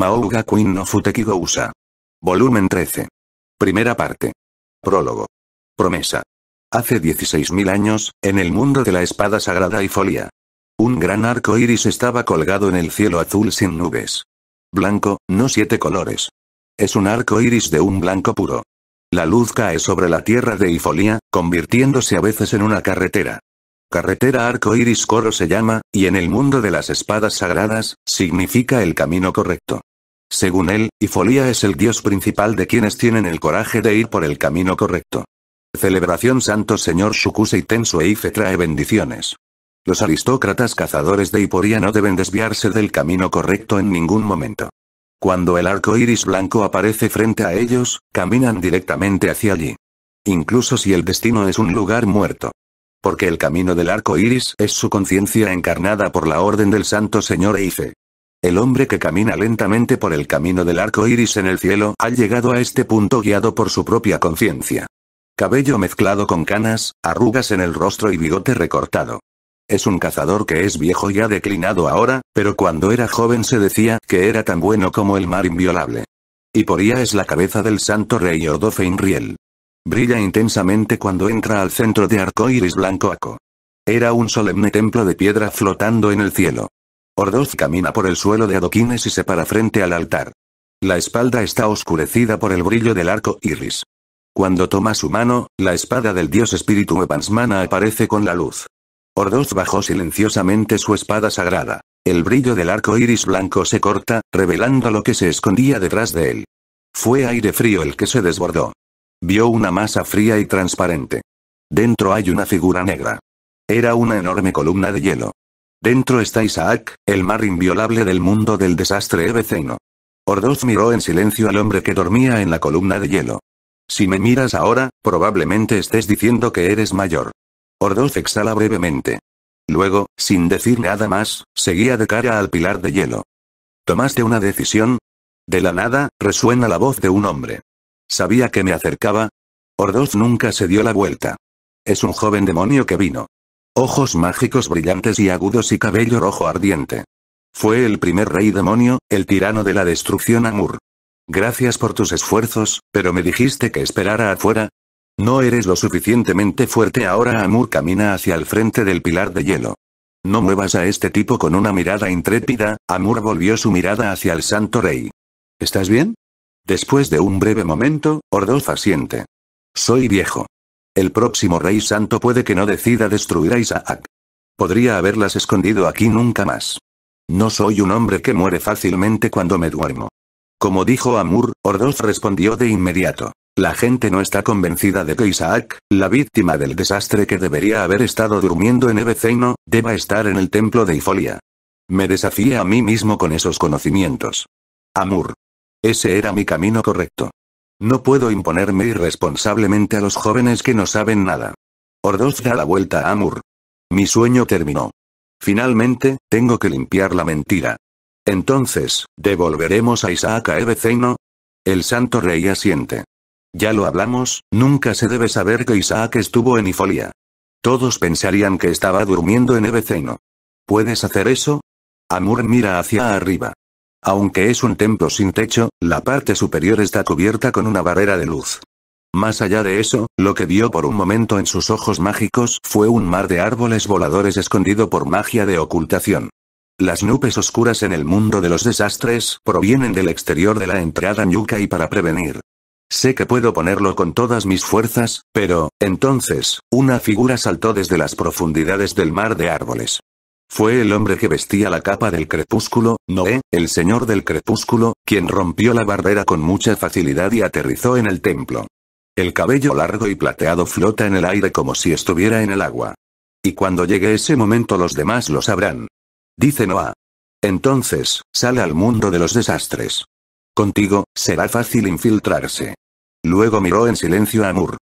Maouga Queen no Futeki Gousa. Volumen 13. Primera parte. Prólogo. Promesa. Hace 16.000 años, en el mundo de la espada sagrada y Un gran arco iris estaba colgado en el cielo azul sin nubes. Blanco, no siete colores. Es un arco iris de un blanco puro. La luz cae sobre la tierra de Ifolia, convirtiéndose a veces en una carretera. Carretera arco iris coro se llama, y en el mundo de las espadas sagradas, significa el camino correcto. Según él, Ifolia es el dios principal de quienes tienen el coraje de ir por el camino correcto. Celebración Santo Señor Shukusei Tensu Eife trae bendiciones. Los aristócratas cazadores de Iporia no deben desviarse del camino correcto en ningún momento. Cuando el arco iris blanco aparece frente a ellos, caminan directamente hacia allí. Incluso si el destino es un lugar muerto. Porque el camino del arco iris es su conciencia encarnada por la orden del Santo Señor Eife. El hombre que camina lentamente por el camino del arco iris en el cielo ha llegado a este punto guiado por su propia conciencia. Cabello mezclado con canas, arrugas en el rostro y bigote recortado. Es un cazador que es viejo y ha declinado ahora, pero cuando era joven se decía que era tan bueno como el mar inviolable. Y poría es la cabeza del santo rey Ordofe Inriel. Brilla intensamente cuando entra al centro de iris blanco Aco. Era un solemne templo de piedra flotando en el cielo. Ordoz camina por el suelo de adoquines y se para frente al altar. La espalda está oscurecida por el brillo del arco iris. Cuando toma su mano, la espada del dios espíritu Evansmana aparece con la luz. Ordoz bajó silenciosamente su espada sagrada. El brillo del arco iris blanco se corta, revelando lo que se escondía detrás de él. Fue aire frío el que se desbordó. Vio una masa fría y transparente. Dentro hay una figura negra. Era una enorme columna de hielo. Dentro está Isaac, el mar inviolable del mundo del desastre ebeceno. Ordoz miró en silencio al hombre que dormía en la columna de hielo. Si me miras ahora, probablemente estés diciendo que eres mayor. Ordoz exhala brevemente. Luego, sin decir nada más, seguía de cara al pilar de hielo. ¿Tomaste una decisión? De la nada, resuena la voz de un hombre. ¿Sabía que me acercaba? Ordoz nunca se dio la vuelta. Es un joven demonio que vino. Ojos mágicos brillantes y agudos y cabello rojo ardiente. Fue el primer rey demonio, el tirano de la destrucción Amur. Gracias por tus esfuerzos, pero me dijiste que esperara afuera. No eres lo suficientemente fuerte ahora Amur camina hacia el frente del pilar de hielo. No muevas a este tipo con una mirada intrépida, Amur volvió su mirada hacia el santo rey. ¿Estás bien? Después de un breve momento, Ordoz siente. Soy viejo. El próximo rey santo puede que no decida destruir a Isaac. Podría haberlas escondido aquí nunca más. No soy un hombre que muere fácilmente cuando me duermo. Como dijo Amur, Ordoz respondió de inmediato. La gente no está convencida de que Isaac, la víctima del desastre que debería haber estado durmiendo en Ebeceino, deba estar en el templo de Ifolia. Me desafía a mí mismo con esos conocimientos. Amur. Ese era mi camino correcto. No puedo imponerme irresponsablemente a los jóvenes que no saben nada. Ordoz da la vuelta a Amur. Mi sueño terminó. Finalmente, tengo que limpiar la mentira. Entonces, ¿devolveremos a Isaac a Ebeceino? El santo rey asiente. Ya lo hablamos, nunca se debe saber que Isaac estuvo en Ifolia. Todos pensarían que estaba durmiendo en Ebeceino. ¿Puedes hacer eso? Amur mira hacia arriba. Aunque es un templo sin techo, la parte superior está cubierta con una barrera de luz. Más allá de eso, lo que vio por un momento en sus ojos mágicos fue un mar de árboles voladores escondido por magia de ocultación. Las nubes oscuras en el mundo de los desastres provienen del exterior de la entrada Ñuca y para prevenir. Sé que puedo ponerlo con todas mis fuerzas, pero, entonces, una figura saltó desde las profundidades del mar de árboles. Fue el hombre que vestía la capa del crepúsculo, Noé, el señor del crepúsculo, quien rompió la barrera con mucha facilidad y aterrizó en el templo. El cabello largo y plateado flota en el aire como si estuviera en el agua. Y cuando llegue ese momento los demás lo sabrán. Dice Noah. Entonces, sale al mundo de los desastres. Contigo, será fácil infiltrarse. Luego miró en silencio a Amur.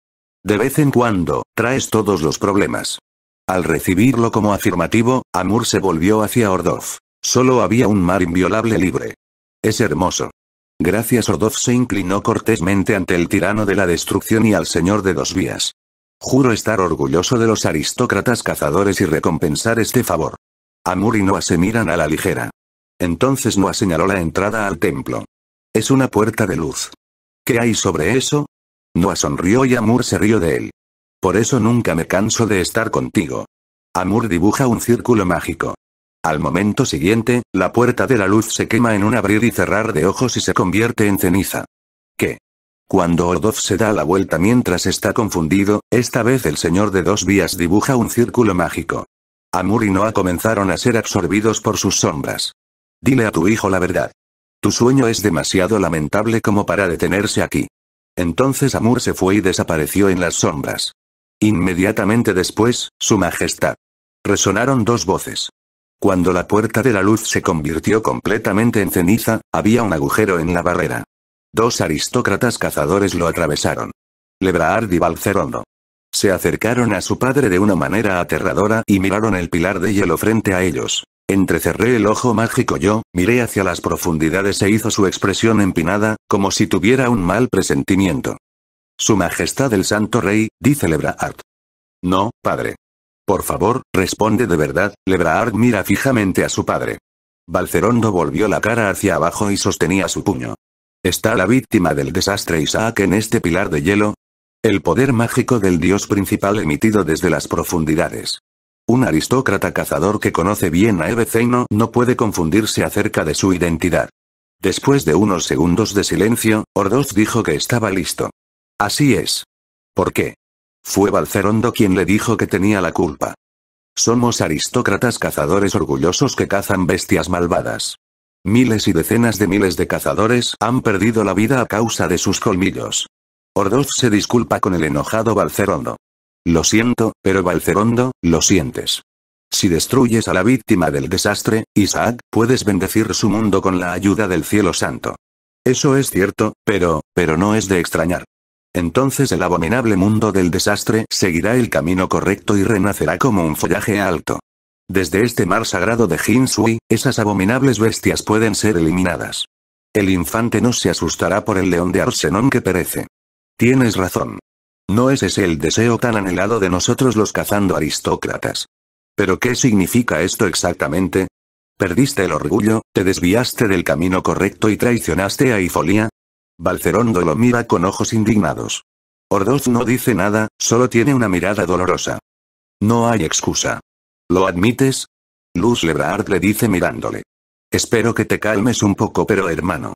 De vez en cuando, traes todos los problemas. Al recibirlo como afirmativo, Amur se volvió hacia Ordov. Solo había un mar inviolable libre. Es hermoso. Gracias Ordov se inclinó cortésmente ante el tirano de la destrucción y al señor de dos vías. Juro estar orgulloso de los aristócratas cazadores y recompensar este favor. Amur y Noah se miran a la ligera. Entonces Noah señaló la entrada al templo. Es una puerta de luz. ¿Qué hay sobre eso? Noah sonrió y Amur se rió de él. Por eso nunca me canso de estar contigo. Amur dibuja un círculo mágico. Al momento siguiente, la puerta de la luz se quema en un abrir y cerrar de ojos y se convierte en ceniza. ¿Qué? Cuando Odov se da la vuelta mientras está confundido, esta vez el señor de dos vías dibuja un círculo mágico. Amur y Noah comenzaron a ser absorbidos por sus sombras. Dile a tu hijo la verdad. Tu sueño es demasiado lamentable como para detenerse aquí. Entonces Amur se fue y desapareció en las sombras. Inmediatamente después, Su Majestad. Resonaron dos voces. Cuando la puerta de la luz se convirtió completamente en ceniza, había un agujero en la barrera. Dos aristócratas cazadores lo atravesaron. Lebrahard y Balcerondo. Se acercaron a su padre de una manera aterradora y miraron el pilar de hielo frente a ellos. Entrecerré el ojo mágico yo, miré hacia las profundidades e hizo su expresión empinada, como si tuviera un mal presentimiento. Su Majestad el Santo Rey, dice Lebraard. No, padre. Por favor, responde de verdad, Lebraard mira fijamente a su padre. Balcerondo volvió la cara hacia abajo y sostenía su puño. ¿Está la víctima del desastre Isaac en este pilar de hielo? El poder mágico del dios principal emitido desde las profundidades. Un aristócrata cazador que conoce bien a Ebeceino no puede confundirse acerca de su identidad. Después de unos segundos de silencio, Ordoz dijo que estaba listo. Así es. ¿Por qué? Fue Balcerondo quien le dijo que tenía la culpa. Somos aristócratas cazadores orgullosos que cazan bestias malvadas. Miles y decenas de miles de cazadores han perdido la vida a causa de sus colmillos. Ordoz se disculpa con el enojado Balcerondo. Lo siento, pero Balcerondo, lo sientes. Si destruyes a la víctima del desastre, Isaac, puedes bendecir su mundo con la ayuda del cielo santo. Eso es cierto, pero, pero no es de extrañar. Entonces el abominable mundo del desastre seguirá el camino correcto y renacerá como un follaje alto. Desde este mar sagrado de Hinsui, esas abominables bestias pueden ser eliminadas. El infante no se asustará por el león de Arsenón que perece. Tienes razón. No es ese el deseo tan anhelado de nosotros los cazando aristócratas. ¿Pero qué significa esto exactamente? Perdiste el orgullo, te desviaste del camino correcto y traicionaste a Ifolia, Balcerondo lo mira con ojos indignados. Ordoz no dice nada, solo tiene una mirada dolorosa. No hay excusa. ¿Lo admites? Luz Lebrard le dice mirándole. Espero que te calmes un poco, pero hermano.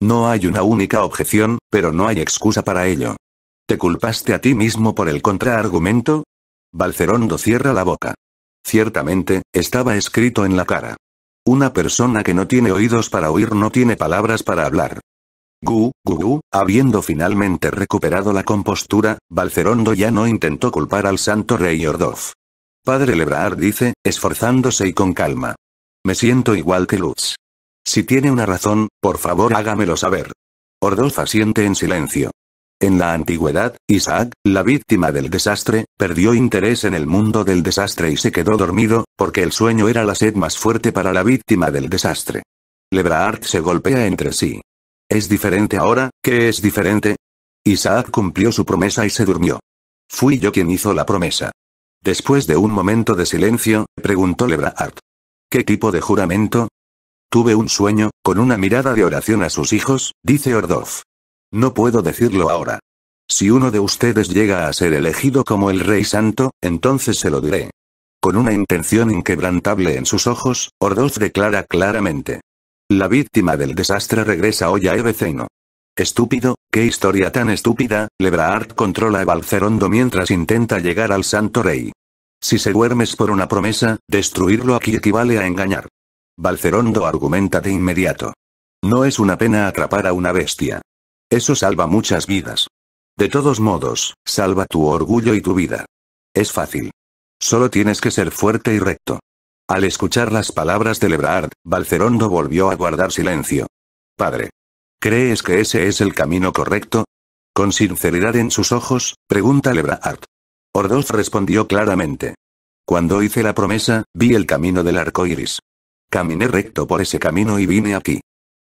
No hay una única objeción, pero no hay excusa para ello. ¿Te culpaste a ti mismo por el contraargumento? Balcerondo cierra la boca. Ciertamente, estaba escrito en la cara. Una persona que no tiene oídos para oír no tiene palabras para hablar. Gu, gu, gu, habiendo finalmente recuperado la compostura, Balcerondo ya no intentó culpar al santo rey Ordof. Padre Lebrard dice, esforzándose y con calma. Me siento igual que Luz. Si tiene una razón, por favor hágamelo saber. ordolf asiente en silencio. En la antigüedad, Isaac, la víctima del desastre, perdió interés en el mundo del desastre y se quedó dormido, porque el sueño era la sed más fuerte para la víctima del desastre. Lebrard se golpea entre sí. ¿Es diferente ahora? ¿Qué es diferente? Isaac cumplió su promesa y se durmió. Fui yo quien hizo la promesa. Después de un momento de silencio, preguntó Lebrard. ¿Qué tipo de juramento? Tuve un sueño, con una mirada de oración a sus hijos, dice Ordov. No puedo decirlo ahora. Si uno de ustedes llega a ser elegido como el Rey Santo, entonces se lo diré. Con una intención inquebrantable en sus ojos, Ordoz declara claramente. La víctima del desastre regresa hoy a Ebeceno. Estúpido, qué historia tan estúpida, Lebraard controla a Balcerondo mientras intenta llegar al Santo Rey. Si se duermes por una promesa, destruirlo aquí equivale a engañar. Balcerondo argumenta de inmediato. No es una pena atrapar a una bestia. Eso salva muchas vidas. De todos modos, salva tu orgullo y tu vida. Es fácil. Solo tienes que ser fuerte y recto. Al escuchar las palabras de Lebrard, Balcerondo volvió a guardar silencio. Padre. ¿Crees que ese es el camino correcto? Con sinceridad en sus ojos, pregunta Lebrard. Ordoz respondió claramente. Cuando hice la promesa, vi el camino del arco iris. Caminé recto por ese camino y vine aquí.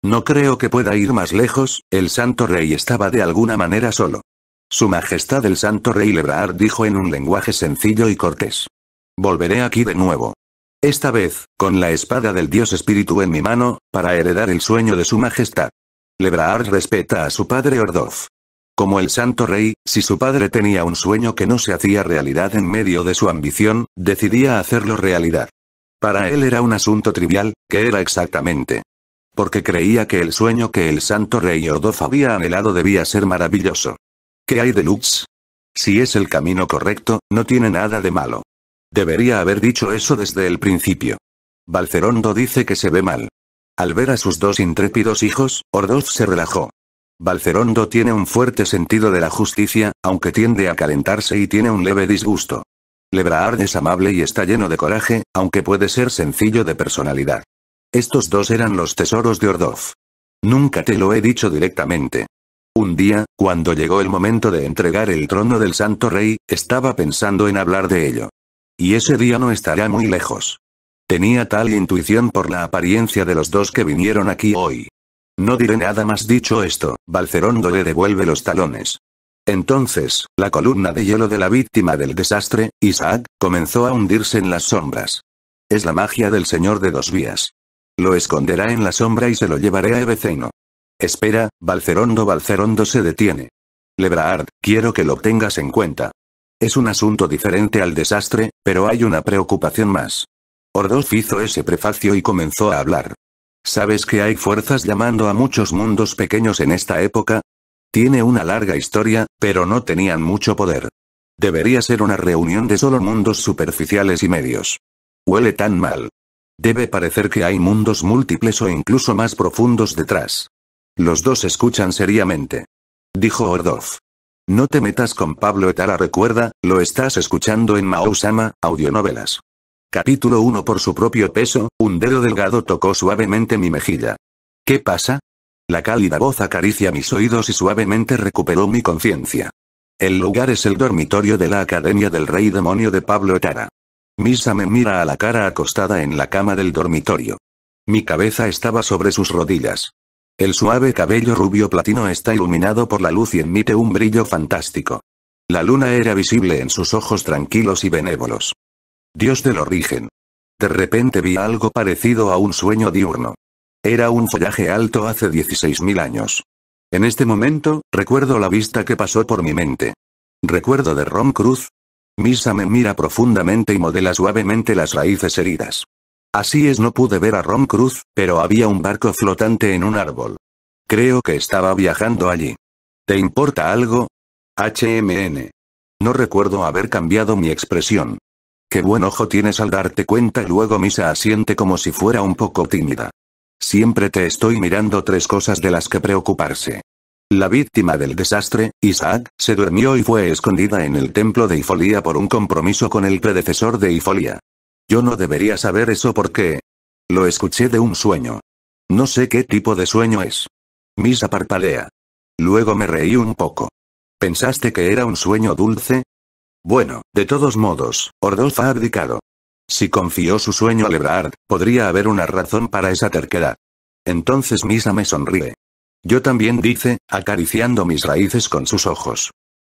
No creo que pueda ir más lejos, el Santo Rey estaba de alguna manera solo. Su Majestad el Santo Rey Lebrard dijo en un lenguaje sencillo y cortés. Volveré aquí de nuevo esta vez, con la espada del dios espíritu en mi mano, para heredar el sueño de su majestad. Lebraar respeta a su padre Ordov, Como el santo rey, si su padre tenía un sueño que no se hacía realidad en medio de su ambición, decidía hacerlo realidad. Para él era un asunto trivial, que era exactamente. Porque creía que el sueño que el santo rey Ordov había anhelado debía ser maravilloso. ¿Qué hay de Lux? Si es el camino correcto, no tiene nada de malo. Debería haber dicho eso desde el principio. Balcerondo dice que se ve mal. Al ver a sus dos intrépidos hijos, Ordoz se relajó. Balcerondo tiene un fuerte sentido de la justicia, aunque tiende a calentarse y tiene un leve disgusto. Lebrahard es amable y está lleno de coraje, aunque puede ser sencillo de personalidad. Estos dos eran los tesoros de Ordoz. Nunca te lo he dicho directamente. Un día, cuando llegó el momento de entregar el trono del Santo Rey, estaba pensando en hablar de ello. Y ese día no estará muy lejos. Tenía tal intuición por la apariencia de los dos que vinieron aquí hoy. No diré nada más dicho esto, Balcerondo le devuelve los talones. Entonces, la columna de hielo de la víctima del desastre, Isaac, comenzó a hundirse en las sombras. Es la magia del señor de dos vías. Lo esconderá en la sombra y se lo llevaré a Eveceino. Espera, Balcerondo Balcerondo se detiene. Lebraard, quiero que lo tengas en cuenta. Es un asunto diferente al desastre, pero hay una preocupación más. Ordov hizo ese prefacio y comenzó a hablar. ¿Sabes que hay fuerzas llamando a muchos mundos pequeños en esta época? Tiene una larga historia, pero no tenían mucho poder. Debería ser una reunión de solo mundos superficiales y medios. Huele tan mal. Debe parecer que hay mundos múltiples o incluso más profundos detrás. Los dos escuchan seriamente. Dijo Ordov. No te metas con Pablo Etara recuerda, lo estás escuchando en Mao-sama, audionovelas. Capítulo 1 Por su propio peso, un dedo delgado tocó suavemente mi mejilla. ¿Qué pasa? La cálida voz acaricia mis oídos y suavemente recuperó mi conciencia. El lugar es el dormitorio de la Academia del Rey Demonio de Pablo Etara. Misa me mira a la cara acostada en la cama del dormitorio. Mi cabeza estaba sobre sus rodillas. El suave cabello rubio platino está iluminado por la luz y emite un brillo fantástico. La luna era visible en sus ojos tranquilos y benévolos. Dios del origen. De repente vi algo parecido a un sueño diurno. Era un follaje alto hace 16.000 años. En este momento, recuerdo la vista que pasó por mi mente. Recuerdo de Ron Cruz. Misa me mira profundamente y modela suavemente las raíces heridas. Así es no pude ver a Rom Cruz, pero había un barco flotante en un árbol. Creo que estaba viajando allí. ¿Te importa algo? HMN. No recuerdo haber cambiado mi expresión. Qué buen ojo tienes al darte cuenta y luego Misa asiente como si fuera un poco tímida. Siempre te estoy mirando tres cosas de las que preocuparse. La víctima del desastre, Isaac, se durmió y fue escondida en el templo de Ifolia por un compromiso con el predecesor de Ifolia. Yo no debería saber eso porque... Lo escuché de un sueño. No sé qué tipo de sueño es. Misa parpadea. Luego me reí un poco. ¿Pensaste que era un sueño dulce? Bueno, de todos modos, Ordolfo ha abdicado. Si confió su sueño a Lebrard, podría haber una razón para esa terquedad. Entonces Misa me sonríe. Yo también dice, acariciando mis raíces con sus ojos.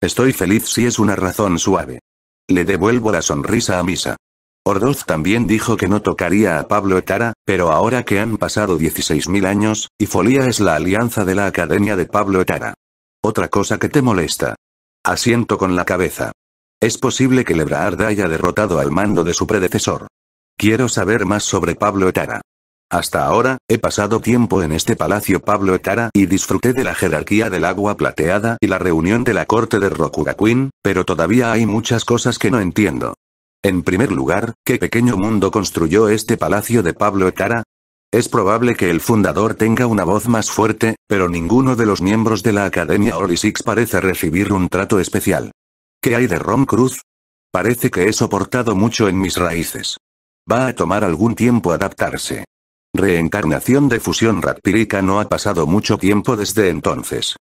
Estoy feliz si es una razón suave. Le devuelvo la sonrisa a Misa. Ordoz también dijo que no tocaría a Pablo Etara, pero ahora que han pasado 16.000 años, y Folía es la alianza de la Academia de Pablo Etara. Otra cosa que te molesta. Asiento con la cabeza. Es posible que Lebrard haya derrotado al mando de su predecesor. Quiero saber más sobre Pablo Etara. Hasta ahora, he pasado tiempo en este palacio Pablo Etara y disfruté de la jerarquía del agua plateada y la reunión de la corte de Rokugakuin, pero todavía hay muchas cosas que no entiendo. En primer lugar, ¿qué pequeño mundo construyó este palacio de Pablo Etara? Es probable que el fundador tenga una voz más fuerte, pero ninguno de los miembros de la Academia Orisix parece recibir un trato especial. ¿Qué hay de Rom Cruz? Parece que he soportado mucho en mis raíces. Va a tomar algún tiempo adaptarse. Reencarnación de fusión rapírica no ha pasado mucho tiempo desde entonces.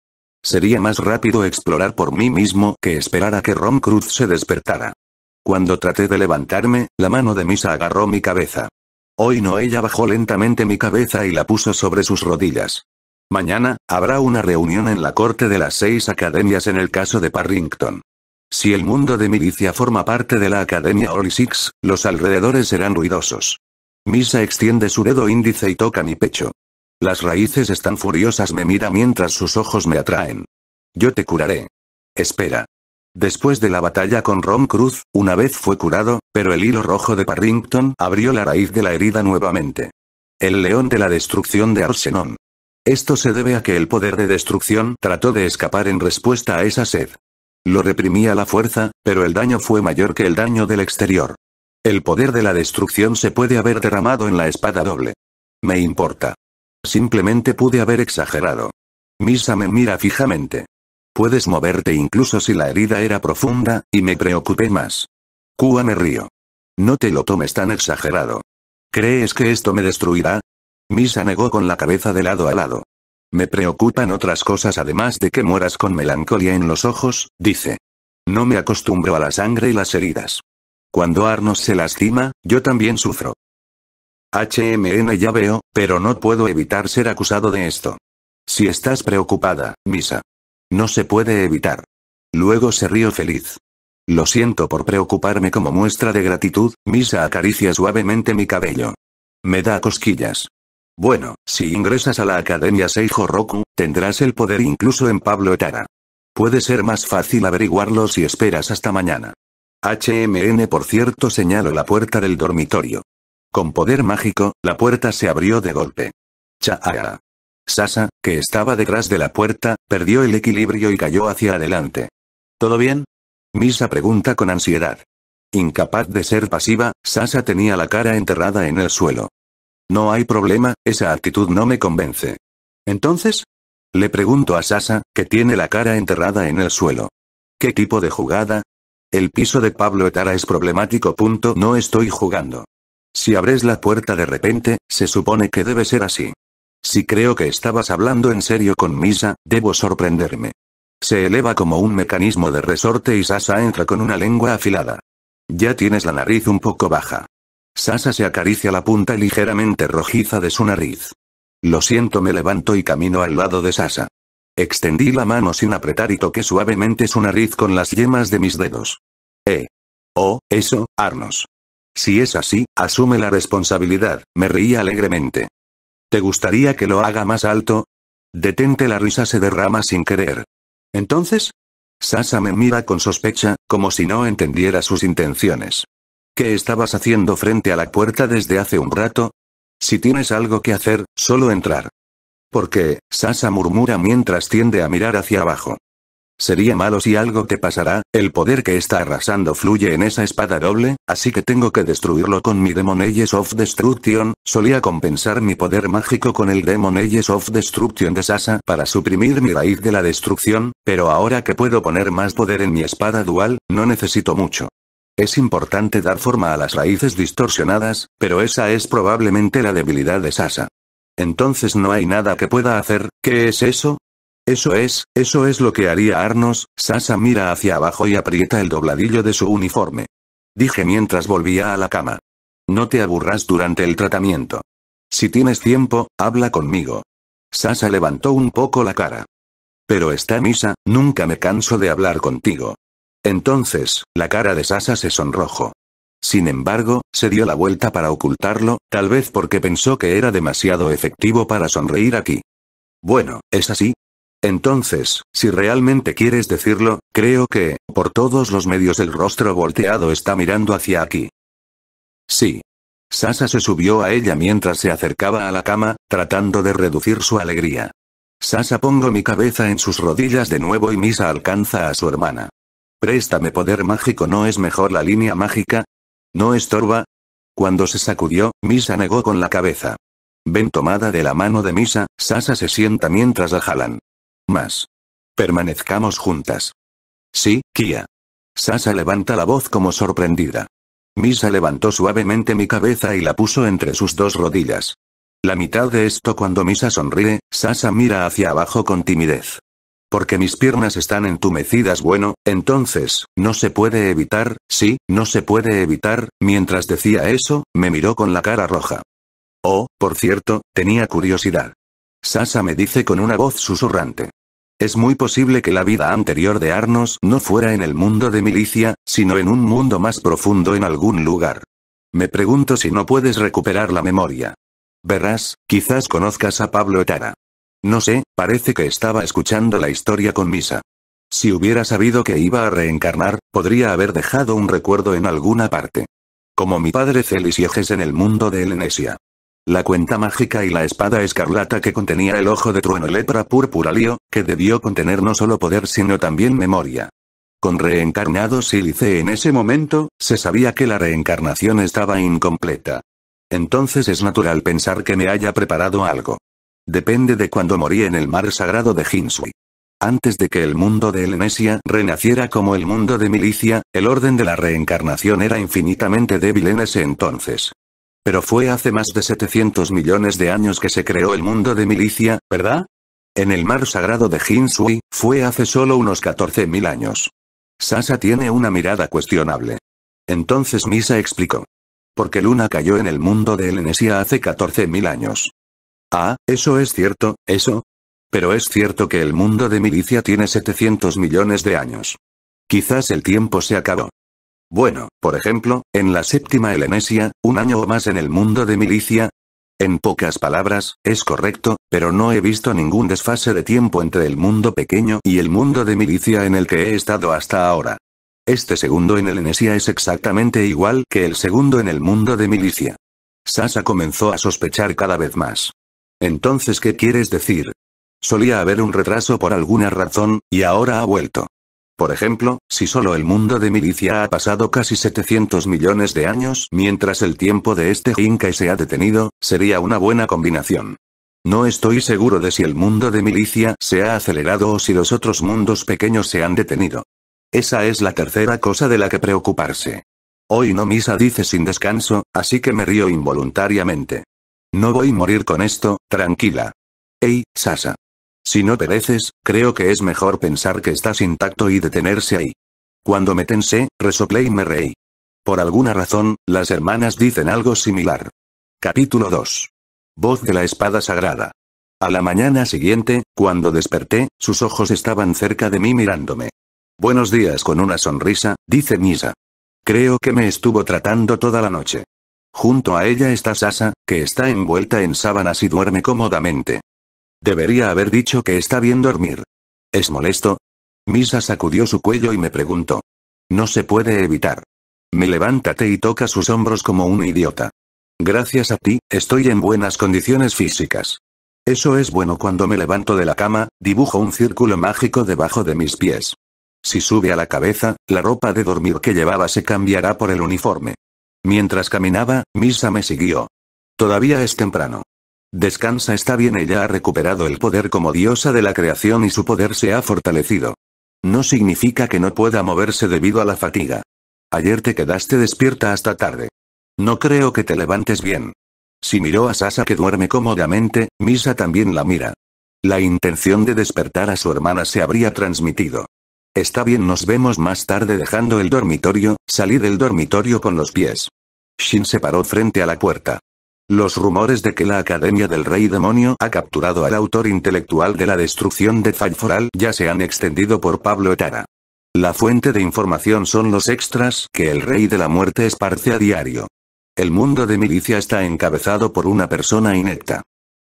Sería más rápido explorar por mí mismo que esperar a que Rom Cruz se despertara. Cuando traté de levantarme, la mano de Misa agarró mi cabeza. Hoy no ella bajó lentamente mi cabeza y la puso sobre sus rodillas. Mañana, habrá una reunión en la corte de las seis academias en el caso de Parrington. Si el mundo de milicia forma parte de la Academia Holy Six, los alrededores serán ruidosos. Misa extiende su dedo índice y toca mi pecho. Las raíces están furiosas, me mira mientras sus ojos me atraen. Yo te curaré. Espera. Después de la batalla con Ron Cruz, una vez fue curado, pero el hilo rojo de Parrington abrió la raíz de la herida nuevamente. El león de la destrucción de Arsenon. Esto se debe a que el poder de destrucción trató de escapar en respuesta a esa sed. Lo reprimía la fuerza, pero el daño fue mayor que el daño del exterior. El poder de la destrucción se puede haber derramado en la espada doble. Me importa. Simplemente pude haber exagerado. Misa me mira fijamente. Puedes moverte incluso si la herida era profunda, y me preocupé más. Kua me río. No te lo tomes tan exagerado. ¿Crees que esto me destruirá? Misa negó con la cabeza de lado a lado. Me preocupan otras cosas además de que mueras con melancolía en los ojos, dice. No me acostumbro a la sangre y las heridas. Cuando Arnos se lastima, yo también sufro. HMN ya veo, pero no puedo evitar ser acusado de esto. Si estás preocupada, Misa, no se puede evitar. Luego se río feliz. Lo siento por preocuparme como muestra de gratitud, Misa acaricia suavemente mi cabello. Me da cosquillas. Bueno, si ingresas a la Academia Seijo Roku, tendrás el poder incluso en Pablo Etara. Puede ser más fácil averiguarlo si esperas hasta mañana. HMN por cierto señaló la puerta del dormitorio. Con poder mágico, la puerta se abrió de golpe. Cha-ha-ha. Sasa, que estaba detrás de la puerta, perdió el equilibrio y cayó hacia adelante. ¿Todo bien? Misa pregunta con ansiedad. Incapaz de ser pasiva, Sasa tenía la cara enterrada en el suelo. No hay problema, esa actitud no me convence. ¿Entonces? Le pregunto a Sasa, que tiene la cara enterrada en el suelo. ¿Qué tipo de jugada? El piso de Pablo Etara es problemático. Punto. No estoy jugando. Si abres la puerta de repente, se supone que debe ser así. Si creo que estabas hablando en serio con Misa, debo sorprenderme. Se eleva como un mecanismo de resorte y Sasa entra con una lengua afilada. Ya tienes la nariz un poco baja. Sasa se acaricia la punta ligeramente rojiza de su nariz. Lo siento, me levanto y camino al lado de Sasa. Extendí la mano sin apretar y toqué suavemente su nariz con las yemas de mis dedos. Eh. Oh, eso, Arnos. Si es así, asume la responsabilidad, me reí alegremente. ¿Te gustaría que lo haga más alto? Detente la risa se derrama sin querer. ¿Entonces? Sasa me mira con sospecha, como si no entendiera sus intenciones. ¿Qué estabas haciendo frente a la puerta desde hace un rato? Si tienes algo que hacer, solo entrar. ¿Por qué? Sasa murmura mientras tiende a mirar hacia abajo. Sería malo si algo te pasará, el poder que está arrasando fluye en esa espada doble, así que tengo que destruirlo con mi Demon Ages of Destruction, solía compensar mi poder mágico con el Demon Ages of Destruction de Sasa para suprimir mi raíz de la destrucción, pero ahora que puedo poner más poder en mi espada dual, no necesito mucho. Es importante dar forma a las raíces distorsionadas, pero esa es probablemente la debilidad de Sasa. Entonces no hay nada que pueda hacer, ¿qué es eso? Eso es, eso es lo que haría Arnos, Sasa mira hacia abajo y aprieta el dobladillo de su uniforme. Dije mientras volvía a la cama. No te aburras durante el tratamiento. Si tienes tiempo, habla conmigo. Sasa levantó un poco la cara. Pero está misa, nunca me canso de hablar contigo. Entonces, la cara de Sasa se sonrojó. Sin embargo, se dio la vuelta para ocultarlo, tal vez porque pensó que era demasiado efectivo para sonreír aquí. Bueno, es así, entonces, si realmente quieres decirlo, creo que, por todos los medios el rostro volteado está mirando hacia aquí. Sí. Sasa se subió a ella mientras se acercaba a la cama, tratando de reducir su alegría. Sasa pongo mi cabeza en sus rodillas de nuevo y Misa alcanza a su hermana. Préstame poder mágico, ¿no es mejor la línea mágica? ¿No estorba? Cuando se sacudió, Misa negó con la cabeza. Ven tomada de la mano de Misa, Sasa se sienta mientras la jalan más. Permanezcamos juntas. Sí, Kia. Sasa levanta la voz como sorprendida. Misa levantó suavemente mi cabeza y la puso entre sus dos rodillas. La mitad de esto cuando Misa sonríe, Sasa mira hacia abajo con timidez. Porque mis piernas están entumecidas bueno, entonces, no se puede evitar, sí, no se puede evitar, mientras decía eso, me miró con la cara roja. Oh, por cierto, tenía curiosidad. Sasa me dice con una voz susurrante. Es muy posible que la vida anterior de Arnos no fuera en el mundo de milicia, sino en un mundo más profundo en algún lugar. Me pregunto si no puedes recuperar la memoria. Verás, quizás conozcas a Pablo Etara. No sé, parece que estaba escuchando la historia con Misa. Si hubiera sabido que iba a reencarnar, podría haber dejado un recuerdo en alguna parte. Como mi padre Celis en el mundo de Elenesia. La cuenta mágica y la espada escarlata que contenía el ojo de trueno lepra púrpura lío, que debió contener no solo poder sino también memoria. Con reencarnado sílice en ese momento, se sabía que la reencarnación estaba incompleta. Entonces es natural pensar que me haya preparado algo. Depende de cuando morí en el mar sagrado de Hinsui. Antes de que el mundo de Elenesia renaciera como el mundo de Milicia, el orden de la reencarnación era infinitamente débil en ese entonces. Pero fue hace más de 700 millones de años que se creó el mundo de milicia, ¿verdad? En el mar sagrado de Hinsui, fue hace solo unos 14.000 años. Sasa tiene una mirada cuestionable. Entonces Misa explicó. Porque Luna cayó en el mundo de Elenesia hace 14.000 años. Ah, eso es cierto, eso. Pero es cierto que el mundo de milicia tiene 700 millones de años. Quizás el tiempo se acabó. Bueno, por ejemplo, en la séptima helenesia, un año o más en el mundo de milicia. En pocas palabras, es correcto, pero no he visto ningún desfase de tiempo entre el mundo pequeño y el mundo de milicia en el que he estado hasta ahora. Este segundo en helenesia es exactamente igual que el segundo en el mundo de milicia. Sasa comenzó a sospechar cada vez más. Entonces, ¿qué quieres decir? Solía haber un retraso por alguna razón, y ahora ha vuelto. Por ejemplo, si solo el mundo de milicia ha pasado casi 700 millones de años mientras el tiempo de este Jinkai se ha detenido, sería una buena combinación. No estoy seguro de si el mundo de milicia se ha acelerado o si los otros mundos pequeños se han detenido. Esa es la tercera cosa de la que preocuparse. Hoy no misa dice sin descanso, así que me río involuntariamente. No voy a morir con esto, tranquila. Ey, Sasa. Si no pereces, creo que es mejor pensar que estás intacto y detenerse ahí. Cuando me tensé, resoplé y me reí. Por alguna razón, las hermanas dicen algo similar. Capítulo 2. Voz de la espada sagrada. A la mañana siguiente, cuando desperté, sus ojos estaban cerca de mí mirándome. Buenos días con una sonrisa, dice Misa. Creo que me estuvo tratando toda la noche. Junto a ella está Sasa, que está envuelta en sábanas y duerme cómodamente. Debería haber dicho que está bien dormir. ¿Es molesto? Misa sacudió su cuello y me preguntó. No se puede evitar. Me levántate y toca sus hombros como un idiota. Gracias a ti, estoy en buenas condiciones físicas. Eso es bueno cuando me levanto de la cama, dibujo un círculo mágico debajo de mis pies. Si sube a la cabeza, la ropa de dormir que llevaba se cambiará por el uniforme. Mientras caminaba, Misa me siguió. Todavía es temprano. Descansa está bien ella ha recuperado el poder como diosa de la creación y su poder se ha fortalecido. No significa que no pueda moverse debido a la fatiga. Ayer te quedaste despierta hasta tarde. No creo que te levantes bien. Si miró a Sasa que duerme cómodamente, Misa también la mira. La intención de despertar a su hermana se habría transmitido. Está bien nos vemos más tarde dejando el dormitorio, salí del dormitorio con los pies. Shin se paró frente a la puerta. Los rumores de que la Academia del Rey Demonio ha capturado al autor intelectual de la destrucción de Faiforal ya se han extendido por Pablo Etara. La fuente de información son los extras que el Rey de la Muerte esparce a diario. El mundo de milicia está encabezado por una persona inecta.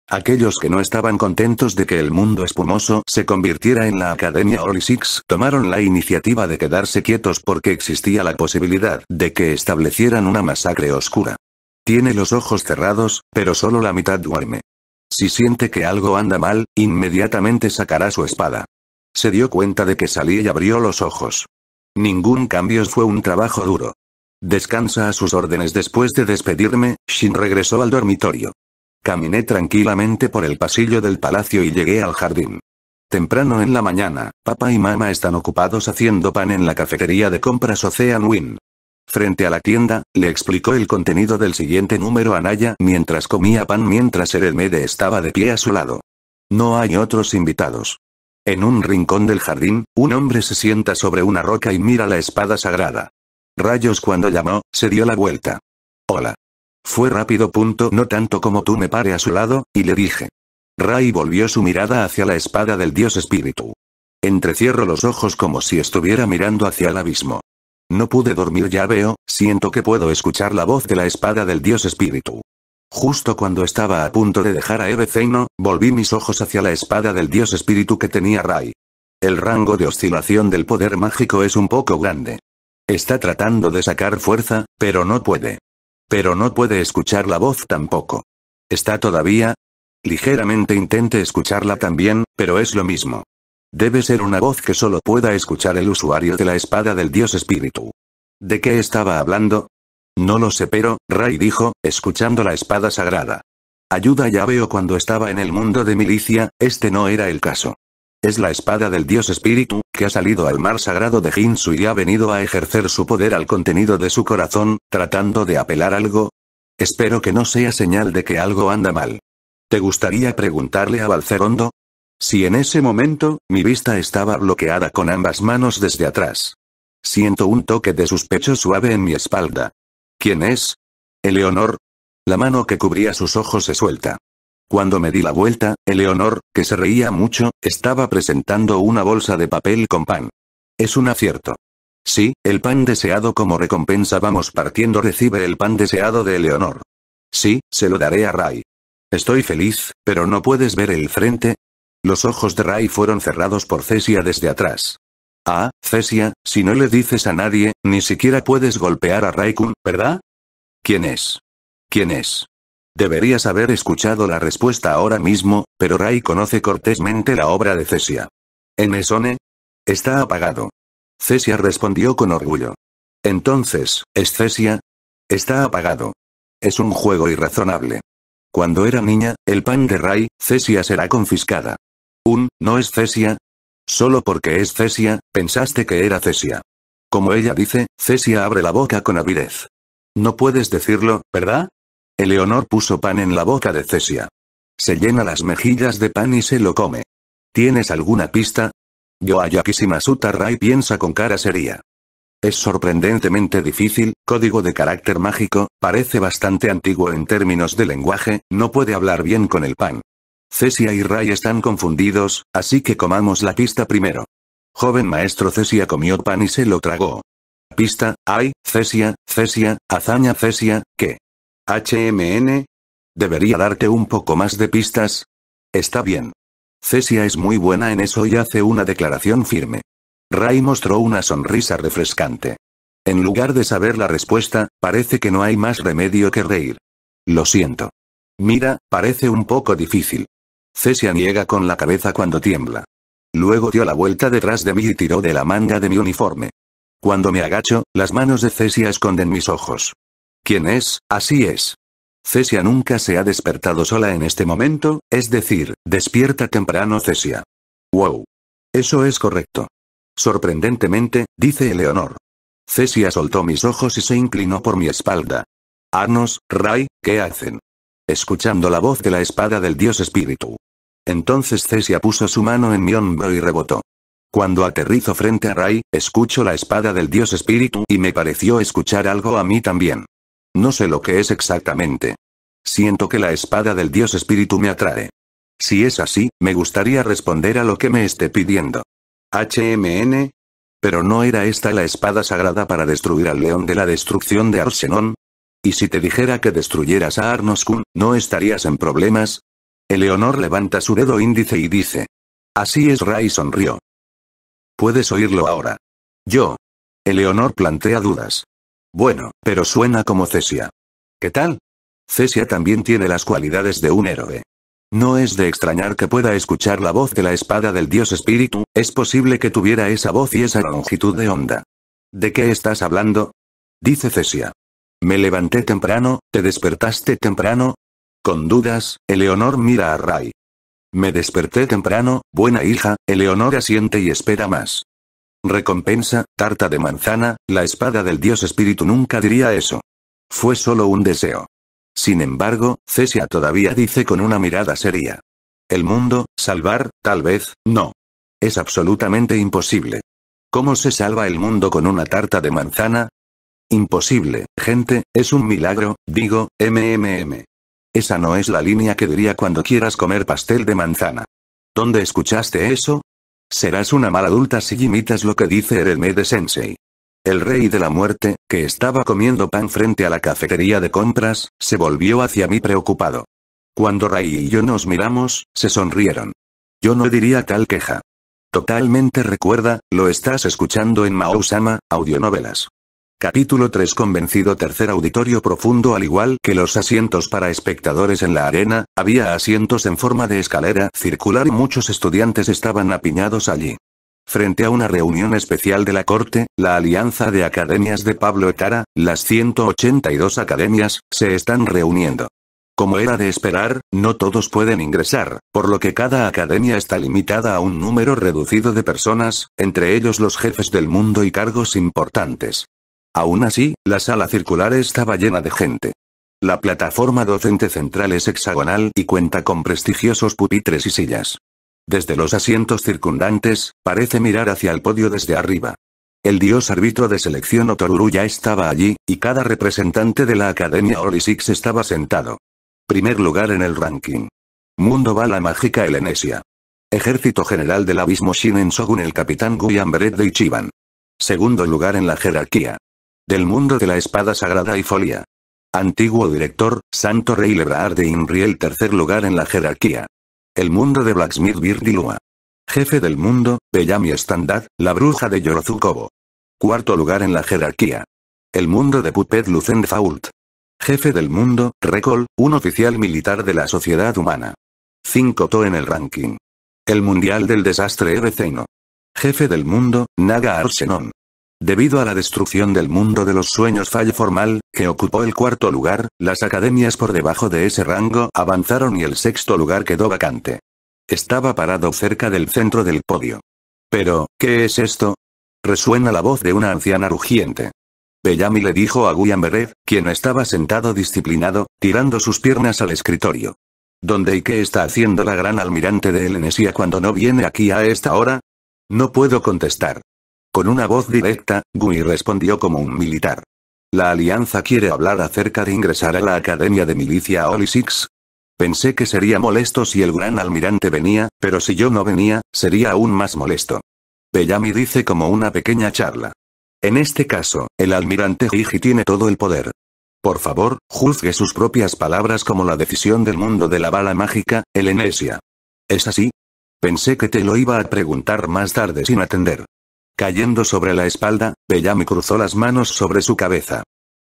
Aquellos que no estaban contentos de que el mundo espumoso se convirtiera en la Academia Holy Six tomaron la iniciativa de quedarse quietos porque existía la posibilidad de que establecieran una masacre oscura. Tiene los ojos cerrados, pero solo la mitad duerme. Si siente que algo anda mal, inmediatamente sacará su espada. Se dio cuenta de que salí y abrió los ojos. Ningún cambio fue un trabajo duro. Descansa a sus órdenes después de despedirme, Shin regresó al dormitorio. Caminé tranquilamente por el pasillo del palacio y llegué al jardín. Temprano en la mañana, papá y mamá están ocupados haciendo pan en la cafetería de compras Ocean Win. Frente a la tienda, le explicó el contenido del siguiente número a Naya mientras comía pan mientras Eredmede estaba de pie a su lado. No hay otros invitados. En un rincón del jardín, un hombre se sienta sobre una roca y mira la espada sagrada. Rayos cuando llamó, se dio la vuelta. Hola. Fue rápido. Punto, no tanto como tú me pare a su lado, y le dije. Ray volvió su mirada hacia la espada del dios espíritu. Entrecierro los ojos como si estuviera mirando hacia el abismo. No pude dormir ya veo, siento que puedo escuchar la voz de la espada del dios espíritu. Justo cuando estaba a punto de dejar a Eve volví mis ojos hacia la espada del dios espíritu que tenía Rai. El rango de oscilación del poder mágico es un poco grande. Está tratando de sacar fuerza, pero no puede. Pero no puede escuchar la voz tampoco. Está todavía... Ligeramente intente escucharla también, pero es lo mismo. Debe ser una voz que solo pueda escuchar el usuario de la espada del dios espíritu. ¿De qué estaba hablando? No lo sé, pero, Ray dijo, escuchando la espada sagrada. Ayuda ya veo oh, cuando estaba en el mundo de milicia, este no era el caso. Es la espada del dios espíritu, que ha salido al mar sagrado de Jinsu y ha venido a ejercer su poder al contenido de su corazón, tratando de apelar algo. Espero que no sea señal de que algo anda mal. ¿Te gustaría preguntarle a Balcerondo? Si en ese momento, mi vista estaba bloqueada con ambas manos desde atrás. Siento un toque de sospecho suave en mi espalda. ¿Quién es? Eleonor. La mano que cubría sus ojos se suelta. Cuando me di la vuelta, Eleonor, que se reía mucho, estaba presentando una bolsa de papel con pan. Es un acierto. Sí, el pan deseado como recompensa vamos partiendo recibe el pan deseado de Eleonor. Sí, se lo daré a Ray. Estoy feliz, pero no puedes ver el frente, los ojos de Ray fueron cerrados por Cesia desde atrás. Ah, Cesia, si no le dices a nadie, ni siquiera puedes golpear a Raikun, ¿verdad? ¿Quién es? ¿Quién es? Deberías haber escuchado la respuesta ahora mismo, pero Ray conoce cortésmente la obra de Cesia. ¿En Esone? Está apagado. Cesia respondió con orgullo. Entonces, ¿es Cesia? Está apagado. Es un juego irrazonable. Cuando era niña, el pan de Ray, Cesia será confiscada. Un, ¿no es Cesia? Solo porque es Cesia, pensaste que era Cesia. Como ella dice, Cesia abre la boca con avidez. No puedes decirlo, ¿verdad? Eleonor puso pan en la boca de Cesia. Se llena las mejillas de pan y se lo come. ¿Tienes alguna pista? Yo Masuta Rai piensa con cara seria. Es sorprendentemente difícil, código de carácter mágico, parece bastante antiguo en términos de lenguaje, no puede hablar bien con el pan. Cesia y Ray están confundidos, así que comamos la pista primero. Joven maestro Cesia comió pan y se lo tragó. Pista, ay, Cesia, Cesia, hazaña Cesia, ¿qué? HMN. Debería darte un poco más de pistas. Está bien. Cesia es muy buena en eso y hace una declaración firme. Ray mostró una sonrisa refrescante. En lugar de saber la respuesta, parece que no hay más remedio que reír. Lo siento. Mira, parece un poco difícil. Cesia niega con la cabeza cuando tiembla. Luego dio la vuelta detrás de mí y tiró de la manga de mi uniforme. Cuando me agacho, las manos de Cesia esconden mis ojos. ¿Quién es? Así es. Cesia nunca se ha despertado sola en este momento, es decir, despierta temprano Cesia. Wow. Eso es correcto. Sorprendentemente, dice Eleonor. Cesia soltó mis ojos y se inclinó por mi espalda. Arnos, Ray, ¿qué hacen? escuchando la voz de la espada del dios espíritu. Entonces Cesia puso su mano en mi hombro y rebotó. Cuando aterrizo frente a Rai, escucho la espada del dios espíritu y me pareció escuchar algo a mí también. No sé lo que es exactamente. Siento que la espada del dios espíritu me atrae. Si es así, me gustaría responder a lo que me esté pidiendo. HMN. Pero no era esta la espada sagrada para destruir al león de la destrucción de Arsenón, ¿Y si te dijera que destruyeras a Arnos-kun, no estarías en problemas? Eleonor levanta su dedo índice y dice. Así es, Ray sonrió. Puedes oírlo ahora. Yo. Eleonor plantea dudas. Bueno, pero suena como Cesia. ¿Qué tal? Cesia también tiene las cualidades de un héroe. No es de extrañar que pueda escuchar la voz de la espada del dios espíritu, es posible que tuviera esa voz y esa longitud de onda. ¿De qué estás hablando? Dice Cesia. Me levanté temprano, ¿te despertaste temprano? Con dudas, Eleonor mira a Ray. Me desperté temprano, buena hija, Eleonora siente y espera más. Recompensa, tarta de manzana, la espada del dios espíritu nunca diría eso. Fue solo un deseo. Sin embargo, Cesia todavía dice con una mirada seria. El mundo, salvar, tal vez, no. Es absolutamente imposible. ¿Cómo se salva el mundo con una tarta de manzana? Imposible, gente, es un milagro, digo, mmm. Esa no es la línea que diría cuando quieras comer pastel de manzana. ¿Dónde escuchaste eso? Serás una mala adulta si imitas lo que dice de Sensei. El rey de la muerte, que estaba comiendo pan frente a la cafetería de compras, se volvió hacia mí preocupado. Cuando Ray y yo nos miramos, se sonrieron. Yo no diría tal queja. Totalmente recuerda, lo estás escuchando en Mao-sama, audionovelas. Capítulo 3 Convencido Tercer auditorio profundo Al igual que los asientos para espectadores en la arena, había asientos en forma de escalera circular y muchos estudiantes estaban apiñados allí. Frente a una reunión especial de la corte, la Alianza de Academias de Pablo Etara, las 182 academias, se están reuniendo. Como era de esperar, no todos pueden ingresar, por lo que cada academia está limitada a un número reducido de personas, entre ellos los jefes del mundo y cargos importantes. Aún así, la sala circular estaba llena de gente. La plataforma docente central es hexagonal y cuenta con prestigiosos pupitres y sillas. Desde los asientos circundantes, parece mirar hacia el podio desde arriba. El dios árbitro de selección Otoruru ya estaba allí, y cada representante de la Academia Ori estaba sentado. Primer lugar en el ranking. Mundo Bala Mágica Elenesia. Ejército General del Abismo Shinen Shogun el Capitán Guyan Beret de Ichiban. Segundo lugar en la jerarquía. Del mundo de la espada sagrada y folia. Antiguo director, Santo Rey Lebrard de Inriel tercer lugar en la jerarquía. El mundo de Blacksmith Birdilua. Jefe del mundo, Bellamy Standard, la bruja de Yorozukobo. Cuarto lugar en la jerarquía. El mundo de Pupet Lucenfault, Jefe del mundo, Recol, un oficial militar de la sociedad humana. 5 to en el ranking. El mundial del desastre Erezeno. Jefe del mundo, Naga Arsenon. Debido a la destrucción del mundo de los sueños fallo Formal, que ocupó el cuarto lugar, las academias por debajo de ese rango avanzaron y el sexto lugar quedó vacante. Estaba parado cerca del centro del podio. Pero, ¿qué es esto? Resuena la voz de una anciana rugiente. Bellamy le dijo a William Berez, quien estaba sentado disciplinado, tirando sus piernas al escritorio. ¿Dónde y qué está haciendo la gran almirante de Elenesia cuando no viene aquí a esta hora? No puedo contestar. Con una voz directa, Gui respondió como un militar. La alianza quiere hablar acerca de ingresar a la Academia de Milicia Oli Six. Pensé que sería molesto si el gran almirante venía, pero si yo no venía, sería aún más molesto. Bellamy dice como una pequeña charla. En este caso, el almirante Gigi tiene todo el poder. Por favor, juzgue sus propias palabras como la decisión del mundo de la bala mágica, el Enesia. ¿Es así? Pensé que te lo iba a preguntar más tarde sin atender. Cayendo sobre la espalda, Bellamy cruzó las manos sobre su cabeza.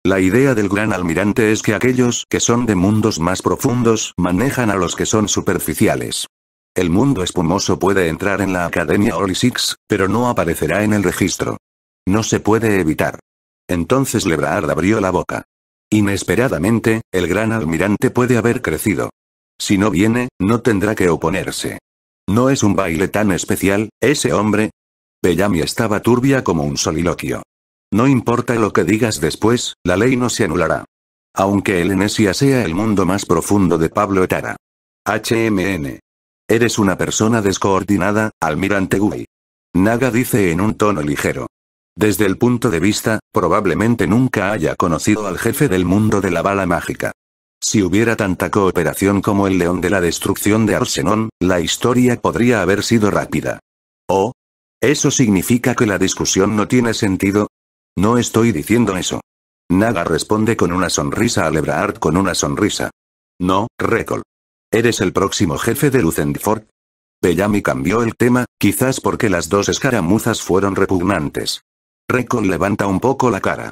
La idea del gran almirante es que aquellos que son de mundos más profundos manejan a los que son superficiales. El mundo espumoso puede entrar en la Academia Holy Six, pero no aparecerá en el registro. No se puede evitar. Entonces Lebrard abrió la boca. Inesperadamente, el gran almirante puede haber crecido. Si no viene, no tendrá que oponerse. No es un baile tan especial, ese hombre, Bellamy estaba turbia como un soliloquio. No importa lo que digas después, la ley no se anulará. Aunque el Enesia sea el mundo más profundo de Pablo Etara. HMN. Eres una persona descoordinada, almirante Gui. Naga dice en un tono ligero. Desde el punto de vista, probablemente nunca haya conocido al jefe del mundo de la bala mágica. Si hubiera tanta cooperación como el león de la destrucción de Arsenón, la historia podría haber sido rápida. O, ¿Eso significa que la discusión no tiene sentido? No estoy diciendo eso. Naga responde con una sonrisa a Lebrard con una sonrisa. No, Recol. ¿Eres el próximo jefe de Lucendfort? Bellamy cambió el tema, quizás porque las dos escaramuzas fueron repugnantes. Recol levanta un poco la cara.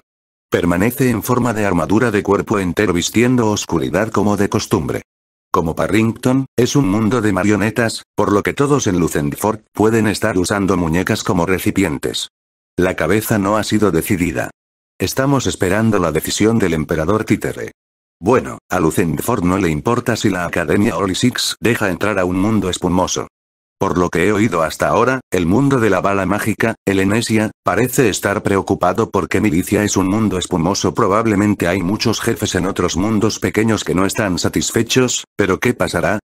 Permanece en forma de armadura de cuerpo entero vistiendo oscuridad como de costumbre. Como Parrington, es un mundo de marionetas, por lo que todos en Lucendifort pueden estar usando muñecas como recipientes. La cabeza no ha sido decidida. Estamos esperando la decisión del emperador títere. Bueno, a Lucentford no le importa si la Academia Olisix deja entrar a un mundo espumoso. Por lo que he oído hasta ahora, el mundo de la bala mágica, el parece estar preocupado porque Milicia es un mundo espumoso. Probablemente hay muchos jefes en otros mundos pequeños que no están satisfechos, pero ¿qué pasará?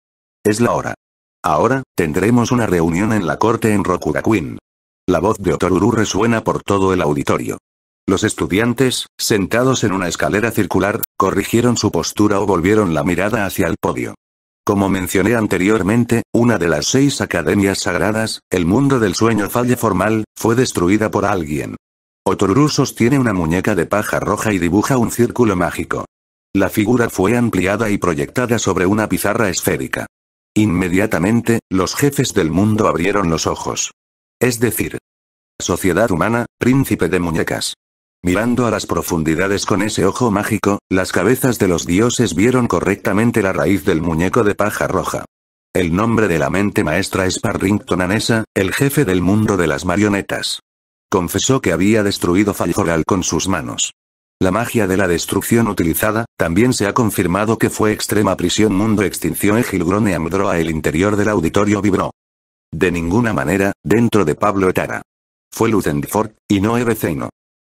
Es la hora. Ahora, tendremos una reunión en la corte en Rokugakuin. La voz de Otoruru resuena por todo el auditorio. Los estudiantes, sentados en una escalera circular, corrigieron su postura o volvieron la mirada hacia el podio. Como mencioné anteriormente, una de las seis academias sagradas, el mundo del sueño falle formal, fue destruida por alguien. Rusos tiene una muñeca de paja roja y dibuja un círculo mágico. La figura fue ampliada y proyectada sobre una pizarra esférica. Inmediatamente, los jefes del mundo abrieron los ojos. Es decir, sociedad humana, príncipe de muñecas. Mirando a las profundidades con ese ojo mágico, las cabezas de los dioses vieron correctamente la raíz del muñeco de paja roja. El nombre de la mente maestra es Parrington Anesa, el jefe del mundo de las marionetas. Confesó que había destruido Faljoral con sus manos. La magia de la destrucción utilizada, también se ha confirmado que fue extrema prisión mundo extinción y Amdroa el interior del auditorio vibró. De ninguna manera, dentro de Pablo Etara. Fue Lucendifort, y no Ebeceino.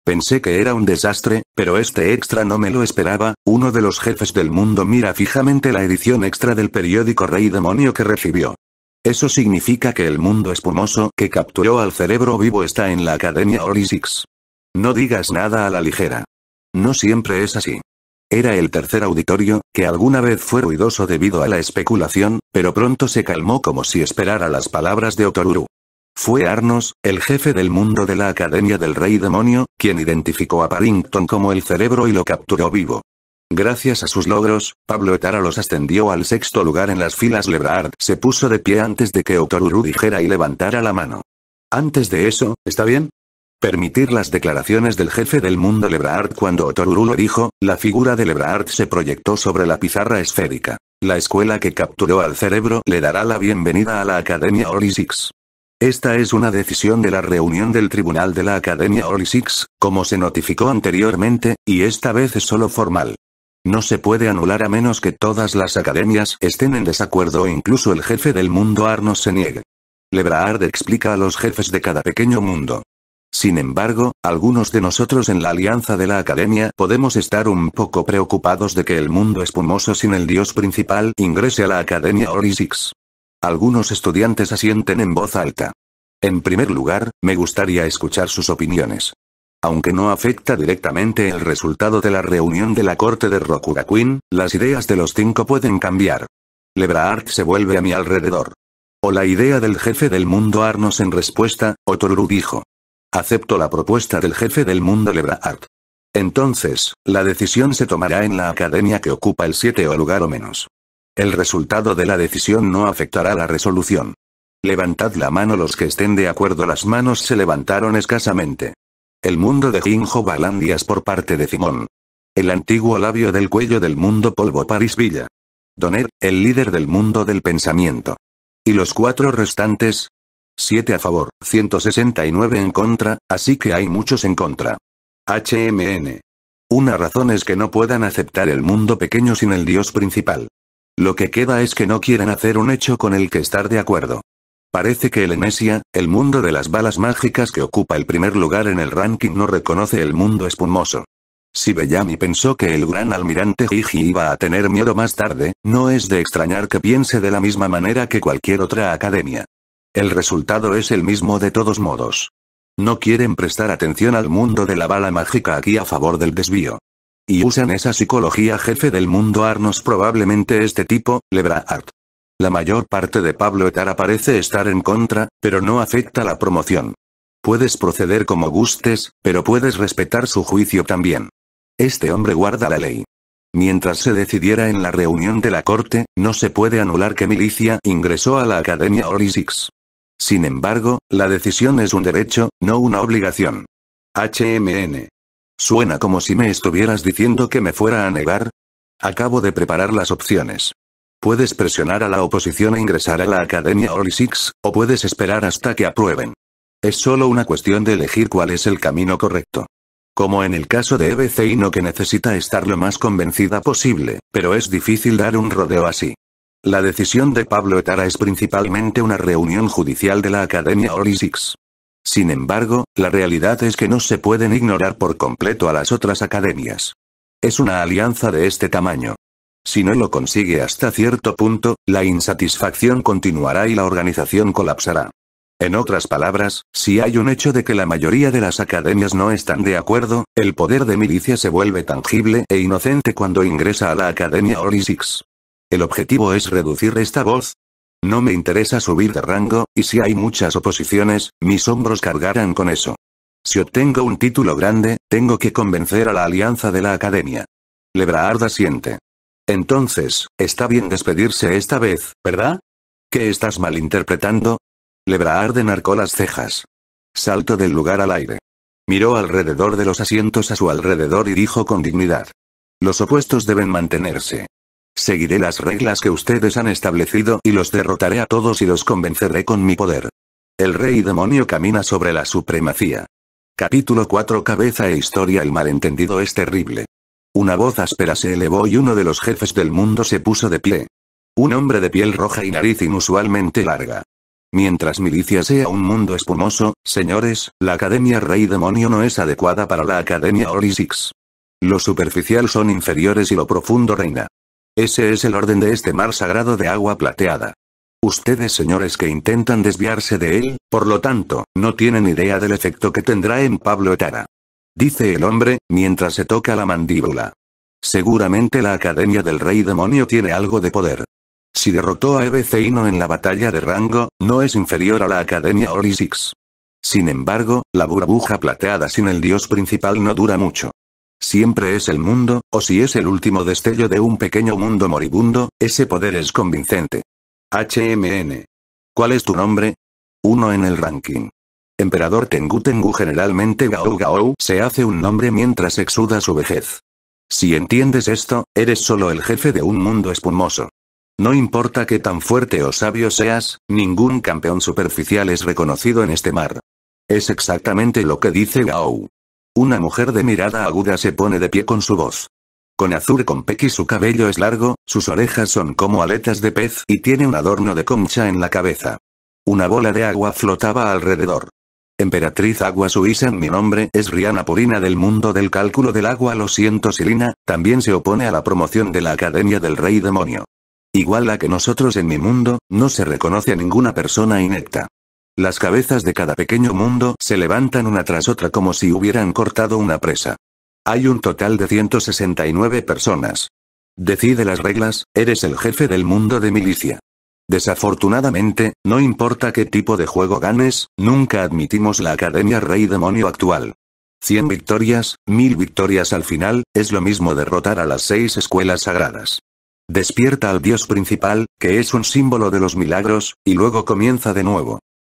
Pensé que era un desastre, pero este extra no me lo esperaba, uno de los jefes del mundo mira fijamente la edición extra del periódico Rey Demonio que recibió. Eso significa que el mundo espumoso que capturó al cerebro vivo está en la Academia Orisix. No digas nada a la ligera. No siempre es así. Era el tercer auditorio, que alguna vez fue ruidoso debido a la especulación, pero pronto se calmó como si esperara las palabras de Otoruru. Fue Arnos, el jefe del mundo de la Academia del Rey Demonio, quien identificó a Parrington como el cerebro y lo capturó vivo. Gracias a sus logros, Pablo Etara los ascendió al sexto lugar en las filas Lebrard se puso de pie antes de que Otoruru dijera y levantara la mano. Antes de eso, ¿está bien? Permitir las declaraciones del jefe del mundo Lebrard cuando Otoruru lo dijo, la figura de Lebrard se proyectó sobre la pizarra esférica. La escuela que capturó al cerebro le dará la bienvenida a la Academia Orisix. Esta es una decisión de la reunión del Tribunal de la Academia Orisix, como se notificó anteriormente, y esta vez es solo formal. No se puede anular a menos que todas las academias estén en desacuerdo o incluso el jefe del mundo Arno se niegue. Lebraard explica a los jefes de cada pequeño mundo. Sin embargo, algunos de nosotros en la alianza de la academia podemos estar un poco preocupados de que el mundo espumoso sin el dios principal ingrese a la academia Orisix. Algunos estudiantes asienten en voz alta. En primer lugar, me gustaría escuchar sus opiniones. Aunque no afecta directamente el resultado de la reunión de la corte de Queen, las ideas de los cinco pueden cambiar. Art se vuelve a mi alrededor. O la idea del jefe del mundo Arnos en respuesta, Otoruru dijo. Acepto la propuesta del jefe del mundo Art. Entonces, la decisión se tomará en la academia que ocupa el siete o lugar o menos. El resultado de la decisión no afectará la resolución. Levantad la mano los que estén de acuerdo. Las manos se levantaron escasamente. El mundo de Jinjo Balandias por parte de Simón. El antiguo labio del cuello del mundo polvo París Villa. Doner, el líder del mundo del pensamiento. ¿Y los cuatro restantes? 7 a favor, 169 en contra, así que hay muchos en contra. HMN. Una razón es que no puedan aceptar el mundo pequeño sin el dios principal. Lo que queda es que no quieren hacer un hecho con el que estar de acuerdo. Parece que el Enesia, el mundo de las balas mágicas que ocupa el primer lugar en el ranking no reconoce el mundo espumoso. Si Bellamy pensó que el gran almirante Gigi iba a tener miedo más tarde, no es de extrañar que piense de la misma manera que cualquier otra academia. El resultado es el mismo de todos modos. No quieren prestar atención al mundo de la bala mágica aquí a favor del desvío. Y usan esa psicología jefe del mundo Arnos probablemente este tipo, Art. La mayor parte de Pablo Etara parece estar en contra, pero no afecta la promoción. Puedes proceder como gustes, pero puedes respetar su juicio también. Este hombre guarda la ley. Mientras se decidiera en la reunión de la corte, no se puede anular que Milicia ingresó a la Academia Orisix. Sin embargo, la decisión es un derecho, no una obligación. HMN. Suena como si me estuvieras diciendo que me fuera a negar. Acabo de preparar las opciones. Puedes presionar a la oposición a e ingresar a la Academia Orisix o puedes esperar hasta que aprueben. Es solo una cuestión de elegir cuál es el camino correcto. Como en el caso de EBC no que necesita estar lo más convencida posible, pero es difícil dar un rodeo así. La decisión de Pablo Etara es principalmente una reunión judicial de la Academia Orisix. Sin embargo, la realidad es que no se pueden ignorar por completo a las otras academias. Es una alianza de este tamaño. Si no lo consigue hasta cierto punto, la insatisfacción continuará y la organización colapsará. En otras palabras, si hay un hecho de que la mayoría de las academias no están de acuerdo, el poder de milicia se vuelve tangible e inocente cuando ingresa a la Academia Orisix. El objetivo es reducir esta voz, no me interesa subir de rango, y si hay muchas oposiciones, mis hombros cargarán con eso. Si obtengo un título grande, tengo que convencer a la alianza de la academia. Lebraarda siente. Entonces, está bien despedirse esta vez, ¿verdad? ¿Qué estás malinterpretando? Lebrard enarcó las cejas. Salto del lugar al aire. Miró alrededor de los asientos a su alrededor y dijo con dignidad. Los opuestos deben mantenerse. Seguiré las reglas que ustedes han establecido y los derrotaré a todos y los convenceré con mi poder. El rey demonio camina sobre la supremacía. Capítulo 4 Cabeza e historia El malentendido es terrible. Una voz áspera se elevó y uno de los jefes del mundo se puso de pie. Un hombre de piel roja y nariz inusualmente larga. Mientras Milicia sea un mundo espumoso, señores, la Academia Rey Demonio no es adecuada para la Academia Orisix. Lo superficial son inferiores y lo profundo reina. Ese es el orden de este mar sagrado de agua plateada. Ustedes señores que intentan desviarse de él, por lo tanto, no tienen idea del efecto que tendrá en Pablo Etara. Dice el hombre, mientras se toca la mandíbula. Seguramente la Academia del Rey Demonio tiene algo de poder. Si derrotó a Ebeceino en la batalla de Rango, no es inferior a la Academia Orisix. Sin embargo, la burbuja plateada sin el dios principal no dura mucho siempre es el mundo, o si es el último destello de un pequeño mundo moribundo, ese poder es convincente. HMN. ¿Cuál es tu nombre? Uno en el ranking. Emperador Tengu Tengu generalmente Gao Gao se hace un nombre mientras exuda su vejez. Si entiendes esto, eres solo el jefe de un mundo espumoso. No importa qué tan fuerte o sabio seas, ningún campeón superficial es reconocido en este mar. Es exactamente lo que dice Gao. Una mujer de mirada aguda se pone de pie con su voz. Con azur con pequi su cabello es largo, sus orejas son como aletas de pez y tiene un adorno de concha en la cabeza. Una bola de agua flotaba alrededor. Emperatriz Agua Suiza mi nombre es Rihanna Purina del mundo del cálculo del agua lo siento Silina, también se opone a la promoción de la Academia del Rey Demonio. Igual a que nosotros en mi mundo, no se reconoce a ninguna persona inecta. Las cabezas de cada pequeño mundo se levantan una tras otra como si hubieran cortado una presa. Hay un total de 169 personas. Decide las reglas, eres el jefe del mundo de milicia. Desafortunadamente, no importa qué tipo de juego ganes, nunca admitimos la Academia Rey Demonio actual. 100 victorias, 1000 victorias al final, es lo mismo derrotar a las seis escuelas sagradas. Despierta al dios principal, que es un símbolo de los milagros, y luego comienza de nuevo.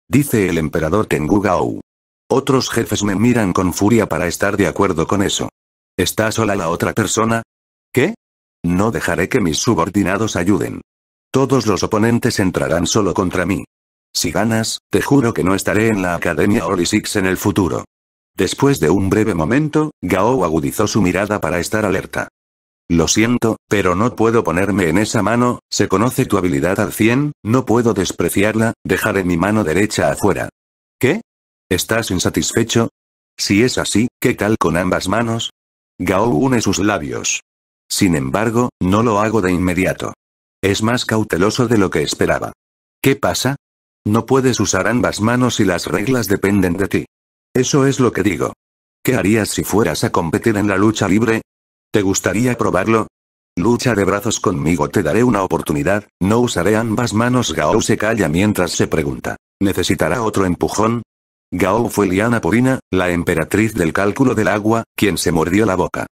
Dice el emperador Tengu Gao. Otros jefes me miran con furia para estar de acuerdo con eso. ¿Está sola la otra persona? ¿Qué? No dejaré que mis subordinados ayuden. Todos los oponentes entrarán solo contra mí. Si ganas, te juro que no estaré en la Academia Orisix en el futuro. Después de un breve momento, Gao agudizó su mirada para estar alerta. Lo siento, pero no puedo ponerme en esa mano, se conoce tu habilidad al 100, no puedo despreciarla, dejaré mi mano derecha afuera. ¿Qué? ¿Estás insatisfecho? Si es así, ¿qué tal con ambas manos? Gao une sus labios. Sin embargo, no lo hago de inmediato. Es más cauteloso de lo que esperaba. ¿Qué pasa? No puedes usar ambas manos y las reglas dependen de ti. Eso es lo que digo. ¿Qué harías si fueras a competir en la lucha libre? ¿Te gustaría probarlo? Lucha de brazos conmigo, te daré una oportunidad, no usaré ambas manos. Gao se calla mientras se pregunta. ¿Necesitará otro empujón? Gao fue Liana Purina, la emperatriz del cálculo del agua, quien se mordió la boca.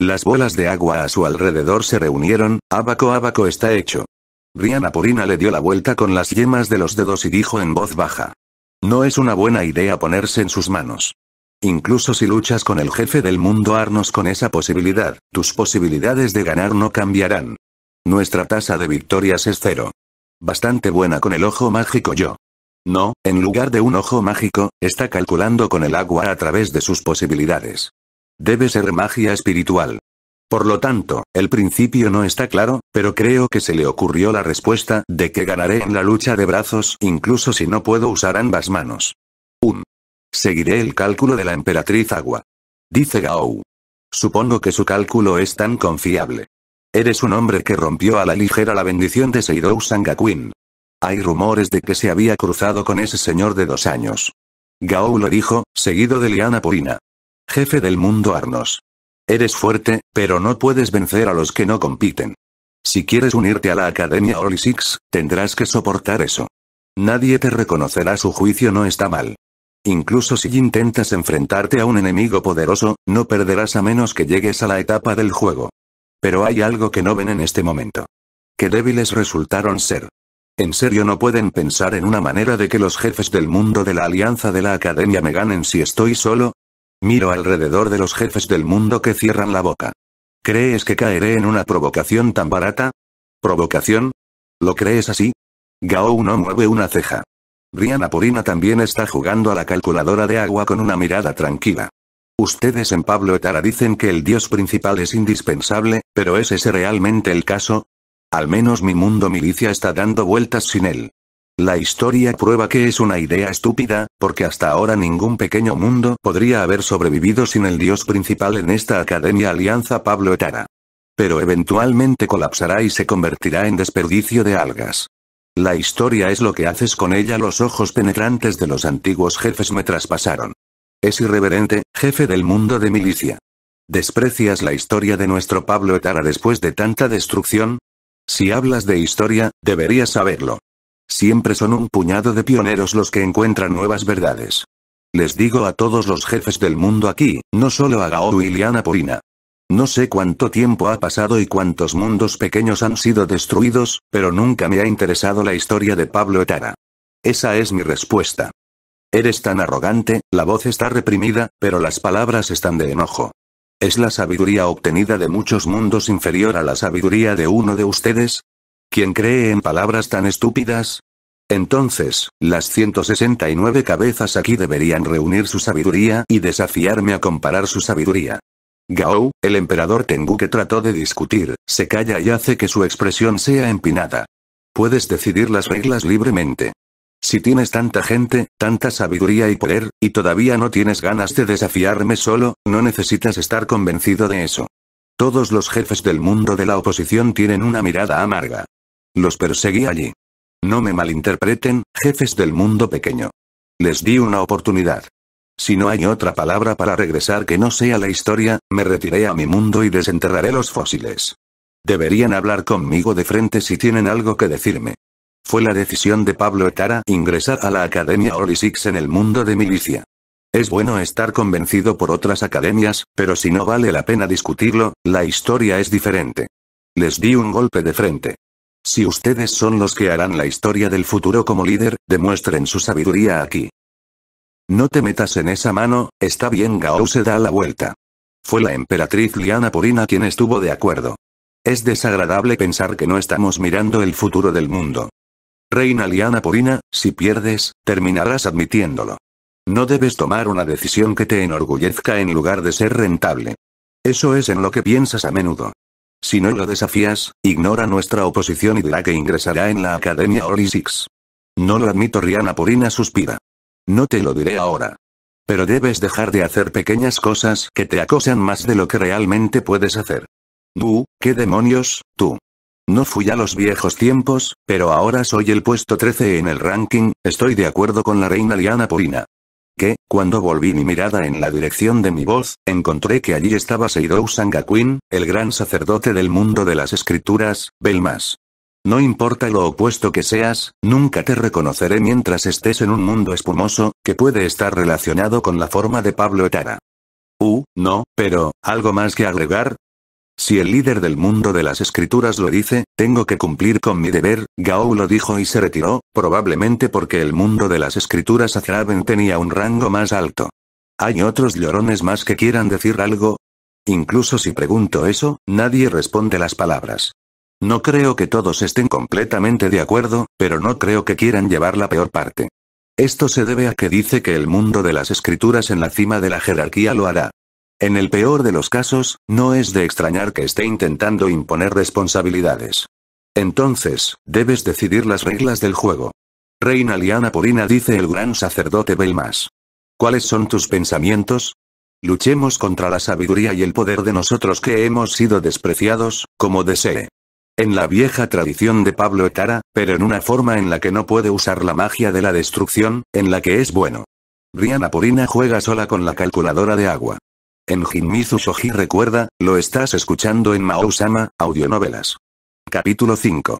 Las bolas de agua a su alrededor se reunieron, abaco abaco está hecho. Liana Purina le dio la vuelta con las yemas de los dedos y dijo en voz baja. No es una buena idea ponerse en sus manos. Incluso si luchas con el jefe del mundo Arnos con esa posibilidad, tus posibilidades de ganar no cambiarán. Nuestra tasa de victorias es cero. Bastante buena con el ojo mágico yo. No, en lugar de un ojo mágico, está calculando con el agua a través de sus posibilidades. Debe ser magia espiritual. Por lo tanto, el principio no está claro, pero creo que se le ocurrió la respuesta de que ganaré en la lucha de brazos incluso si no puedo usar ambas manos. Seguiré el cálculo de la emperatriz Agua. Dice Gao. Supongo que su cálculo es tan confiable. Eres un hombre que rompió a la ligera la bendición de Sanga Sangakuin. Hay rumores de que se había cruzado con ese señor de dos años. Gao lo dijo, seguido de Liana Purina. Jefe del mundo Arnos. Eres fuerte, pero no puedes vencer a los que no compiten. Si quieres unirte a la Academia Holy Six, tendrás que soportar eso. Nadie te reconocerá su juicio no está mal. Incluso si intentas enfrentarte a un enemigo poderoso, no perderás a menos que llegues a la etapa del juego. Pero hay algo que no ven en este momento. Qué débiles resultaron ser. En serio no pueden pensar en una manera de que los jefes del mundo de la Alianza de la Academia me ganen si estoy solo. Miro alrededor de los jefes del mundo que cierran la boca. ¿Crees que caeré en una provocación tan barata? ¿Provocación? ¿Lo crees así? Gao no mueve una ceja. Brianna Purina también está jugando a la calculadora de agua con una mirada tranquila. Ustedes en Pablo Etara dicen que el dios principal es indispensable, pero ¿es ese realmente el caso? Al menos mi mundo milicia está dando vueltas sin él. La historia prueba que es una idea estúpida, porque hasta ahora ningún pequeño mundo podría haber sobrevivido sin el dios principal en esta Academia Alianza Pablo Etara. Pero eventualmente colapsará y se convertirá en desperdicio de algas. La historia es lo que haces con ella. Los ojos penetrantes de los antiguos jefes me traspasaron. Es irreverente, jefe del mundo de milicia. ¿Desprecias la historia de nuestro Pablo Etara después de tanta destrucción? Si hablas de historia, deberías saberlo. Siempre son un puñado de pioneros los que encuentran nuevas verdades. Les digo a todos los jefes del mundo aquí, no solo a Gao y Liana Purina. No sé cuánto tiempo ha pasado y cuántos mundos pequeños han sido destruidos, pero nunca me ha interesado la historia de Pablo Etara. Esa es mi respuesta. Eres tan arrogante, la voz está reprimida, pero las palabras están de enojo. ¿Es la sabiduría obtenida de muchos mundos inferior a la sabiduría de uno de ustedes? ¿Quién cree en palabras tan estúpidas? Entonces, las 169 cabezas aquí deberían reunir su sabiduría y desafiarme a comparar su sabiduría. Gao, el emperador Tengu que trató de discutir, se calla y hace que su expresión sea empinada. Puedes decidir las reglas libremente. Si tienes tanta gente, tanta sabiduría y poder, y todavía no tienes ganas de desafiarme solo, no necesitas estar convencido de eso. Todos los jefes del mundo de la oposición tienen una mirada amarga. Los perseguí allí. No me malinterpreten, jefes del mundo pequeño. Les di una oportunidad. Si no hay otra palabra para regresar que no sea la historia, me retiré a mi mundo y desenterraré los fósiles. Deberían hablar conmigo de frente si tienen algo que decirme. Fue la decisión de Pablo Etara ingresar a la Academia Orisix en el mundo de milicia. Es bueno estar convencido por otras academias, pero si no vale la pena discutirlo, la historia es diferente. Les di un golpe de frente. Si ustedes son los que harán la historia del futuro como líder, demuestren su sabiduría aquí. No te metas en esa mano, está bien Gao se da la vuelta. Fue la emperatriz Liana Porina quien estuvo de acuerdo. Es desagradable pensar que no estamos mirando el futuro del mundo. Reina Liana Purina, si pierdes, terminarás admitiéndolo. No debes tomar una decisión que te enorgullezca en lugar de ser rentable. Eso es en lo que piensas a menudo. Si no lo desafías, ignora nuestra oposición y dirá que ingresará en la Academia Orisix. No lo admito Liana Porina suspira. No te lo diré ahora. Pero debes dejar de hacer pequeñas cosas que te acosan más de lo que realmente puedes hacer. Bu, ¿qué demonios, tú? No fui a los viejos tiempos, pero ahora soy el puesto 13 en el ranking, estoy de acuerdo con la reina Liana Purina. Que, cuando volví mi mirada en la dirección de mi voz, encontré que allí estaba Seidou Sangakuin, el gran sacerdote del mundo de las escrituras, Belmas. No importa lo opuesto que seas, nunca te reconoceré mientras estés en un mundo espumoso, que puede estar relacionado con la forma de Pablo Etara. Uh, no, pero, ¿algo más que agregar? Si el líder del mundo de las escrituras lo dice, tengo que cumplir con mi deber, Gao lo dijo y se retiró, probablemente porque el mundo de las escrituras Azraven tenía un rango más alto. ¿Hay otros llorones más que quieran decir algo? Incluso si pregunto eso, nadie responde las palabras. No creo que todos estén completamente de acuerdo, pero no creo que quieran llevar la peor parte. Esto se debe a que dice que el mundo de las escrituras en la cima de la jerarquía lo hará. En el peor de los casos, no es de extrañar que esté intentando imponer responsabilidades. Entonces, debes decidir las reglas del juego. Reina Liana Purina dice el gran sacerdote Belmas. ¿Cuáles son tus pensamientos? Luchemos contra la sabiduría y el poder de nosotros que hemos sido despreciados, como desee en la vieja tradición de Pablo Etara, pero en una forma en la que no puede usar la magia de la destrucción, en la que es bueno. Rihanna Purina juega sola con la calculadora de agua. En Jinmizu Shoji recuerda, lo estás escuchando en Mao-sama, audionovelas. Capítulo 5.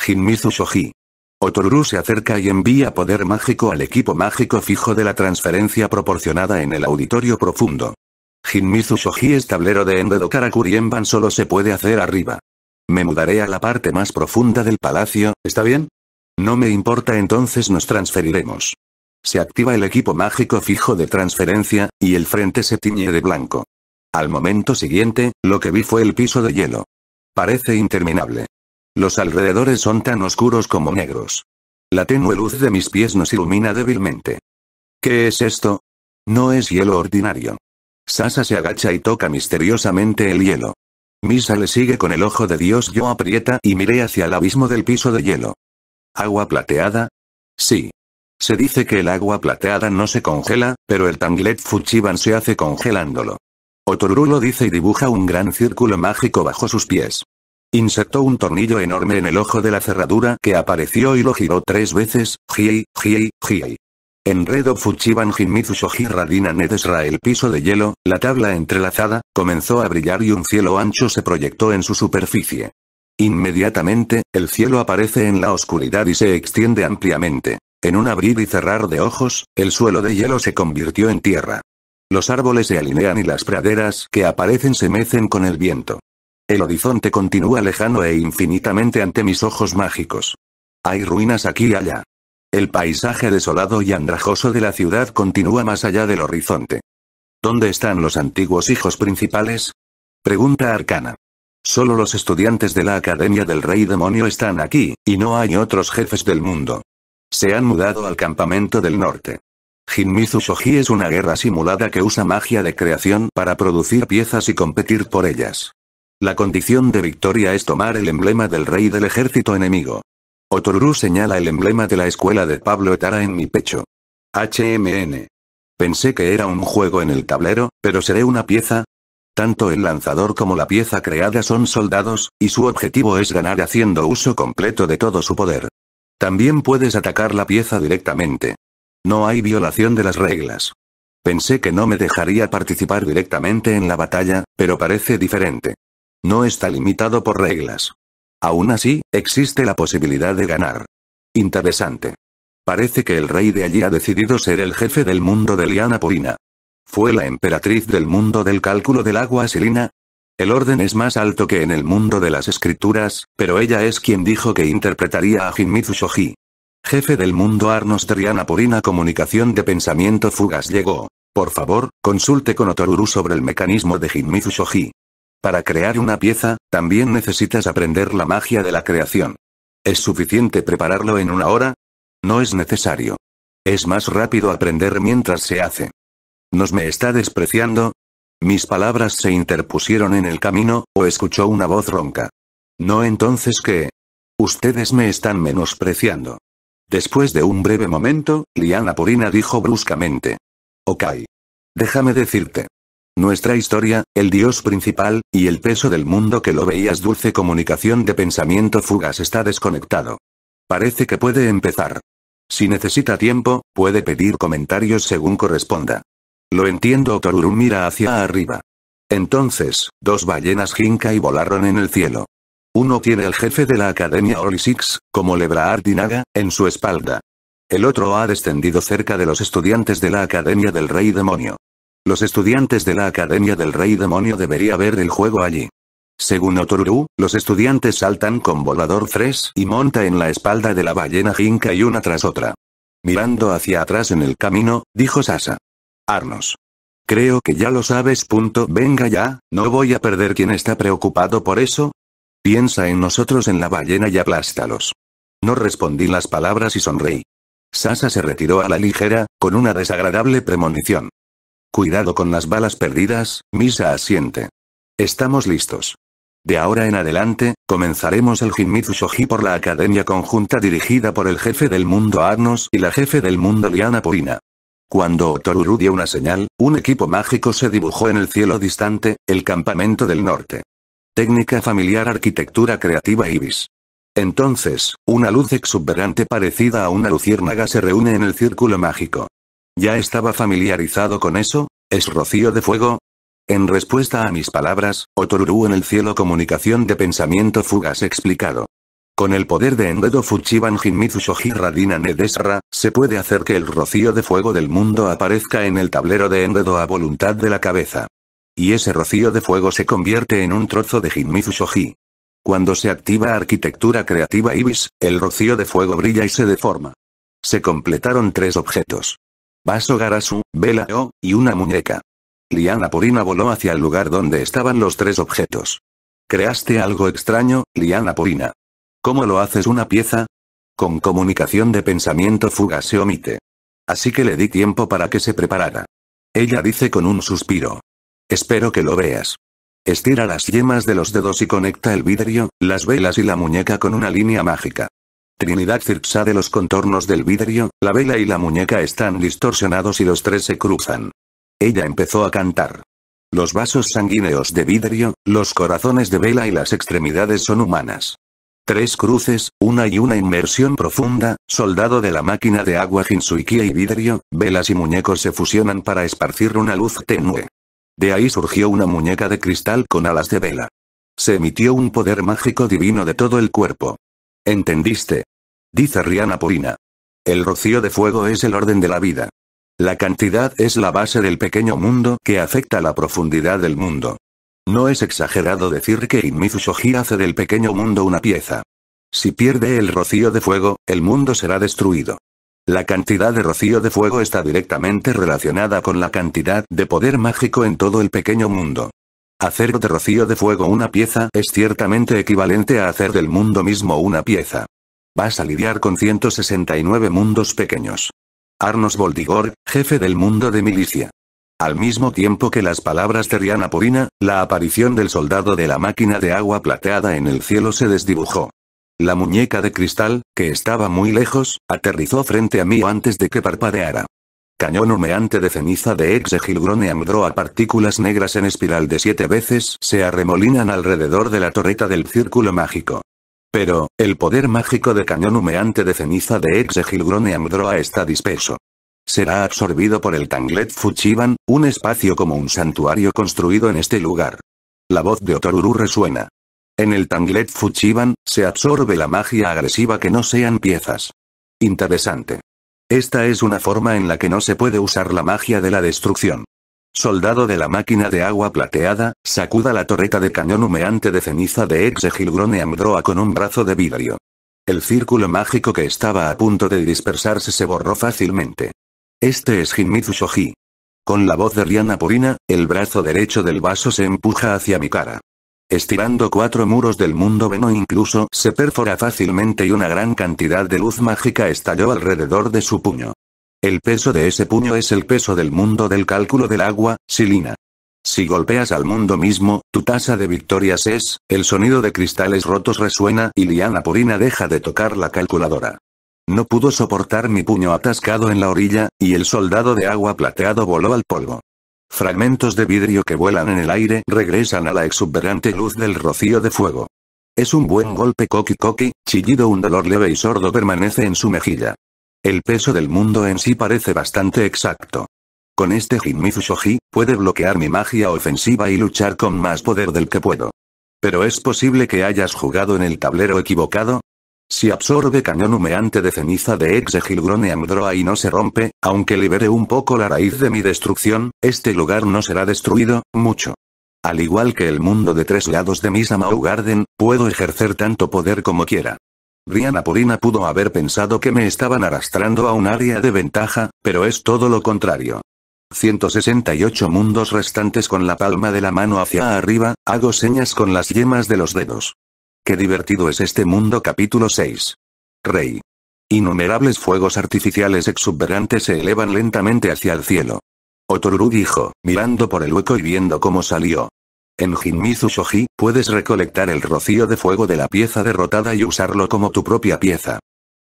Jinmizu Shoji. Otoruru se acerca y envía poder mágico al equipo mágico fijo de la transferencia proporcionada en el auditorio profundo. Jinmizu Shoji es tablero de en van solo se puede hacer arriba. Me mudaré a la parte más profunda del palacio, ¿está bien? No me importa entonces nos transferiremos. Se activa el equipo mágico fijo de transferencia, y el frente se tiñe de blanco. Al momento siguiente, lo que vi fue el piso de hielo. Parece interminable. Los alrededores son tan oscuros como negros. La tenue luz de mis pies nos ilumina débilmente. ¿Qué es esto? No es hielo ordinario. Sasa se agacha y toca misteriosamente el hielo. Misa le sigue con el ojo de Dios yo aprieta y miré hacia el abismo del piso de hielo. ¿Agua plateada? Sí. Se dice que el agua plateada no se congela, pero el Tanglet Fuchiban se hace congelándolo. Otoruru lo dice y dibuja un gran círculo mágico bajo sus pies. Insertó un tornillo enorme en el ojo de la cerradura que apareció y lo giró tres veces, giei, giei, giei. Enredo Fuchiban gimizu Radina Nedesra el piso de hielo, la tabla entrelazada, comenzó a brillar y un cielo ancho se proyectó en su superficie. Inmediatamente, el cielo aparece en la oscuridad y se extiende ampliamente. En un abrir y cerrar de ojos, el suelo de hielo se convirtió en tierra. Los árboles se alinean y las praderas que aparecen se mecen con el viento. El horizonte continúa lejano e infinitamente ante mis ojos mágicos. Hay ruinas aquí y allá. El paisaje desolado y andrajoso de la ciudad continúa más allá del horizonte. ¿Dónde están los antiguos hijos principales? Pregunta Arcana. Solo los estudiantes de la Academia del Rey Demonio están aquí, y no hay otros jefes del mundo. Se han mudado al campamento del norte. Jinmizu Shoji es una guerra simulada que usa magia de creación para producir piezas y competir por ellas. La condición de victoria es tomar el emblema del rey del ejército enemigo. Otoruru señala el emblema de la escuela de Pablo Etara en mi pecho. HMN. Pensé que era un juego en el tablero, pero seré una pieza. Tanto el lanzador como la pieza creada son soldados, y su objetivo es ganar haciendo uso completo de todo su poder. También puedes atacar la pieza directamente. No hay violación de las reglas. Pensé que no me dejaría participar directamente en la batalla, pero parece diferente. No está limitado por reglas. Aún así, existe la posibilidad de ganar. Interesante. Parece que el rey de allí ha decidido ser el jefe del mundo de Liana Purina. ¿Fue la emperatriz del mundo del cálculo del agua Silina? El orden es más alto que en el mundo de las escrituras, pero ella es quien dijo que interpretaría a Jimizu Shoji. Jefe del mundo Arnos Triana Purina Comunicación de Pensamiento Fugas llegó. Por favor, consulte con Otoruru sobre el mecanismo de Jimizu Shoji. Para crear una pieza, también necesitas aprender la magia de la creación. ¿Es suficiente prepararlo en una hora? No es necesario. Es más rápido aprender mientras se hace. ¿Nos me está despreciando? Mis palabras se interpusieron en el camino, o escuchó una voz ronca. No entonces que... Ustedes me están menospreciando. Después de un breve momento, Liana Purina dijo bruscamente. Ok. Déjame decirte. Nuestra historia, el Dios principal, y el peso del mundo que lo veías dulce comunicación de pensamiento fugas está desconectado. Parece que puede empezar. Si necesita tiempo, puede pedir comentarios según corresponda. Lo entiendo Toruru mira hacia arriba. Entonces, dos ballenas jinca y volaron en el cielo. Uno tiene al jefe de la Academia Holy como Lebra Dinaga, en su espalda. El otro ha descendido cerca de los estudiantes de la Academia del Rey Demonio. Los estudiantes de la Academia del Rey Demonio debería ver el juego allí. Según Otoruru, los estudiantes saltan con volador fres y monta en la espalda de la ballena jinca y una tras otra. Mirando hacia atrás en el camino, dijo Sasa. Arnos. Creo que ya lo sabes. Punto. Venga ya, no voy a perder quien está preocupado por eso. Piensa en nosotros en la ballena y aplástalos. No respondí las palabras y sonreí. Sasa se retiró a la ligera, con una desagradable premonición. Cuidado con las balas perdidas, Misa asiente. Estamos listos. De ahora en adelante, comenzaremos el Jinmitsu Shoji por la academia conjunta dirigida por el jefe del mundo Arnos y la jefe del mundo Liana Purina. Cuando Otoruru dio una señal, un equipo mágico se dibujó en el cielo distante, el campamento del norte. Técnica familiar arquitectura creativa Ibis. Entonces, una luz exuberante parecida a una luciérnaga se reúne en el círculo mágico. Ya estaba familiarizado con eso, ¿es rocío de fuego? En respuesta a mis palabras, Otoruru en el cielo comunicación de pensamiento fugas explicado. Con el poder de Enredo Fuchiban Jinmitsu Radina Nedesra, se puede hacer que el rocío de fuego del mundo aparezca en el tablero de Endedo a voluntad de la cabeza. Y ese rocío de fuego se convierte en un trozo de Jinmitsu shogi. Cuando se activa arquitectura creativa Ibis, el rocío de fuego brilla y se deforma. Se completaron tres objetos vaso Garasu, vela O, oh, y una muñeca. Liana Purina voló hacia el lugar donde estaban los tres objetos. Creaste algo extraño, Liana Purina. ¿Cómo lo haces una pieza? Con comunicación de pensamiento fuga se omite. Así que le di tiempo para que se preparara. Ella dice con un suspiro. Espero que lo veas. Estira las yemas de los dedos y conecta el vidrio, las velas y la muñeca con una línea mágica. Trinidad circsa de los contornos del vidrio, la vela y la muñeca están distorsionados y los tres se cruzan. Ella empezó a cantar. Los vasos sanguíneos de vidrio, los corazones de vela y las extremidades son humanas. Tres cruces, una y una inmersión profunda, soldado de la máquina de agua Jinsuikia y vidrio, velas y muñecos se fusionan para esparcir una luz tenue. De ahí surgió una muñeca de cristal con alas de vela. Se emitió un poder mágico divino de todo el cuerpo. ¿Entendiste? Dice Rihanna Purina. El rocío de fuego es el orden de la vida. La cantidad es la base del pequeño mundo que afecta la profundidad del mundo. No es exagerado decir que Shoji hace del pequeño mundo una pieza. Si pierde el rocío de fuego, el mundo será destruido. La cantidad de rocío de fuego está directamente relacionada con la cantidad de poder mágico en todo el pequeño mundo. Hacer de rocío de fuego una pieza es ciertamente equivalente a hacer del mundo mismo una pieza. Vas a lidiar con 169 mundos pequeños. Arnos Voldigor, jefe del mundo de milicia. Al mismo tiempo que las palabras de Rihanna Purina, la aparición del soldado de la máquina de agua plateada en el cielo se desdibujó. La muñeca de cristal, que estaba muy lejos, aterrizó frente a mí antes de que parpadeara. Cañón humeante de ceniza de Exegilgrone Amdroa partículas negras en espiral de siete veces se arremolinan alrededor de la torreta del círculo mágico. Pero, el poder mágico de cañón humeante de ceniza de Exegilgrone Amdroa está disperso. Será absorbido por el Tanglet Fuchiban, un espacio como un santuario construido en este lugar. La voz de Otoruru resuena. En el Tanglet Fuchiban, se absorbe la magia agresiva que no sean piezas. Interesante. Esta es una forma en la que no se puede usar la magia de la destrucción. Soldado de la máquina de agua plateada, sacuda la torreta de cañón humeante de ceniza de Exegilgrone Amdroa con un brazo de vidrio. El círculo mágico que estaba a punto de dispersarse se borró fácilmente. Este es Jinmizu Shoji. Con la voz de Rihanna Purina, el brazo derecho del vaso se empuja hacia mi cara. Estirando cuatro muros del mundo veno incluso se perfora fácilmente y una gran cantidad de luz mágica estalló alrededor de su puño. El peso de ese puño es el peso del mundo del cálculo del agua, Silina. Si golpeas al mundo mismo, tu tasa de victorias es, el sonido de cristales rotos resuena y Liana Purina deja de tocar la calculadora. No pudo soportar mi puño atascado en la orilla, y el soldado de agua plateado voló al polvo. Fragmentos de vidrio que vuelan en el aire regresan a la exuberante luz del rocío de fuego. Es un buen golpe coqui coqui, chillido un dolor leve y sordo permanece en su mejilla. El peso del mundo en sí parece bastante exacto. Con este Jinmizu Shoji, puede bloquear mi magia ofensiva y luchar con más poder del que puedo. Pero es posible que hayas jugado en el tablero equivocado, si absorbe cañón humeante de ceniza de Exegilgrone Amdroa y no se rompe, aunque libere un poco la raíz de mi destrucción, este lugar no será destruido, mucho. Al igual que el mundo de tres lados de misa Garden, puedo ejercer tanto poder como quiera. Rihanna Purina pudo haber pensado que me estaban arrastrando a un área de ventaja, pero es todo lo contrario. 168 mundos restantes con la palma de la mano hacia arriba, hago señas con las yemas de los dedos. Qué divertido es este mundo capítulo 6. Rey. Innumerables fuegos artificiales exuberantes se elevan lentamente hacia el cielo. Otoruru dijo, mirando por el hueco y viendo cómo salió. En Jinmizu Shoji, puedes recolectar el rocío de fuego de la pieza derrotada y usarlo como tu propia pieza.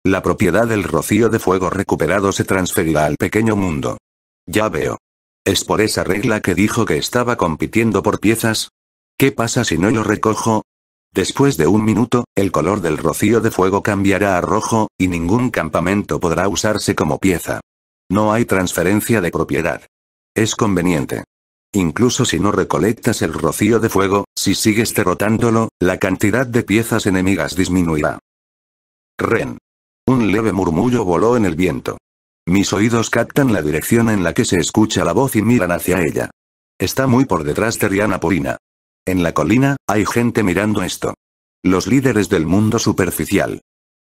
La propiedad del rocío de fuego recuperado se transferirá al pequeño mundo. Ya veo. ¿Es por esa regla que dijo que estaba compitiendo por piezas? ¿Qué pasa si no lo recojo? Después de un minuto, el color del rocío de fuego cambiará a rojo, y ningún campamento podrá usarse como pieza. No hay transferencia de propiedad. Es conveniente. Incluso si no recolectas el rocío de fuego, si sigues derrotándolo, la cantidad de piezas enemigas disminuirá. Ren. Un leve murmullo voló en el viento. Mis oídos captan la dirección en la que se escucha la voz y miran hacia ella. Está muy por detrás de Riana Purina. En la colina, hay gente mirando esto. Los líderes del mundo superficial.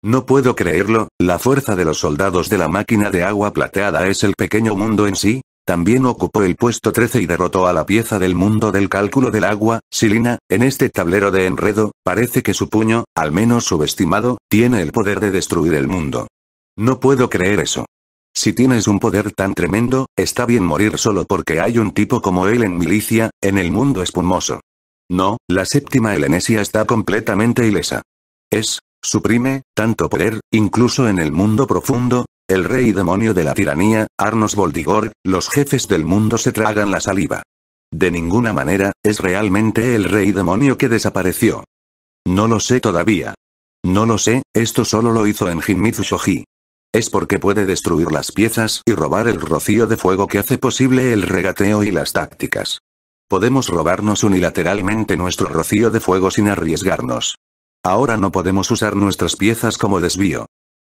No puedo creerlo, la fuerza de los soldados de la máquina de agua plateada es el pequeño mundo en sí. También ocupó el puesto 13 y derrotó a la pieza del mundo del cálculo del agua, Silina, en este tablero de enredo, parece que su puño, al menos subestimado, tiene el poder de destruir el mundo. No puedo creer eso. Si tienes un poder tan tremendo, está bien morir solo porque hay un tipo como él en milicia, en el mundo espumoso. No, la séptima helenesia está completamente ilesa. Es, suprime, tanto poder, incluso en el mundo profundo, el rey demonio de la tiranía, Arnos Voldigor, los jefes del mundo se tragan la saliva. De ninguna manera, es realmente el rey demonio que desapareció. No lo sé todavía. No lo sé, esto solo lo hizo en Jinmitsu Shogi. Es porque puede destruir las piezas y robar el rocío de fuego que hace posible el regateo y las tácticas. Podemos robarnos unilateralmente nuestro rocío de fuego sin arriesgarnos. Ahora no podemos usar nuestras piezas como desvío.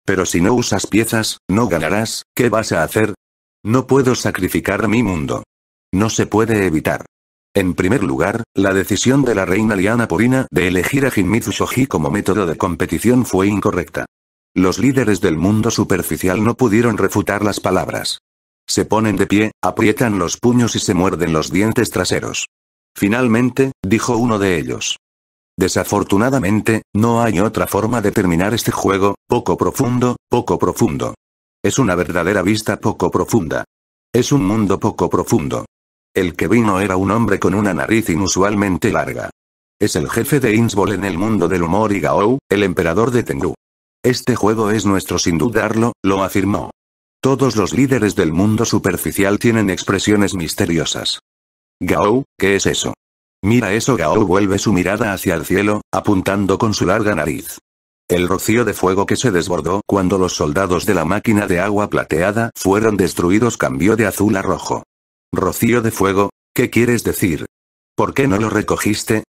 Pero si no usas piezas, no ganarás, ¿qué vas a hacer? No puedo sacrificar mi mundo. No se puede evitar. En primer lugar, la decisión de la reina Liana Purina de elegir a Jinmitsu Shoji como método de competición fue incorrecta. Los líderes del mundo superficial no pudieron refutar las palabras. Se ponen de pie, aprietan los puños y se muerden los dientes traseros. Finalmente, dijo uno de ellos. Desafortunadamente, no hay otra forma de terminar este juego, poco profundo, poco profundo. Es una verdadera vista poco profunda. Es un mundo poco profundo. El que vino era un hombre con una nariz inusualmente larga. Es el jefe de Innsbol en el mundo del humor y Gao, el emperador de Tengu. Este juego es nuestro sin dudarlo, lo afirmó. Todos los líderes del mundo superficial tienen expresiones misteriosas. Gao, ¿qué es eso? Mira eso Gao vuelve su mirada hacia el cielo, apuntando con su larga nariz. El rocío de fuego que se desbordó cuando los soldados de la máquina de agua plateada fueron destruidos cambió de azul a rojo. Rocío de fuego, ¿qué quieres decir? ¿Por qué no lo recogiste?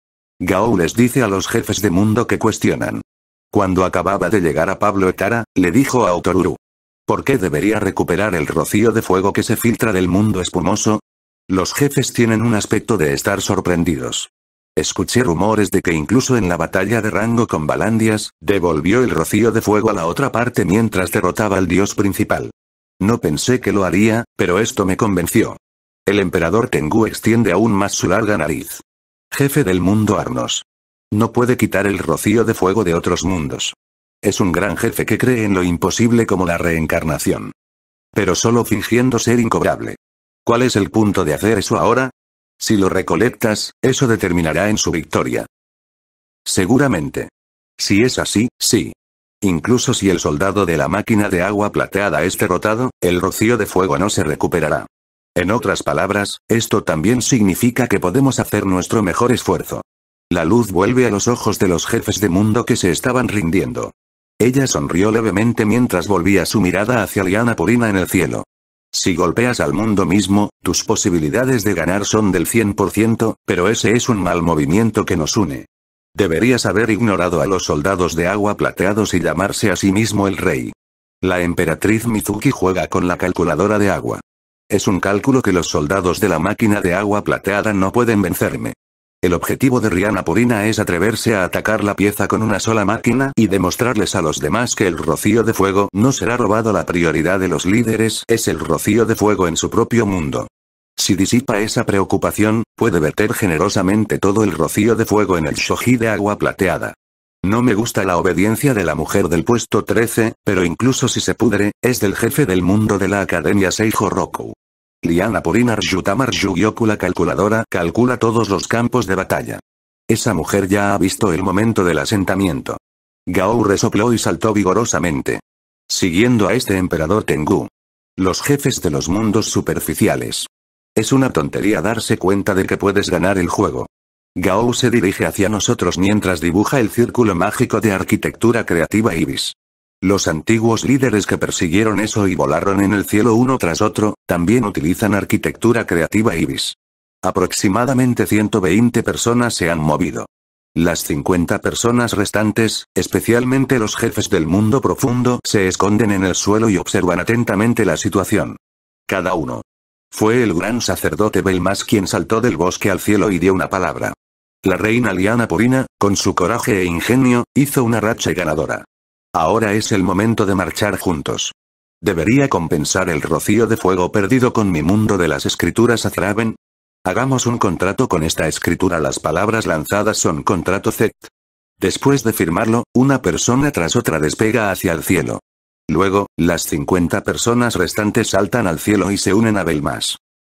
Gao les dice a los jefes de mundo que cuestionan. Cuando acababa de llegar a Pablo Etara, le dijo a Otoruru. ¿Por qué debería recuperar el rocío de fuego que se filtra del mundo espumoso? Los jefes tienen un aspecto de estar sorprendidos. Escuché rumores de que incluso en la batalla de rango con Balandias, devolvió el rocío de fuego a la otra parte mientras derrotaba al dios principal. No pensé que lo haría, pero esto me convenció. El emperador Tengu extiende aún más su larga nariz. Jefe del mundo Arnos. No puede quitar el rocío de fuego de otros mundos. Es un gran jefe que cree en lo imposible como la reencarnación. Pero solo fingiendo ser incobrable. ¿Cuál es el punto de hacer eso ahora? Si lo recolectas, eso determinará en su victoria. Seguramente. Si es así, sí. Incluso si el soldado de la máquina de agua plateada es derrotado, el rocío de fuego no se recuperará. En otras palabras, esto también significa que podemos hacer nuestro mejor esfuerzo. La luz vuelve a los ojos de los jefes de mundo que se estaban rindiendo. Ella sonrió levemente mientras volvía su mirada hacia Liana Purina en el cielo. Si golpeas al mundo mismo, tus posibilidades de ganar son del 100%, pero ese es un mal movimiento que nos une. Deberías haber ignorado a los soldados de agua plateados y llamarse a sí mismo el rey. La emperatriz Mizuki juega con la calculadora de agua. Es un cálculo que los soldados de la máquina de agua plateada no pueden vencerme. El objetivo de Rihanna Purina es atreverse a atacar la pieza con una sola máquina y demostrarles a los demás que el rocío de fuego no será robado. La prioridad de los líderes es el rocío de fuego en su propio mundo. Si disipa esa preocupación, puede verter generosamente todo el rocío de fuego en el shoji de agua plateada. No me gusta la obediencia de la mujer del puesto 13, pero incluso si se pudre, es del jefe del mundo de la Academia Seijo Roku. Liana Purin Arjutamar Yugyoku la calculadora calcula todos los campos de batalla. Esa mujer ya ha visto el momento del asentamiento. Gao resopló y saltó vigorosamente. Siguiendo a este emperador Tengu. Los jefes de los mundos superficiales. Es una tontería darse cuenta de que puedes ganar el juego. Gao se dirige hacia nosotros mientras dibuja el círculo mágico de arquitectura creativa Ibis. Los antiguos líderes que persiguieron eso y volaron en el cielo uno tras otro, también utilizan arquitectura creativa Ibis. Aproximadamente 120 personas se han movido. Las 50 personas restantes, especialmente los jefes del mundo profundo, se esconden en el suelo y observan atentamente la situación. Cada uno. Fue el gran sacerdote Belmas quien saltó del bosque al cielo y dio una palabra. La reina Liana Purina, con su coraje e ingenio, hizo una racha ganadora. Ahora es el momento de marchar juntos. ¿Debería compensar el rocío de fuego perdido con mi mundo de las escrituras Azraven? Hagamos un contrato con esta escritura. Las palabras lanzadas son contrato Z. Después de firmarlo, una persona tras otra despega hacia el cielo. Luego, las 50 personas restantes saltan al cielo y se unen a Belmas.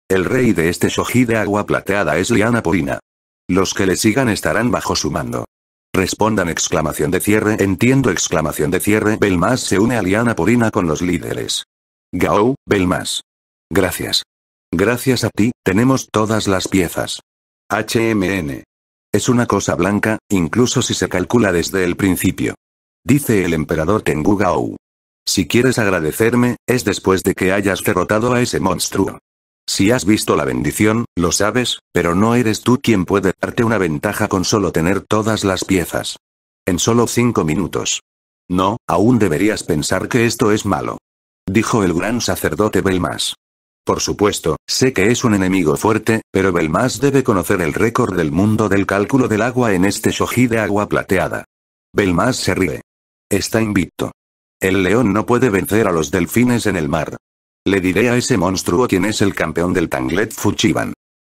El rey de este shoji de agua plateada es Liana Purina. Los que le sigan estarán bajo su mando. Respondan exclamación de cierre entiendo exclamación de cierre Belmas se une a Liana Purina con los líderes. Gao, Belmas. Gracias. Gracias a ti, tenemos todas las piezas. HMN. Es una cosa blanca, incluso si se calcula desde el principio. Dice el emperador Tengu Gao. Si quieres agradecerme, es después de que hayas derrotado a ese monstruo. Si has visto la bendición, lo sabes, pero no eres tú quien puede darte una ventaja con solo tener todas las piezas. En solo cinco minutos. No, aún deberías pensar que esto es malo. Dijo el gran sacerdote Belmas. Por supuesto, sé que es un enemigo fuerte, pero Belmas debe conocer el récord del mundo del cálculo del agua en este shoji de agua plateada. Belmas se ríe. Está invicto. El león no puede vencer a los delfines en el mar. Le diré a ese monstruo quién es el campeón del Tanglet Fuchiban.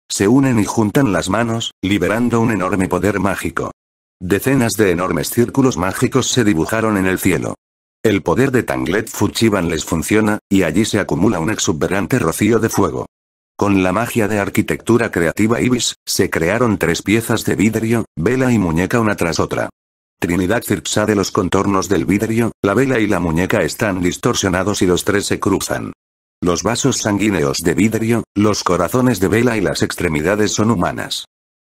Se unen y juntan las manos, liberando un enorme poder mágico. Decenas de enormes círculos mágicos se dibujaron en el cielo. El poder de Tanglet Fuchiban les funciona, y allí se acumula un exuberante rocío de fuego. Con la magia de arquitectura creativa Ibis, se crearon tres piezas de vidrio, vela y muñeca una tras otra. Trinidad Cirpsa de los contornos del vidrio, la vela y la muñeca están distorsionados y los tres se cruzan. Los vasos sanguíneos de vidrio, los corazones de vela y las extremidades son humanas.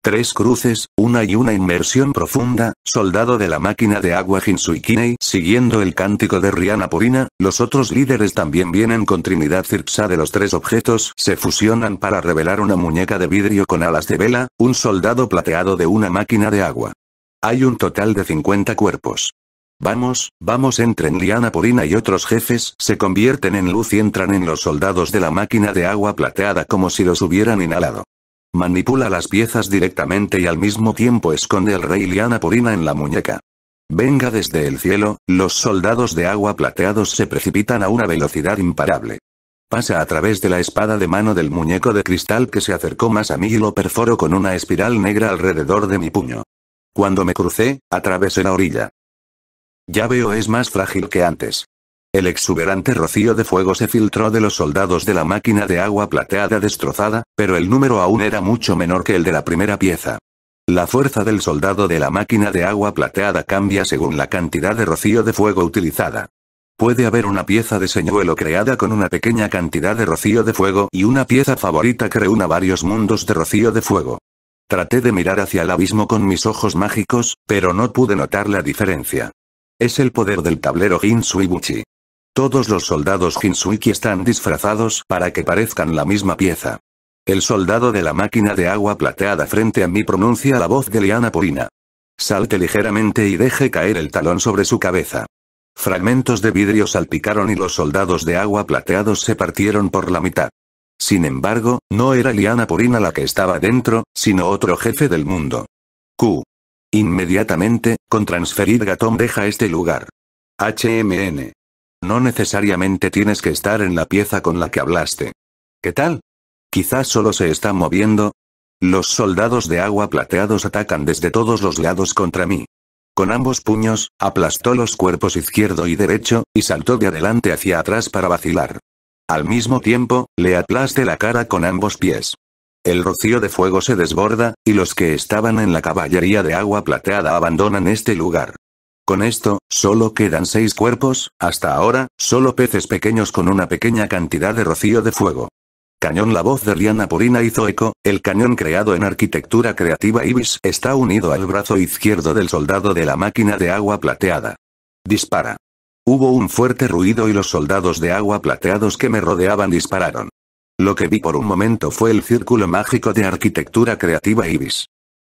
Tres cruces, una y una inmersión profunda, soldado de la máquina de agua Jinsuikinei, Siguiendo el cántico de Rihanna Purina, los otros líderes también vienen con Trinidad Cirpsa de los tres objetos. Se fusionan para revelar una muñeca de vidrio con alas de vela, un soldado plateado de una máquina de agua. Hay un total de 50 cuerpos. Vamos, vamos entren Liana Purina y otros jefes se convierten en luz y entran en los soldados de la máquina de agua plateada como si los hubieran inhalado. Manipula las piezas directamente y al mismo tiempo esconde el rey Liana Purina en la muñeca. Venga desde el cielo, los soldados de agua plateados se precipitan a una velocidad imparable. Pasa a través de la espada de mano del muñeco de cristal que se acercó más a mí y lo perforo con una espiral negra alrededor de mi puño. Cuando me crucé, atravesé la orilla. Ya veo es más frágil que antes. El exuberante rocío de fuego se filtró de los soldados de la máquina de agua plateada destrozada, pero el número aún era mucho menor que el de la primera pieza. La fuerza del soldado de la máquina de agua plateada cambia según la cantidad de rocío de fuego utilizada. Puede haber una pieza de señuelo creada con una pequeña cantidad de rocío de fuego y una pieza favorita que reúna varios mundos de rocío de fuego. Traté de mirar hacia el abismo con mis ojos mágicos, pero no pude notar la diferencia. Es el poder del tablero Jinsuibuchi. Todos los soldados Jinsuiki están disfrazados para que parezcan la misma pieza. El soldado de la máquina de agua plateada frente a mí pronuncia la voz de Liana Purina. Salte ligeramente y deje caer el talón sobre su cabeza. Fragmentos de vidrio salpicaron y los soldados de agua plateados se partieron por la mitad. Sin embargo, no era Liana Purina la que estaba dentro, sino otro jefe del mundo. Q. Inmediatamente, con transferir gatón, deja este lugar. HMN. No necesariamente tienes que estar en la pieza con la que hablaste. ¿Qué tal? Quizás solo se está moviendo. Los soldados de agua plateados atacan desde todos los lados contra mí. Con ambos puños, aplastó los cuerpos izquierdo y derecho, y saltó de adelante hacia atrás para vacilar. Al mismo tiempo, le aplaste la cara con ambos pies. El rocío de fuego se desborda, y los que estaban en la caballería de agua plateada abandonan este lugar. Con esto, solo quedan seis cuerpos, hasta ahora, solo peces pequeños con una pequeña cantidad de rocío de fuego. Cañón La voz de Rihanna Purina hizo eco, el cañón creado en arquitectura creativa Ibis está unido al brazo izquierdo del soldado de la máquina de agua plateada. Dispara. Hubo un fuerte ruido y los soldados de agua plateados que me rodeaban dispararon. Lo que vi por un momento fue el círculo mágico de arquitectura creativa Ibis.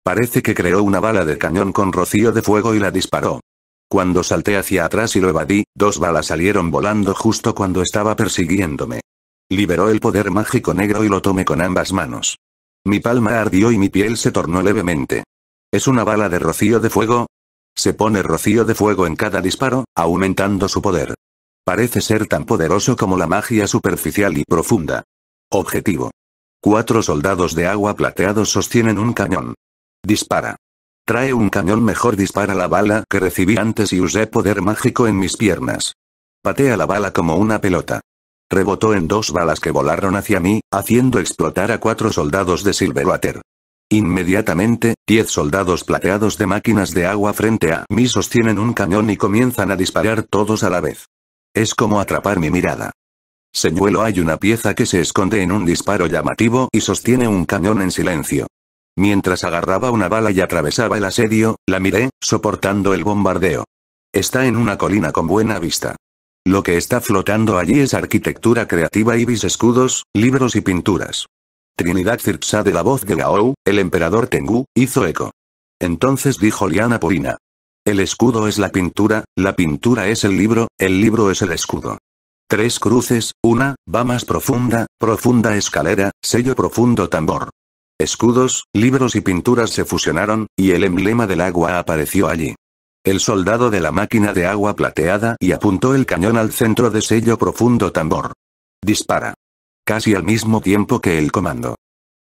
Parece que creó una bala de cañón con rocío de fuego y la disparó. Cuando salté hacia atrás y lo evadí, dos balas salieron volando justo cuando estaba persiguiéndome. Liberó el poder mágico negro y lo tomé con ambas manos. Mi palma ardió y mi piel se tornó levemente. ¿Es una bala de rocío de fuego? Se pone rocío de fuego en cada disparo, aumentando su poder. Parece ser tan poderoso como la magia superficial y profunda. Objetivo. Cuatro soldados de agua plateados sostienen un cañón. Dispara. Trae un cañón mejor dispara la bala que recibí antes y usé poder mágico en mis piernas. Patea la bala como una pelota. Rebotó en dos balas que volaron hacia mí, haciendo explotar a cuatro soldados de Silverwater. Inmediatamente, diez soldados plateados de máquinas de agua frente a mí sostienen un cañón y comienzan a disparar todos a la vez. Es como atrapar mi mirada. Señuelo hay una pieza que se esconde en un disparo llamativo y sostiene un cañón en silencio. Mientras agarraba una bala y atravesaba el asedio, la miré, soportando el bombardeo. Está en una colina con buena vista. Lo que está flotando allí es arquitectura creativa y bis escudos, libros y pinturas. Trinidad Cirpsa de la voz de Gaou, el emperador Tengu, hizo eco. Entonces dijo Liana Purina. El escudo es la pintura, la pintura es el libro, el libro es el escudo. Tres cruces, una, va más profunda, profunda escalera, sello profundo tambor. Escudos, libros y pinturas se fusionaron, y el emblema del agua apareció allí. El soldado de la máquina de agua plateada y apuntó el cañón al centro de sello profundo tambor. Dispara. Casi al mismo tiempo que el comando.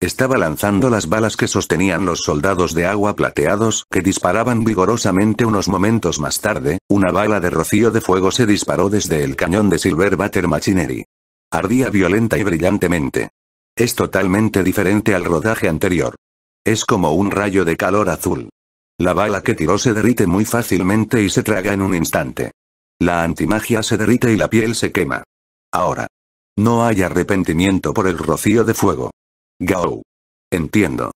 Estaba lanzando las balas que sostenían los soldados de agua plateados que disparaban vigorosamente unos momentos más tarde, una bala de rocío de fuego se disparó desde el cañón de Silver Butter Machinery. Ardía violenta y brillantemente. Es totalmente diferente al rodaje anterior. Es como un rayo de calor azul. La bala que tiró se derrite muy fácilmente y se traga en un instante. La antimagia se derrite y la piel se quema. Ahora. No hay arrepentimiento por el rocío de fuego. Gao. Entiendo.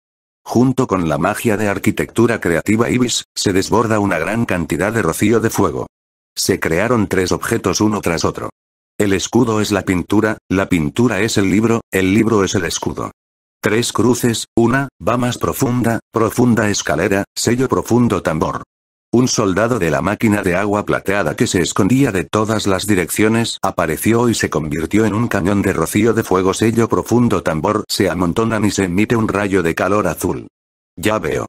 Junto con la magia de arquitectura creativa Ibis, se desborda una gran cantidad de rocío de fuego. Se crearon tres objetos uno tras otro. El escudo es la pintura, la pintura es el libro, el libro es el escudo. Tres cruces, una, va más profunda, profunda escalera, sello profundo tambor. Un soldado de la máquina de agua plateada que se escondía de todas las direcciones apareció y se convirtió en un cañón de rocío de fuego sello profundo tambor se amontonan y se emite un rayo de calor azul. Ya veo.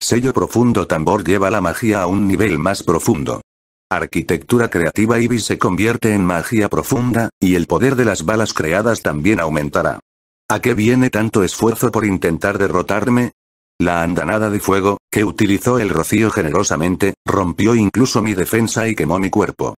Sello profundo tambor lleva la magia a un nivel más profundo. Arquitectura creativa Ibis se convierte en magia profunda, y el poder de las balas creadas también aumentará. ¿A qué viene tanto esfuerzo por intentar derrotarme? La andanada de fuego, que utilizó el rocío generosamente, rompió incluso mi defensa y quemó mi cuerpo.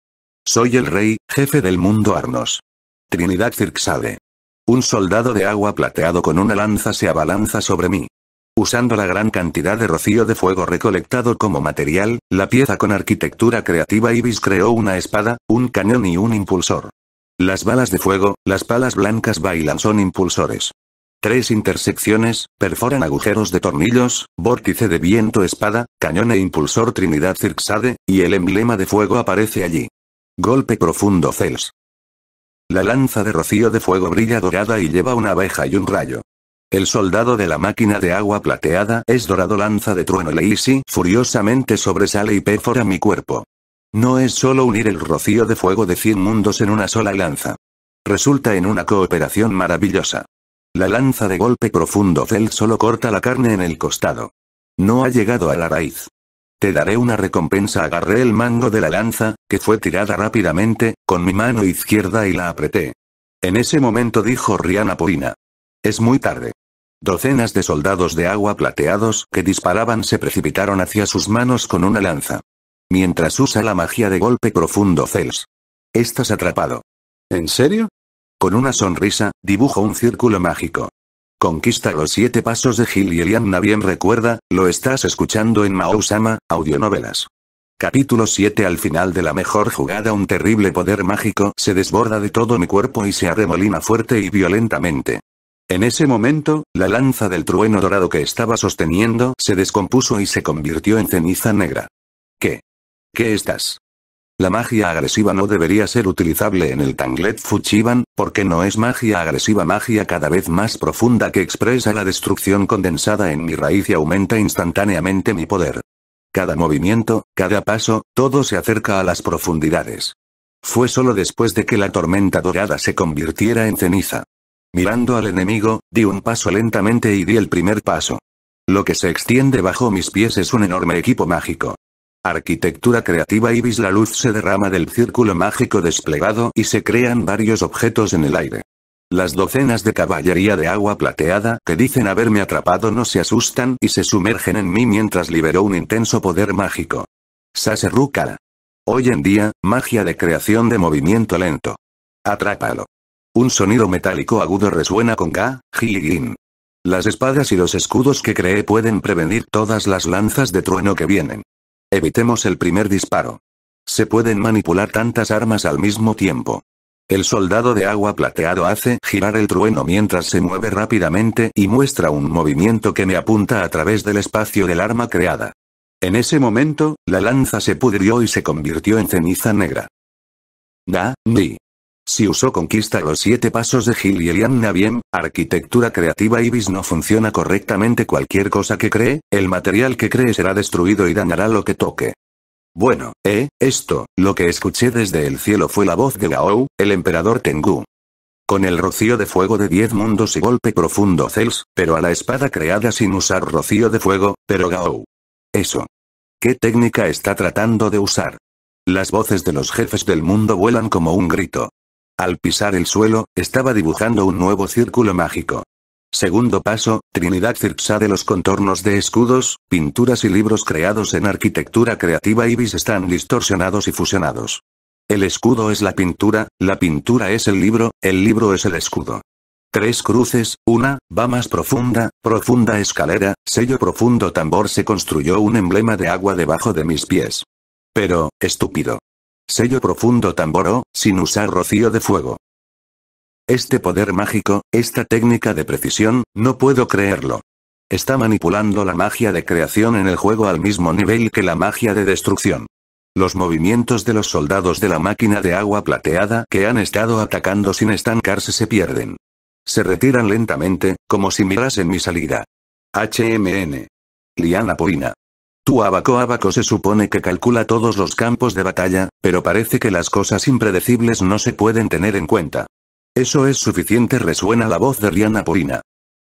Soy el rey, jefe del mundo Arnos. Trinidad Cirxade. Un soldado de agua plateado con una lanza se abalanza sobre mí. Usando la gran cantidad de rocío de fuego recolectado como material, la pieza con arquitectura creativa Ibis creó una espada, un cañón y un impulsor. Las balas de fuego, las palas blancas bailan son impulsores. Tres intersecciones, perforan agujeros de tornillos, vórtice de viento espada, cañón e impulsor Trinidad Cirxade, y el emblema de fuego aparece allí. Golpe profundo Cels. La lanza de rocío de fuego brilla dorada y lleva una abeja y un rayo. El soldado de la máquina de agua plateada es dorado lanza de trueno Leisi furiosamente sobresale y perfora mi cuerpo. No es solo unir el rocío de fuego de cien mundos en una sola lanza. Resulta en una cooperación maravillosa. La lanza de golpe profundo cels solo corta la carne en el costado. No ha llegado a la raíz. Te daré una recompensa. Agarré el mango de la lanza, que fue tirada rápidamente, con mi mano izquierda y la apreté. En ese momento dijo Rihanna Purina. Es muy tarde. Docenas de soldados de agua plateados que disparaban se precipitaron hacia sus manos con una lanza. Mientras usa la magia de golpe profundo Cels. Estás atrapado. ¿En serio? Con una sonrisa, dibujo un círculo mágico. Conquista los siete pasos de Gil y Eliana bien recuerda, lo estás escuchando en Sama, audionovelas. Capítulo 7 Al final de la mejor jugada un terrible poder mágico se desborda de todo mi cuerpo y se arremolina fuerte y violentamente. En ese momento, la lanza del trueno dorado que estaba sosteniendo se descompuso y se convirtió en ceniza negra. ¿Qué? ¿Qué estás? La magia agresiva no debería ser utilizable en el Tanglet Fuchiban, porque no es magia agresiva magia cada vez más profunda que expresa la destrucción condensada en mi raíz y aumenta instantáneamente mi poder. Cada movimiento, cada paso, todo se acerca a las profundidades. Fue solo después de que la tormenta dorada se convirtiera en ceniza. Mirando al enemigo, di un paso lentamente y di el primer paso. Lo que se extiende bajo mis pies es un enorme equipo mágico. Arquitectura creativa Ibis La luz se derrama del círculo mágico desplegado y se crean varios objetos en el aire. Las docenas de caballería de agua plateada que dicen haberme atrapado no se asustan y se sumergen en mí mientras liberó un intenso poder mágico. Saserruka. Hoy en día, magia de creación de movimiento lento. Atrápalo. Un sonido metálico agudo resuena con ga, Gin. Las espadas y los escudos que creé pueden prevenir todas las lanzas de trueno que vienen. Evitemos el primer disparo. Se pueden manipular tantas armas al mismo tiempo. El soldado de agua plateado hace girar el trueno mientras se mueve rápidamente y muestra un movimiento que me apunta a través del espacio del arma creada. En ese momento, la lanza se pudrió y se convirtió en ceniza negra. Da, ni. Si usó conquista los siete pasos de Gil y Elianna bien, arquitectura creativa Ibis no funciona correctamente cualquier cosa que cree, el material que cree será destruido y dañará lo que toque. Bueno, eh, esto, lo que escuché desde el cielo fue la voz de Gaou, el emperador Tengu. Con el rocío de fuego de diez mundos y golpe profundo Cels, pero a la espada creada sin usar rocío de fuego, pero Gaou. Eso. ¿Qué técnica está tratando de usar? Las voces de los jefes del mundo vuelan como un grito. Al pisar el suelo, estaba dibujando un nuevo círculo mágico. Segundo paso, Trinidad Cirpsa de los contornos de escudos, pinturas y libros creados en arquitectura creativa Ibis están distorsionados y fusionados. El escudo es la pintura, la pintura es el libro, el libro es el escudo. Tres cruces, una, va más profunda, profunda escalera, sello profundo tambor se construyó un emblema de agua debajo de mis pies. Pero, estúpido. Sello profundo tamboró sin usar rocío de fuego. Este poder mágico, esta técnica de precisión, no puedo creerlo. Está manipulando la magia de creación en el juego al mismo nivel que la magia de destrucción. Los movimientos de los soldados de la máquina de agua plateada que han estado atacando sin estancarse se pierden. Se retiran lentamente, como si mirasen mi salida. HMN. Liana tu abaco abaco se supone que calcula todos los campos de batalla, pero parece que las cosas impredecibles no se pueden tener en cuenta. Eso es suficiente resuena la voz de Rihanna Purina.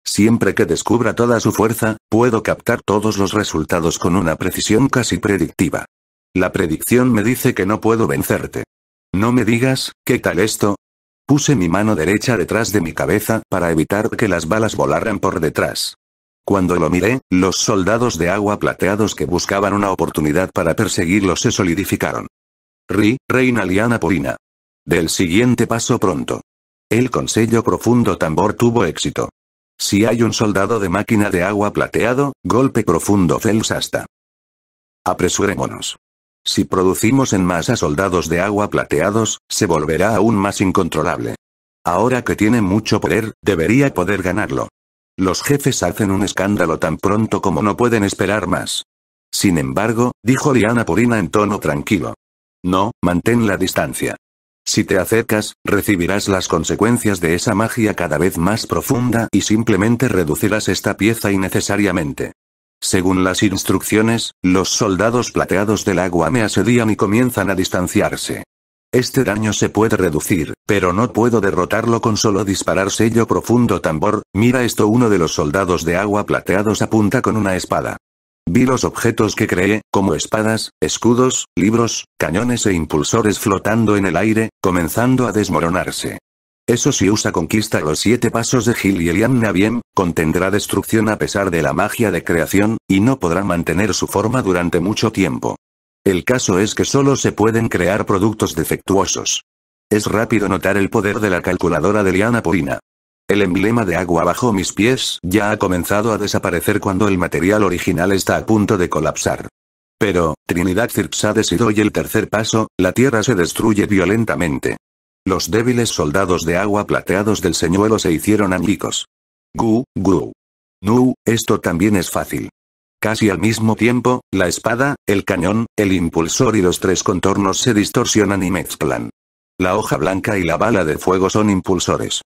Siempre que descubra toda su fuerza, puedo captar todos los resultados con una precisión casi predictiva. La predicción me dice que no puedo vencerte. No me digas, ¿qué tal esto? Puse mi mano derecha detrás de mi cabeza para evitar que las balas volaran por detrás. Cuando lo miré, los soldados de agua plateados que buscaban una oportunidad para perseguirlo se solidificaron. Ri, reina Liana Purina. Del siguiente paso pronto. El consello Profundo Tambor tuvo éxito. Si hay un soldado de máquina de agua plateado, golpe profundo hasta. Apresurémonos. Si producimos en masa soldados de agua plateados, se volverá aún más incontrolable. Ahora que tiene mucho poder, debería poder ganarlo. Los jefes hacen un escándalo tan pronto como no pueden esperar más. Sin embargo, dijo Liana Purina en tono tranquilo. No, mantén la distancia. Si te acercas, recibirás las consecuencias de esa magia cada vez más profunda y simplemente reducirás esta pieza innecesariamente. Según las instrucciones, los soldados plateados del agua me asedían y comienzan a distanciarse. Este daño se puede reducir, pero no puedo derrotarlo con solo disparar sello profundo tambor, mira esto uno de los soldados de agua plateados apunta con una espada. Vi los objetos que creé, como espadas, escudos, libros, cañones e impulsores flotando en el aire, comenzando a desmoronarse. Eso si usa conquista los siete pasos de Gil y Elianna bien, contendrá destrucción a pesar de la magia de creación, y no podrá mantener su forma durante mucho tiempo. El caso es que solo se pueden crear productos defectuosos. Es rápido notar el poder de la calculadora de Liana Purina. El emblema de agua bajo mis pies ya ha comenzado a desaparecer cuando el material original está a punto de colapsar. Pero, Trinidad decidido y el tercer paso, la tierra se destruye violentamente. Los débiles soldados de agua plateados del señuelo se hicieron añicos. Gu, gu. Nu, esto también es fácil. Casi al mismo tiempo, la espada, el cañón, el impulsor y los tres contornos se distorsionan y mezclan. La hoja blanca y la bala de fuego son impulsores.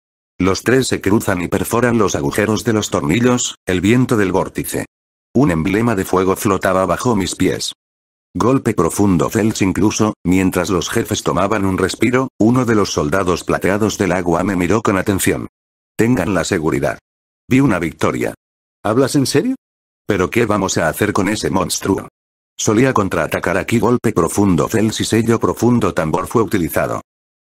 Los tres se cruzan y perforan los agujeros de los tornillos, el viento del vórtice. Un emblema de fuego flotaba bajo mis pies. Golpe profundo Fels incluso, mientras los jefes tomaban un respiro, uno de los soldados plateados del agua me miró con atención. Tengan la seguridad. Vi una victoria. ¿Hablas en serio? Pero ¿qué vamos a hacer con ese monstruo? Solía contraatacar aquí golpe profundo cel sello profundo tambor fue utilizado.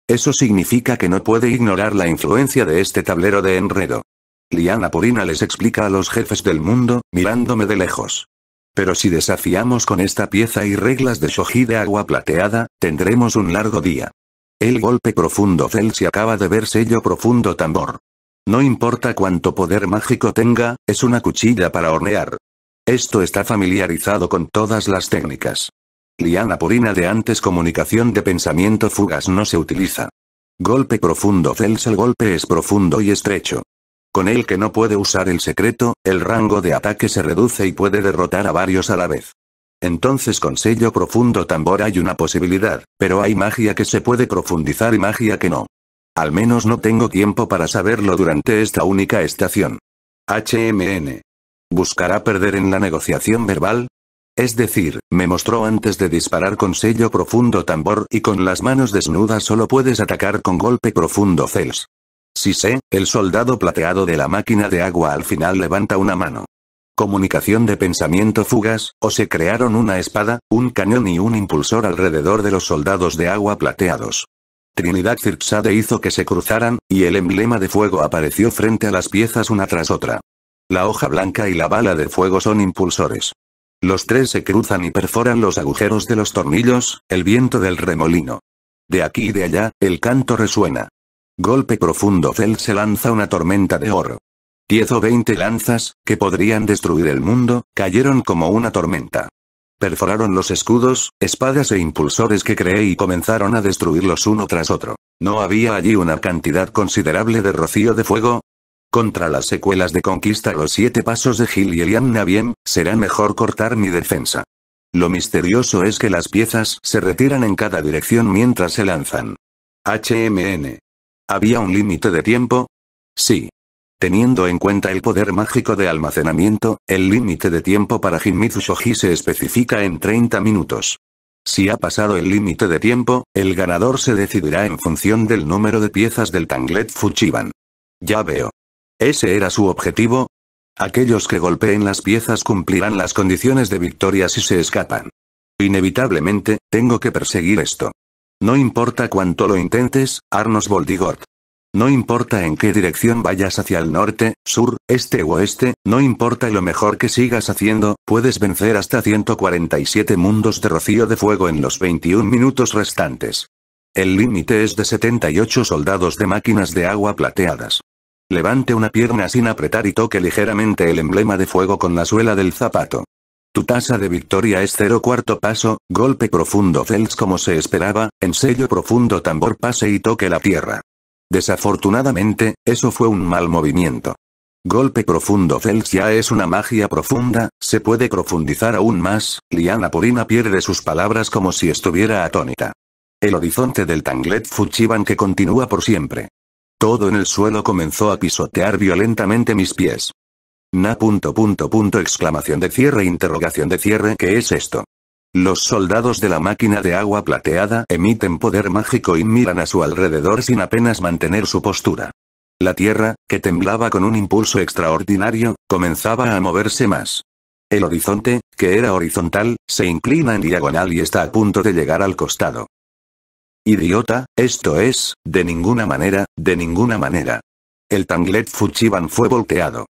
Eso significa que no puede ignorar la influencia de este tablero de enredo. Liana Purina les explica a los jefes del mundo, mirándome de lejos. Pero si desafiamos con esta pieza y reglas de shoji de agua plateada, tendremos un largo día. El golpe profundo Celsi acaba de ver sello profundo tambor. No importa cuánto poder mágico tenga, es una cuchilla para hornear. Esto está familiarizado con todas las técnicas. Liana purina de antes comunicación de pensamiento fugas no se utiliza. Golpe profundo Cels el golpe es profundo y estrecho. Con el que no puede usar el secreto, el rango de ataque se reduce y puede derrotar a varios a la vez. Entonces con sello profundo tambor hay una posibilidad, pero hay magia que se puede profundizar y magia que no. Al menos no tengo tiempo para saberlo durante esta única estación. HMN buscará perder en la negociación verbal. Es decir, me mostró antes de disparar con sello profundo tambor y con las manos desnudas solo puedes atacar con golpe profundo Cels. Si sé, el soldado plateado de la máquina de agua al final levanta una mano. Comunicación de pensamiento fugas, o se crearon una espada, un cañón y un impulsor alrededor de los soldados de agua plateados. Trinidad Cirxade hizo que se cruzaran, y el emblema de fuego apareció frente a las piezas una tras otra. La hoja blanca y la bala de fuego son impulsores. Los tres se cruzan y perforan los agujeros de los tornillos, el viento del remolino. De aquí y de allá, el canto resuena. Golpe profundo Cell se lanza una tormenta de oro. Diez o veinte lanzas, que podrían destruir el mundo, cayeron como una tormenta. Perforaron los escudos, espadas e impulsores que creé y comenzaron a destruirlos uno tras otro. No había allí una cantidad considerable de rocío de fuego, contra las secuelas de Conquista los siete pasos de Gil y Eliam bien será mejor cortar mi defensa. Lo misterioso es que las piezas se retiran en cada dirección mientras se lanzan. HMN. ¿Había un límite de tiempo? Sí. Teniendo en cuenta el poder mágico de almacenamiento, el límite de tiempo para Himizu Shoji se especifica en 30 minutos. Si ha pasado el límite de tiempo, el ganador se decidirá en función del número de piezas del Tanglet Fuchiban. Ya veo. Ese era su objetivo. Aquellos que golpeen las piezas cumplirán las condiciones de victoria si se escapan. Inevitablemente, tengo que perseguir esto. No importa cuánto lo intentes, Arnos Voldigort. No importa en qué dirección vayas hacia el norte, sur, este o oeste, no importa lo mejor que sigas haciendo, puedes vencer hasta 147 mundos de rocío de fuego en los 21 minutos restantes. El límite es de 78 soldados de máquinas de agua plateadas. Levante una pierna sin apretar y toque ligeramente el emblema de fuego con la suela del zapato. Tu tasa de victoria es cero cuarto paso, golpe profundo Fels como se esperaba, en sello profundo tambor pase y toque la tierra. Desafortunadamente, eso fue un mal movimiento. Golpe profundo Fels ya es una magia profunda, se puede profundizar aún más, Liana Purina pierde sus palabras como si estuviera atónita. El horizonte del Tanglet Fuchiban que continúa por siempre. Todo en el suelo comenzó a pisotear violentamente mis pies. Na punto punto punto exclamación de cierre interrogación de cierre ¿qué es esto? Los soldados de la máquina de agua plateada emiten poder mágico y miran a su alrededor sin apenas mantener su postura. La tierra, que temblaba con un impulso extraordinario, comenzaba a moverse más. El horizonte, que era horizontal, se inclina en diagonal y está a punto de llegar al costado. Idiota, esto es, de ninguna manera, de ninguna manera. El Tanglet Fuchiban fue volteado.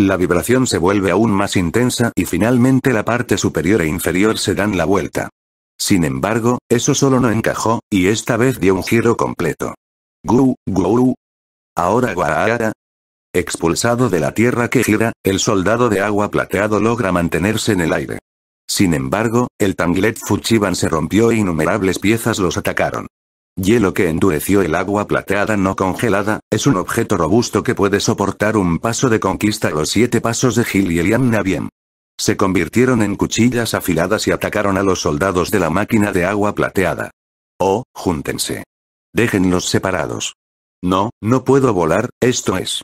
La vibración se vuelve aún más intensa y finalmente la parte superior e inferior se dan la vuelta. Sin embargo, eso solo no encajó, y esta vez dio un giro completo. Gu, Guru. Ahora Guaara. Expulsado de la tierra que gira, el soldado de agua plateado logra mantenerse en el aire. Sin embargo, el Tanglet Fuchiban se rompió e innumerables piezas los atacaron hielo que endureció el agua plateada no congelada, es un objeto robusto que puede soportar un paso de conquista los siete pasos de Gil y Elian bien. Se convirtieron en cuchillas afiladas y atacaron a los soldados de la máquina de agua plateada. Oh, júntense. Déjenlos separados. No, no puedo volar, esto es.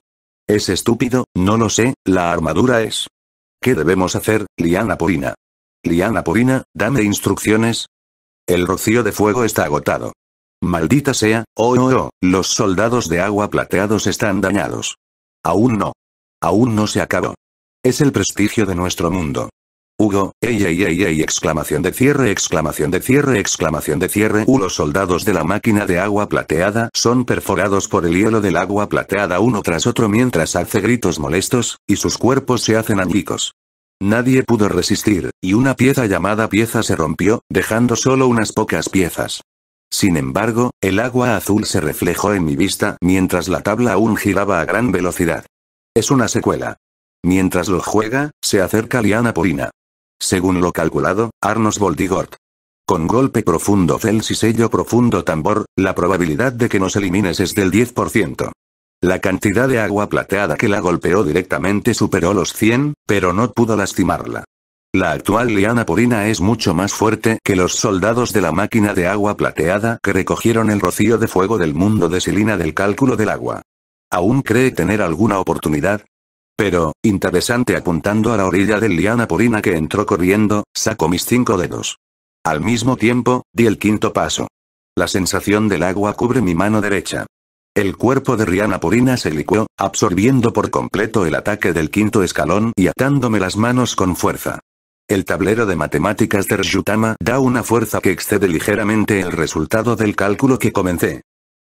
Es estúpido, no lo sé, la armadura es. ¿Qué debemos hacer, Liana Purina? Liana Purina, dame instrucciones. El rocío de fuego está agotado. Maldita sea, oh oh oh, los soldados de agua plateados están dañados. Aún no. Aún no se acabó. Es el prestigio de nuestro mundo. Hugo, ey ey ey ey exclamación de cierre exclamación de cierre exclamación de cierre los soldados de la máquina de agua plateada son perforados por el hielo del agua plateada uno tras otro mientras hace gritos molestos, y sus cuerpos se hacen añicos. Nadie pudo resistir, y una pieza llamada pieza se rompió, dejando solo unas pocas piezas. Sin embargo, el agua azul se reflejó en mi vista mientras la tabla aún giraba a gran velocidad. Es una secuela. Mientras lo juega, se acerca Liana Purina. Según lo calculado, Arnos Voldigort. Con golpe profundo Cels y sello profundo tambor, la probabilidad de que nos elimines es del 10%. La cantidad de agua plateada que la golpeó directamente superó los 100, pero no pudo lastimarla. La actual liana purina es mucho más fuerte que los soldados de la máquina de agua plateada que recogieron el rocío de fuego del mundo de Silina del cálculo del agua. ¿Aún cree tener alguna oportunidad? Pero, interesante apuntando a la orilla del liana purina que entró corriendo, saco mis cinco dedos. Al mismo tiempo, di el quinto paso. La sensación del agua cubre mi mano derecha. El cuerpo de Rihanna Purina se licuó, absorbiendo por completo el ataque del quinto escalón y atándome las manos con fuerza. El tablero de matemáticas de Ryutama da una fuerza que excede ligeramente el resultado del cálculo que comencé.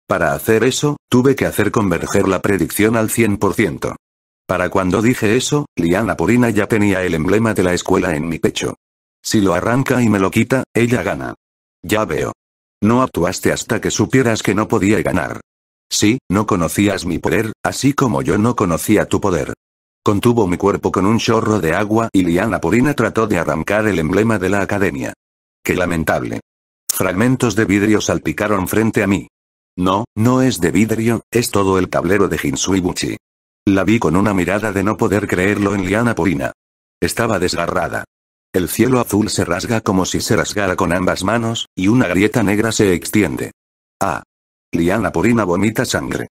Para hacer eso, tuve que hacer converger la predicción al 100%. Para cuando dije eso, Liana Purina ya tenía el emblema de la escuela en mi pecho. Si lo arranca y me lo quita, ella gana. Ya veo. No actuaste hasta que supieras que no podía ganar. Sí, no conocías mi poder, así como yo no conocía tu poder. Contuvo mi cuerpo con un chorro de agua y Liana Purina trató de arrancar el emblema de la academia. Qué lamentable. Fragmentos de vidrio salpicaron frente a mí. No, no es de vidrio, es todo el tablero de Buchi. La vi con una mirada de no poder creerlo en Liana Purina. Estaba desgarrada. El cielo azul se rasga como si se rasgara con ambas manos, y una grieta negra se extiende. Ah. Liana Purina vomita sangre.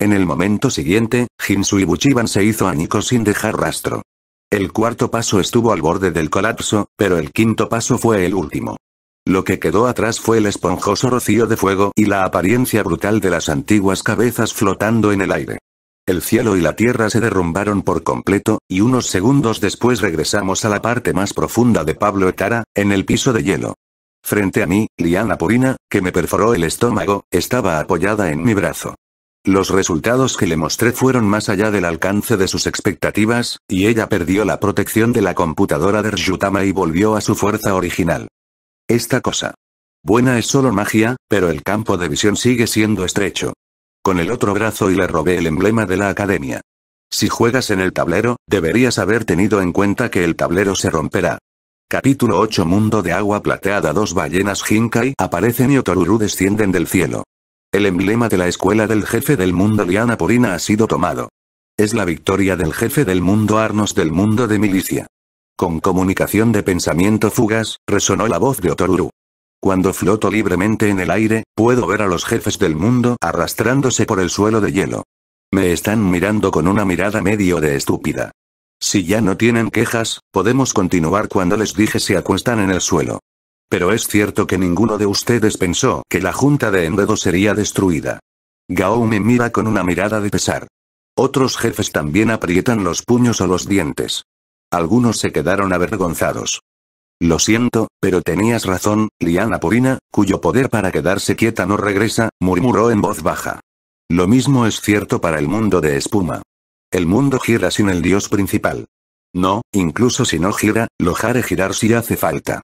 En el momento siguiente, Hinsu y Buchiban se hizo añicos sin dejar rastro. El cuarto paso estuvo al borde del colapso, pero el quinto paso fue el último. Lo que quedó atrás fue el esponjoso rocío de fuego y la apariencia brutal de las antiguas cabezas flotando en el aire. El cielo y la tierra se derrumbaron por completo, y unos segundos después regresamos a la parte más profunda de Pablo Etara, en el piso de hielo. Frente a mí, Liana Purina, que me perforó el estómago, estaba apoyada en mi brazo. Los resultados que le mostré fueron más allá del alcance de sus expectativas, y ella perdió la protección de la computadora de Ryutama y volvió a su fuerza original. Esta cosa. Buena es solo magia, pero el campo de visión sigue siendo estrecho. Con el otro brazo y le robé el emblema de la academia. Si juegas en el tablero, deberías haber tenido en cuenta que el tablero se romperá. Capítulo 8 Mundo de agua plateada Dos ballenas Jinkai aparecen y Otoruru descienden del cielo. El emblema de la escuela del jefe del mundo Liana Purina ha sido tomado. Es la victoria del jefe del mundo Arnos del mundo de milicia. Con comunicación de pensamiento fugaz, resonó la voz de Otoruru. Cuando floto libremente en el aire, puedo ver a los jefes del mundo arrastrándose por el suelo de hielo. Me están mirando con una mirada medio de estúpida. Si ya no tienen quejas, podemos continuar cuando les dije se acuestan en el suelo. Pero es cierto que ninguno de ustedes pensó que la junta de Endedo sería destruida. Gao me mira con una mirada de pesar. Otros jefes también aprietan los puños o los dientes. Algunos se quedaron avergonzados. Lo siento, pero tenías razón, Liana Purina, cuyo poder para quedarse quieta no regresa, murmuró en voz baja. Lo mismo es cierto para el mundo de espuma. El mundo gira sin el dios principal. No, incluso si no gira, lo haré girar si hace falta.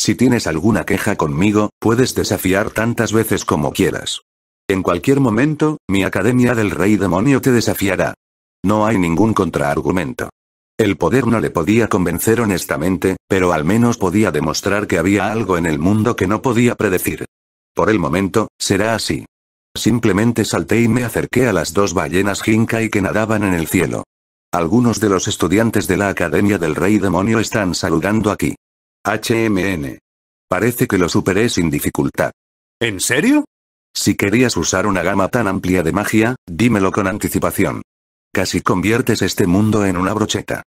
Si tienes alguna queja conmigo, puedes desafiar tantas veces como quieras. En cualquier momento, mi Academia del Rey Demonio te desafiará. No hay ningún contraargumento. El poder no le podía convencer honestamente, pero al menos podía demostrar que había algo en el mundo que no podía predecir. Por el momento, será así. Simplemente salté y me acerqué a las dos ballenas y que nadaban en el cielo. Algunos de los estudiantes de la Academia del Rey Demonio están saludando aquí. HMN. Parece que lo superé sin dificultad. ¿En serio? Si querías usar una gama tan amplia de magia, dímelo con anticipación. Casi conviertes este mundo en una brocheta.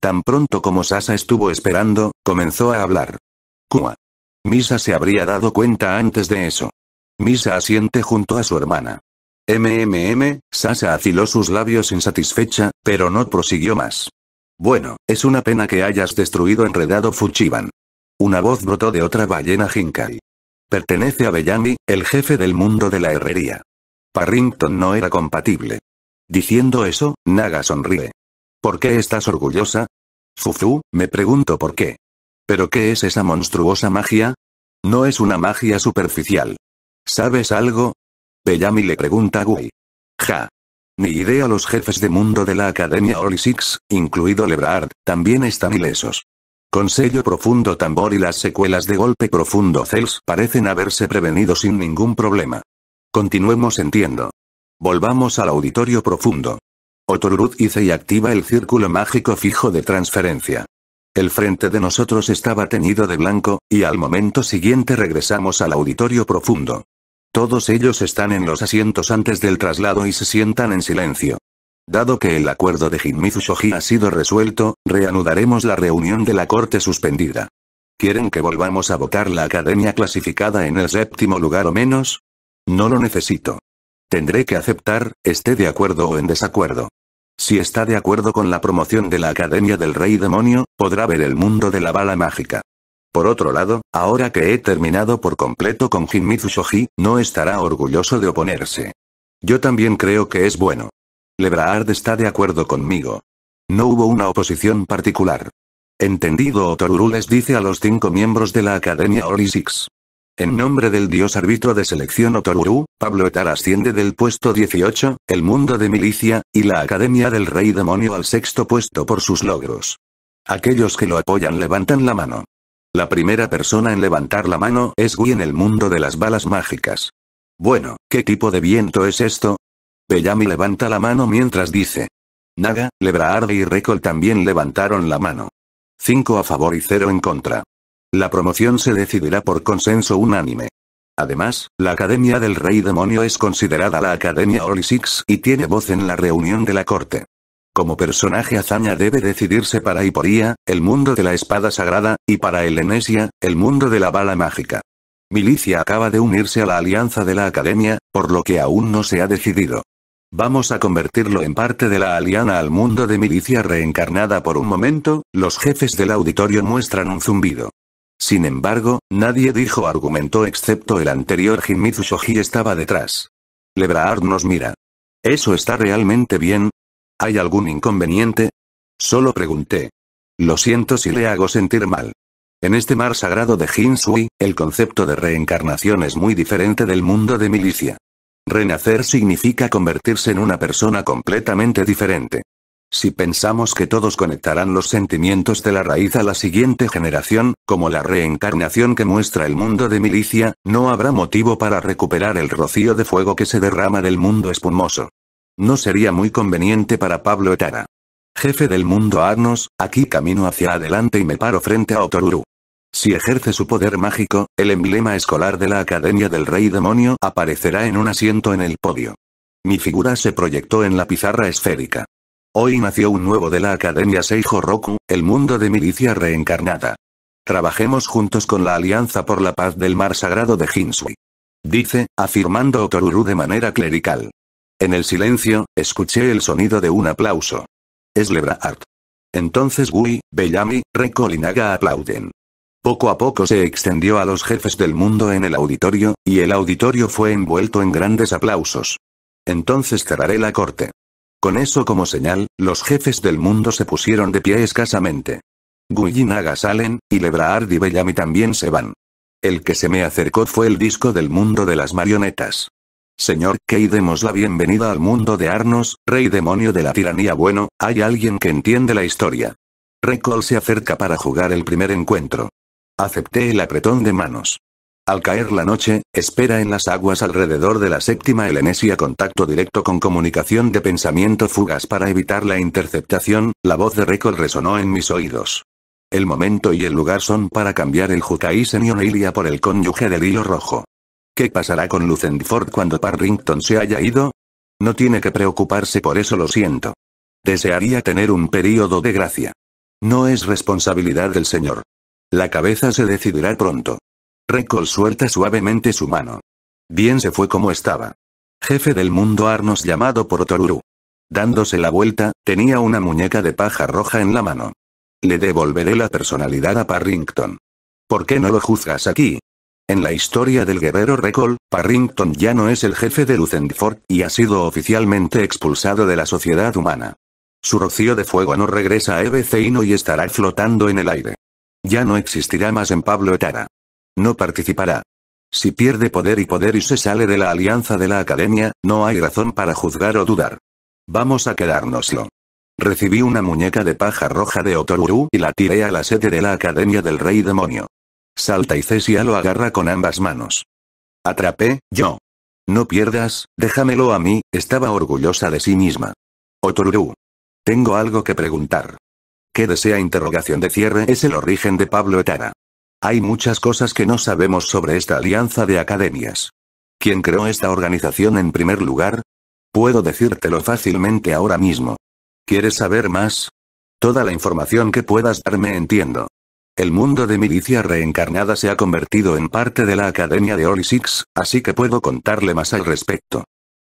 Tan pronto como Sasa estuvo esperando, comenzó a hablar. Kuma. Misa se habría dado cuenta antes de eso. Misa asiente junto a su hermana. MMM, Sasa afiló sus labios insatisfecha, pero no prosiguió más. Bueno, es una pena que hayas destruido enredado Fuchiban. Una voz brotó de otra ballena hinkai. Pertenece a Bellamy, el jefe del mundo de la herrería. Parrington no era compatible. Diciendo eso, Naga sonríe. ¿Por qué estás orgullosa? Fufu, me pregunto por qué. ¿Pero qué es esa monstruosa magia? No es una magia superficial. ¿Sabes algo? Bellamy le pregunta a Gui. Ja. Ni idea los jefes de mundo de la Academia Oli incluido Lebrard, también están ilesos. Con sello profundo tambor y las secuelas de golpe profundo Cels parecen haberse prevenido sin ningún problema. Continuemos entiendo. Volvamos al auditorio profundo. Otorurut hice y activa el círculo mágico fijo de transferencia. El frente de nosotros estaba teñido de blanco, y al momento siguiente regresamos al auditorio profundo. Todos ellos están en los asientos antes del traslado y se sientan en silencio. Dado que el acuerdo de Jinmizu-shoji ha sido resuelto, reanudaremos la reunión de la corte suspendida. ¿Quieren que volvamos a votar la academia clasificada en el séptimo lugar o menos? No lo necesito. Tendré que aceptar, esté de acuerdo o en desacuerdo. Si está de acuerdo con la promoción de la Academia del Rey Demonio, podrá ver el mundo de la bala mágica. Por otro lado, ahora que he terminado por completo con Jinmizu Shoji, no estará orgulloso de oponerse. Yo también creo que es bueno. Lebraard está de acuerdo conmigo. No hubo una oposición particular. Entendido Otoruru les dice a los cinco miembros de la Academia Orisix. En nombre del dios árbitro de selección Otoruru, Pablo Etar asciende del puesto 18, el mundo de milicia, y la Academia del Rey Demonio al sexto puesto por sus logros. Aquellos que lo apoyan levantan la mano. La primera persona en levantar la mano es Gui en el mundo de las balas mágicas. Bueno, ¿qué tipo de viento es esto? Bellamy levanta la mano mientras dice. Naga, Lebraarde y Recol también levantaron la mano. 5 a favor y 0 en contra. La promoción se decidirá por consenso unánime. Además, la Academia del Rey Demonio es considerada la Academia Holy Six y tiene voz en la reunión de la corte. Como personaje hazaña debe decidirse para Iporia, el mundo de la espada sagrada, y para Elenesia, el mundo de la bala mágica. Milicia acaba de unirse a la alianza de la Academia, por lo que aún no se ha decidido. Vamos a convertirlo en parte de la aliana al mundo de milicia reencarnada por un momento, los jefes del auditorio muestran un zumbido. Sin embargo, nadie dijo argumentó excepto el anterior Jimizu Shoji estaba detrás. Lebraard nos mira. ¿Eso está realmente bien? ¿Hay algún inconveniente? Solo pregunté. Lo siento si le hago sentir mal. En este mar sagrado de Sui, el concepto de reencarnación es muy diferente del mundo de milicia. Renacer significa convertirse en una persona completamente diferente. Si pensamos que todos conectarán los sentimientos de la raíz a la siguiente generación, como la reencarnación que muestra el mundo de milicia, no habrá motivo para recuperar el rocío de fuego que se derrama del mundo espumoso. No sería muy conveniente para Pablo Etara. Jefe del mundo Arnos, aquí camino hacia adelante y me paro frente a Otoruru. Si ejerce su poder mágico, el emblema escolar de la Academia del Rey Demonio aparecerá en un asiento en el podio. Mi figura se proyectó en la pizarra esférica. Hoy nació un nuevo de la Academia Seijo Roku, el mundo de milicia reencarnada. Trabajemos juntos con la Alianza por la Paz del Mar Sagrado de Hinsui. Dice, afirmando Otoruru de manera clerical. En el silencio, escuché el sonido de un aplauso. Es Art. Entonces Gui, Bellamy, Recolinaga aplauden. Poco a poco se extendió a los jefes del mundo en el auditorio, y el auditorio fue envuelto en grandes aplausos. Entonces cerraré la corte. Con eso como señal, los jefes del mundo se pusieron de pie escasamente. Guyinaga salen, y Lebrard y Bellamy también se van. El que se me acercó fue el disco del mundo de las marionetas. Señor que demos la bienvenida al mundo de Arnos, rey demonio de la tiranía. Bueno, hay alguien que entiende la historia. Recall se acerca para jugar el primer encuentro. Acepté el apretón de manos. Al caer la noche, espera en las aguas alrededor de la séptima helenesia contacto directo con comunicación de pensamiento fugas para evitar la interceptación, la voz de récord resonó en mis oídos. El momento y el lugar son para cambiar el Jukaisen y Ilia por el cónyuge del hilo rojo. ¿Qué pasará con Lucendford cuando Parrington se haya ido? No tiene que preocuparse por eso lo siento. Desearía tener un período de gracia. No es responsabilidad del señor. La cabeza se decidirá pronto. Recol suelta suavemente su mano. Bien se fue como estaba. Jefe del mundo Arnos llamado por Toruru. Dándose la vuelta, tenía una muñeca de paja roja en la mano. Le devolveré la personalidad a Parrington. ¿Por qué no lo juzgas aquí? En la historia del guerrero Recol, Parrington ya no es el jefe de Lucendford y ha sido oficialmente expulsado de la sociedad humana. Su rocío de fuego no regresa a Ebecino y estará flotando en el aire. Ya no existirá más en Pablo Etara. No participará. Si pierde poder y poder y se sale de la alianza de la academia, no hay razón para juzgar o dudar. Vamos a quedárnoslo. Recibí una muñeca de paja roja de Otoruru y la tiré a la sede de la academia del rey demonio. Salta y Cesia lo agarra con ambas manos. Atrapé, yo. No pierdas, déjamelo a mí, estaba orgullosa de sí misma. Otoruru. Tengo algo que preguntar que desea interrogación de cierre es el origen de Pablo Etara. Hay muchas cosas que no sabemos sobre esta alianza de academias. ¿Quién creó esta organización en primer lugar? Puedo decírtelo fácilmente ahora mismo. ¿Quieres saber más? Toda la información que puedas darme entiendo. El mundo de milicia reencarnada se ha convertido en parte de la Academia de Orisix, así que puedo contarle más al respecto.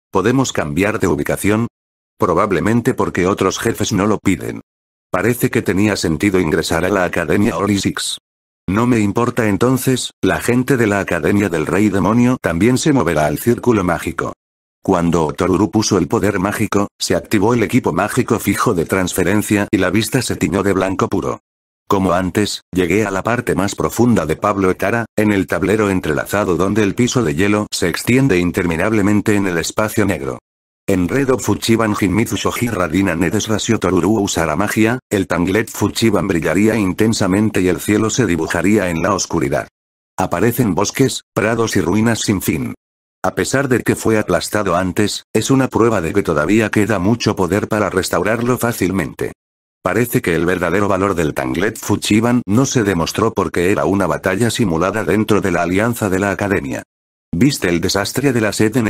¿Podemos cambiar de ubicación? Probablemente porque otros jefes no lo piden. Parece que tenía sentido ingresar a la Academia Orisix. No me importa entonces, la gente de la Academia del Rey Demonio también se moverá al círculo mágico. Cuando Otoruru puso el poder mágico, se activó el equipo mágico fijo de transferencia y la vista se tiñó de blanco puro. Como antes, llegué a la parte más profunda de Pablo Etara, en el tablero entrelazado donde el piso de hielo se extiende interminablemente en el espacio negro. Enredo Fuchiban Jimizu Radina Nedes Rasio Toruru usará magia, el Tanglet Fuchiban brillaría intensamente y el cielo se dibujaría en la oscuridad. Aparecen bosques, prados y ruinas sin fin. A pesar de que fue aplastado antes, es una prueba de que todavía queda mucho poder para restaurarlo fácilmente. Parece que el verdadero valor del Tanglet Fuchiban no se demostró porque era una batalla simulada dentro de la alianza de la academia. ¿Viste el desastre de la sede en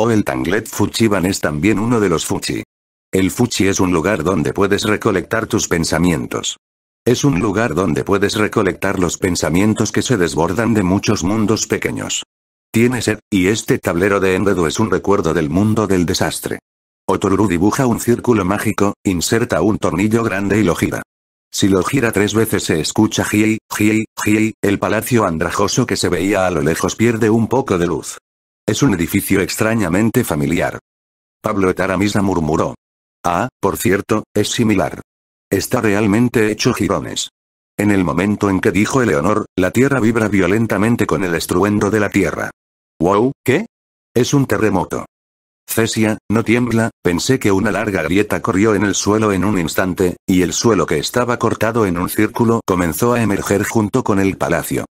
o el Tanglet Fuchiban es también uno de los Fuchi. El Fuchi es un lugar donde puedes recolectar tus pensamientos. Es un lugar donde puedes recolectar los pensamientos que se desbordan de muchos mundos pequeños. Tiene sed, y este tablero de enredo es un recuerdo del mundo del desastre. Otoruru dibuja un círculo mágico, inserta un tornillo grande y lo gira. Si lo gira tres veces se escucha Giei, Giei, Giei, el palacio andrajoso que se veía a lo lejos pierde un poco de luz. Es un edificio extrañamente familiar. Pablo Taramisa murmuró. Ah, por cierto, es similar. Está realmente hecho jirones. En el momento en que dijo Eleonor, la tierra vibra violentamente con el estruendo de la tierra. ¡Wow! ¿Qué? Es un terremoto. Cesia, no tiembla, pensé que una larga grieta corrió en el suelo en un instante, y el suelo que estaba cortado en un círculo comenzó a emerger junto con el palacio.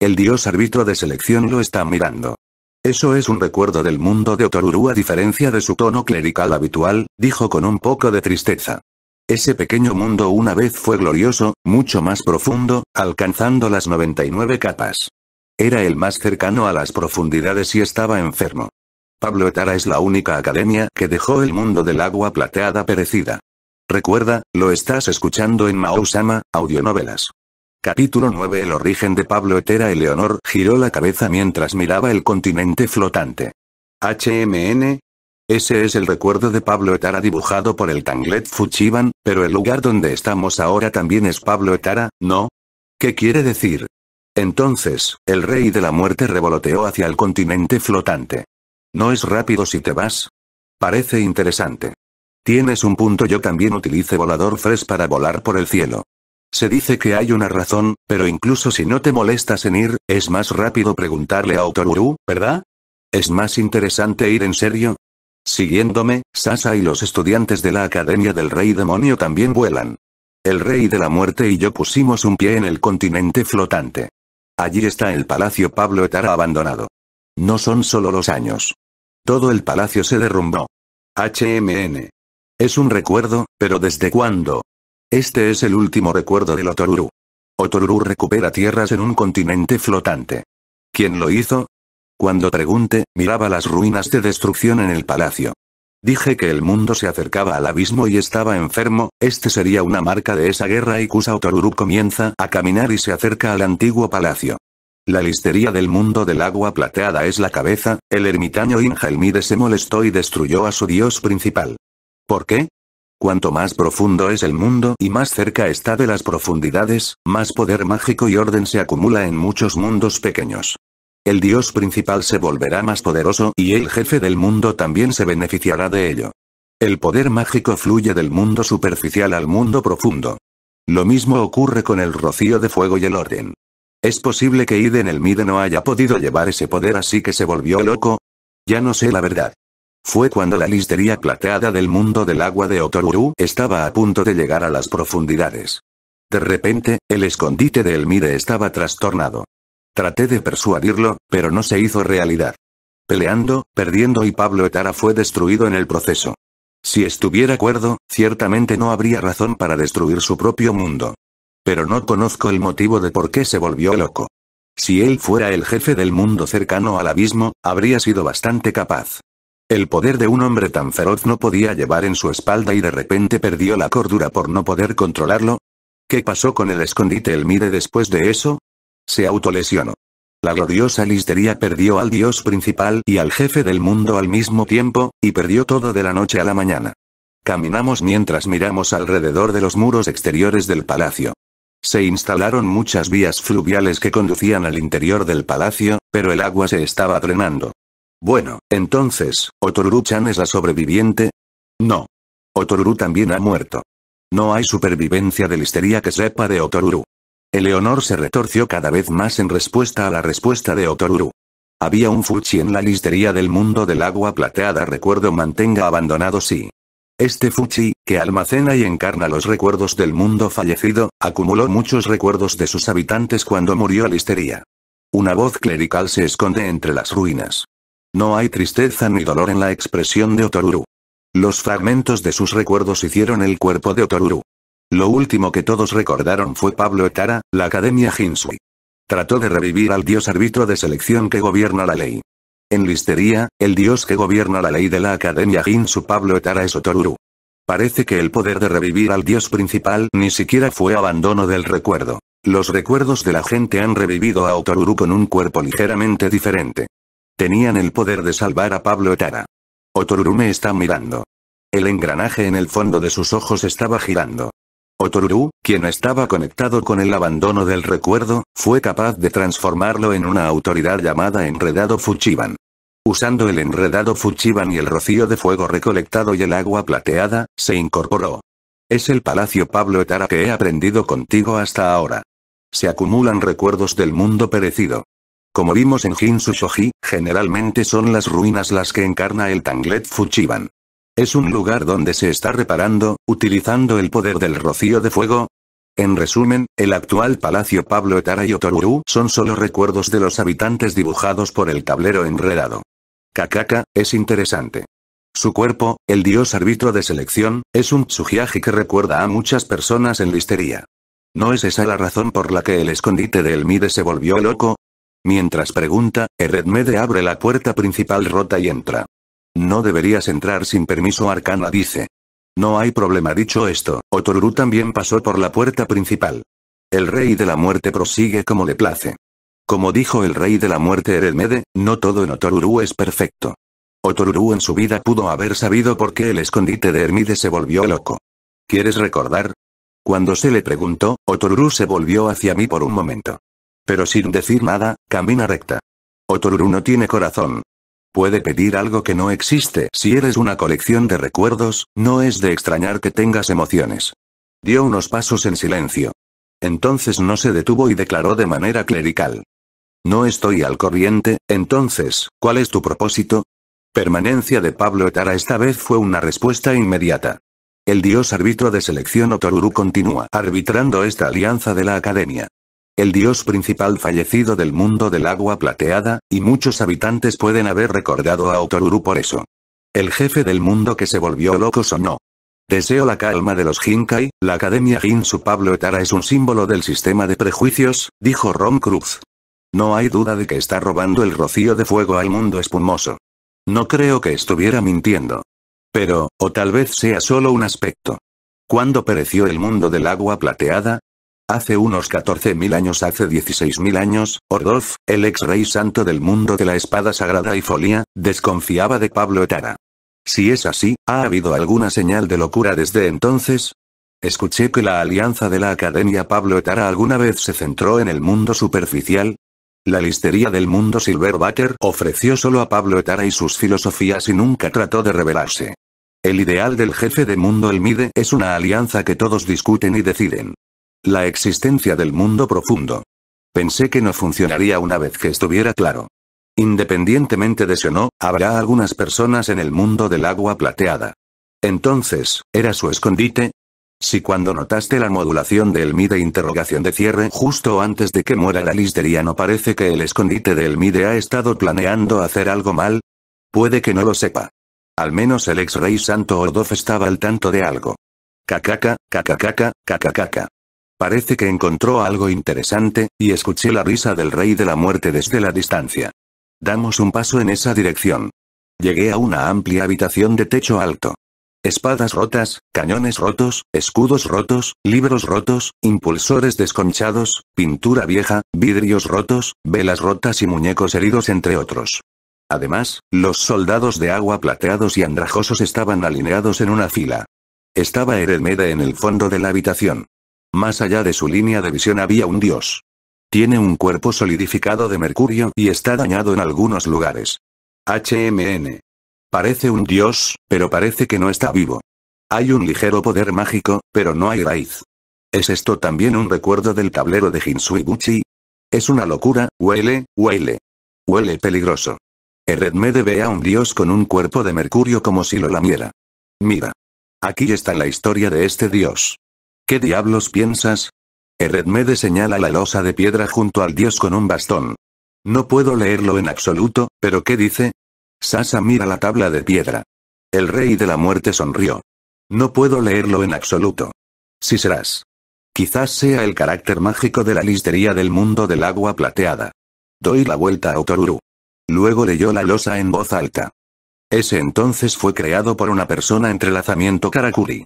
El dios árbitro de selección lo está mirando. Eso es un recuerdo del mundo de Otoruru a diferencia de su tono clerical habitual, dijo con un poco de tristeza. Ese pequeño mundo una vez fue glorioso, mucho más profundo, alcanzando las 99 capas. Era el más cercano a las profundidades y estaba enfermo. Pablo Etara es la única academia que dejó el mundo del agua plateada perecida. Recuerda, lo estás escuchando en Mausama, audionovelas. Capítulo 9 El origen de Pablo Etera Eleonor giró la cabeza mientras miraba el continente flotante. HMN. Ese es el recuerdo de Pablo Etara dibujado por el Tanglet Fuchiban, pero el lugar donde estamos ahora también es Pablo Etara, ¿no? ¿Qué quiere decir? Entonces, el rey de la muerte revoloteó hacia el continente flotante. ¿No es rápido si te vas? Parece interesante. Tienes un punto yo también utilice volador fres para volar por el cielo. Se dice que hay una razón, pero incluso si no te molestas en ir, es más rápido preguntarle a Otoruru, ¿verdad? ¿Es más interesante ir en serio? Siguiéndome, Sasa y los estudiantes de la Academia del Rey Demonio también vuelan. El Rey de la Muerte y yo pusimos un pie en el continente flotante. Allí está el Palacio Pablo Etara abandonado. No son solo los años. Todo el palacio se derrumbó. HMN. Es un recuerdo, pero ¿desde cuándo? Este es el último recuerdo del Otoruru. Otoruru recupera tierras en un continente flotante. ¿Quién lo hizo? Cuando pregunté, miraba las ruinas de destrucción en el palacio. Dije que el mundo se acercaba al abismo y estaba enfermo, este sería una marca de esa guerra y Kusa Otoruru comienza a caminar y se acerca al antiguo palacio. La listería del mundo del agua plateada es la cabeza, el ermitaño Ingelmide se molestó y destruyó a su dios principal. ¿Por qué? Cuanto más profundo es el mundo y más cerca está de las profundidades, más poder mágico y orden se acumula en muchos mundos pequeños. El dios principal se volverá más poderoso y el jefe del mundo también se beneficiará de ello. El poder mágico fluye del mundo superficial al mundo profundo. Lo mismo ocurre con el rocío de fuego y el orden. Es posible que Iden el Mide no haya podido llevar ese poder así que se volvió loco. Ya no sé la verdad. Fue cuando la listería plateada del mundo del agua de Otoruru estaba a punto de llegar a las profundidades. De repente, el escondite de Elmire estaba trastornado. Traté de persuadirlo, pero no se hizo realidad. Peleando, perdiendo y Pablo Etara fue destruido en el proceso. Si estuviera cuerdo, ciertamente no habría razón para destruir su propio mundo. Pero no conozco el motivo de por qué se volvió loco. Si él fuera el jefe del mundo cercano al abismo, habría sido bastante capaz. El poder de un hombre tan feroz no podía llevar en su espalda y de repente perdió la cordura por no poder controlarlo. ¿Qué pasó con el escondite Elmire después de eso? Se autolesionó. La gloriosa Listeria perdió al dios principal y al jefe del mundo al mismo tiempo, y perdió todo de la noche a la mañana. Caminamos mientras miramos alrededor de los muros exteriores del palacio. Se instalaron muchas vías fluviales que conducían al interior del palacio, pero el agua se estaba drenando. Bueno, entonces, ¿Otoruru-chan es la sobreviviente? No. Otoruru también ha muerto. No hay supervivencia de listería que sepa de Otoruru. Eleonor se retorció cada vez más en respuesta a la respuesta de Otoruru. Había un Fuchi en la listería del mundo del agua plateada recuerdo mantenga abandonado sí. Este Fuchi, que almacena y encarna los recuerdos del mundo fallecido, acumuló muchos recuerdos de sus habitantes cuando murió a listería. Una voz clerical se esconde entre las ruinas. No hay tristeza ni dolor en la expresión de Otoruru. Los fragmentos de sus recuerdos hicieron el cuerpo de Otoruru. Lo último que todos recordaron fue Pablo Etara, la Academia Hinsui. Trató de revivir al dios árbitro de selección que gobierna la ley. En Listería, el dios que gobierna la ley de la Academia Hinsu Pablo Etara es Otoruru. Parece que el poder de revivir al dios principal ni siquiera fue abandono del recuerdo. Los recuerdos de la gente han revivido a Otoruru con un cuerpo ligeramente diferente. Tenían el poder de salvar a Pablo Etara. Otoruru me está mirando. El engranaje en el fondo de sus ojos estaba girando. Otoruru, quien estaba conectado con el abandono del recuerdo, fue capaz de transformarlo en una autoridad llamada Enredado Fuchiban. Usando el enredado Fuchiban y el rocío de fuego recolectado y el agua plateada, se incorporó. Es el palacio Pablo Etara que he aprendido contigo hasta ahora. Se acumulan recuerdos del mundo perecido. Como vimos en Jinsu generalmente son las ruinas las que encarna el Tanglet Fuchiban. Es un lugar donde se está reparando, utilizando el poder del rocío de fuego. En resumen, el actual Palacio Pablo Etara y Otoruru son solo recuerdos de los habitantes dibujados por el tablero enredado. Kakaka, es interesante. Su cuerpo, el dios árbitro de selección, es un Tsujiaji que recuerda a muchas personas en listería. ¿No es esa la razón por la que el escondite de Elmide se volvió loco? Mientras pregunta, Eredmede abre la puerta principal rota y entra. No deberías entrar sin permiso Arcana dice. No hay problema dicho esto, Otoruru también pasó por la puerta principal. El rey de la muerte prosigue como le place. Como dijo el rey de la muerte Eredmede, no todo en Otoruru es perfecto. Otoruru en su vida pudo haber sabido por qué el escondite de Hermide se volvió loco. ¿Quieres recordar? Cuando se le preguntó, Otoruru se volvió hacia mí por un momento. Pero sin decir nada, camina recta. Otoruru no tiene corazón. Puede pedir algo que no existe. Si eres una colección de recuerdos, no es de extrañar que tengas emociones. Dio unos pasos en silencio. Entonces no se detuvo y declaró de manera clerical. No estoy al corriente, entonces, ¿cuál es tu propósito? Permanencia de Pablo Etara esta vez fue una respuesta inmediata. El dios árbitro de selección Otoruru continúa arbitrando esta alianza de la academia el dios principal fallecido del mundo del agua plateada, y muchos habitantes pueden haber recordado a Otoruru por eso. El jefe del mundo que se volvió loco no? Deseo la calma de los Jinkai, la Academia su Pablo Etara es un símbolo del sistema de prejuicios, dijo Ron Cruz. No hay duda de que está robando el rocío de fuego al mundo espumoso. No creo que estuviera mintiendo. Pero, o tal vez sea solo un aspecto. Cuando pereció el mundo del agua plateada? Hace unos 14.000 años hace 16.000 años, Ordolf, el ex rey santo del mundo de la espada sagrada y folía, desconfiaba de Pablo Etara. Si es así, ¿ha habido alguna señal de locura desde entonces? Escuché que la alianza de la Academia Pablo Etara alguna vez se centró en el mundo superficial, la listería del mundo Silverbacker ofreció solo a Pablo Etara y sus filosofías y nunca trató de revelarse. El ideal del jefe de mundo el Mide es una alianza que todos discuten y deciden. La existencia del mundo profundo. Pensé que no funcionaría una vez que estuviera claro. Independientemente de si o no, habrá algunas personas en el mundo del agua plateada. Entonces, ¿era su escondite? Si cuando notaste la modulación del mide interrogación de cierre justo antes de que muera la listería no parece que el escondite de mide ha estado planeando hacer algo mal. Puede que no lo sepa. Al menos el ex rey santo Ordov estaba al tanto de algo. Cacaca, cacacaca, cacacaca. Parece que encontró algo interesante, y escuché la risa del rey de la muerte desde la distancia. Damos un paso en esa dirección. Llegué a una amplia habitación de techo alto. Espadas rotas, cañones rotos, escudos rotos, libros rotos, impulsores desconchados, pintura vieja, vidrios rotos, velas rotas y muñecos heridos entre otros. Además, los soldados de agua plateados y andrajosos estaban alineados en una fila. Estaba Eremeda en el fondo de la habitación. Más allá de su línea de visión había un dios. Tiene un cuerpo solidificado de mercurio y está dañado en algunos lugares. HMN. Parece un dios, pero parece que no está vivo. Hay un ligero poder mágico, pero no hay raíz. ¿Es esto también un recuerdo del tablero de Buchi? Es una locura, huele, huele. Huele peligroso. Eredmede ve a un dios con un cuerpo de mercurio como si lo lamiera. Mira. Aquí está la historia de este dios. ¿Qué diablos piensas? Eredmede señala la losa de piedra junto al dios con un bastón. No puedo leerlo en absoluto, pero ¿qué dice? Sasa mira la tabla de piedra. El rey de la muerte sonrió. No puedo leerlo en absoluto. Si serás. Quizás sea el carácter mágico de la listería del mundo del agua plateada. Doy la vuelta a Otoruru. Luego leyó la losa en voz alta. Ese entonces fue creado por una persona entrelazamiento Karakuri.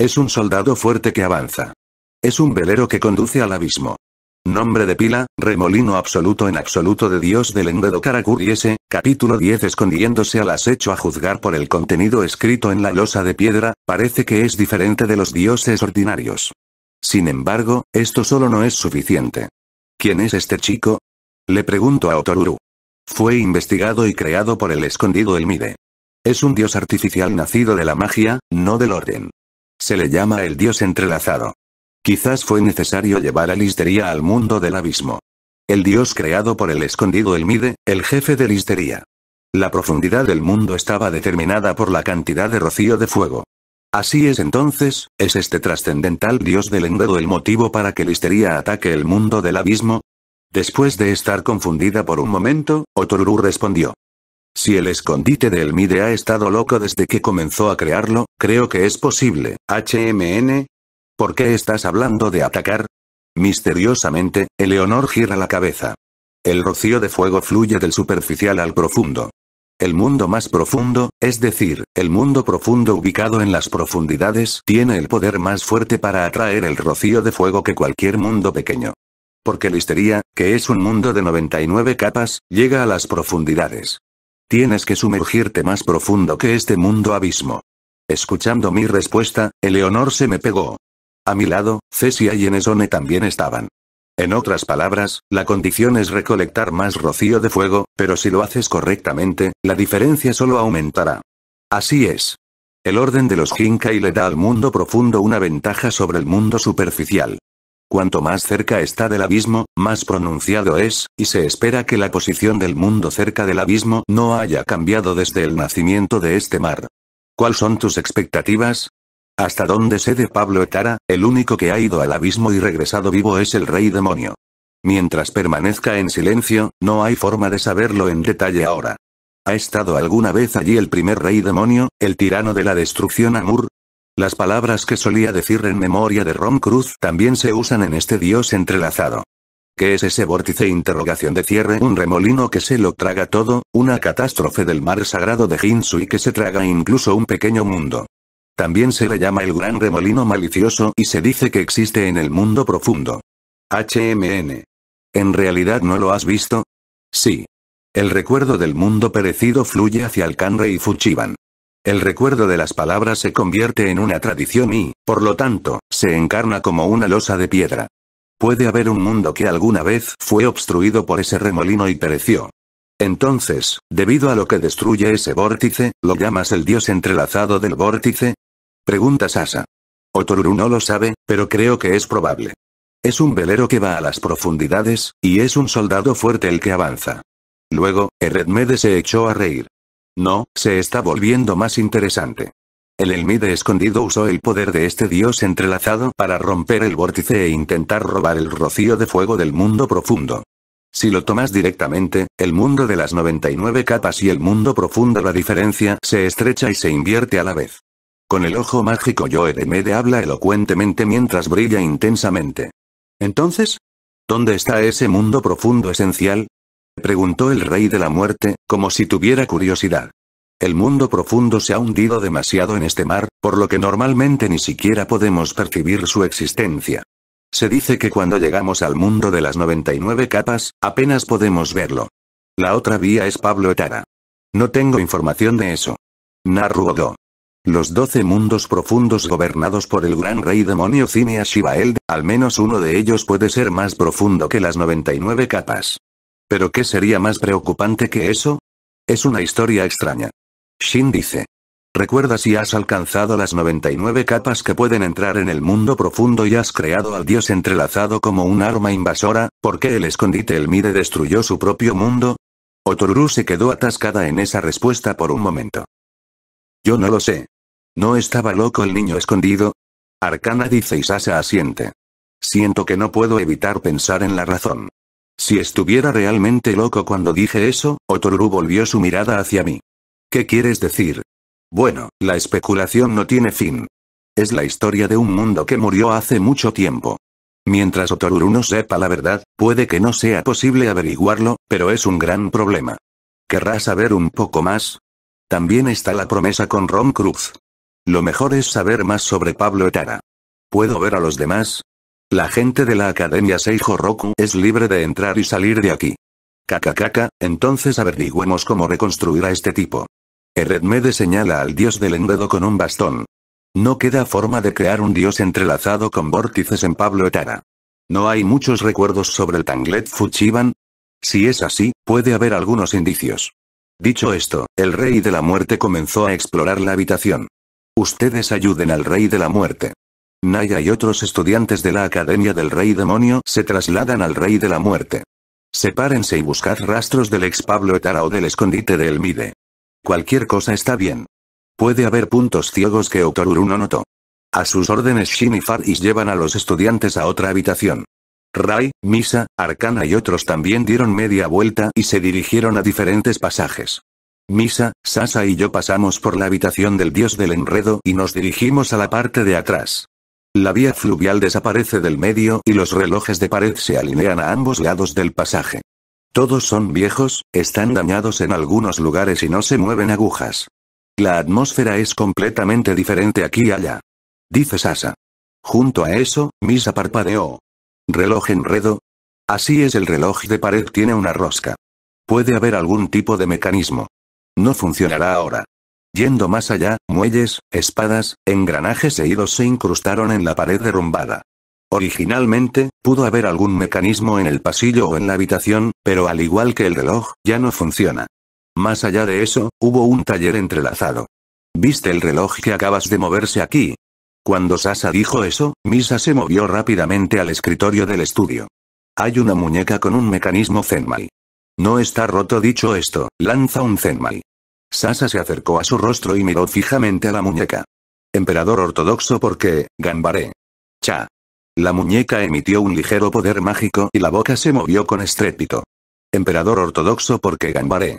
Es un soldado fuerte que avanza. Es un velero que conduce al abismo. Nombre de pila, remolino absoluto en absoluto de Dios del enredo Karakuriese, capítulo 10 escondiéndose al acecho a juzgar por el contenido escrito en la losa de piedra, parece que es diferente de los dioses ordinarios. Sin embargo, esto solo no es suficiente. ¿Quién es este chico? Le pregunto a Otoruru. Fue investigado y creado por el escondido Elmide. Es un dios artificial nacido de la magia, no del orden. Se le llama el dios entrelazado. Quizás fue necesario llevar a Listeria al mundo del abismo. El dios creado por el escondido Elmide, el jefe de Listeria. La profundidad del mundo estaba determinada por la cantidad de rocío de fuego. Así es entonces, ¿es este trascendental dios del enredo el motivo para que Listeria ataque el mundo del abismo? Después de estar confundida por un momento, Otoruru respondió. Si el escondite de Elmide ha estado loco desde que comenzó a crearlo, creo que es posible. HMN. ¿Por qué estás hablando de atacar? Misteriosamente, Eleonor gira la cabeza. El rocío de fuego fluye del superficial al profundo. El mundo más profundo, es decir, el mundo profundo ubicado en las profundidades, tiene el poder más fuerte para atraer el rocío de fuego que cualquier mundo pequeño. Porque Listeria, que es un mundo de 99 capas, llega a las profundidades. Tienes que sumergirte más profundo que este mundo abismo. Escuchando mi respuesta, Eleonor se me pegó. A mi lado, Cesia y Enesone también estaban. En otras palabras, la condición es recolectar más rocío de fuego, pero si lo haces correctamente, la diferencia solo aumentará. Así es. El orden de los Jinkai le da al mundo profundo una ventaja sobre el mundo superficial. Cuanto más cerca está del abismo, más pronunciado es, y se espera que la posición del mundo cerca del abismo no haya cambiado desde el nacimiento de este mar. ¿Cuáles son tus expectativas? Hasta dónde sé de Pablo Etara, el único que ha ido al abismo y regresado vivo es el rey demonio. Mientras permanezca en silencio, no hay forma de saberlo en detalle ahora. ¿Ha estado alguna vez allí el primer rey demonio, el tirano de la destrucción Amur? Las palabras que solía decir en memoria de Ron Cruz también se usan en este dios entrelazado. ¿Qué es ese vórtice interrogación de cierre? Un remolino que se lo traga todo, una catástrofe del mar sagrado de y que se traga incluso un pequeño mundo. También se le llama el gran remolino malicioso y se dice que existe en el mundo profundo. HMN. ¿En realidad no lo has visto? Sí. El recuerdo del mundo perecido fluye hacia el y Fuchiban. El recuerdo de las palabras se convierte en una tradición y, por lo tanto, se encarna como una losa de piedra. Puede haber un mundo que alguna vez fue obstruido por ese remolino y pereció. Entonces, debido a lo que destruye ese vórtice, ¿lo llamas el dios entrelazado del vórtice? Pregunta Sasa. Otoruru no lo sabe, pero creo que es probable. Es un velero que va a las profundidades, y es un soldado fuerte el que avanza. Luego, Eredmede se echó a reír. No, se está volviendo más interesante. El Elmide escondido usó el poder de este dios entrelazado para romper el vórtice e intentar robar el rocío de fuego del mundo profundo. Si lo tomas directamente, el mundo de las 99 capas y el mundo profundo la diferencia se estrecha y se invierte a la vez. Con el ojo mágico Mede habla elocuentemente mientras brilla intensamente. Entonces, ¿dónde está ese mundo profundo esencial? Preguntó el rey de la muerte, como si tuviera curiosidad. El mundo profundo se ha hundido demasiado en este mar, por lo que normalmente ni siquiera podemos percibir su existencia. Se dice que cuando llegamos al mundo de las 99 capas, apenas podemos verlo. La otra vía es Pablo Etara. No tengo información de eso. Naruodo. Los 12 mundos profundos gobernados por el gran rey demonio Shiva al menos uno de ellos puede ser más profundo que las 99 capas. ¿Pero qué sería más preocupante que eso? Es una historia extraña. Shin dice. Recuerda si has alcanzado las 99 capas que pueden entrar en el mundo profundo y has creado al dios entrelazado como un arma invasora, ¿por qué el escondite el Mide destruyó su propio mundo? Otoru se quedó atascada en esa respuesta por un momento. Yo no lo sé. ¿No estaba loco el niño escondido? Arcana dice y Sasa asiente. Siento que no puedo evitar pensar en la razón. Si estuviera realmente loco cuando dije eso, Otoruru volvió su mirada hacia mí. ¿Qué quieres decir? Bueno, la especulación no tiene fin. Es la historia de un mundo que murió hace mucho tiempo. Mientras Otoruru no sepa la verdad, puede que no sea posible averiguarlo, pero es un gran problema. ¿Querrá saber un poco más? También está la promesa con Ron Cruz. Lo mejor es saber más sobre Pablo Etara. ¿Puedo ver a los demás? La gente de la Academia Seijo Roku es libre de entrar y salir de aquí. Kakakaka, entonces averigüemos cómo reconstruir a este tipo. Eredmede señala al dios del enredo con un bastón. No queda forma de crear un dios entrelazado con vórtices en Pablo Etara. ¿No hay muchos recuerdos sobre el Tanglet Fuchiban? Si es así, puede haber algunos indicios. Dicho esto, el rey de la muerte comenzó a explorar la habitación. Ustedes ayuden al rey de la muerte. Naya y otros estudiantes de la Academia del Rey Demonio se trasladan al Rey de la Muerte. Sepárense y buscad rastros del ex Pablo Etara o del escondite de Elmide. Cualquier cosa está bien. Puede haber puntos ciegos que Otoruru no notó. A sus órdenes Shin y Faris llevan a los estudiantes a otra habitación. Rai, Misa, Arcana y otros también dieron media vuelta y se dirigieron a diferentes pasajes. Misa, Sasa y yo pasamos por la habitación del dios del enredo y nos dirigimos a la parte de atrás. La vía fluvial desaparece del medio y los relojes de pared se alinean a ambos lados del pasaje. Todos son viejos, están dañados en algunos lugares y no se mueven agujas. La atmósfera es completamente diferente aquí y allá. Dice Sasa. Junto a eso, Misa parpadeó. ¿Reloj enredo? Así es el reloj de pared tiene una rosca. Puede haber algún tipo de mecanismo. No funcionará ahora. Yendo más allá, muelles, espadas, engranajes e hilos se incrustaron en la pared derrumbada. Originalmente, pudo haber algún mecanismo en el pasillo o en la habitación, pero al igual que el reloj, ya no funciona. Más allá de eso, hubo un taller entrelazado. ¿Viste el reloj que acabas de moverse aquí? Cuando Sasa dijo eso, Misa se movió rápidamente al escritorio del estudio. Hay una muñeca con un mecanismo Zenmai. No está roto dicho esto, lanza un Zenmai. Sasa se acercó a su rostro y miró fijamente a la muñeca. Emperador ortodoxo porque, gambaré. Cha. La muñeca emitió un ligero poder mágico y la boca se movió con estrépito. Emperador ortodoxo porque gambaré.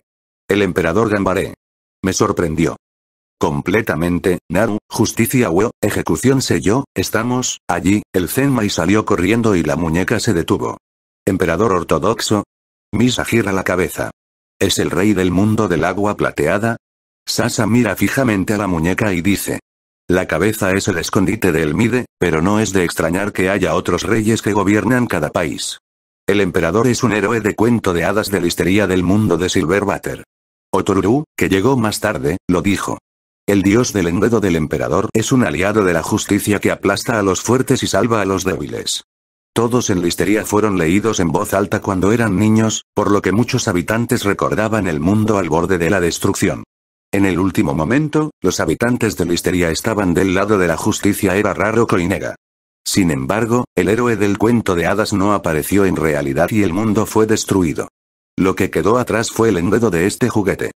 El emperador gambaré. Me sorprendió. Completamente, Naru, justicia Weo, ejecución yo, estamos, allí, el Zenmai salió corriendo y la muñeca se detuvo. Emperador ortodoxo. Misa gira la cabeza. ¿Es el rey del mundo del agua plateada? Sasa mira fijamente a la muñeca y dice. La cabeza es el escondite de Elmide, pero no es de extrañar que haya otros reyes que gobiernan cada país. El emperador es un héroe de cuento de hadas de listería del mundo de Silverwater. Otoruru, que llegó más tarde, lo dijo. El dios del enredo del emperador es un aliado de la justicia que aplasta a los fuertes y salva a los débiles. Todos en Listeria fueron leídos en voz alta cuando eran niños, por lo que muchos habitantes recordaban el mundo al borde de la destrucción. En el último momento, los habitantes de Listeria estaban del lado de la justicia era raro Coinega. Sin embargo, el héroe del cuento de hadas no apareció en realidad y el mundo fue destruido. Lo que quedó atrás fue el enredo de este juguete.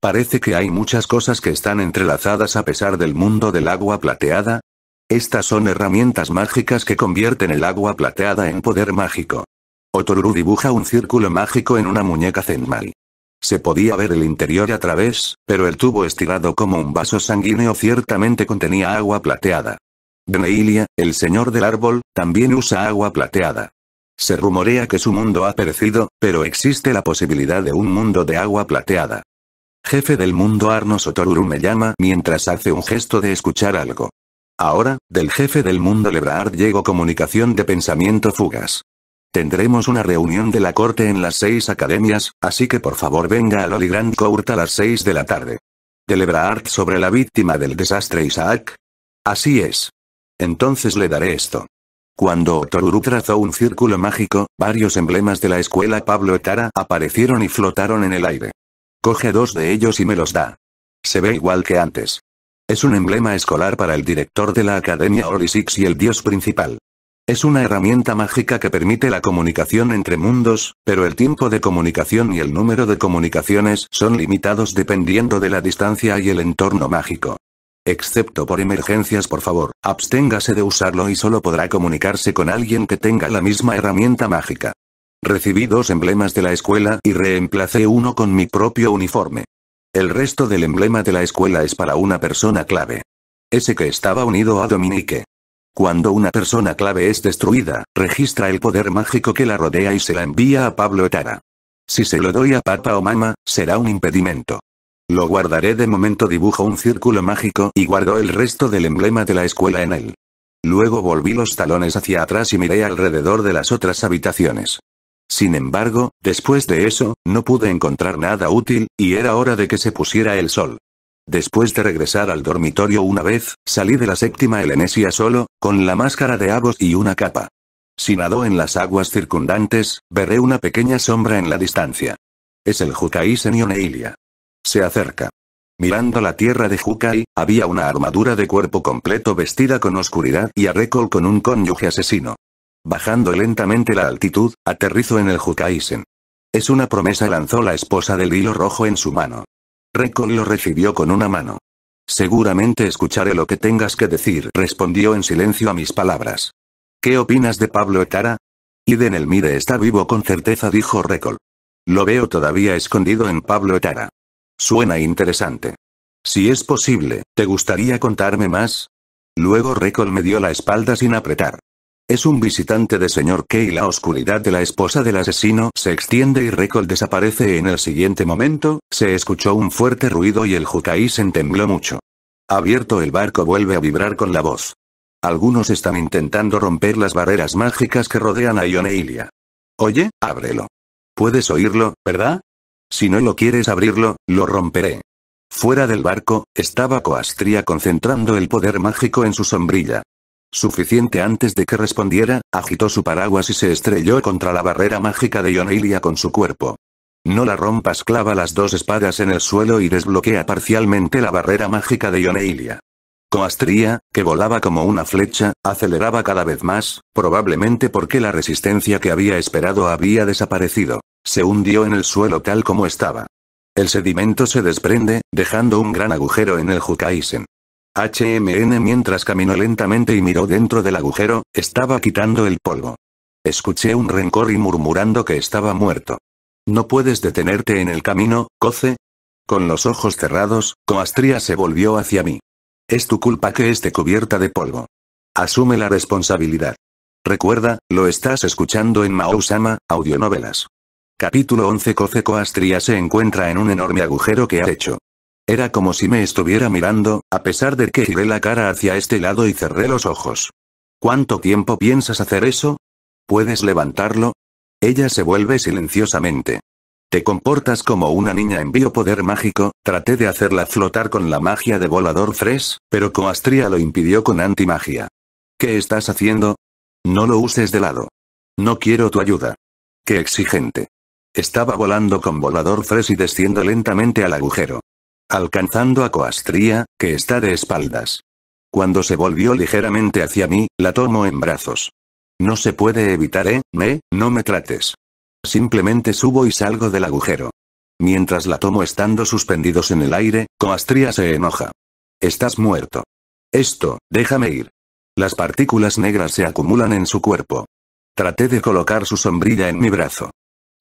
Parece que hay muchas cosas que están entrelazadas a pesar del mundo del agua plateada, estas son herramientas mágicas que convierten el agua plateada en poder mágico. Otoruru dibuja un círculo mágico en una muñeca Zenmai. Se podía ver el interior a través, pero el tubo estirado como un vaso sanguíneo ciertamente contenía agua plateada. Dneilia, el señor del árbol, también usa agua plateada. Se rumorea que su mundo ha perecido, pero existe la posibilidad de un mundo de agua plateada. Jefe del mundo Arnos Otoruru me llama mientras hace un gesto de escuchar algo. Ahora, del jefe del mundo Lebrard llegó comunicación de pensamiento fugas. Tendremos una reunión de la corte en las seis academias, así que por favor venga al Holy Court a las seis de la tarde. De Lebrard sobre la víctima del desastre Isaac. Así es. Entonces le daré esto. Cuando Otoruru trazó un círculo mágico, varios emblemas de la escuela Pablo Etara aparecieron y flotaron en el aire. Coge dos de ellos y me los da. Se ve igual que antes. Es un emblema escolar para el director de la Academia Orisix y el dios principal. Es una herramienta mágica que permite la comunicación entre mundos, pero el tiempo de comunicación y el número de comunicaciones son limitados dependiendo de la distancia y el entorno mágico. Excepto por emergencias por favor, absténgase de usarlo y solo podrá comunicarse con alguien que tenga la misma herramienta mágica. Recibí dos emblemas de la escuela y reemplacé uno con mi propio uniforme. El resto del emblema de la escuela es para una persona clave. Ese que estaba unido a Dominique. Cuando una persona clave es destruida, registra el poder mágico que la rodea y se la envía a Pablo Etara. Si se lo doy a papá o mamá, será un impedimento. Lo guardaré de momento dibujo un círculo mágico y guardo el resto del emblema de la escuela en él. Luego volví los talones hacia atrás y miré alrededor de las otras habitaciones. Sin embargo, después de eso, no pude encontrar nada útil, y era hora de que se pusiera el sol. Después de regresar al dormitorio una vez, salí de la séptima helenesia solo, con la máscara de aguas y una capa. Si nadó en las aguas circundantes, veré una pequeña sombra en la distancia. Es el Jukai Eilia. Se acerca. Mirando la tierra de Jukai, había una armadura de cuerpo completo vestida con oscuridad y a récord con un cónyuge asesino. Bajando lentamente la altitud, aterrizo en el Jukaisen. Es una promesa lanzó la esposa del hilo rojo en su mano. Rekol lo recibió con una mano. Seguramente escucharé lo que tengas que decir, respondió en silencio a mis palabras. ¿Qué opinas de Pablo Etara? Iden mire está vivo con certeza, dijo Rekol. Lo veo todavía escondido en Pablo Etara. Suena interesante. Si es posible, ¿te gustaría contarme más? Luego Rekol me dio la espalda sin apretar. Es un visitante de Señor K y la oscuridad de la esposa del asesino se extiende y Recol desaparece en el siguiente momento, se escuchó un fuerte ruido y el Jukai se tembló mucho. Abierto el barco vuelve a vibrar con la voz. Algunos están intentando romper las barreras mágicas que rodean a Ioneilia. Oye, ábrelo. Puedes oírlo, ¿verdad? Si no lo quieres abrirlo, lo romperé. Fuera del barco, estaba Coastria concentrando el poder mágico en su sombrilla. Suficiente antes de que respondiera, agitó su paraguas y se estrelló contra la barrera mágica de Yoneilia con su cuerpo. No la rompas clava las dos espadas en el suelo y desbloquea parcialmente la barrera mágica de Yoneilia. Coastría, que volaba como una flecha, aceleraba cada vez más, probablemente porque la resistencia que había esperado había desaparecido. Se hundió en el suelo tal como estaba. El sedimento se desprende, dejando un gran agujero en el Jukaisen. HMN mientras caminó lentamente y miró dentro del agujero, estaba quitando el polvo. Escuché un rencor y murmurando que estaba muerto. ¿No puedes detenerte en el camino, Coce? Con los ojos cerrados, Coastria se volvió hacia mí. Es tu culpa que esté cubierta de polvo. Asume la responsabilidad. Recuerda, lo estás escuchando en Maou-sama, audionovelas. Capítulo 11 Coce Coastria se encuentra en un enorme agujero que ha hecho. Era como si me estuviera mirando, a pesar de que giré la cara hacia este lado y cerré los ojos. ¿Cuánto tiempo piensas hacer eso? ¿Puedes levantarlo? Ella se vuelve silenciosamente. Te comportas como una niña en biopoder mágico, traté de hacerla flotar con la magia de volador fresh, pero Coastria lo impidió con antimagia. ¿Qué estás haciendo? No lo uses de lado. No quiero tu ayuda. Qué exigente. Estaba volando con volador fresh y desciendo lentamente al agujero alcanzando a Coastría, que está de espaldas. Cuando se volvió ligeramente hacia mí, la tomo en brazos. No se puede evitar, ¿eh? Me, no me trates. Simplemente subo y salgo del agujero. Mientras la tomo estando suspendidos en el aire, Coastría se enoja. Estás muerto. Esto, déjame ir. Las partículas negras se acumulan en su cuerpo. Traté de colocar su sombrilla en mi brazo.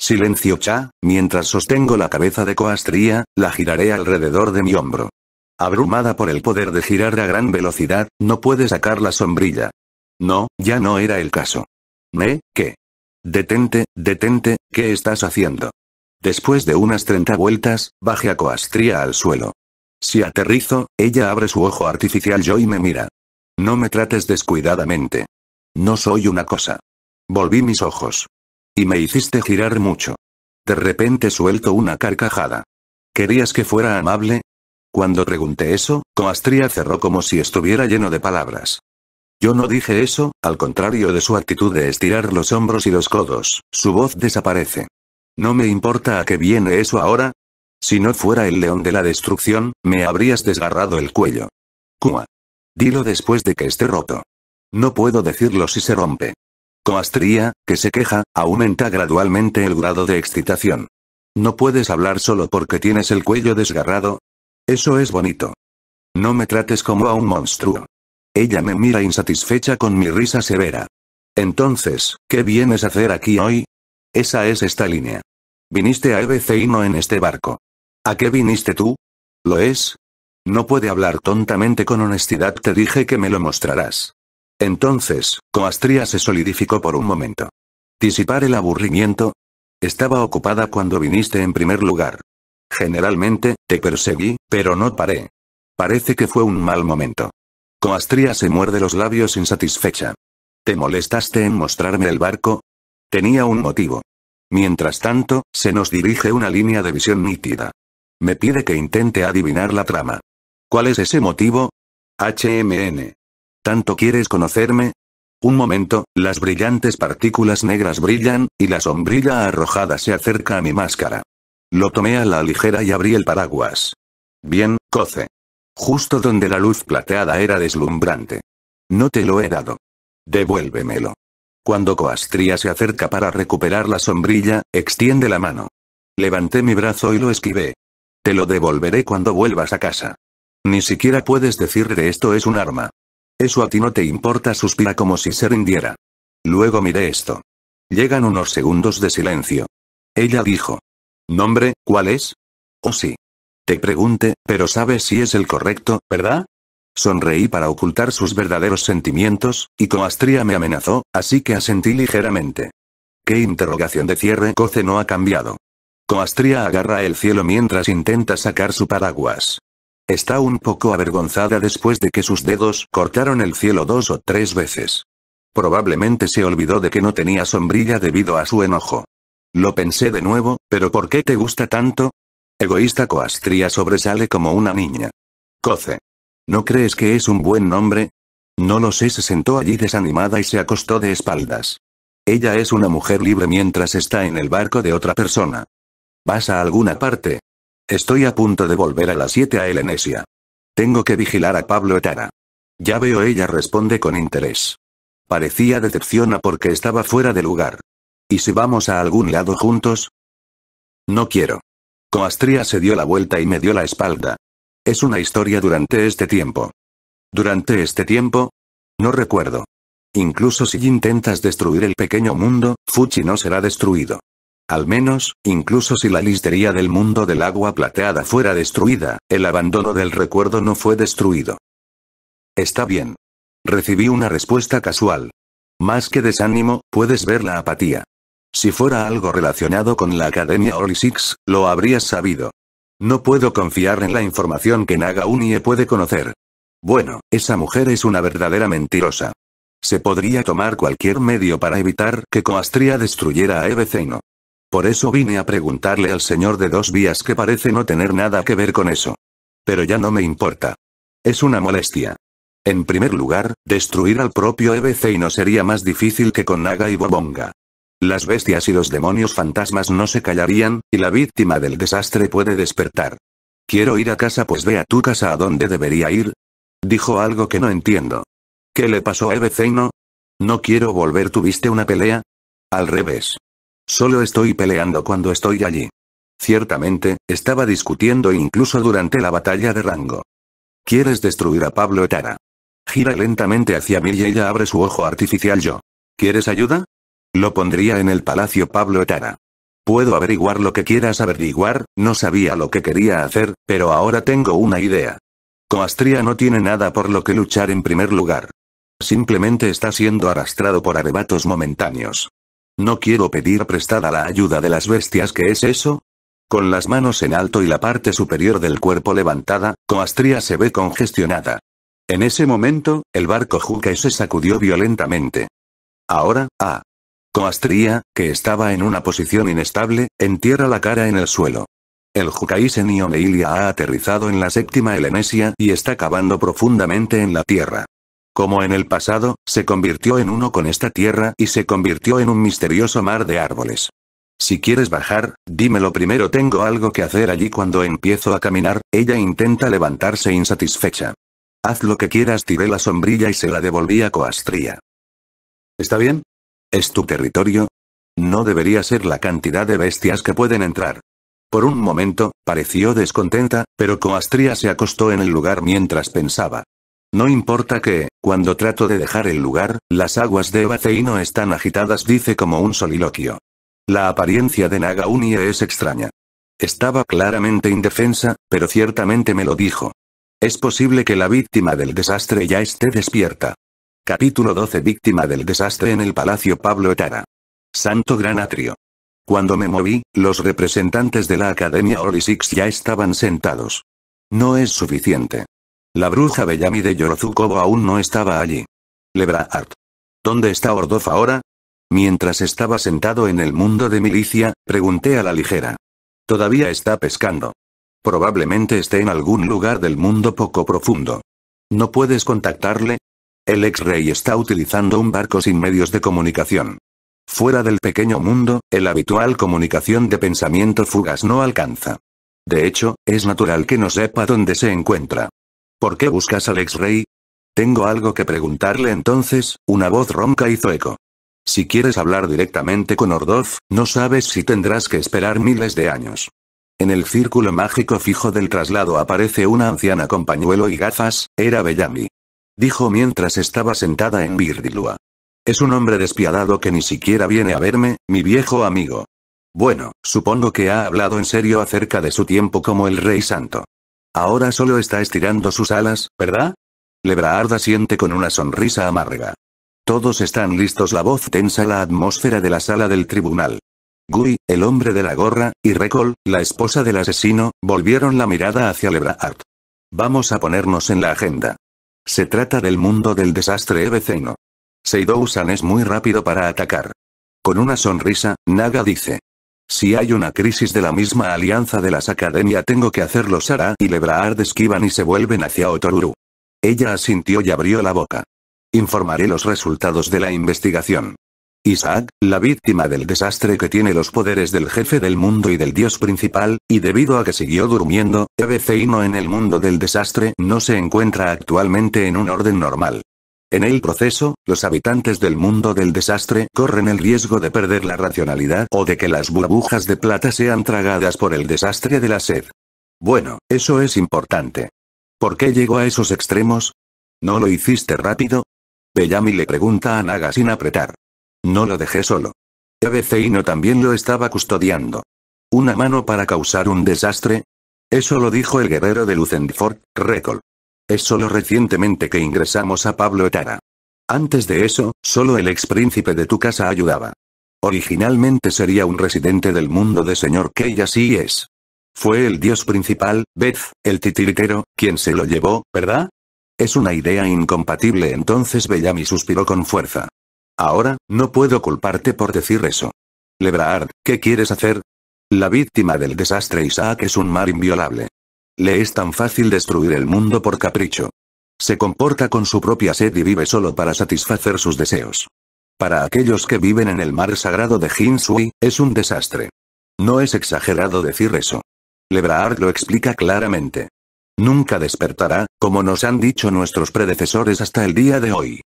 Silencio Cha, mientras sostengo la cabeza de Coastría, la giraré alrededor de mi hombro. Abrumada por el poder de girar a gran velocidad, no puede sacar la sombrilla. No, ya no era el caso. ¿Me? ¿Qué? Detente, detente, ¿qué estás haciendo? Después de unas 30 vueltas, baje a Coastría al suelo. Si aterrizo, ella abre su ojo artificial yo y me mira. No me trates descuidadamente. No soy una cosa. Volví mis ojos. Y me hiciste girar mucho. De repente suelto una carcajada. ¿Querías que fuera amable? Cuando pregunté eso, Coastria cerró como si estuviera lleno de palabras. Yo no dije eso, al contrario de su actitud de estirar los hombros y los codos, su voz desaparece. No me importa a qué viene eso ahora. Si no fuera el león de la destrucción, me habrías desgarrado el cuello. Cua. Dilo después de que esté roto. No puedo decirlo si se rompe astría que se queja, aumenta gradualmente el grado de excitación. No puedes hablar solo porque tienes el cuello desgarrado. Eso es bonito. No me trates como a un monstruo. Ella me mira insatisfecha con mi risa severa. Entonces, ¿qué vienes a hacer aquí hoy? Esa es esta línea. Viniste a EBC y no en este barco. ¿A qué viniste tú? ¿Lo es? No puede hablar tontamente con honestidad, te dije que me lo mostrarás. Entonces, Coastria se solidificó por un momento. ¿Disipar el aburrimiento? Estaba ocupada cuando viniste en primer lugar. Generalmente, te perseguí, pero no paré. Parece que fue un mal momento. Coastria se muerde los labios insatisfecha. ¿Te molestaste en mostrarme el barco? Tenía un motivo. Mientras tanto, se nos dirige una línea de visión nítida. Me pide que intente adivinar la trama. ¿Cuál es ese motivo? HMN. ¿Tanto quieres conocerme? Un momento, las brillantes partículas negras brillan, y la sombrilla arrojada se acerca a mi máscara. Lo tomé a la ligera y abrí el paraguas. Bien, coce. Justo donde la luz plateada era deslumbrante. No te lo he dado. Devuélvemelo. Cuando Coastria se acerca para recuperar la sombrilla, extiende la mano. Levanté mi brazo y lo esquivé. Te lo devolveré cuando vuelvas a casa. Ni siquiera puedes decir de esto es un arma. Eso a ti no te importa, suspira como si se rindiera. Luego miré esto. Llegan unos segundos de silencio. Ella dijo. ¿Nombre, cuál es? Oh sí. Te pregunté, pero sabes si es el correcto, ¿verdad? Sonreí para ocultar sus verdaderos sentimientos, y Coastria me amenazó, así que asentí ligeramente. ¿Qué interrogación de cierre Coce no ha cambiado? Coastria agarra el cielo mientras intenta sacar su paraguas. Está un poco avergonzada después de que sus dedos cortaron el cielo dos o tres veces. Probablemente se olvidó de que no tenía sombrilla debido a su enojo. Lo pensé de nuevo, pero ¿por qué te gusta tanto? Egoísta coastría sobresale como una niña. Coce. ¿No crees que es un buen nombre? No lo sé, se sentó allí desanimada y se acostó de espaldas. Ella es una mujer libre mientras está en el barco de otra persona. ¿Vas a alguna parte? Estoy a punto de volver a las 7 a Elenesia. Tengo que vigilar a Pablo Etara. Ya veo ella responde con interés. Parecía decepciona porque estaba fuera de lugar. ¿Y si vamos a algún lado juntos? No quiero. Coastria se dio la vuelta y me dio la espalda. Es una historia durante este tiempo. ¿Durante este tiempo? No recuerdo. Incluso si intentas destruir el pequeño mundo, Fuchi no será destruido. Al menos, incluso si la listería del mundo del agua plateada fuera destruida, el abandono del recuerdo no fue destruido. Está bien. Recibí una respuesta casual. Más que desánimo, puedes ver la apatía. Si fuera algo relacionado con la Academia Holy lo habrías sabido. No puedo confiar en la información que Naga Unie puede conocer. Bueno, esa mujer es una verdadera mentirosa. Se podría tomar cualquier medio para evitar que Coastria destruyera a Ebeceino. Por eso vine a preguntarle al señor de dos vías que parece no tener nada que ver con eso. Pero ya no me importa. Es una molestia. En primer lugar, destruir al propio EBC sería más difícil que con Naga y Bobonga. Las bestias y los demonios fantasmas no se callarían, y la víctima del desastre puede despertar. Quiero ir a casa pues ve a tu casa a dónde debería ir. Dijo algo que no entiendo. ¿Qué le pasó a Ebeceino? No quiero volver, ¿tuviste una pelea? Al revés. Solo estoy peleando cuando estoy allí. Ciertamente, estaba discutiendo incluso durante la batalla de rango. ¿Quieres destruir a Pablo Etara? Gira lentamente hacia mí y ella abre su ojo artificial yo. ¿Quieres ayuda? Lo pondría en el palacio Pablo Etara. Puedo averiguar lo que quieras averiguar, no sabía lo que quería hacer, pero ahora tengo una idea. Coastria no tiene nada por lo que luchar en primer lugar. Simplemente está siendo arrastrado por arrebatos momentáneos. No quiero pedir prestada la ayuda de las bestias ¿qué es eso? Con las manos en alto y la parte superior del cuerpo levantada, Coastria se ve congestionada. En ese momento, el barco Jukai se sacudió violentamente. Ahora, ah. Coastria, que estaba en una posición inestable, entierra la cara en el suelo. El Jukai Ilia ha aterrizado en la séptima Elenesia y está cavando profundamente en la tierra como en el pasado, se convirtió en uno con esta tierra y se convirtió en un misterioso mar de árboles. Si quieres bajar, dímelo primero tengo algo que hacer allí cuando empiezo a caminar, ella intenta levantarse insatisfecha. Haz lo que quieras tiré la sombrilla y se la devolví a Coastría. ¿Está bien? ¿Es tu territorio? No debería ser la cantidad de bestias que pueden entrar. Por un momento, pareció descontenta, pero Coastría se acostó en el lugar mientras pensaba. No importa que, cuando trato de dejar el lugar, las aguas de no están agitadas, dice como un soliloquio. La apariencia de Naga es extraña. Estaba claramente indefensa, pero ciertamente me lo dijo. Es posible que la víctima del desastre ya esté despierta. Capítulo 12 Víctima del desastre en el Palacio Pablo Etara. Santo Gran Atrio. Cuando me moví, los representantes de la Academia Orisix ya estaban sentados. No es suficiente. La bruja Bellamy de Yorozukobo aún no estaba allí. Lebraart. ¿Dónde está Ordof ahora? Mientras estaba sentado en el mundo de milicia, pregunté a la ligera. Todavía está pescando. Probablemente esté en algún lugar del mundo poco profundo. ¿No puedes contactarle? El ex-rey está utilizando un barco sin medios de comunicación. Fuera del pequeño mundo, el habitual comunicación de pensamiento fugas no alcanza. De hecho, es natural que no sepa dónde se encuentra. ¿Por qué buscas al ex-rey? Tengo algo que preguntarle entonces, una voz ronca hizo eco. Si quieres hablar directamente con Ordov, no sabes si tendrás que esperar miles de años. En el círculo mágico fijo del traslado aparece una anciana con pañuelo y gafas, era Bellamy. Dijo mientras estaba sentada en Birdilua. Es un hombre despiadado que ni siquiera viene a verme, mi viejo amigo. Bueno, supongo que ha hablado en serio acerca de su tiempo como el Rey Santo. Ahora solo está estirando sus alas, ¿verdad? Lebraarda siente con una sonrisa amarga. Todos están listos. La voz tensa la atmósfera de la sala del tribunal. Gui, el hombre de la gorra, y Recol, la esposa del asesino, volvieron la mirada hacia Lebrahard. Vamos a ponernos en la agenda. Se trata del mundo del desastre Seidou-san es muy rápido para atacar. Con una sonrisa, Naga dice. Si hay una crisis de la misma alianza de las academia tengo que hacerlo Sara y Lebrahard esquivan y se vuelven hacia Otoruru. Ella asintió y abrió la boca. Informaré los resultados de la investigación. Isaac, la víctima del desastre que tiene los poderes del jefe del mundo y del dios principal, y debido a que siguió durmiendo, y en el mundo del desastre no se encuentra actualmente en un orden normal. En el proceso, los habitantes del mundo del desastre corren el riesgo de perder la racionalidad o de que las burbujas de plata sean tragadas por el desastre de la sed. Bueno, eso es importante. ¿Por qué llegó a esos extremos? ¿No lo hiciste rápido? Bellamy le pregunta a Naga sin apretar. No lo dejé solo. E no también lo estaba custodiando. ¿Una mano para causar un desastre? Eso lo dijo el guerrero de Lucentford, Recol. Es solo recientemente que ingresamos a Pablo Etara. Antes de eso, solo el expríncipe de tu casa ayudaba. Originalmente sería un residente del mundo de señor Key y así es. Fue el dios principal, Beth, el titiritero, quien se lo llevó, ¿verdad? Es una idea incompatible entonces Bellamy suspiró con fuerza. Ahora, no puedo culparte por decir eso. Lebrard, ¿qué quieres hacer? La víctima del desastre Isaac es un mar inviolable. Le es tan fácil destruir el mundo por capricho. Se comporta con su propia sed y vive solo para satisfacer sus deseos. Para aquellos que viven en el mar sagrado de Jinsui, es un desastre. No es exagerado decir eso. Lebrard lo explica claramente. Nunca despertará, como nos han dicho nuestros predecesores hasta el día de hoy.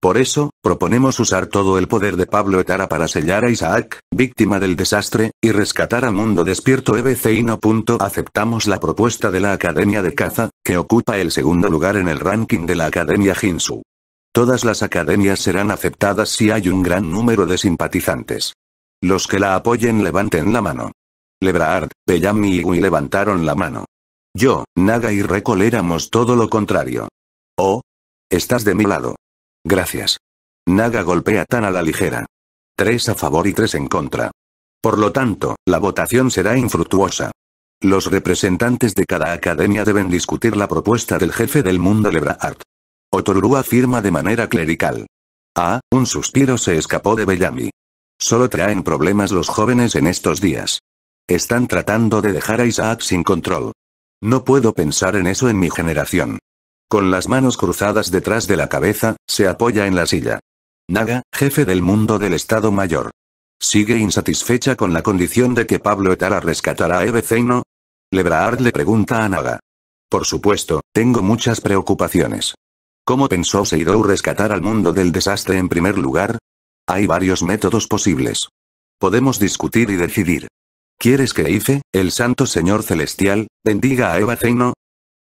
Por eso, proponemos usar todo el poder de Pablo Etara para sellar a Isaac, víctima del desastre, y rescatar a Mundo Despierto EBC y no aceptamos la propuesta de la Academia de Caza, que ocupa el segundo lugar en el ranking de la Academia Jinsu. Todas las academias serán aceptadas si hay un gran número de simpatizantes. Los que la apoyen levanten la mano. Lebraard, Bellamy y Gui levantaron la mano. Yo, Naga y Recol éramos todo lo contrario. Oh. Estás de mi lado. Gracias. Naga golpea tan a la ligera. Tres a favor y tres en contra. Por lo tanto, la votación será infructuosa. Los representantes de cada academia deben discutir la propuesta del jefe del mundo art. Otoruru afirma de manera clerical. Ah, un suspiro se escapó de Bellamy. Solo traen problemas los jóvenes en estos días. Están tratando de dejar a Isaac sin control. No puedo pensar en eso en mi generación. Con las manos cruzadas detrás de la cabeza, se apoya en la silla. Naga, jefe del mundo del Estado Mayor. ¿Sigue insatisfecha con la condición de que Pablo Etara rescatará a Ebeceino? Lebraard le pregunta a Naga. Por supuesto, tengo muchas preocupaciones. ¿Cómo pensó Seidou rescatar al mundo del desastre en primer lugar? Hay varios métodos posibles. Podemos discutir y decidir. ¿Quieres que Ife, el santo señor celestial, bendiga a Eva Zeino?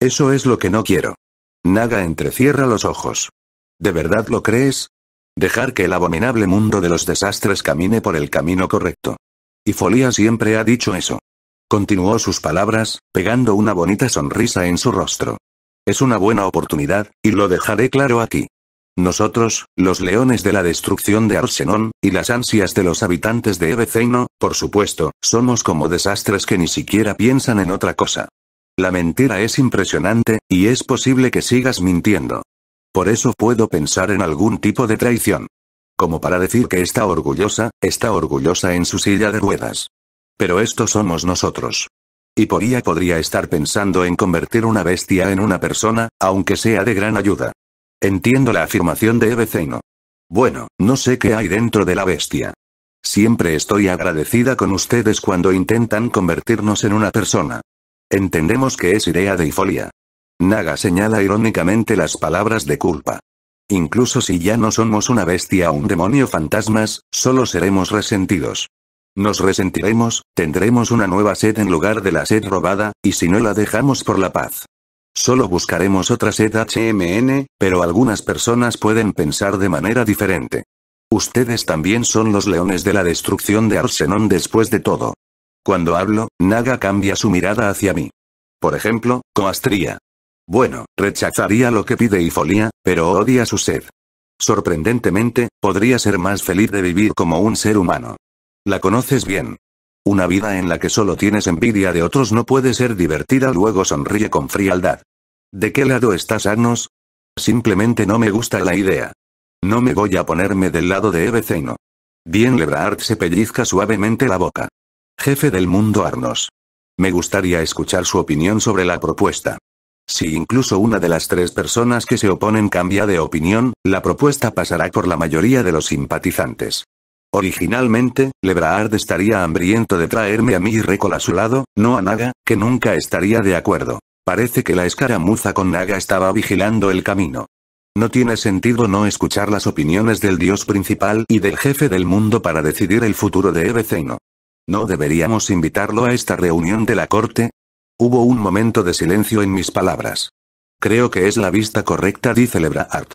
Eso es lo que no quiero. Naga entrecierra los ojos. ¿De verdad lo crees? Dejar que el abominable mundo de los desastres camine por el camino correcto. Y Folia siempre ha dicho eso. Continuó sus palabras, pegando una bonita sonrisa en su rostro. Es una buena oportunidad, y lo dejaré claro aquí. Nosotros, los leones de la destrucción de Arsenón, y las ansias de los habitantes de Ebeceino, por supuesto, somos como desastres que ni siquiera piensan en otra cosa. La mentira es impresionante, y es posible que sigas mintiendo. Por eso puedo pensar en algún tipo de traición. Como para decir que está orgullosa, está orgullosa en su silla de ruedas. Pero esto somos nosotros. Y Y podría estar pensando en convertir una bestia en una persona, aunque sea de gran ayuda. Entiendo la afirmación de Eveceino. Bueno, no sé qué hay dentro de la bestia. Siempre estoy agradecida con ustedes cuando intentan convertirnos en una persona. Entendemos que es idea de Ifolia. Naga señala irónicamente las palabras de culpa. Incluso si ya no somos una bestia o un demonio fantasmas, solo seremos resentidos. Nos resentiremos, tendremos una nueva sed en lugar de la sed robada, y si no la dejamos por la paz. Solo buscaremos otra sed HMN, pero algunas personas pueden pensar de manera diferente. Ustedes también son los leones de la destrucción de Arsenón después de todo. Cuando hablo, Naga cambia su mirada hacia mí. Por ejemplo, coastría. Bueno, rechazaría lo que pide y folía, pero odia su sed. Sorprendentemente, podría ser más feliz de vivir como un ser humano. La conoces bien. Una vida en la que solo tienes envidia de otros no puede ser divertida, luego sonríe con frialdad. ¿De qué lado estás, Agnos? Simplemente no me gusta la idea. No me voy a ponerme del lado de Ebeceno. Bien Lebrard se pellizca suavemente la boca. Jefe del mundo Arnos. Me gustaría escuchar su opinión sobre la propuesta. Si incluso una de las tres personas que se oponen cambia de opinión, la propuesta pasará por la mayoría de los simpatizantes. Originalmente, Lebrahard estaría hambriento de traerme a mí y a su lado, no a Naga, que nunca estaría de acuerdo. Parece que la escaramuza con Naga estaba vigilando el camino. No tiene sentido no escuchar las opiniones del dios principal y del jefe del mundo para decidir el futuro de Ebeceno. ¿No deberíamos invitarlo a esta reunión de la corte? Hubo un momento de silencio en mis palabras. Creo que es la vista correcta, dice Lebrahart.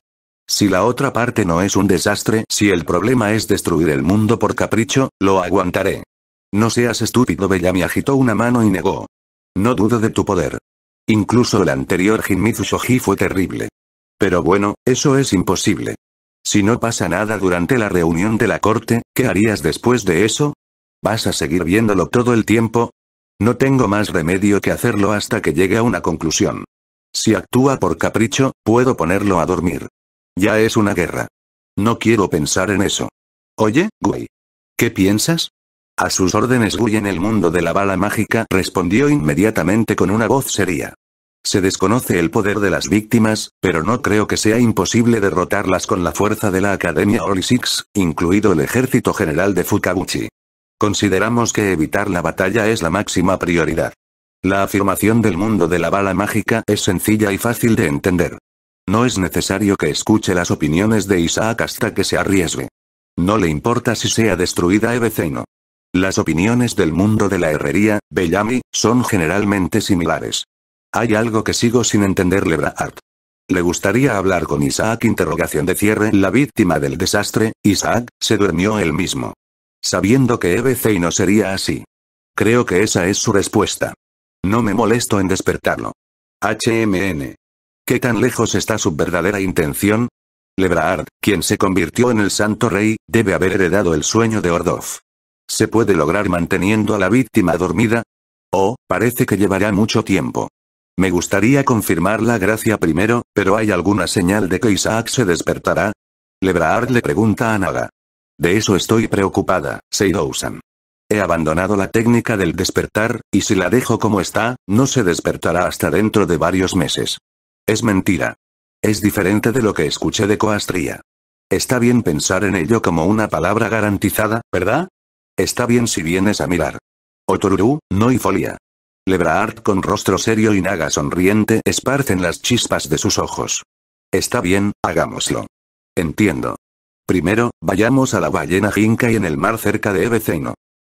Si la otra parte no es un desastre, si el problema es destruir el mundo por capricho, lo aguantaré. No seas estúpido, Bella me agitó una mano y negó. No dudo de tu poder. Incluso el anterior Jinmizu Shoji fue terrible. Pero bueno, eso es imposible. Si no pasa nada durante la reunión de la corte, ¿qué harías después de eso? ¿Vas a seguir viéndolo todo el tiempo? No tengo más remedio que hacerlo hasta que llegue a una conclusión. Si actúa por capricho, puedo ponerlo a dormir. Ya es una guerra. No quiero pensar en eso. Oye, Gui. ¿Qué piensas? A sus órdenes Gui en el mundo de la bala mágica respondió inmediatamente con una voz seria. Se desconoce el poder de las víctimas, pero no creo que sea imposible derrotarlas con la fuerza de la Academia Oli Six, incluido el ejército general de Fukabuchi. Consideramos que evitar la batalla es la máxima prioridad. La afirmación del mundo de la bala mágica es sencilla y fácil de entender. No es necesario que escuche las opiniones de Isaac hasta que se arriesgue. No le importa si sea destruida Ebeceino. Las opiniones del mundo de la herrería, Bellamy, son generalmente similares. Hay algo que sigo sin entender Lebrahart. Le gustaría hablar con Isaac interrogación de cierre La víctima del desastre, Isaac, se durmió él mismo sabiendo que EBC no sería así. Creo que esa es su respuesta. No me molesto en despertarlo. HMN. ¿Qué tan lejos está su verdadera intención? Lebraard, quien se convirtió en el santo rey, debe haber heredado el sueño de Ordov. ¿Se puede lograr manteniendo a la víctima dormida? Oh, parece que llevará mucho tiempo. Me gustaría confirmar la gracia primero, pero ¿hay alguna señal de que Isaac se despertará? Lebraard le pregunta a Naga. De eso estoy preocupada, Seidou-san. He abandonado la técnica del despertar, y si la dejo como está, no se despertará hasta dentro de varios meses. Es mentira. Es diferente de lo que escuché de Coastría. Está bien pensar en ello como una palabra garantizada, ¿verdad? Está bien si vienes a mirar. Otoruru, no hay folia. con rostro serio y naga sonriente esparcen las chispas de sus ojos. Está bien, hagámoslo. Entiendo. Primero, vayamos a la ballena Jinca y en el mar cerca de Ebeceno.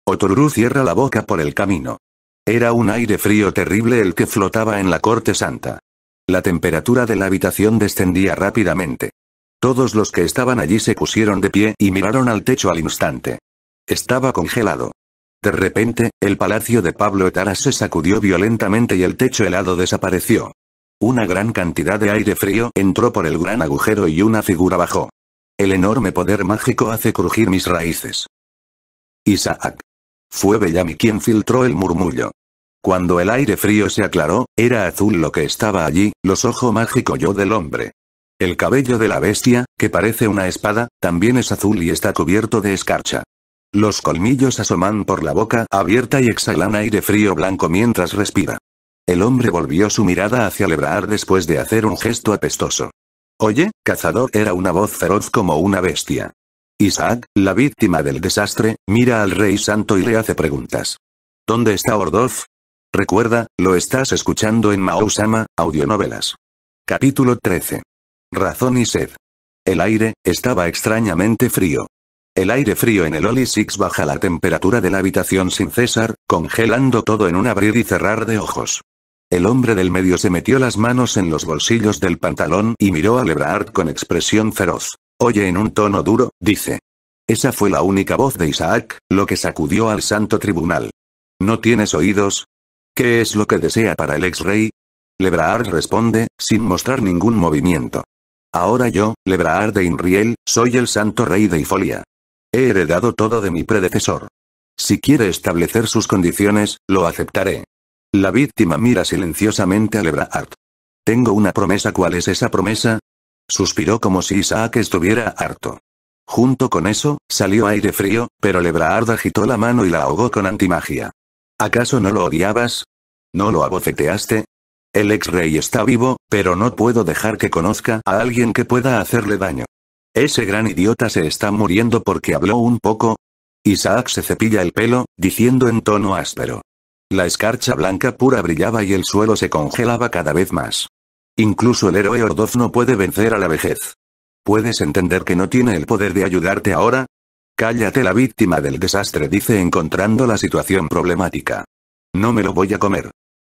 Otoruru cierra la boca por el camino. Era un aire frío terrible el que flotaba en la corte santa. La temperatura de la habitación descendía rápidamente. Todos los que estaban allí se pusieron de pie y miraron al techo al instante. Estaba congelado. De repente, el palacio de Pablo Etara se sacudió violentamente y el techo helado desapareció. Una gran cantidad de aire frío entró por el gran agujero y una figura bajó. El enorme poder mágico hace crujir mis raíces. Isaac. Fue Bellamy quien filtró el murmullo. Cuando el aire frío se aclaró, era azul lo que estaba allí, los ojos mágicos yo del hombre. El cabello de la bestia, que parece una espada, también es azul y está cubierto de escarcha. Los colmillos asoman por la boca abierta y exhalan aire frío blanco mientras respira. El hombre volvió su mirada hacia Lebrar después de hacer un gesto apestoso. Oye, cazador era una voz feroz como una bestia. Isaac, la víctima del desastre, mira al rey santo y le hace preguntas. ¿Dónde está Ordoz? Recuerda, lo estás escuchando en Maousama, audionovelas. Capítulo 13. Razón y sed. El aire, estaba extrañamente frío. El aire frío en el Oli Six baja la temperatura de la habitación sin cesar, congelando todo en un abrir y cerrar de ojos. El hombre del medio se metió las manos en los bolsillos del pantalón y miró a Lebrard con expresión feroz. Oye en un tono duro, dice. Esa fue la única voz de Isaac, lo que sacudió al santo tribunal. ¿No tienes oídos? ¿Qué es lo que desea para el ex rey? Lebrard responde, sin mostrar ningún movimiento. Ahora yo, Lebrard de Inriel, soy el santo rey de Ifolia. He heredado todo de mi predecesor. Si quiere establecer sus condiciones, lo aceptaré. La víctima mira silenciosamente a Lebrard. Tengo una promesa. ¿Cuál es esa promesa? Suspiró como si Isaac estuviera harto. Junto con eso, salió aire frío, pero Lebrard agitó la mano y la ahogó con antimagia. ¿Acaso no lo odiabas? ¿No lo abofeteaste? El ex rey está vivo, pero no puedo dejar que conozca a alguien que pueda hacerle daño. Ese gran idiota se está muriendo porque habló un poco. Isaac se cepilla el pelo, diciendo en tono áspero. La escarcha blanca pura brillaba y el suelo se congelaba cada vez más. Incluso el héroe Ordoz no puede vencer a la vejez. ¿Puedes entender que no tiene el poder de ayudarte ahora? Cállate la víctima del desastre dice encontrando la situación problemática. No me lo voy a comer.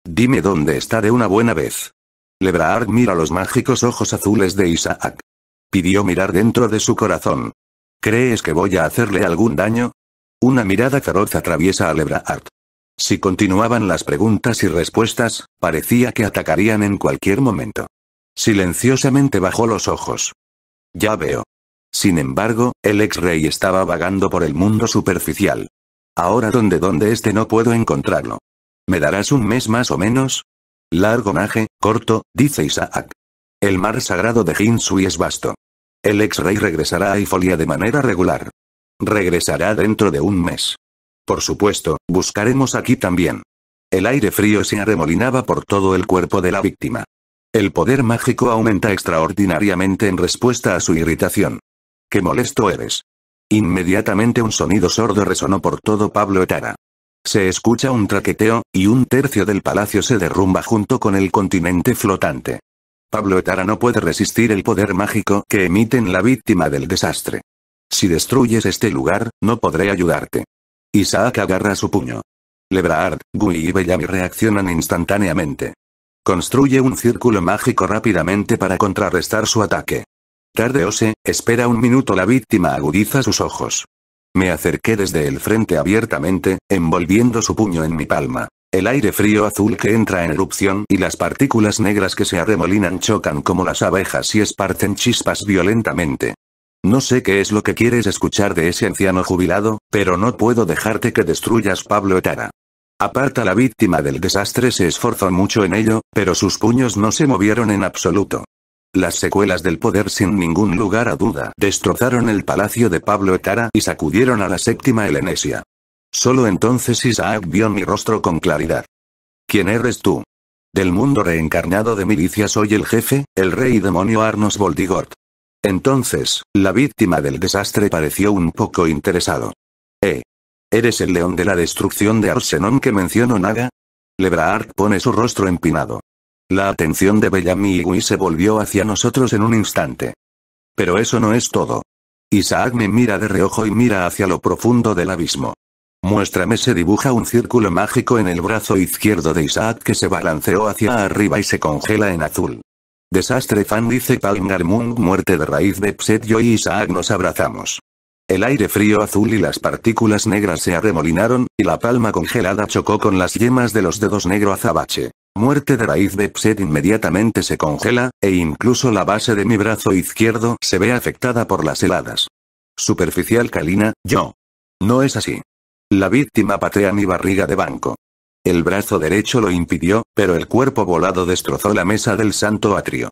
Dime dónde está de una buena vez. Lebrahard mira los mágicos ojos azules de Isaac. Pidió mirar dentro de su corazón. ¿Crees que voy a hacerle algún daño? Una mirada feroz atraviesa a Lebraard. Si continuaban las preguntas y respuestas, parecía que atacarían en cualquier momento. Silenciosamente bajó los ojos. Ya veo. Sin embargo, el ex-rey estaba vagando por el mundo superficial. Ahora donde donde este no puedo encontrarlo. ¿Me darás un mes más o menos? Largo maje, corto, dice Isaac. El mar sagrado de Hinsui es vasto. El ex-rey regresará a Ifolia de manera regular. Regresará dentro de un mes. Por supuesto, buscaremos aquí también. El aire frío se arremolinaba por todo el cuerpo de la víctima. El poder mágico aumenta extraordinariamente en respuesta a su irritación. ¡Qué molesto eres! Inmediatamente un sonido sordo resonó por todo Pablo Etara. Se escucha un traqueteo, y un tercio del palacio se derrumba junto con el continente flotante. Pablo Etara no puede resistir el poder mágico que emiten la víctima del desastre. Si destruyes este lugar, no podré ayudarte. Isaac agarra su puño. Lebrard, Gui y Bellamy reaccionan instantáneamente. Construye un círculo mágico rápidamente para contrarrestar su ataque. Tarde espera un minuto la víctima agudiza sus ojos. Me acerqué desde el frente abiertamente, envolviendo su puño en mi palma. El aire frío azul que entra en erupción y las partículas negras que se arremolinan chocan como las abejas y esparcen chispas violentamente. No sé qué es lo que quieres escuchar de ese anciano jubilado, pero no puedo dejarte que destruyas Pablo Etara. Aparta la víctima del desastre se esforzó mucho en ello, pero sus puños no se movieron en absoluto. Las secuelas del poder sin ningún lugar a duda destrozaron el palacio de Pablo Etara y sacudieron a la séptima Helenesia. Solo entonces Isaac vio mi rostro con claridad. ¿Quién eres tú? Del mundo reencarnado de milicia soy el jefe, el rey demonio Arnos Voldigort. Entonces, la víctima del desastre pareció un poco interesado. ¿Eh? ¿Eres el león de la destrucción de Arsenón que mencionó Naga? Lebrahard pone su rostro empinado. La atención de Bellamy y se volvió hacia nosotros en un instante. Pero eso no es todo. Isaac me mira de reojo y mira hacia lo profundo del abismo. Muéstrame se dibuja un círculo mágico en el brazo izquierdo de Isaac que se balanceó hacia arriba y se congela en azul. Desastre fan dice Palmer Moon muerte de raíz de yo y Isaac nos abrazamos. El aire frío azul y las partículas negras se arremolinaron, y la palma congelada chocó con las yemas de los dedos negro azabache. Muerte de raíz de inmediatamente se congela, e incluso la base de mi brazo izquierdo se ve afectada por las heladas. Superficial Kalina, yo. No es así. La víctima patea mi barriga de banco. El brazo derecho lo impidió, pero el cuerpo volado destrozó la mesa del santo atrio.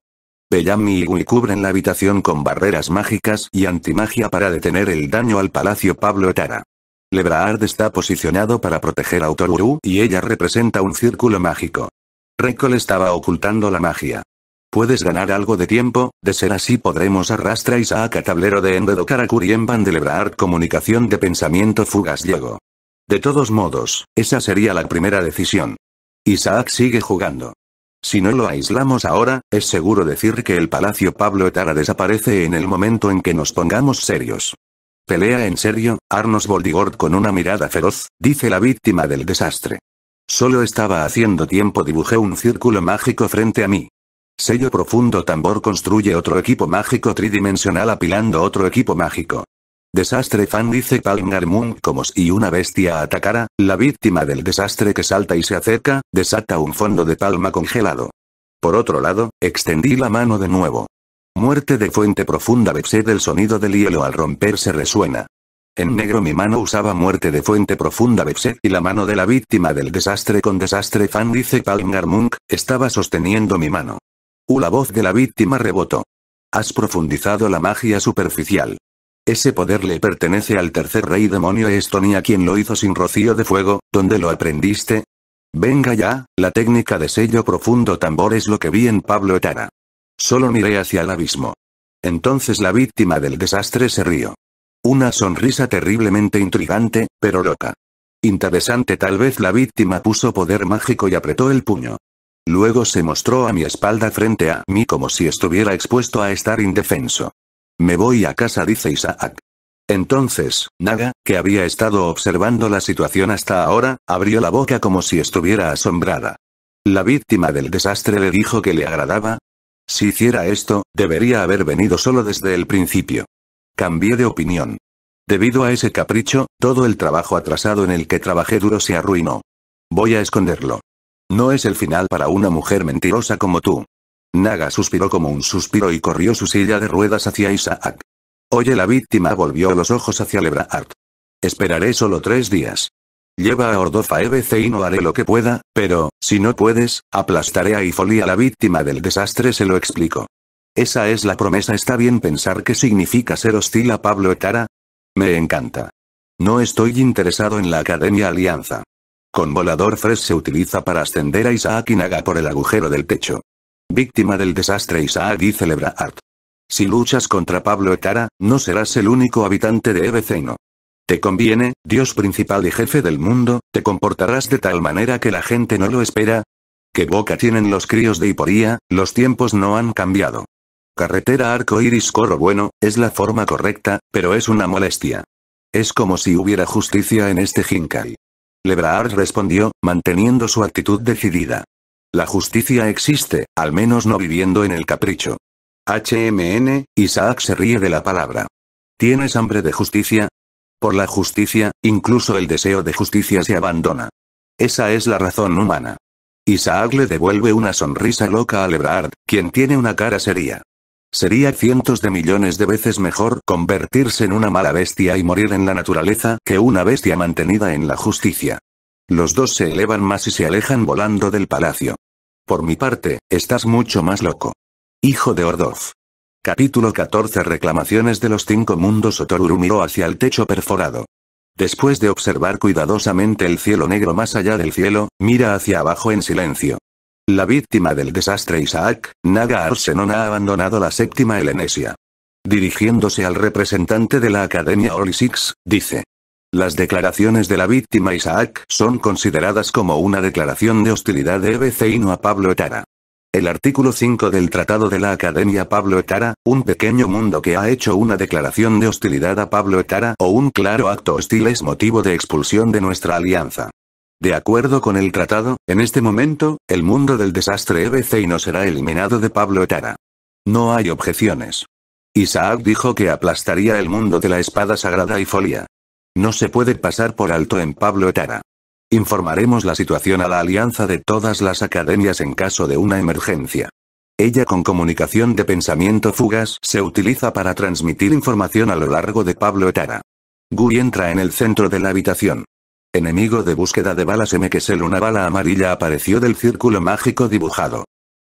Bellamy y Gui cubren la habitación con barreras mágicas y antimagia para detener el daño al palacio Pablo Etara. Lebrahard está posicionado para proteger a Otoruru y ella representa un círculo mágico. Recol estaba ocultando la magia. Puedes ganar algo de tiempo, de ser así podremos arrastrar Isaac a tablero de enredo en Van de Lebraard Comunicación de pensamiento Fugas Diego. De todos modos, esa sería la primera decisión. Isaac sigue jugando. Si no lo aislamos ahora, es seguro decir que el Palacio Pablo Etara desaparece en el momento en que nos pongamos serios. Pelea en serio, Arnos Boldigord con una mirada feroz, dice la víctima del desastre. Solo estaba haciendo tiempo dibujé un círculo mágico frente a mí. Sello profundo tambor construye otro equipo mágico tridimensional apilando otro equipo mágico. Desastre Fan dice palmar Moon como si una bestia atacara, la víctima del desastre que salta y se acerca, desata un fondo de palma congelado. Por otro lado, extendí la mano de nuevo. Muerte de fuente profunda vexé del sonido del hielo al romperse resuena. En negro mi mano usaba muerte de fuente profunda vexé y la mano de la víctima del desastre con desastre fan dice palmar Munk, estaba sosteniendo mi mano. U uh, la voz de la víctima rebotó. Has profundizado la magia superficial. Ese poder le pertenece al tercer rey demonio Estonia quien lo hizo sin rocío de fuego, ¿dónde lo aprendiste? Venga ya, la técnica de sello profundo tambor es lo que vi en Pablo Etara. Solo miré hacia el abismo. Entonces la víctima del desastre se rió. Una sonrisa terriblemente intrigante, pero loca. Interesante tal vez la víctima puso poder mágico y apretó el puño. Luego se mostró a mi espalda frente a mí como si estuviera expuesto a estar indefenso. Me voy a casa, dice Isaac. Entonces, Naga, que había estado observando la situación hasta ahora, abrió la boca como si estuviera asombrada. La víctima del desastre le dijo que le agradaba. Si hiciera esto, debería haber venido solo desde el principio. Cambié de opinión. Debido a ese capricho, todo el trabajo atrasado en el que trabajé duro se arruinó. Voy a esconderlo. No es el final para una mujer mentirosa como tú. Naga suspiró como un suspiro y corrió su silla de ruedas hacia Isaac. Oye la víctima volvió los ojos hacia Lebraart. Esperaré solo tres días. Lleva a ordofa a EBC y no haré lo que pueda, pero, si no puedes, aplastaré a Ifoli a la víctima del desastre se lo explico. Esa es la promesa está bien pensar qué significa ser hostil a Pablo Etara. Me encanta. No estoy interesado en la Academia Alianza. Con volador Fresh se utiliza para ascender a Isaac y Naga por el agujero del techo. Víctima del desastre y dice celebra Art. Si luchas contra Pablo Etara, no serás el único habitante de Ebeceno. Te conviene, Dios principal y jefe del mundo, te comportarás de tal manera que la gente no lo espera. ¿Qué boca tienen los críos de iporía Los tiempos no han cambiado. Carretera arco iris coro bueno, es la forma correcta, pero es una molestia. Es como si hubiera justicia en este Jinkai. Lebraart respondió, manteniendo su actitud decidida. La justicia existe, al menos no viviendo en el capricho. HMN, Isaac se ríe de la palabra. ¿Tienes hambre de justicia? Por la justicia, incluso el deseo de justicia se abandona. Esa es la razón humana. Isaac le devuelve una sonrisa loca a Lebrard, quien tiene una cara seria. Sería cientos de millones de veces mejor convertirse en una mala bestia y morir en la naturaleza que una bestia mantenida en la justicia. Los dos se elevan más y se alejan volando del palacio. Por mi parte, estás mucho más loco. Hijo de Ordov. Capítulo 14 Reclamaciones de los cinco mundos Otoruru miró hacia el techo perforado. Después de observar cuidadosamente el cielo negro más allá del cielo, mira hacia abajo en silencio. La víctima del desastre Isaac, Naga Arsenon ha abandonado la séptima Helenesia. Dirigiéndose al representante de la Academia Olisix, dice. Las declaraciones de la víctima Isaac son consideradas como una declaración de hostilidad de e no a Pablo Etara. El artículo 5 del Tratado de la Academia Pablo Etara, un pequeño mundo que ha hecho una declaración de hostilidad a Pablo Etara o un claro acto hostil es motivo de expulsión de nuestra alianza. De acuerdo con el tratado, en este momento, el mundo del desastre EBC no será eliminado de Pablo Etara. No hay objeciones. Isaac dijo que aplastaría el mundo de la espada sagrada y folia. No se puede pasar por alto en Pablo Etara. Informaremos la situación a la Alianza de todas las academias en caso de una emergencia. Ella con comunicación de pensamiento fugas se utiliza para transmitir información a lo largo de Pablo Etara. Guy entra en el centro de la habitación. Enemigo de búsqueda de balas M que una bala amarilla apareció del círculo mágico dibujado.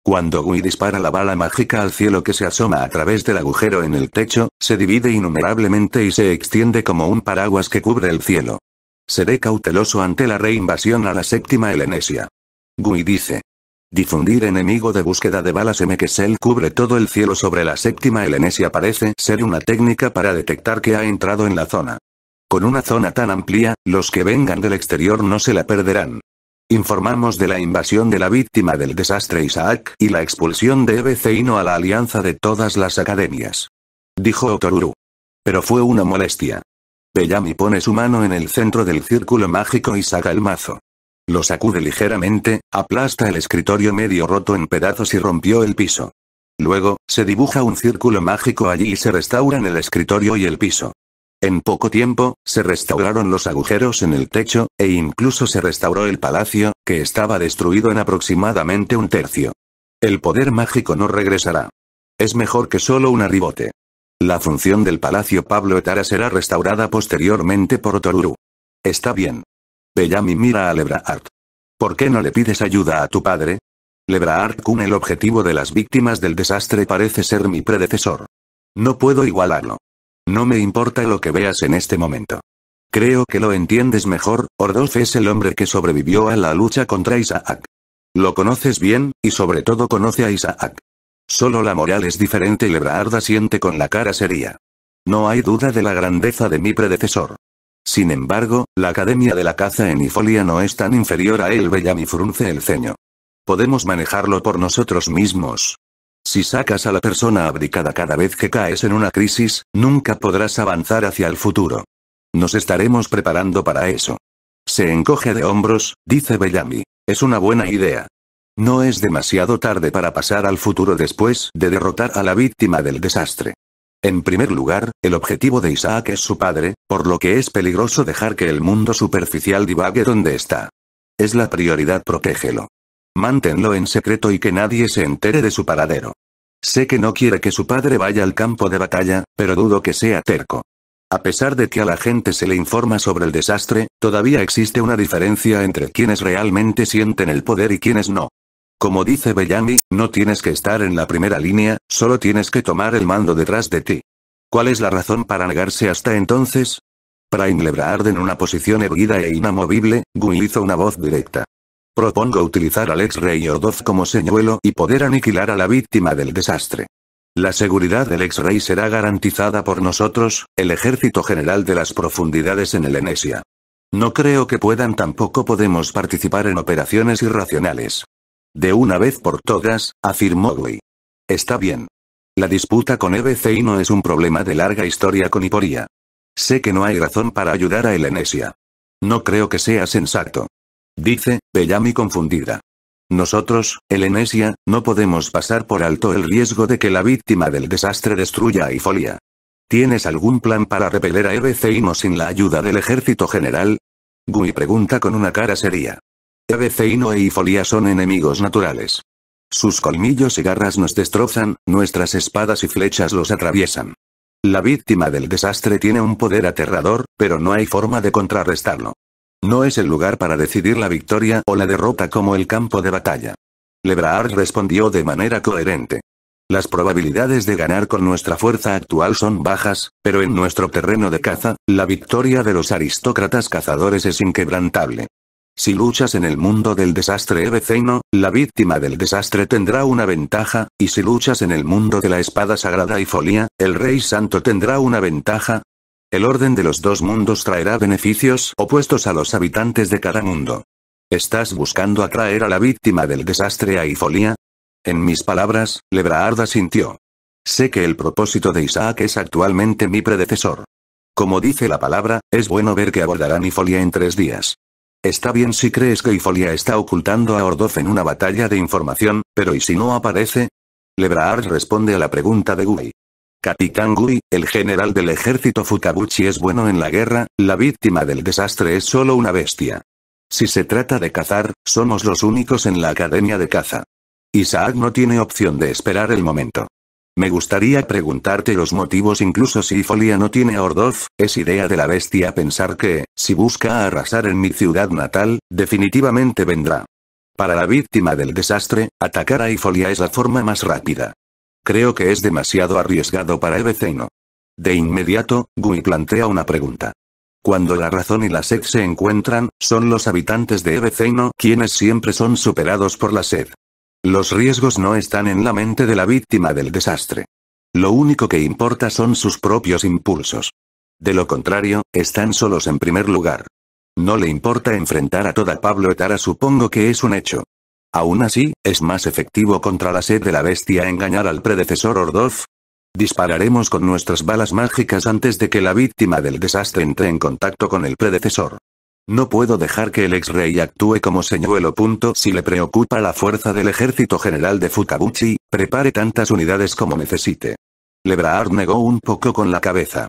Cuando Gui dispara la bala mágica al cielo que se asoma a través del agujero en el techo, se divide innumerablemente y se extiende como un paraguas que cubre el cielo. Seré cauteloso ante la reinvasión a la séptima helenesia. Gui dice. Difundir enemigo de búsqueda de balas MXL cubre todo el cielo sobre la séptima helenesia parece ser una técnica para detectar que ha entrado en la zona. Con una zona tan amplia, los que vengan del exterior no se la perderán. Informamos de la invasión de la víctima del desastre Isaac y la expulsión de Ebeceino a la alianza de todas las academias. Dijo Otoruru. Pero fue una molestia. Bellamy pone su mano en el centro del círculo mágico y saca el mazo. Lo sacude ligeramente, aplasta el escritorio medio roto en pedazos y rompió el piso. Luego, se dibuja un círculo mágico allí y se restauran el escritorio y el piso. En poco tiempo, se restauraron los agujeros en el techo, e incluso se restauró el palacio, que estaba destruido en aproximadamente un tercio. El poder mágico no regresará. Es mejor que solo un arribote. La función del Palacio Pablo Etara será restaurada posteriormente por Otoruru. Está bien. Bellamy mira a Lebraart. ¿Por qué no le pides ayuda a tu padre? Lebraart con el objetivo de las víctimas del desastre parece ser mi predecesor. No puedo igualarlo. No me importa lo que veas en este momento. Creo que lo entiendes mejor, Ordolf es el hombre que sobrevivió a la lucha contra Isaac. Lo conoces bien, y sobre todo conoce a Isaac. Solo la moral es diferente y Lebrarda siente con la cara seria. No hay duda de la grandeza de mi predecesor. Sin embargo, la Academia de la Caza en Ifolia no es tan inferior a él, Bellamy frunce el ceño. Podemos manejarlo por nosotros mismos. Si sacas a la persona abdicada cada vez que caes en una crisis, nunca podrás avanzar hacia el futuro. Nos estaremos preparando para eso. Se encoge de hombros, dice Bellamy. Es una buena idea. No es demasiado tarde para pasar al futuro después de derrotar a la víctima del desastre. En primer lugar, el objetivo de Isaac es su padre, por lo que es peligroso dejar que el mundo superficial divague donde está. Es la prioridad protégelo. Mántenlo en secreto y que nadie se entere de su paradero. Sé que no quiere que su padre vaya al campo de batalla, pero dudo que sea terco. A pesar de que a la gente se le informa sobre el desastre, todavía existe una diferencia entre quienes realmente sienten el poder y quienes no. Como dice Bellamy, no tienes que estar en la primera línea, solo tienes que tomar el mando detrás de ti. ¿Cuál es la razón para negarse hasta entonces? Prime Lebrard en una posición erguida e inamovible, Gwyn hizo una voz directa. Propongo utilizar al ex-rey Ordoz como señuelo y poder aniquilar a la víctima del desastre. La seguridad del ex-rey será garantizada por nosotros, el ejército general de las profundidades en el Enesia. No creo que puedan tampoco podemos participar en operaciones irracionales. De una vez por todas, afirmó Gui. Está bien. La disputa con EBCI no es un problema de larga historia con Iporia. Sé que no hay razón para ayudar a Elenesia. No creo que sea sensato dice, Bellamy confundida. Nosotros, Helenesia no podemos pasar por alto el riesgo de que la víctima del desastre destruya a Ifolia. ¿Tienes algún plan para repeler a Ebeceino sin la ayuda del ejército general? Gui pregunta con una cara seria. Ebeceino e Ifolia son enemigos naturales. Sus colmillos y garras nos destrozan, nuestras espadas y flechas los atraviesan. La víctima del desastre tiene un poder aterrador, pero no hay forma de contrarrestarlo. No es el lugar para decidir la victoria o la derrota como el campo de batalla. Lebrard respondió de manera coherente. Las probabilidades de ganar con nuestra fuerza actual son bajas, pero en nuestro terreno de caza, la victoria de los aristócratas cazadores es inquebrantable. Si luchas en el mundo del desastre ebeceno, la víctima del desastre tendrá una ventaja, y si luchas en el mundo de la espada sagrada y folía, el rey santo tendrá una ventaja, el orden de los dos mundos traerá beneficios opuestos a los habitantes de cada mundo. ¿Estás buscando atraer a la víctima del desastre a Ifolia? En mis palabras, Lebrahard sintió. Sé que el propósito de Isaac es actualmente mi predecesor. Como dice la palabra, es bueno ver que abordarán Ifolia en tres días. Está bien si crees que Ifolia está ocultando a Ordoz en una batalla de información, pero ¿y si no aparece? Lebraard responde a la pregunta de Gui. Capitán Gui, el general del ejército Fukabuchi es bueno en la guerra, la víctima del desastre es solo una bestia. Si se trata de cazar, somos los únicos en la academia de caza. Isaac no tiene opción de esperar el momento. Me gustaría preguntarte los motivos incluso si Ifolia no tiene a es idea de la bestia pensar que, si busca arrasar en mi ciudad natal, definitivamente vendrá. Para la víctima del desastre, atacar a Ifolia es la forma más rápida. Creo que es demasiado arriesgado para veceno De inmediato, Gui plantea una pregunta. Cuando la razón y la sed se encuentran, son los habitantes de Ebeceino quienes siempre son superados por la sed. Los riesgos no están en la mente de la víctima del desastre. Lo único que importa son sus propios impulsos. De lo contrario, están solos en primer lugar. No le importa enfrentar a toda Pablo Etara supongo que es un hecho. Aún así, es más efectivo contra la sed de la bestia engañar al predecesor Ordolf. Dispararemos con nuestras balas mágicas antes de que la víctima del desastre entre en contacto con el predecesor. No puedo dejar que el ex rey actúe como señuelo. Si le preocupa la fuerza del ejército general de Fukabuchi, prepare tantas unidades como necesite. Lebrahard negó un poco con la cabeza.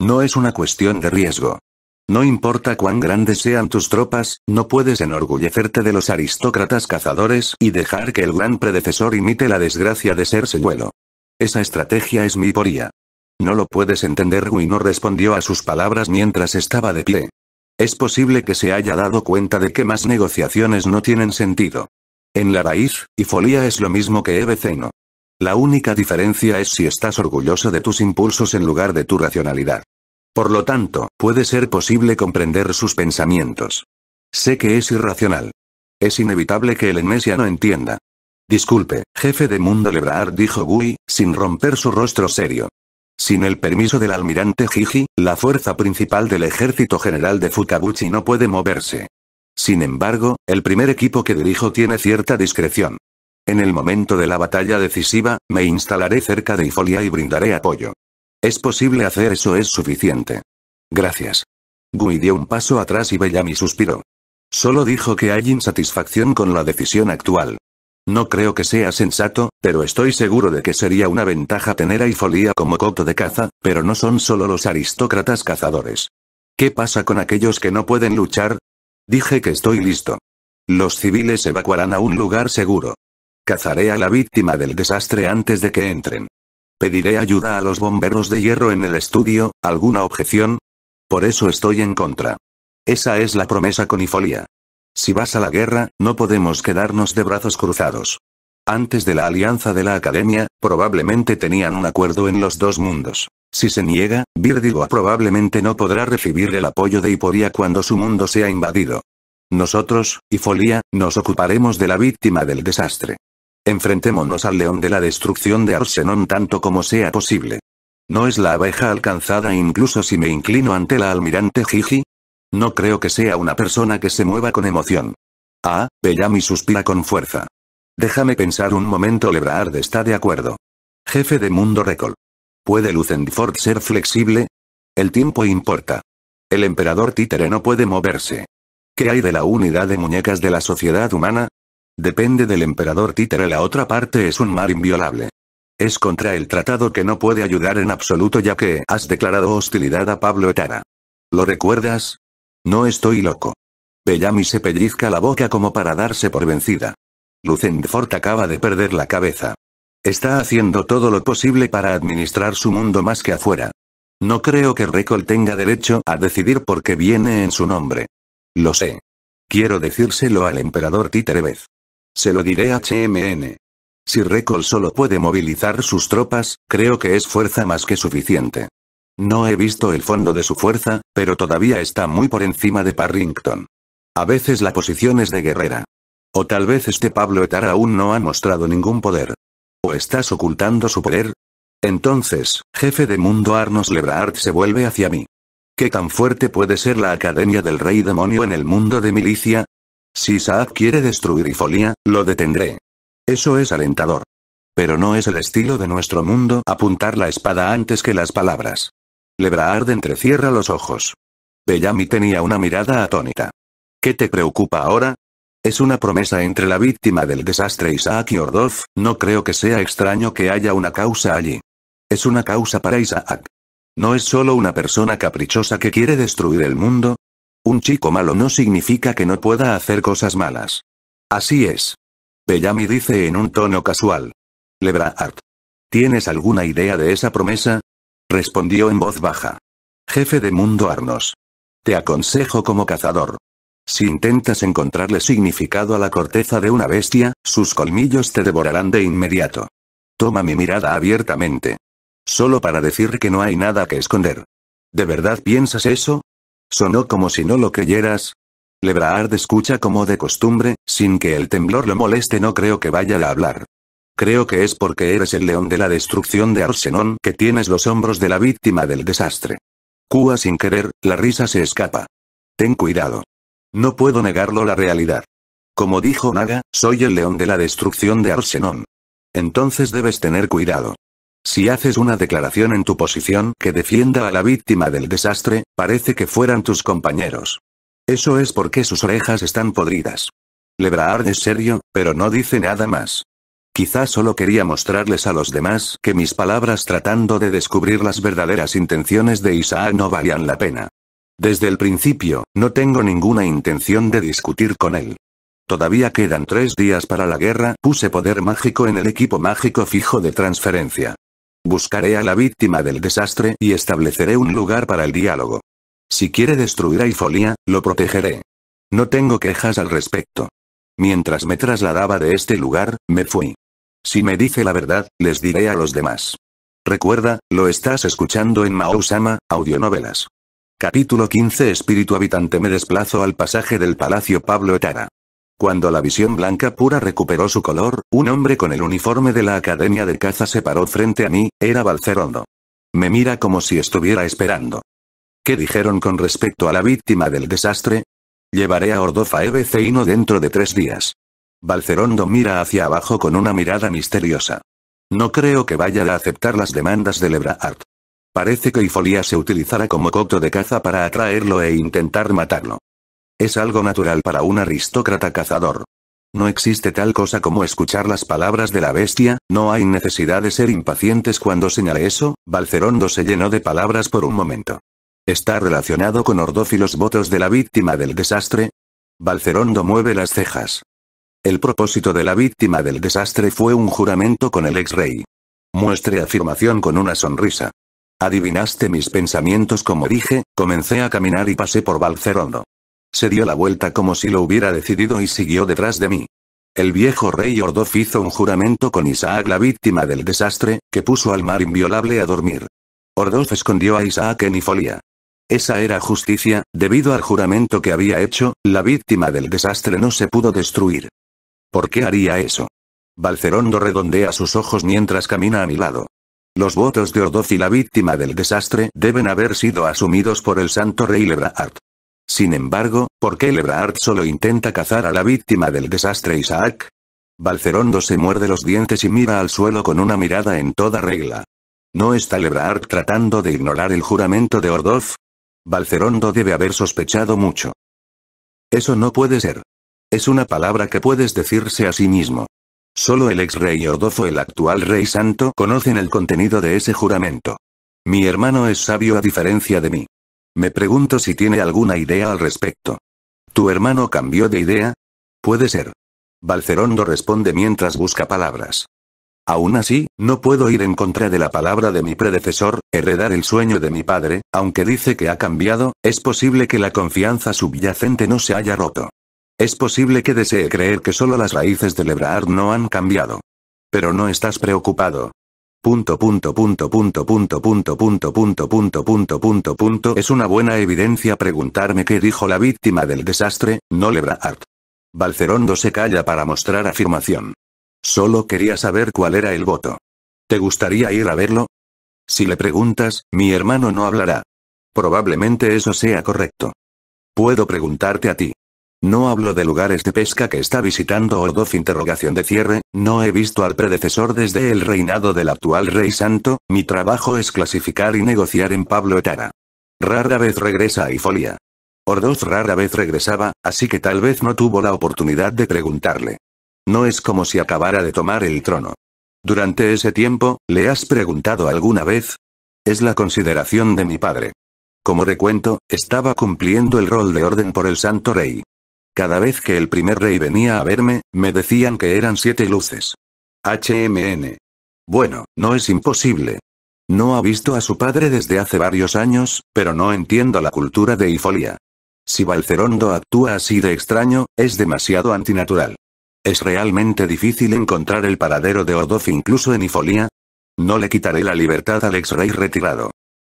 No es una cuestión de riesgo. No importa cuán grandes sean tus tropas, no puedes enorgullecerte de los aristócratas cazadores y dejar que el gran predecesor imite la desgracia de ser señuelo. Esa estrategia es mi poría. No lo puedes entender, Gui no respondió a sus palabras mientras estaba de pie. Es posible que se haya dado cuenta de que más negociaciones no tienen sentido. En la raíz, y folía es lo mismo que Ebeceno. La única diferencia es si estás orgulloso de tus impulsos en lugar de tu racionalidad. Por lo tanto, puede ser posible comprender sus pensamientos. Sé que es irracional. Es inevitable que el Enesia no entienda. Disculpe, jefe de mundo Lebraar dijo Gui, sin romper su rostro serio. Sin el permiso del almirante Jiji, la fuerza principal del ejército general de Fukabuchi no puede moverse. Sin embargo, el primer equipo que dirijo tiene cierta discreción. En el momento de la batalla decisiva, me instalaré cerca de Ifolia y brindaré apoyo. Es posible hacer eso es suficiente. Gracias. Gui dio un paso atrás y Bellamy suspiró. Solo dijo que hay insatisfacción con la decisión actual. No creo que sea sensato, pero estoy seguro de que sería una ventaja tener a Ifolia como coto de caza, pero no son solo los aristócratas cazadores. ¿Qué pasa con aquellos que no pueden luchar? Dije que estoy listo. Los civiles evacuarán a un lugar seguro. Cazaré a la víctima del desastre antes de que entren. Pediré ayuda a los bomberos de hierro en el estudio, ¿alguna objeción? Por eso estoy en contra. Esa es la promesa con Ifolia. Si vas a la guerra, no podemos quedarnos de brazos cruzados. Antes de la alianza de la academia, probablemente tenían un acuerdo en los dos mundos. Si se niega, Virdigoa probablemente no podrá recibir el apoyo de Hiporia cuando su mundo sea invadido. Nosotros, Ifolia, nos ocuparemos de la víctima del desastre. Enfrentémonos al león de la destrucción de Arsenon tanto como sea posible. ¿No es la abeja alcanzada incluso si me inclino ante la almirante Gigi? No creo que sea una persona que se mueva con emoción. Ah, Bellamy suspira con fuerza. Déjame pensar un momento Lebrard está de acuerdo. Jefe de Mundo Récord. ¿Puede Lucenford ser flexible? El tiempo importa. El emperador títere no puede moverse. ¿Qué hay de la unidad de muñecas de la sociedad humana? Depende del emperador títere la otra parte es un mar inviolable. Es contra el tratado que no puede ayudar en absoluto ya que has declarado hostilidad a Pablo Etara. ¿Lo recuerdas? No estoy loco. Bellamy se pellizca la boca como para darse por vencida. Fort acaba de perder la cabeza. Está haciendo todo lo posible para administrar su mundo más que afuera. No creo que Recol tenga derecho a decidir por qué viene en su nombre. Lo sé. Quiero decírselo al emperador títerevez se lo diré a HMN. Si Recol solo puede movilizar sus tropas, creo que es fuerza más que suficiente. No he visto el fondo de su fuerza, pero todavía está muy por encima de Parrington. A veces la posición es de guerrera. O tal vez este Pablo Etar aún no ha mostrado ningún poder. ¿O estás ocultando su poder? Entonces, jefe de mundo Arnos Lebraart se vuelve hacia mí. ¿Qué tan fuerte puede ser la Academia del Rey Demonio en el mundo de milicia? Si Isaac quiere destruir Ifolia, lo detendré. Eso es alentador. Pero no es el estilo de nuestro mundo apuntar la espada antes que las palabras. Lebraard entrecierra los ojos. Bellamy tenía una mirada atónita. ¿Qué te preocupa ahora? Es una promesa entre la víctima del desastre Isaac y Ordolf, no creo que sea extraño que haya una causa allí. Es una causa para Isaac. No es solo una persona caprichosa que quiere destruir el mundo, un chico malo no significa que no pueda hacer cosas malas. Así es. Bellamy dice en un tono casual. Art. ¿Tienes alguna idea de esa promesa? Respondió en voz baja. Jefe de Mundo Arnos. Te aconsejo como cazador. Si intentas encontrarle significado a la corteza de una bestia, sus colmillos te devorarán de inmediato. Toma mi mirada abiertamente. Solo para decir que no hay nada que esconder. ¿De verdad piensas eso? Sonó como si no lo creyeras. Lebrahard escucha como de costumbre, sin que el temblor lo moleste no creo que vaya a hablar. Creo que es porque eres el león de la destrucción de Arsenón que tienes los hombros de la víctima del desastre. Cúa sin querer, la risa se escapa. Ten cuidado. No puedo negarlo la realidad. Como dijo Naga, soy el león de la destrucción de Arsenón. Entonces debes tener cuidado. Si haces una declaración en tu posición que defienda a la víctima del desastre, parece que fueran tus compañeros. Eso es porque sus orejas están podridas. Lebrahard es serio, pero no dice nada más. Quizás solo quería mostrarles a los demás que mis palabras tratando de descubrir las verdaderas intenciones de Isaac no valían la pena. Desde el principio, no tengo ninguna intención de discutir con él. Todavía quedan tres días para la guerra, puse poder mágico en el equipo mágico fijo de transferencia. Buscaré a la víctima del desastre y estableceré un lugar para el diálogo. Si quiere destruir a Ifolia, lo protegeré. No tengo quejas al respecto. Mientras me trasladaba de este lugar, me fui. Si me dice la verdad, les diré a los demás. Recuerda, lo estás escuchando en Audio audionovelas. Capítulo 15 Espíritu Habitante Me desplazo al pasaje del Palacio Pablo Etara. Cuando la visión blanca pura recuperó su color, un hombre con el uniforme de la Academia de Caza se paró frente a mí, era Balcerondo. Me mira como si estuviera esperando. ¿Qué dijeron con respecto a la víctima del desastre? Llevaré a Ordofa Ebeceino dentro de tres días. Balcerondo mira hacia abajo con una mirada misteriosa. No creo que vaya a aceptar las demandas de Lebraart. Parece que Ifolia se utilizará como cocto de caza para atraerlo e intentar matarlo. Es algo natural para un aristócrata cazador. No existe tal cosa como escuchar las palabras de la bestia, no hay necesidad de ser impacientes cuando señale eso, Balcerondo se llenó de palabras por un momento. ¿Está relacionado con Ordófilos votos de la víctima del desastre? Balcerondo mueve las cejas. El propósito de la víctima del desastre fue un juramento con el ex rey. Muestre afirmación con una sonrisa. Adivinaste mis pensamientos como dije, comencé a caminar y pasé por Balcerondo. Se dio la vuelta como si lo hubiera decidido y siguió detrás de mí. El viejo rey Ordof hizo un juramento con Isaac la víctima del desastre, que puso al mar inviolable a dormir. Ordof escondió a Isaac en Ifolia. Esa era justicia, debido al juramento que había hecho, la víctima del desastre no se pudo destruir. ¿Por qué haría eso? Balcerondo redondea sus ojos mientras camina a mi lado. Los votos de Ordov y la víctima del desastre deben haber sido asumidos por el santo rey Lebraart. Sin embargo, ¿por qué Lebrard solo intenta cazar a la víctima del desastre Isaac? Balcerondo se muerde los dientes y mira al suelo con una mirada en toda regla. ¿No está Lebrard tratando de ignorar el juramento de Ordov? Balcerondo debe haber sospechado mucho. Eso no puede ser. Es una palabra que puedes decirse a sí mismo. Solo el ex rey o el actual rey santo, conocen el contenido de ese juramento. Mi hermano es sabio a diferencia de mí. Me pregunto si tiene alguna idea al respecto. ¿Tu hermano cambió de idea? Puede ser. Balcerondo responde mientras busca palabras. Aún así, no puedo ir en contra de la palabra de mi predecesor, heredar el sueño de mi padre, aunque dice que ha cambiado, es posible que la confianza subyacente no se haya roto. Es posible que desee creer que solo las raíces del Ebrard no han cambiado. Pero no estás preocupado, punto punto punto punto punto punto punto punto punto punto punto es una buena evidencia preguntarme qué dijo la víctima del desastre, no Lebrard. Balcerondo se calla para mostrar afirmación. Solo quería saber cuál era el voto. ¿Te gustaría ir a verlo? Si le preguntas, mi hermano no hablará. Probablemente eso sea correcto. Puedo preguntarte a ti. No hablo de lugares de pesca que está visitando o interrogación de cierre, no he visto al predecesor desde el reinado del actual rey santo, mi trabajo es clasificar y negociar en Pablo Etara. Rara vez regresa a Ifolia. Ordoz rara vez regresaba, así que tal vez no tuvo la oportunidad de preguntarle. No es como si acabara de tomar el trono. Durante ese tiempo, ¿le has preguntado alguna vez? Es la consideración de mi padre. Como recuento, estaba cumpliendo el rol de orden por el santo rey. Cada vez que el primer rey venía a verme, me decían que eran siete luces. HMN. Bueno, no es imposible. No ha visto a su padre desde hace varios años, pero no entiendo la cultura de Ifolia. Si Balcerondo actúa así de extraño, es demasiado antinatural. ¿Es realmente difícil encontrar el paradero de Odof incluso en Ifolia? No le quitaré la libertad al ex rey retirado.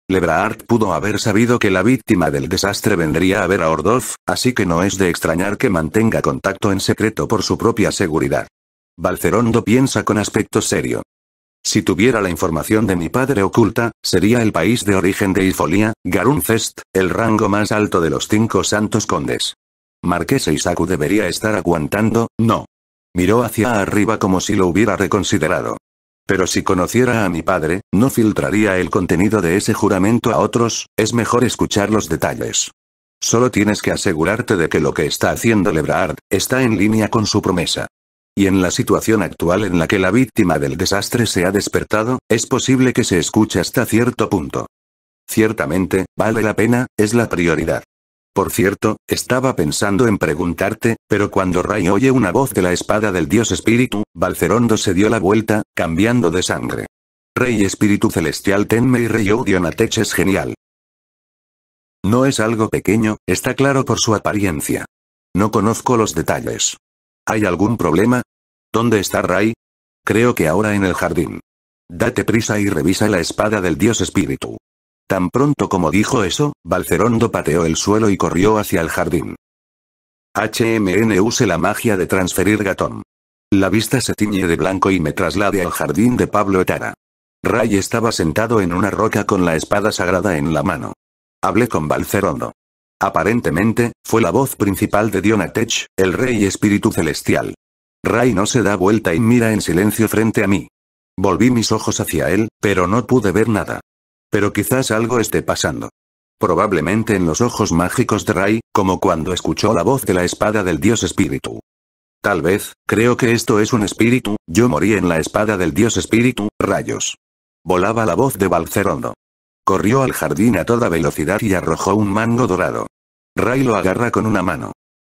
Lebrard pudo haber sabido que la víctima del desastre vendría a ver a Ordolf, así que no es de extrañar que mantenga contacto en secreto por su propia seguridad. Balcerondo piensa con aspecto serio. Si tuviera la información de mi padre oculta, sería el país de origen de Ifolia, Garunfest, el rango más alto de los cinco santos condes. Marquesa Isaku debería estar aguantando, no. Miró hacia arriba como si lo hubiera reconsiderado. Pero si conociera a mi padre, no filtraría el contenido de ese juramento a otros, es mejor escuchar los detalles. Solo tienes que asegurarte de que lo que está haciendo Lebrard, está en línea con su promesa. Y en la situación actual en la que la víctima del desastre se ha despertado, es posible que se escuche hasta cierto punto. Ciertamente, vale la pena, es la prioridad. Por cierto, estaba pensando en preguntarte, pero cuando Ray oye una voz de la espada del dios espíritu, Balcerondo se dio la vuelta, cambiando de sangre. Rey espíritu celestial Tenme y Rey Odionatech es genial. No es algo pequeño, está claro por su apariencia. No conozco los detalles. ¿Hay algún problema? ¿Dónde está Ray? Creo que ahora en el jardín. Date prisa y revisa la espada del dios espíritu. Tan pronto como dijo eso, Balcerondo pateó el suelo y corrió hacia el jardín. HMN use la magia de transferir gatón. La vista se tiñe de blanco y me traslade al jardín de Pablo Etara. Ray estaba sentado en una roca con la espada sagrada en la mano. Hablé con Balcerondo. Aparentemente, fue la voz principal de Dionatech, el rey espíritu celestial. Ray no se da vuelta y mira en silencio frente a mí. Volví mis ojos hacia él, pero no pude ver nada. Pero quizás algo esté pasando. Probablemente en los ojos mágicos de Ray, como cuando escuchó la voz de la espada del dios espíritu. Tal vez, creo que esto es un espíritu, yo morí en la espada del dios espíritu, rayos. Volaba la voz de Balcerondo. Corrió al jardín a toda velocidad y arrojó un mango dorado. Ray lo agarra con una mano.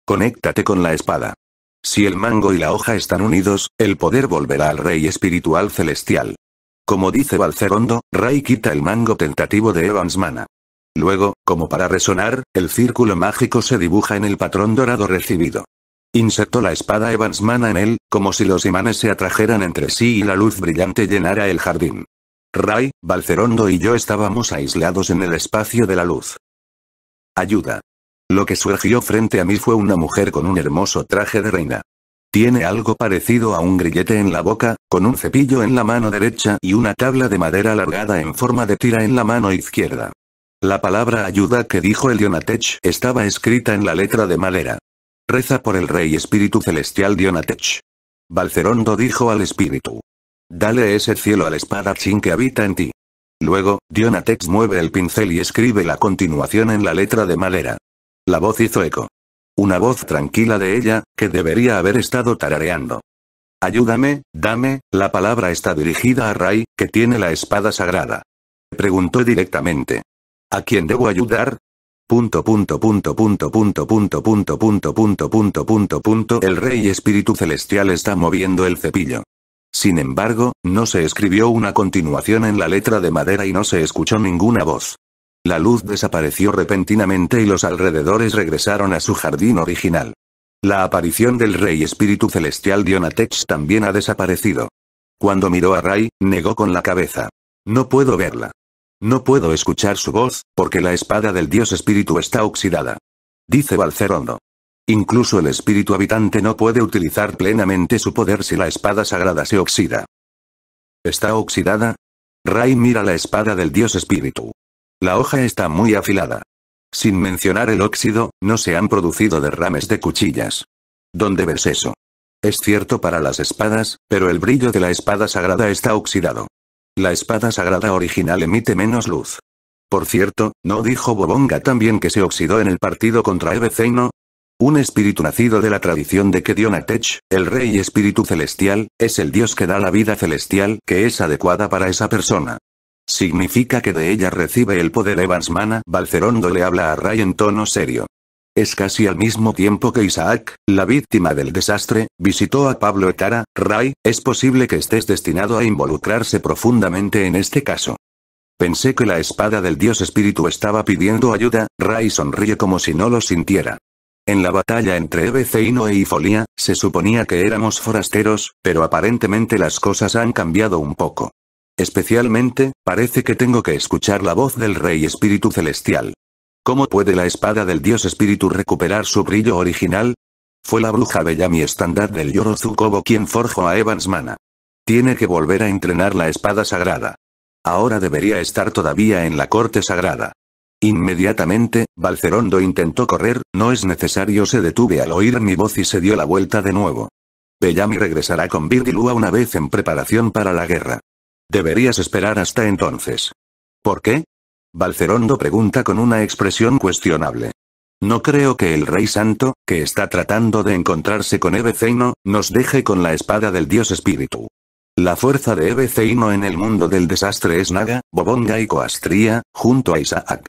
Conéctate con la espada. Si el mango y la hoja están unidos, el poder volverá al rey espiritual celestial. Como dice Balcerondo, Ray quita el mango tentativo de Evans Mana. Luego, como para resonar, el círculo mágico se dibuja en el patrón dorado recibido. Insertó la espada Evans Mana en él, como si los imanes se atrajeran entre sí y la luz brillante llenara el jardín. Ray, Balcerondo y yo estábamos aislados en el espacio de la luz. Ayuda. Lo que surgió frente a mí fue una mujer con un hermoso traje de reina. Tiene algo parecido a un grillete en la boca, con un cepillo en la mano derecha y una tabla de madera alargada en forma de tira en la mano izquierda. La palabra ayuda que dijo el Dionatech estaba escrita en la letra de madera. Reza por el rey espíritu celestial Dionatech. Balcerondo dijo al espíritu. Dale ese cielo al espadachín que habita en ti. Luego, Dionatech mueve el pincel y escribe la continuación en la letra de madera. La voz hizo eco. Una voz tranquila de ella, que debería haber estado tarareando. Ayúdame, dame, la palabra está dirigida a Ray, que tiene la espada sagrada. Preguntó directamente. ¿A quién debo ayudar? punto punto punto punto punto punto punto punto punto punto punto el rey espíritu celestial está moviendo el cepillo. Sin embargo, no se escribió una continuación en la letra de madera y no se escuchó ninguna voz. La luz desapareció repentinamente y los alrededores regresaron a su jardín original. La aparición del rey espíritu celestial Dionatech también ha desaparecido. Cuando miró a Rai, negó con la cabeza. No puedo verla. No puedo escuchar su voz, porque la espada del dios espíritu está oxidada. Dice Balcerondo. Incluso el espíritu habitante no puede utilizar plenamente su poder si la espada sagrada se oxida. ¿Está oxidada? Rai mira la espada del dios espíritu. La hoja está muy afilada. Sin mencionar el óxido, no se han producido derrames de cuchillas. ¿Dónde ves eso? Es cierto para las espadas, pero el brillo de la espada sagrada está oxidado. La espada sagrada original emite menos luz. Por cierto, ¿no dijo Bobonga también que se oxidó en el partido contra Ebeceino? Un espíritu nacido de la tradición de que Dionatech, el rey espíritu celestial, es el dios que da la vida celestial que es adecuada para esa persona. Significa que de ella recibe el poder Evans Mana. Balcerondo le habla a Ray en tono serio. Es casi al mismo tiempo que Isaac, la víctima del desastre, visitó a Pablo Etara, Ray, es posible que estés destinado a involucrarse profundamente en este caso. Pensé que la espada del dios espíritu estaba pidiendo ayuda, Ray sonríe como si no lo sintiera. En la batalla entre Ebeceino e Ifolia, se suponía que éramos forasteros, pero aparentemente las cosas han cambiado un poco. Especialmente, parece que tengo que escuchar la voz del Rey Espíritu Celestial. ¿Cómo puede la espada del Dios Espíritu recuperar su brillo original? Fue la bruja Bellamy, estándar del Yorozukobo quien forjó a Evans Mana. Tiene que volver a entrenar la espada sagrada. Ahora debería estar todavía en la corte sagrada. Inmediatamente, Balcerondo intentó correr, no es necesario se detuve al oír mi voz y se dio la vuelta de nuevo. Bellamy regresará con Virgilua una vez en preparación para la guerra. Deberías esperar hasta entonces. ¿Por qué? Balcerondo pregunta con una expresión cuestionable. No creo que el Rey Santo, que está tratando de encontrarse con Ebeceino, nos deje con la espada del Dios Espíritu. La fuerza de Ebeceino en el mundo del desastre es Naga, Bobonga y Coastría, junto a Isaac.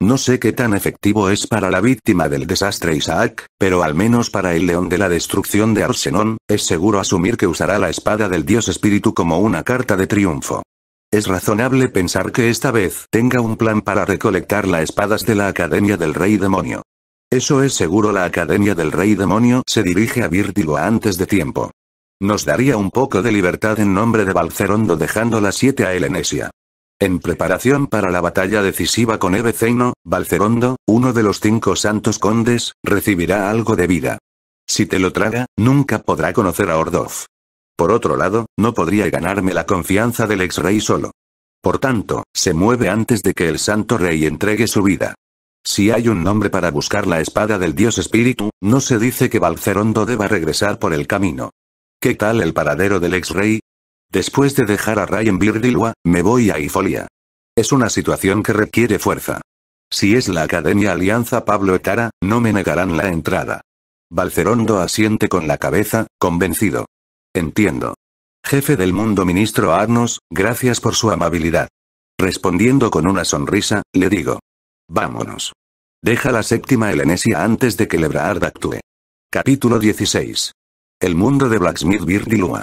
No sé qué tan efectivo es para la víctima del desastre Isaac, pero al menos para el león de la destrucción de Arsenón, es seguro asumir que usará la espada del dios espíritu como una carta de triunfo. Es razonable pensar que esta vez tenga un plan para recolectar las espadas de la Academia del Rey Demonio. Eso es seguro la Academia del Rey Demonio se dirige a Vírtigo antes de tiempo. Nos daría un poco de libertad en nombre de Balcerondo dejando las 7 a Elenesia. En preparación para la batalla decisiva con Ebeceino, Balcerondo, uno de los cinco santos condes, recibirá algo de vida. Si te lo traga, nunca podrá conocer a Ordoz. Por otro lado, no podría ganarme la confianza del ex rey solo. Por tanto, se mueve antes de que el santo rey entregue su vida. Si hay un nombre para buscar la espada del dios espíritu, no se dice que Balcerondo deba regresar por el camino. ¿Qué tal el paradero del ex rey? Después de dejar a Ryan en me voy a Ifolia. Es una situación que requiere fuerza. Si es la Academia Alianza Pablo Etara, no me negarán la entrada. Balcerondo asiente con la cabeza, convencido. Entiendo. Jefe del mundo ministro Arnos, gracias por su amabilidad. Respondiendo con una sonrisa, le digo. Vámonos. Deja la séptima helenesia antes de que Lebrard actúe. Capítulo 16. El mundo de Blacksmith Birdilua.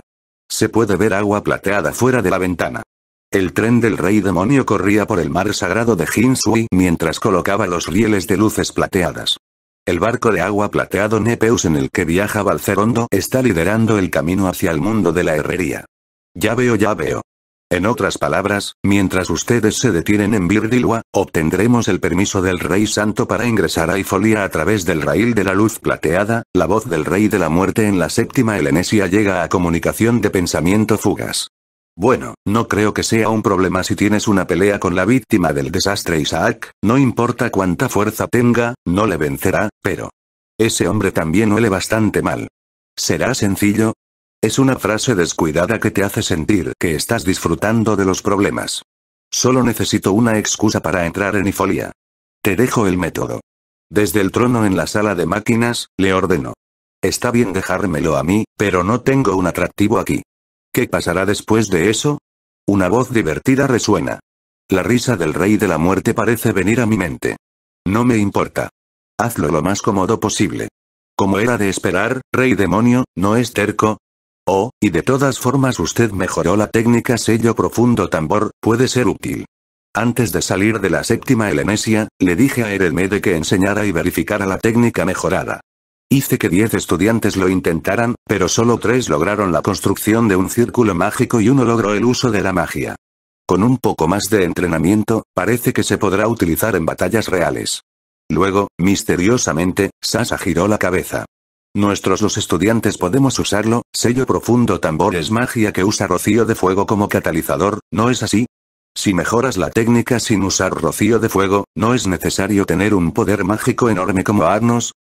Se puede ver agua plateada fuera de la ventana. El tren del rey demonio corría por el mar sagrado de Jinsui mientras colocaba los rieles de luces plateadas. El barco de agua plateado Nepeus en el que viaja Balcerondo está liderando el camino hacia el mundo de la herrería. Ya veo, ya veo. En otras palabras, mientras ustedes se detienen en Birdilwa, obtendremos el permiso del Rey Santo para ingresar a Ifolia a través del raíl de la luz plateada, la voz del Rey de la Muerte en la séptima helenesia llega a comunicación de pensamiento fugas. Bueno, no creo que sea un problema si tienes una pelea con la víctima del desastre Isaac, no importa cuánta fuerza tenga, no le vencerá, pero... Ese hombre también huele bastante mal. Será sencillo, es una frase descuidada que te hace sentir que estás disfrutando de los problemas. Solo necesito una excusa para entrar en Ifolia. Te dejo el método. Desde el trono en la sala de máquinas, le ordeno. Está bien dejármelo a mí, pero no tengo un atractivo aquí. ¿Qué pasará después de eso? Una voz divertida resuena. La risa del rey de la muerte parece venir a mi mente. No me importa. Hazlo lo más cómodo posible. Como era de esperar, rey demonio, no es terco, Oh, y de todas formas usted mejoró la técnica sello profundo tambor, puede ser útil. Antes de salir de la séptima helenesia, le dije a de que enseñara y verificara la técnica mejorada. Hice que 10 estudiantes lo intentaran, pero solo tres lograron la construcción de un círculo mágico y uno logró el uso de la magia. Con un poco más de entrenamiento, parece que se podrá utilizar en batallas reales. Luego, misteriosamente, Sasa giró la cabeza. Nuestros los estudiantes podemos usarlo, sello profundo tambor es magia que usa rocío de fuego como catalizador, ¿no es así? Si mejoras la técnica sin usar rocío de fuego, ¿no es necesario tener un poder mágico enorme como Arnos?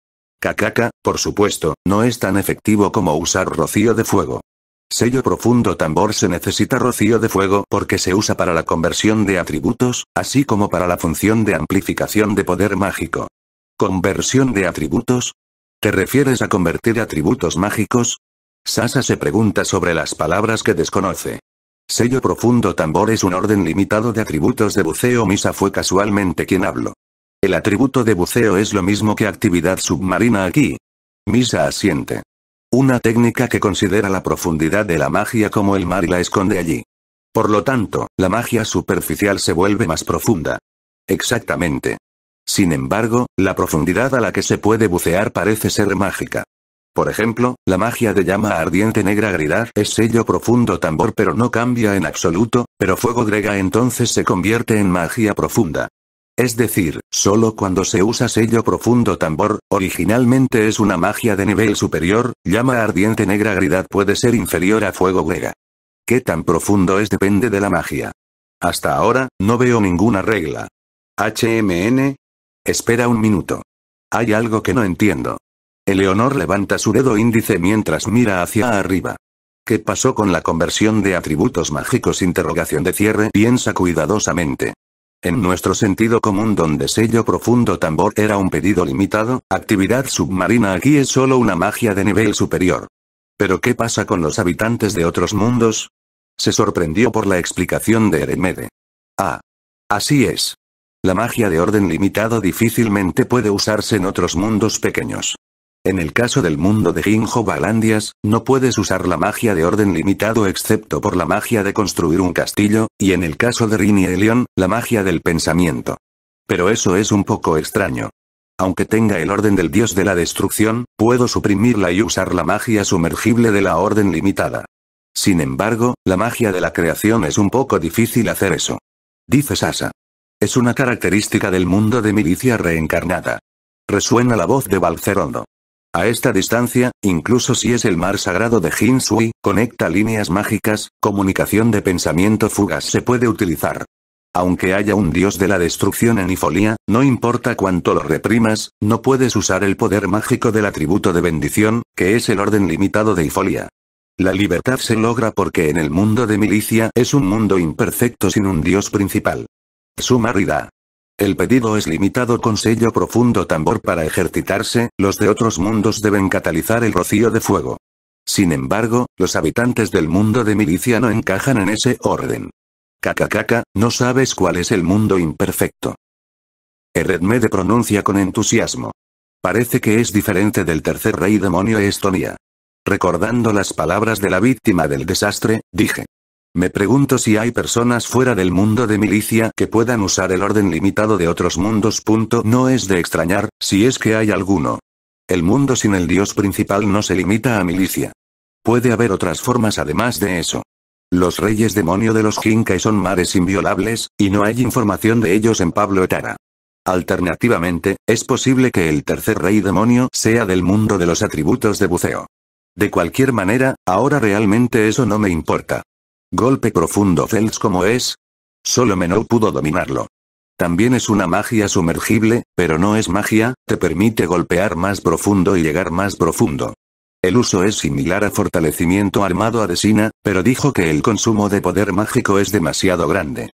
Kakaka, por supuesto, no es tan efectivo como usar rocío de fuego. Sello profundo tambor se necesita rocío de fuego porque se usa para la conversión de atributos, así como para la función de amplificación de poder mágico. Conversión de atributos, ¿Te refieres a convertir atributos mágicos? Sasa se pregunta sobre las palabras que desconoce. Sello profundo tambor es un orden limitado de atributos de buceo. Misa fue casualmente quien habló. El atributo de buceo es lo mismo que actividad submarina aquí. Misa asiente. Una técnica que considera la profundidad de la magia como el mar y la esconde allí. Por lo tanto, la magia superficial se vuelve más profunda. Exactamente. Sin embargo, la profundidad a la que se puede bucear parece ser mágica. Por ejemplo, la magia de llama ardiente negra gridar es sello profundo tambor pero no cambia en absoluto, pero fuego grega entonces se convierte en magia profunda. Es decir, solo cuando se usa sello profundo tambor, originalmente es una magia de nivel superior, llama ardiente negra Gridad puede ser inferior a fuego grega. Qué tan profundo es depende de la magia. Hasta ahora, no veo ninguna regla. HMN, Espera un minuto. Hay algo que no entiendo. Eleonor levanta su dedo índice mientras mira hacia arriba. ¿Qué pasó con la conversión de atributos mágicos? Interrogación de cierre piensa cuidadosamente. En nuestro sentido común donde sello profundo tambor era un pedido limitado, actividad submarina aquí es solo una magia de nivel superior. Pero ¿qué pasa con los habitantes de otros mundos? Se sorprendió por la explicación de Eremede. Ah. Así es. La magia de orden limitado difícilmente puede usarse en otros mundos pequeños. En el caso del mundo de Ginjo Balandias, no puedes usar la magia de orden limitado excepto por la magia de construir un castillo, y en el caso de Rin y Elion, la magia del pensamiento. Pero eso es un poco extraño. Aunque tenga el orden del dios de la destrucción, puedo suprimirla y usar la magia sumergible de la orden limitada. Sin embargo, la magia de la creación es un poco difícil hacer eso. Dice Sasa. Es una característica del mundo de milicia reencarnada. Resuena la voz de Balcerondo. A esta distancia, incluso si es el mar sagrado de Hinsui, conecta líneas mágicas, comunicación de pensamiento fugas se puede utilizar. Aunque haya un dios de la destrucción en Ifolia, no importa cuánto lo reprimas, no puedes usar el poder mágico del atributo de bendición, que es el orden limitado de Ifolia. La libertad se logra porque en el mundo de milicia es un mundo imperfecto sin un dios principal. Sumarida. El pedido es limitado con sello profundo tambor para ejercitarse, los de otros mundos deben catalizar el rocío de fuego. Sin embargo, los habitantes del mundo de milicia no encajan en ese orden. Kakakaka. no sabes cuál es el mundo imperfecto. de pronuncia con entusiasmo. Parece que es diferente del tercer rey demonio Estonia. Recordando las palabras de la víctima del desastre, dije. Me pregunto si hay personas fuera del mundo de milicia que puedan usar el orden limitado de otros mundos. No es de extrañar, si es que hay alguno. El mundo sin el dios principal no se limita a milicia. Puede haber otras formas además de eso. Los reyes demonio de los Jinkai son mares inviolables, y no hay información de ellos en Pablo Etara. Alternativamente, es posible que el tercer rey demonio sea del mundo de los atributos de buceo. De cualquier manera, ahora realmente eso no me importa. Golpe profundo Fels como es. Solo Menor pudo dominarlo. También es una magia sumergible, pero no es magia, te permite golpear más profundo y llegar más profundo. El uso es similar a fortalecimiento armado a pero dijo que el consumo de poder mágico es demasiado grande.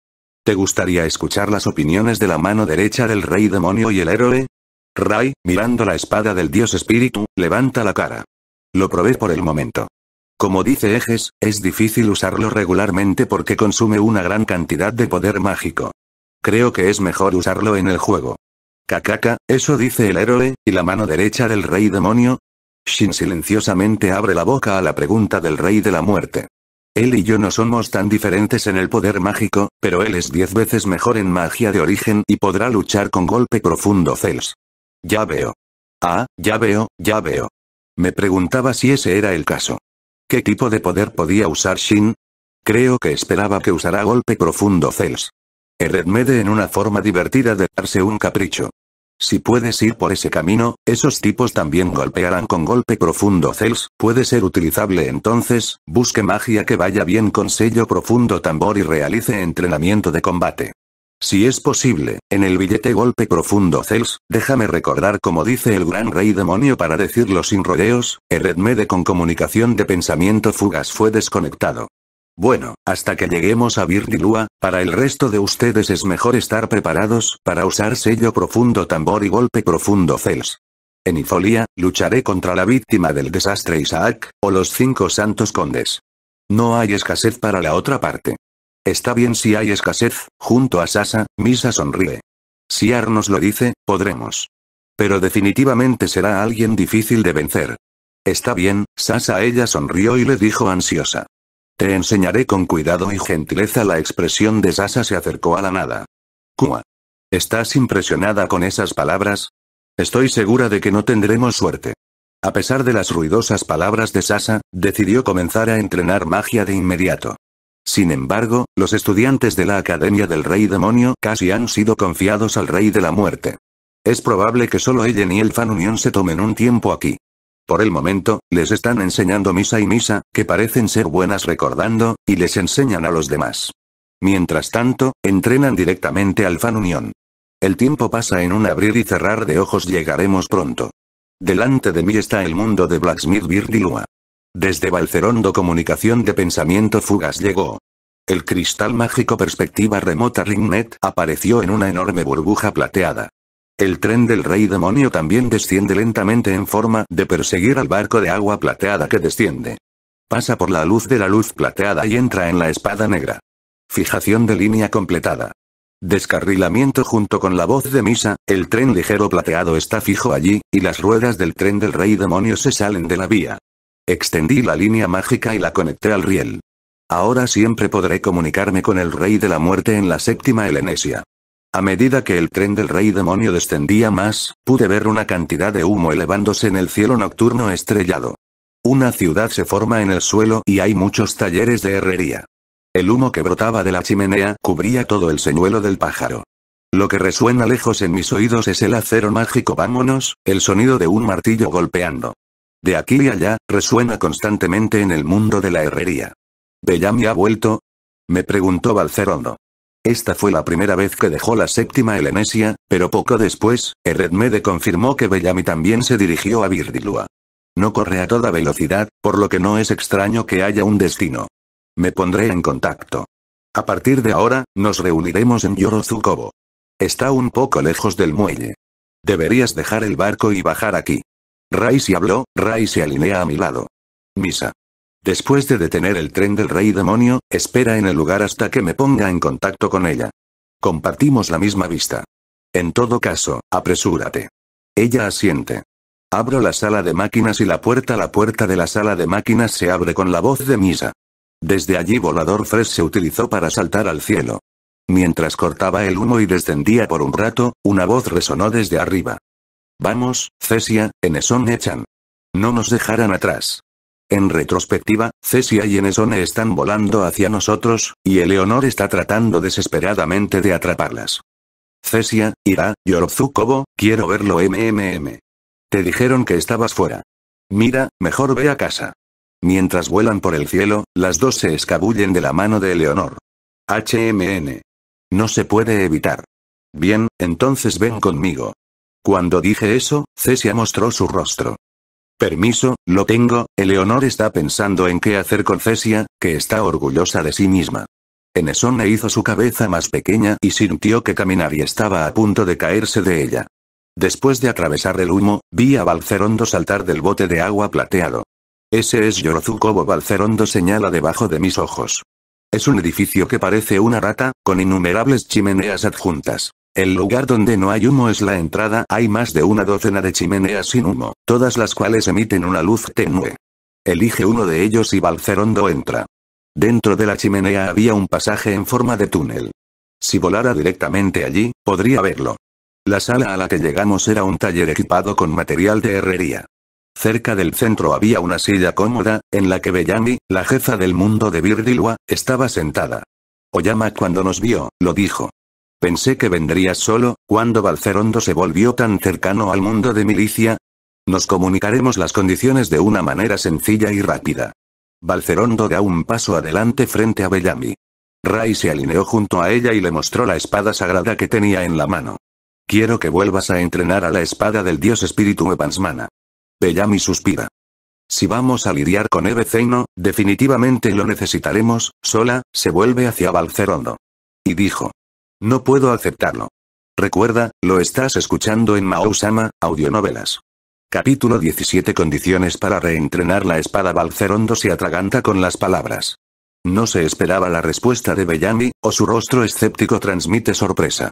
¿Te gustaría escuchar las opiniones de la mano derecha del rey demonio y el héroe? Rai, mirando la espada del dios espíritu, levanta la cara. Lo probé por el momento. Como dice Ejes, es difícil usarlo regularmente porque consume una gran cantidad de poder mágico. Creo que es mejor usarlo en el juego. Kakaka, eso dice el héroe, y la mano derecha del rey demonio. Shin silenciosamente abre la boca a la pregunta del rey de la muerte. Él y yo no somos tan diferentes en el poder mágico, pero él es diez veces mejor en magia de origen y podrá luchar con golpe profundo Cels. Ya veo. Ah, ya veo, ya veo. Me preguntaba si ese era el caso. ¿Qué tipo de poder podía usar Shin? Creo que esperaba que usara golpe profundo Cels. Redmede en una forma divertida de darse un capricho. Si puedes ir por ese camino, esos tipos también golpearán con golpe profundo Cells, puede ser utilizable entonces, busque magia que vaya bien con sello profundo tambor y realice entrenamiento de combate. Si es posible, en el billete golpe profundo Cels, déjame recordar como dice el gran rey demonio para decirlo sin rodeos, Eredmede con comunicación de pensamiento fugas fue desconectado. Bueno, hasta que lleguemos a Virdilúa, para el resto de ustedes es mejor estar preparados para usar sello profundo tambor y golpe profundo Cels. En Ifolia, lucharé contra la víctima del desastre Isaac, o los cinco santos condes. No hay escasez para la otra parte. Está bien si hay escasez, junto a Sasa, Misa sonríe. Si Arnos lo dice, podremos. Pero definitivamente será alguien difícil de vencer. Está bien, Sasa ella sonrió y le dijo ansiosa. Te enseñaré con cuidado y gentileza la expresión de Sasa se acercó a la nada. Kua. ¿Estás impresionada con esas palabras? Estoy segura de que no tendremos suerte. A pesar de las ruidosas palabras de Sasa, decidió comenzar a entrenar magia de inmediato. Sin embargo, los estudiantes de la Academia del Rey Demonio casi han sido confiados al Rey de la Muerte. Es probable que solo ella y el Fan Unión se tomen un tiempo aquí. Por el momento, les están enseñando misa y misa, que parecen ser buenas recordando, y les enseñan a los demás. Mientras tanto, entrenan directamente al Fan Unión. El tiempo pasa en un abrir y cerrar de ojos llegaremos pronto. Delante de mí está el mundo de Blacksmith Birdilua. Desde Valcerondo Comunicación de Pensamiento Fugas llegó. El cristal mágico perspectiva remota Ringnet apareció en una enorme burbuja plateada. El tren del rey demonio también desciende lentamente en forma de perseguir al barco de agua plateada que desciende. Pasa por la luz de la luz plateada y entra en la espada negra. Fijación de línea completada. Descarrilamiento junto con la voz de misa, el tren ligero plateado está fijo allí, y las ruedas del tren del rey demonio se salen de la vía. Extendí la línea mágica y la conecté al riel. Ahora siempre podré comunicarme con el Rey de la Muerte en la séptima Helenesia. A medida que el tren del Rey Demonio descendía más, pude ver una cantidad de humo elevándose en el cielo nocturno estrellado. Una ciudad se forma en el suelo y hay muchos talleres de herrería. El humo que brotaba de la chimenea cubría todo el señuelo del pájaro. Lo que resuena lejos en mis oídos es el acero mágico vámonos, el sonido de un martillo golpeando. De aquí y allá, resuena constantemente en el mundo de la herrería. ¿Bellamy ha vuelto? Me preguntó Balcerondo. Esta fue la primera vez que dejó la séptima Helenesia, pero poco después, Eredmede confirmó que Bellamy también se dirigió a Virdilua. No corre a toda velocidad, por lo que no es extraño que haya un destino. Me pondré en contacto. A partir de ahora, nos reuniremos en Yorozukobo. Está un poco lejos del muelle. Deberías dejar el barco y bajar aquí. Ray habló, Ray se alinea a mi lado. Misa. Después de detener el tren del rey demonio, espera en el lugar hasta que me ponga en contacto con ella. Compartimos la misma vista. En todo caso, apresúrate. Ella asiente. Abro la sala de máquinas y la puerta. La puerta de la sala de máquinas se abre con la voz de Misa. Desde allí Volador Fresh se utilizó para saltar al cielo. Mientras cortaba el humo y descendía por un rato, una voz resonó desde arriba. Vamos, Cesia, enesone echan. No nos dejarán atrás. En retrospectiva, Cesia y Enesone están volando hacia nosotros, y Eleonor está tratando desesperadamente de atraparlas. Cesia, irá, Yorozukobo, quiero verlo MMM. Te dijeron que estabas fuera. Mira, mejor ve a casa. Mientras vuelan por el cielo, las dos se escabullen de la mano de Eleonor. HMN. No se puede evitar. Bien, entonces ven conmigo. Cuando dije eso, Cesia mostró su rostro. Permiso, lo tengo, Eleonor está pensando en qué hacer con Cesia, que está orgullosa de sí misma. me hizo su cabeza más pequeña y sintió que y estaba a punto de caerse de ella. Después de atravesar el humo, vi a Balcerondo saltar del bote de agua plateado. Ese es Yorozukobo Balcerondo señala debajo de mis ojos. Es un edificio que parece una rata, con innumerables chimeneas adjuntas. El lugar donde no hay humo es la entrada, hay más de una docena de chimeneas sin humo, todas las cuales emiten una luz tenue. Elige uno de ellos y Balcerondo entra. Dentro de la chimenea había un pasaje en forma de túnel. Si volara directamente allí, podría verlo. La sala a la que llegamos era un taller equipado con material de herrería. Cerca del centro había una silla cómoda, en la que Bellami, la jefa del mundo de Virdilwa, estaba sentada. Oyama cuando nos vio, lo dijo. Pensé que vendrías solo, cuando Balcerondo se volvió tan cercano al mundo de milicia. Nos comunicaremos las condiciones de una manera sencilla y rápida. Balcerondo da un paso adelante frente a Bellamy. Ray se alineó junto a ella y le mostró la espada sagrada que tenía en la mano. Quiero que vuelvas a entrenar a la espada del dios espíritu Evansmana. Bellamy suspira. Si vamos a lidiar con Eve definitivamente lo necesitaremos, sola, se vuelve hacia Balcerondo. Y dijo. No puedo aceptarlo. Recuerda, lo estás escuchando en Mao-sama, audionovelas. Capítulo 17 Condiciones para reentrenar la espada Balcerondo se atraganta con las palabras. No se esperaba la respuesta de Bellamy, o su rostro escéptico transmite sorpresa.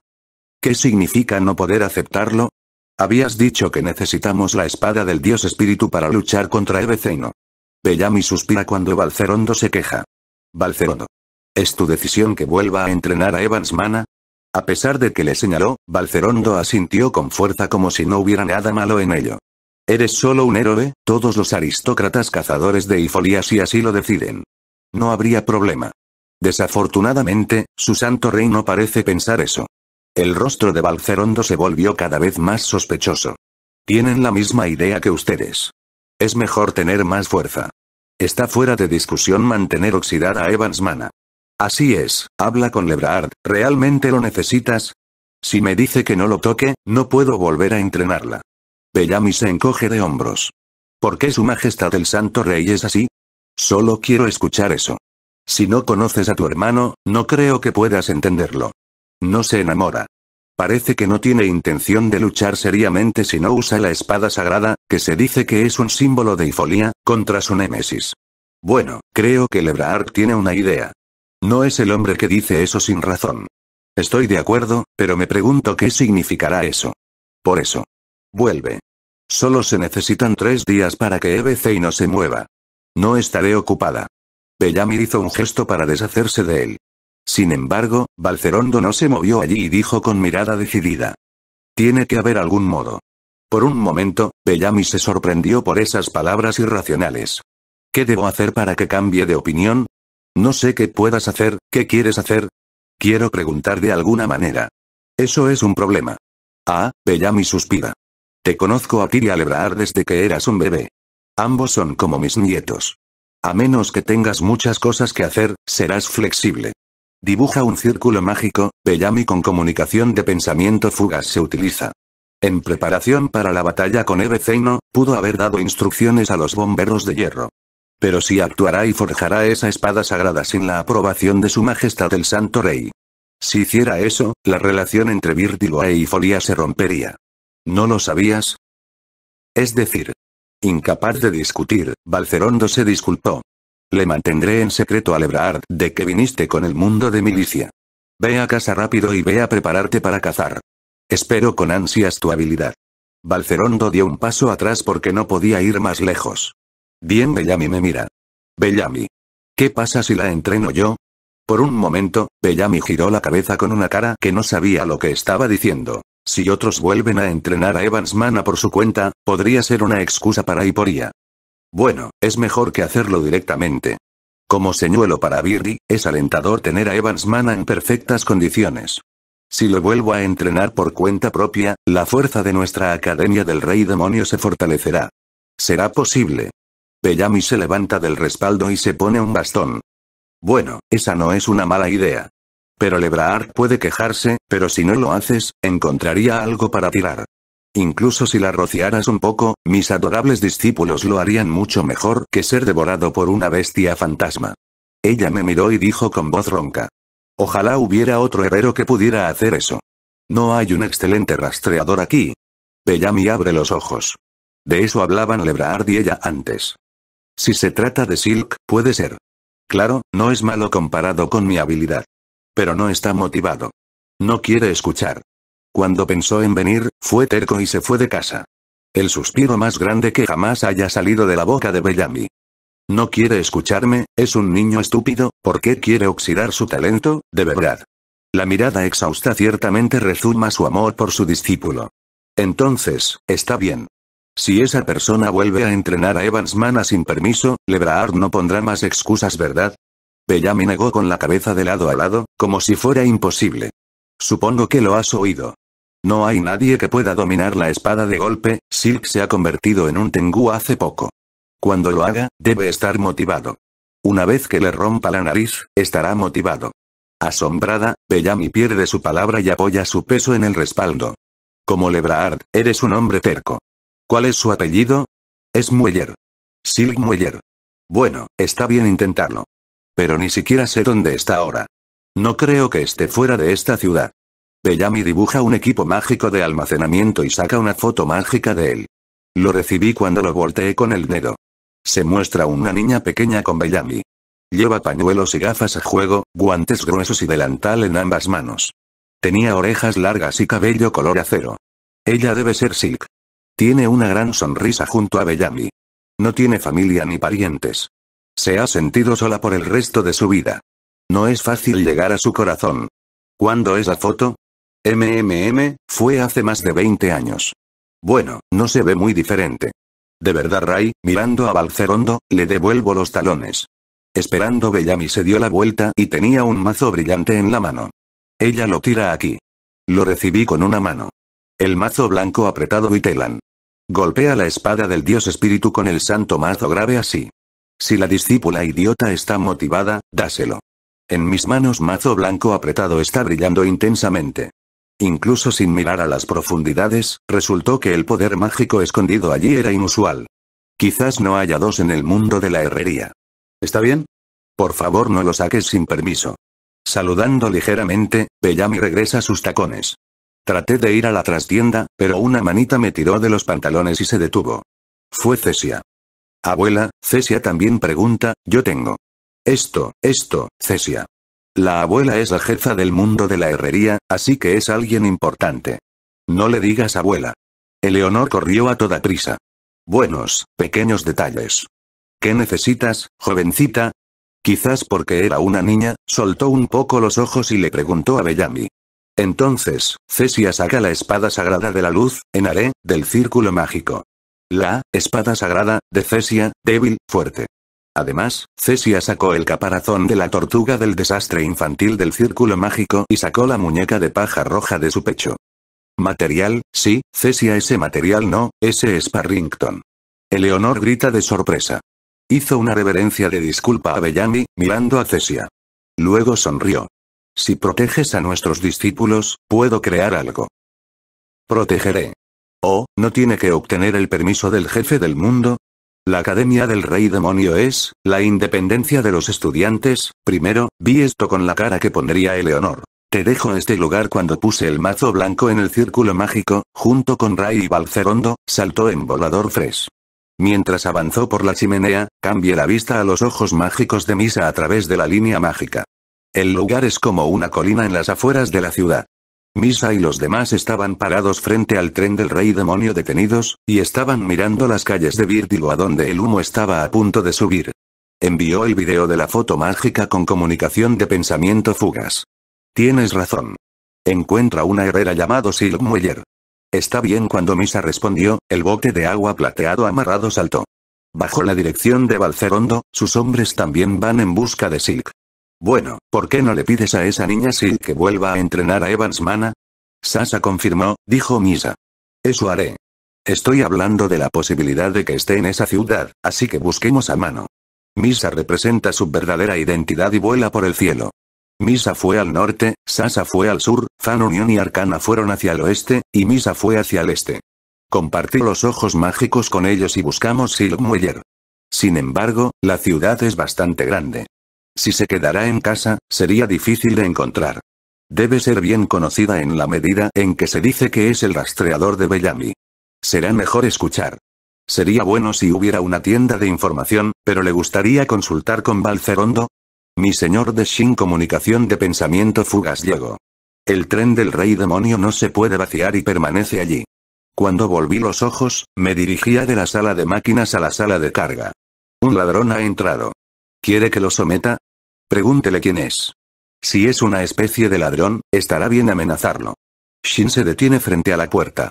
¿Qué significa no poder aceptarlo? Habías dicho que necesitamos la espada del dios espíritu para luchar contra Ebeceino. Bellamy suspira cuando Balcerondo se queja. Balcerondo. ¿Es tu decisión que vuelva a entrenar a Evans Mana? A pesar de que le señaló, Balcerondo asintió con fuerza como si no hubiera nada malo en ello. Eres solo un héroe, todos los aristócratas cazadores de Ifolia si así lo deciden. No habría problema. Desafortunadamente, su santo rey no parece pensar eso. El rostro de Balcerondo se volvió cada vez más sospechoso. Tienen la misma idea que ustedes. Es mejor tener más fuerza. Está fuera de discusión mantener oxidada a Evans Mana. Así es, habla con Lebrard, ¿realmente lo necesitas? Si me dice que no lo toque, no puedo volver a entrenarla. Bellamy se encoge de hombros. ¿Por qué su majestad el santo rey es así? Solo quiero escuchar eso. Si no conoces a tu hermano, no creo que puedas entenderlo. No se enamora. Parece que no tiene intención de luchar seriamente si no usa la espada sagrada, que se dice que es un símbolo de ifolía, contra su némesis. Bueno, creo que Lebrard tiene una idea. No es el hombre que dice eso sin razón. Estoy de acuerdo, pero me pregunto qué significará eso. Por eso. Vuelve. Solo se necesitan tres días para que EBC no se mueva. No estaré ocupada. Bellamy hizo un gesto para deshacerse de él. Sin embargo, Balcerondo no se movió allí y dijo con mirada decidida. Tiene que haber algún modo. Por un momento, Bellamy se sorprendió por esas palabras irracionales. ¿Qué debo hacer para que cambie de opinión? No sé qué puedas hacer, qué quieres hacer. Quiero preguntar de alguna manera. Eso es un problema. Ah, Bellamy suspira. Te conozco a ti y a Lebrar desde que eras un bebé. Ambos son como mis nietos. A menos que tengas muchas cosas que hacer, serás flexible. Dibuja un círculo mágico, Bellamy con comunicación de pensamiento fugaz se utiliza. En preparación para la batalla con Zeno, pudo haber dado instrucciones a los bomberos de hierro. Pero si actuará y forjará esa espada sagrada sin la aprobación de su majestad el santo rey. Si hiciera eso, la relación entre Virdiloae y Folia se rompería. ¿No lo sabías? Es decir, incapaz de discutir, Balcerondo se disculpó. Le mantendré en secreto a Lebrard de que viniste con el mundo de milicia. Ve a casa rápido y ve a prepararte para cazar. Espero con ansias tu habilidad. Balcerondo dio un paso atrás porque no podía ir más lejos. Bien Bellamy me mira. Bellamy. ¿Qué pasa si la entreno yo? Por un momento, Bellamy giró la cabeza con una cara que no sabía lo que estaba diciendo. Si otros vuelven a entrenar a Evans Mana por su cuenta, podría ser una excusa para Hiporia. Bueno, es mejor que hacerlo directamente. Como señuelo para Birdy, es alentador tener a Evans Mana en perfectas condiciones. Si lo vuelvo a entrenar por cuenta propia, la fuerza de nuestra Academia del Rey Demonio se fortalecerá. Será posible. Bellamy se levanta del respaldo y se pone un bastón. Bueno, esa no es una mala idea. Pero Lebrard puede quejarse, pero si no lo haces, encontraría algo para tirar. Incluso si la rociaras un poco, mis adorables discípulos lo harían mucho mejor que ser devorado por una bestia fantasma. Ella me miró y dijo con voz ronca. Ojalá hubiera otro herrero que pudiera hacer eso. No hay un excelente rastreador aquí. Bellamy abre los ojos. De eso hablaban Lebrard y ella antes. Si se trata de Silk, puede ser. Claro, no es malo comparado con mi habilidad. Pero no está motivado. No quiere escuchar. Cuando pensó en venir, fue terco y se fue de casa. El suspiro más grande que jamás haya salido de la boca de Bellamy. No quiere escucharme, es un niño estúpido, ¿por qué quiere oxidar su talento, de verdad? La mirada exhausta ciertamente rezuma su amor por su discípulo. Entonces, está bien. Si esa persona vuelve a entrenar a Evans Mana sin permiso, Lebraard no pondrá más excusas, ¿verdad? Bellamy negó con la cabeza de lado a lado, como si fuera imposible. Supongo que lo has oído. No hay nadie que pueda dominar la espada de golpe, Silk se ha convertido en un Tengu hace poco. Cuando lo haga, debe estar motivado. Una vez que le rompa la nariz, estará motivado. Asombrada, Bellamy pierde su palabra y apoya su peso en el respaldo. Como Lebraard, eres un hombre terco. ¿Cuál es su apellido? Es Mueller. Silk Mueller. Bueno, está bien intentarlo. Pero ni siquiera sé dónde está ahora. No creo que esté fuera de esta ciudad. Bellamy dibuja un equipo mágico de almacenamiento y saca una foto mágica de él. Lo recibí cuando lo volteé con el dedo. Se muestra una niña pequeña con Bellamy. Lleva pañuelos y gafas a juego, guantes gruesos y delantal en ambas manos. Tenía orejas largas y cabello color acero. Ella debe ser Silk. Tiene una gran sonrisa junto a Bellamy. No tiene familia ni parientes. Se ha sentido sola por el resto de su vida. No es fácil llegar a su corazón. ¿Cuándo la foto? MMM, fue hace más de 20 años. Bueno, no se ve muy diferente. De verdad, Ray, mirando a Balcerondo, le devuelvo los talones. Esperando Bellamy se dio la vuelta y tenía un mazo brillante en la mano. Ella lo tira aquí. Lo recibí con una mano. El mazo blanco apretado y telan. Golpea la espada del dios espíritu con el santo mazo grave así. Si la discípula idiota está motivada, dáselo. En mis manos mazo blanco apretado está brillando intensamente. Incluso sin mirar a las profundidades, resultó que el poder mágico escondido allí era inusual. Quizás no haya dos en el mundo de la herrería. ¿Está bien? Por favor no lo saques sin permiso. Saludando ligeramente, Bellamy regresa sus tacones. Traté de ir a la trastienda, pero una manita me tiró de los pantalones y se detuvo. Fue Cesia. Abuela, Cesia también pregunta, yo tengo. Esto, esto, Cesia. La abuela es la jefa del mundo de la herrería, así que es alguien importante. No le digas abuela. Eleonor corrió a toda prisa. Buenos, pequeños detalles. ¿Qué necesitas, jovencita? Quizás porque era una niña, soltó un poco los ojos y le preguntó a Bellamy. Entonces, Cesia saca la espada sagrada de la luz, en Are, del círculo mágico. La, espada sagrada, de Cesia, débil, fuerte. Además, Cesia sacó el caparazón de la tortuga del desastre infantil del círculo mágico y sacó la muñeca de paja roja de su pecho. Material, sí, Cesia ese material no, ese es Parrington. Eleonor grita de sorpresa. Hizo una reverencia de disculpa a Bellamy, mirando a Cesia. Luego sonrió. Si proteges a nuestros discípulos, puedo crear algo. Protegeré. Oh, ¿no tiene que obtener el permiso del jefe del mundo? La Academia del Rey Demonio es, la independencia de los estudiantes, primero, vi esto con la cara que pondría Eleonor. Te dejo este lugar cuando puse el mazo blanco en el círculo mágico, junto con Ray y Balcerondo, saltó en volador Fresh. Mientras avanzó por la chimenea, cambié la vista a los ojos mágicos de Misa a través de la línea mágica. El lugar es como una colina en las afueras de la ciudad. Misa y los demás estaban parados frente al tren del rey demonio detenidos, y estaban mirando las calles de Vírtigo a donde el humo estaba a punto de subir. Envió el video de la foto mágica con comunicación de pensamiento fugas. Tienes razón. Encuentra una herrera llamado Mueller. Está bien cuando Misa respondió, el bote de agua plateado amarrado saltó. Bajo la dirección de Balcerondo, sus hombres también van en busca de Silk. Bueno, ¿por qué no le pides a esa niña Sil que vuelva a entrenar a Evans Mana? Sasa confirmó, dijo Misa. Eso haré. Estoy hablando de la posibilidad de que esté en esa ciudad, así que busquemos a mano. Misa representa su verdadera identidad y vuela por el cielo. Misa fue al norte, Sasa fue al sur, Fan Union y Arcana fueron hacia el oeste, y Misa fue hacia el este. Compartí los ojos mágicos con ellos y buscamos Silk Mueller. Sin embargo, la ciudad es bastante grande. Si se quedará en casa, sería difícil de encontrar. Debe ser bien conocida en la medida en que se dice que es el rastreador de Bellamy. Será mejor escuchar. Sería bueno si hubiera una tienda de información, pero le gustaría consultar con Balcerondo. Mi señor de Shin comunicación de pensamiento fugas llegó. El tren del rey demonio no se puede vaciar y permanece allí. Cuando volví los ojos, me dirigía de la sala de máquinas a la sala de carga. Un ladrón ha entrado. ¿Quiere que lo someta? Pregúntele quién es. Si es una especie de ladrón, estará bien amenazarlo. Shin se detiene frente a la puerta.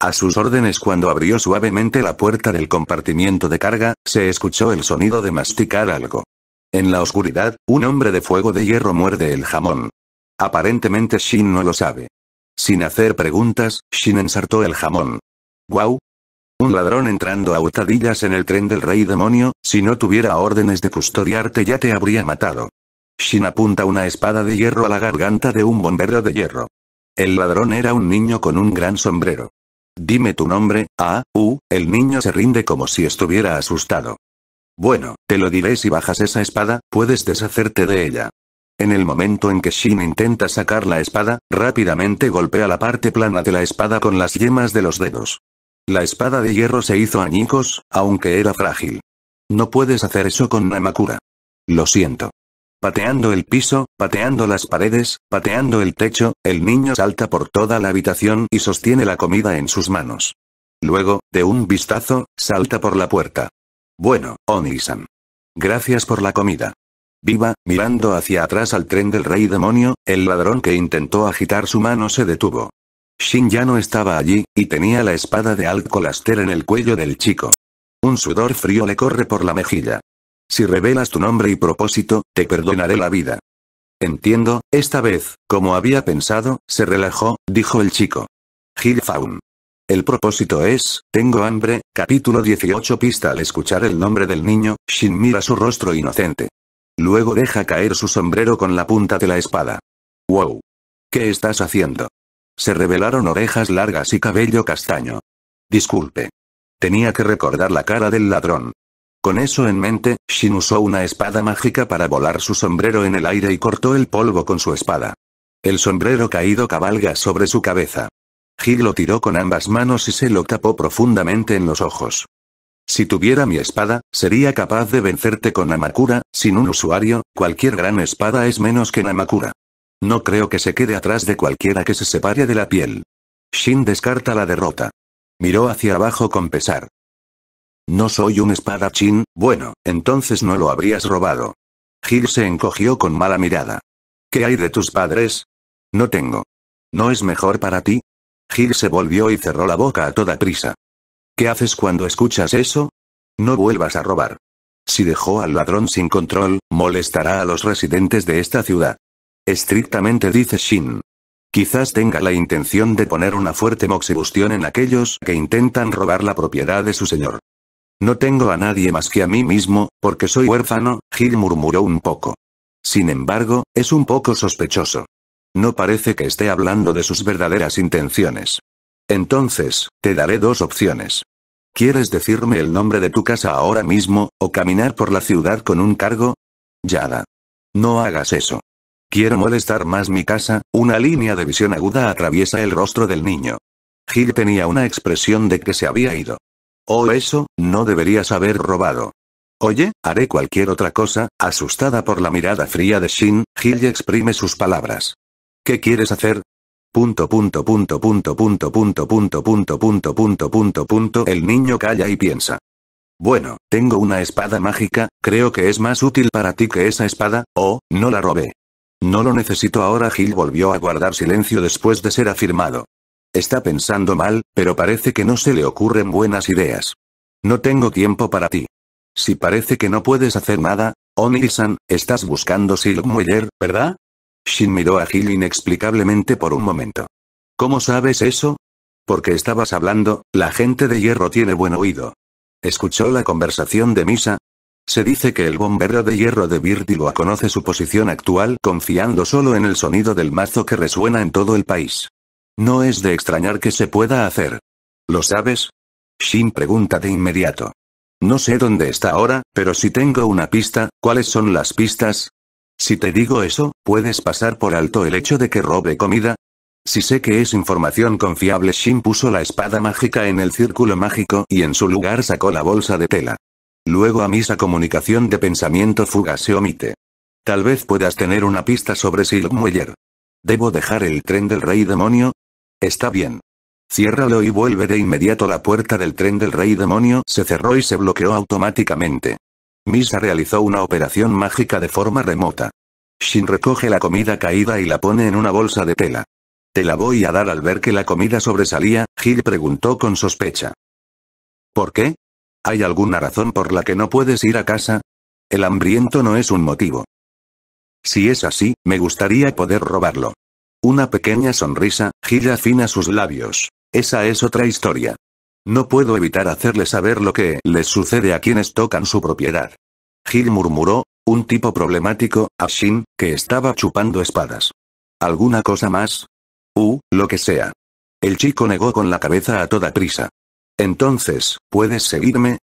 A sus órdenes cuando abrió suavemente la puerta del compartimiento de carga, se escuchó el sonido de masticar algo. En la oscuridad, un hombre de fuego de hierro muerde el jamón. Aparentemente Shin no lo sabe. Sin hacer preguntas, Shin ensartó el jamón. ¡Guau! Un ladrón entrando a hurtadillas en el tren del rey demonio, si no tuviera órdenes de custodiarte ya te habría matado. Shin apunta una espada de hierro a la garganta de un bombero de hierro. El ladrón era un niño con un gran sombrero. Dime tu nombre, ah, u el niño se rinde como si estuviera asustado. Bueno, te lo diré si bajas esa espada, puedes deshacerte de ella. En el momento en que Shin intenta sacar la espada, rápidamente golpea la parte plana de la espada con las yemas de los dedos. La espada de hierro se hizo añicos, aunque era frágil. No puedes hacer eso con Namakura. Lo siento. Pateando el piso, pateando las paredes, pateando el techo, el niño salta por toda la habitación y sostiene la comida en sus manos. Luego, de un vistazo, salta por la puerta. Bueno, Onisan, Gracias por la comida. Viva, mirando hacia atrás al tren del rey demonio, el ladrón que intentó agitar su mano se detuvo. Shin ya no estaba allí, y tenía la espada de colaster en el cuello del chico. Un sudor frío le corre por la mejilla. Si revelas tu nombre y propósito, te perdonaré la vida. Entiendo, esta vez, como había pensado, se relajó, dijo el chico. Gil El propósito es, tengo hambre, capítulo 18 pista al escuchar el nombre del niño, Shin mira su rostro inocente. Luego deja caer su sombrero con la punta de la espada. Wow. ¿Qué estás haciendo? Se revelaron orejas largas y cabello castaño. Disculpe. Tenía que recordar la cara del ladrón. Con eso en mente, Shin usó una espada mágica para volar su sombrero en el aire y cortó el polvo con su espada. El sombrero caído cabalga sobre su cabeza. Hig lo tiró con ambas manos y se lo tapó profundamente en los ojos. Si tuviera mi espada, sería capaz de vencerte con Namakura, sin un usuario, cualquier gran espada es menos que Namakura. No creo que se quede atrás de cualquiera que se separe de la piel. Shin descarta la derrota. Miró hacia abajo con pesar. No soy un espadachín, bueno, entonces no lo habrías robado. Gil se encogió con mala mirada. ¿Qué hay de tus padres? No tengo. ¿No es mejor para ti? Gil se volvió y cerró la boca a toda prisa. ¿Qué haces cuando escuchas eso? No vuelvas a robar. Si dejó al ladrón sin control, molestará a los residentes de esta ciudad. Estrictamente dice Shin. Quizás tenga la intención de poner una fuerte moxibustión en aquellos que intentan robar la propiedad de su señor. No tengo a nadie más que a mí mismo, porque soy huérfano, Gil murmuró un poco. Sin embargo, es un poco sospechoso. No parece que esté hablando de sus verdaderas intenciones. Entonces, te daré dos opciones. ¿Quieres decirme el nombre de tu casa ahora mismo, o caminar por la ciudad con un cargo? Yada. No hagas eso. Quiero molestar más mi casa, una línea de visión aguda atraviesa el rostro del niño. Gil tenía una expresión de que se había ido. Oh eso, no deberías haber robado. Oye, haré cualquier otra cosa, asustada por la mirada fría de Shin, Gil exprime sus palabras. ¿Qué quieres hacer? Punto punto punto punto punto punto punto punto punto punto punto el niño calla y piensa. Bueno, tengo una espada mágica, creo que es más útil para ti que esa espada, oh, no la robé. No lo necesito ahora Gil volvió a guardar silencio después de ser afirmado. Está pensando mal, pero parece que no se le ocurren buenas ideas. No tengo tiempo para ti. Si parece que no puedes hacer nada, O estás buscando Silkmuller, ¿verdad? Shin miró a Gil inexplicablemente por un momento. ¿Cómo sabes eso? Porque estabas hablando, la gente de hierro tiene buen oído. ¿Escuchó la conversación de Misa? Se dice que el bombero de hierro de Vírtigo conoce su posición actual confiando solo en el sonido del mazo que resuena en todo el país. No es de extrañar que se pueda hacer. ¿Lo sabes? Shin pregunta de inmediato. No sé dónde está ahora, pero si tengo una pista, ¿cuáles son las pistas? Si te digo eso, ¿puedes pasar por alto el hecho de que robe comida? Si sé que es información confiable, Shin puso la espada mágica en el círculo mágico y en su lugar sacó la bolsa de tela. Luego a misa comunicación de pensamiento fuga se omite. Tal vez puedas tener una pista sobre Silkmueller. Debo dejar el tren del rey demonio, Está bien. Ciérralo y vuelve de inmediato la puerta del tren del rey demonio se cerró y se bloqueó automáticamente. Misa realizó una operación mágica de forma remota. Shin recoge la comida caída y la pone en una bolsa de tela. Te la voy a dar al ver que la comida sobresalía, Gil preguntó con sospecha. ¿Por qué? ¿Hay alguna razón por la que no puedes ir a casa? El hambriento no es un motivo. Si es así, me gustaría poder robarlo. Una pequeña sonrisa, gira fina sus labios. Esa es otra historia. No puedo evitar hacerle saber lo que les sucede a quienes tocan su propiedad. Gil murmuró, un tipo problemático, a Shin, que estaba chupando espadas. ¿Alguna cosa más? Uh, lo que sea. El chico negó con la cabeza a toda prisa. Entonces, ¿puedes seguirme?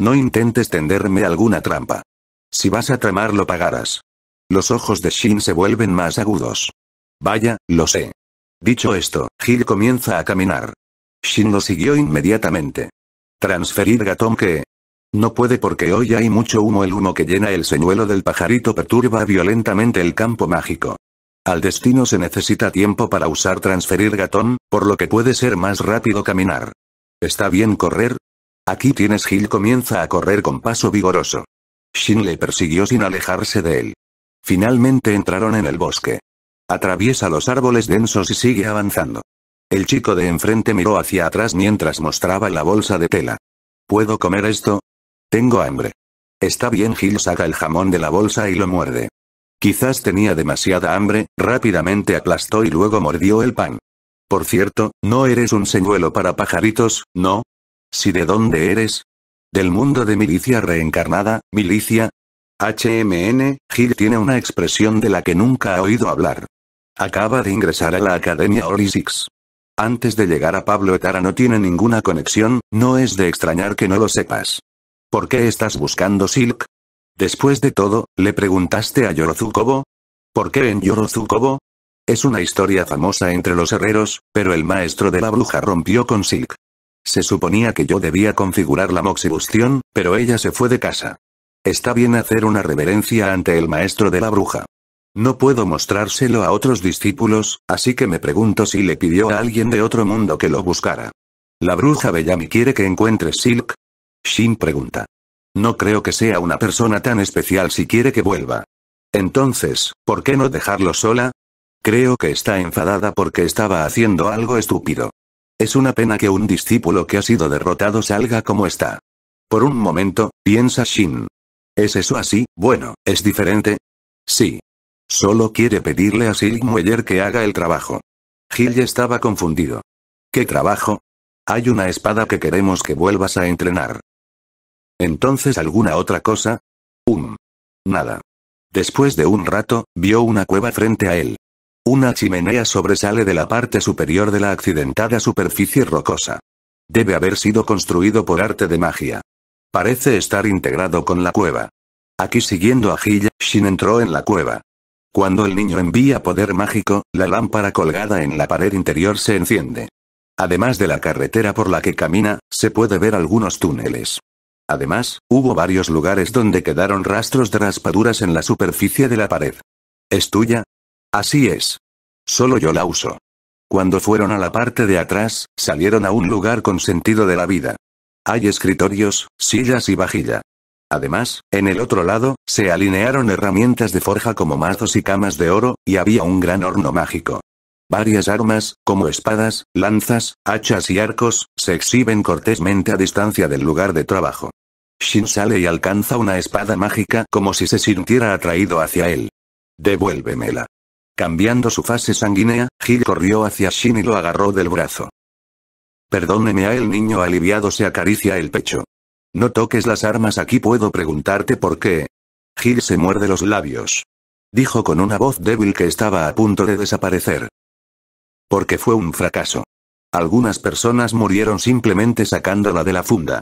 No intentes tenderme alguna trampa. Si vas a tramar lo pagarás. Los ojos de Shin se vuelven más agudos. Vaya, lo sé. Dicho esto, Gil comienza a caminar. Shin lo siguió inmediatamente. Transferir Gatón que... No puede porque hoy hay mucho humo. El humo que llena el señuelo del pajarito perturba violentamente el campo mágico. Al destino se necesita tiempo para usar transferir Gatón, por lo que puede ser más rápido caminar. ¿Está bien correr? Aquí tienes Gil comienza a correr con paso vigoroso. Shin le persiguió sin alejarse de él. Finalmente entraron en el bosque. Atraviesa los árboles densos y sigue avanzando. El chico de enfrente miró hacia atrás mientras mostraba la bolsa de tela. ¿Puedo comer esto? Tengo hambre. Está bien, Gil saca el jamón de la bolsa y lo muerde. Quizás tenía demasiada hambre, rápidamente aplastó y luego mordió el pan. Por cierto, no eres un señuelo para pajaritos, ¿no? Si de dónde eres? Del mundo de milicia reencarnada, milicia. HMN, Gil tiene una expresión de la que nunca ha oído hablar. Acaba de ingresar a la Academia Orisix. Antes de llegar a Pablo Etara no tiene ninguna conexión, no es de extrañar que no lo sepas. ¿Por qué estás buscando Silk? Después de todo, ¿le preguntaste a Yorozukobo? ¿Por qué en Yorozukobo? Es una historia famosa entre los herreros, pero el maestro de la bruja rompió con Silk. Se suponía que yo debía configurar la moxibustión, pero ella se fue de casa. Está bien hacer una reverencia ante el maestro de la bruja. No puedo mostrárselo a otros discípulos, así que me pregunto si le pidió a alguien de otro mundo que lo buscara. La bruja Bellamy quiere que encuentre Silk, Shin pregunta. No creo que sea una persona tan especial si quiere que vuelva. Entonces, ¿por qué no dejarlo sola? Creo que está enfadada porque estaba haciendo algo estúpido. Es una pena que un discípulo que ha sido derrotado salga como está. Por un momento, piensa Shin. ¿Es eso así? Bueno, ¿es diferente? Sí. Solo quiere pedirle a Sigmueller que haga el trabajo. Gil estaba confundido. ¿Qué trabajo? Hay una espada que queremos que vuelvas a entrenar. Entonces alguna otra cosa? Um. Nada. Después de un rato, vio una cueva frente a él. Una chimenea sobresale de la parte superior de la accidentada superficie rocosa. Debe haber sido construido por arte de magia. Parece estar integrado con la cueva. Aquí siguiendo a Gil, Shin entró en la cueva. Cuando el niño envía poder mágico, la lámpara colgada en la pared interior se enciende. Además de la carretera por la que camina, se puede ver algunos túneles. Además, hubo varios lugares donde quedaron rastros de raspaduras en la superficie de la pared. ¿Es tuya? Así es. Solo yo la uso. Cuando fueron a la parte de atrás, salieron a un lugar con sentido de la vida. Hay escritorios, sillas y vajilla. Además, en el otro lado, se alinearon herramientas de forja como mazos y camas de oro, y había un gran horno mágico. Varias armas, como espadas, lanzas, hachas y arcos, se exhiben cortésmente a distancia del lugar de trabajo. Shin sale y alcanza una espada mágica como si se sintiera atraído hacia él. Devuélvemela. Cambiando su fase sanguínea, Gil corrió hacia Shin y lo agarró del brazo. Perdóneme a el niño aliviado se acaricia el pecho. No toques las armas aquí puedo preguntarte por qué. Gil se muerde los labios. Dijo con una voz débil que estaba a punto de desaparecer. Porque fue un fracaso. Algunas personas murieron simplemente sacándola de la funda.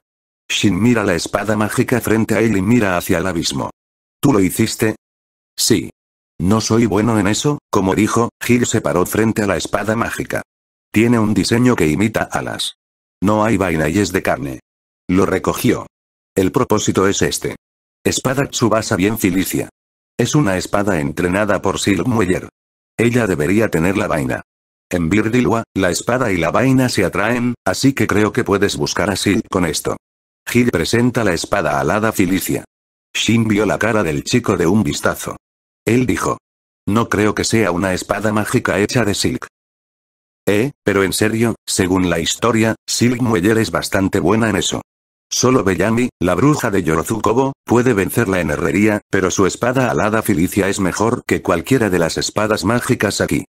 Shin mira la espada mágica frente a él y mira hacia el abismo. ¿Tú lo hiciste? Sí. No soy bueno en eso, como dijo, Gil se paró frente a la espada mágica. Tiene un diseño que imita alas. No hay vaina de carne. Lo recogió. El propósito es este. Espada Tsubasa bien Filicia. Es una espada entrenada por Silk Ella debería tener la vaina. En Birdilwa, la espada y la vaina se atraen, así que creo que puedes buscar a Silk con esto. Gil presenta la espada alada Filicia. Shin vio la cara del chico de un vistazo. Él dijo. No creo que sea una espada mágica hecha de Silk. Eh, pero en serio, según la historia, Silk es bastante buena en eso. Solo Bellamy, la bruja de Yorozukobo, puede vencerla en herrería, pero su espada alada filicia es mejor que cualquiera de las espadas mágicas aquí.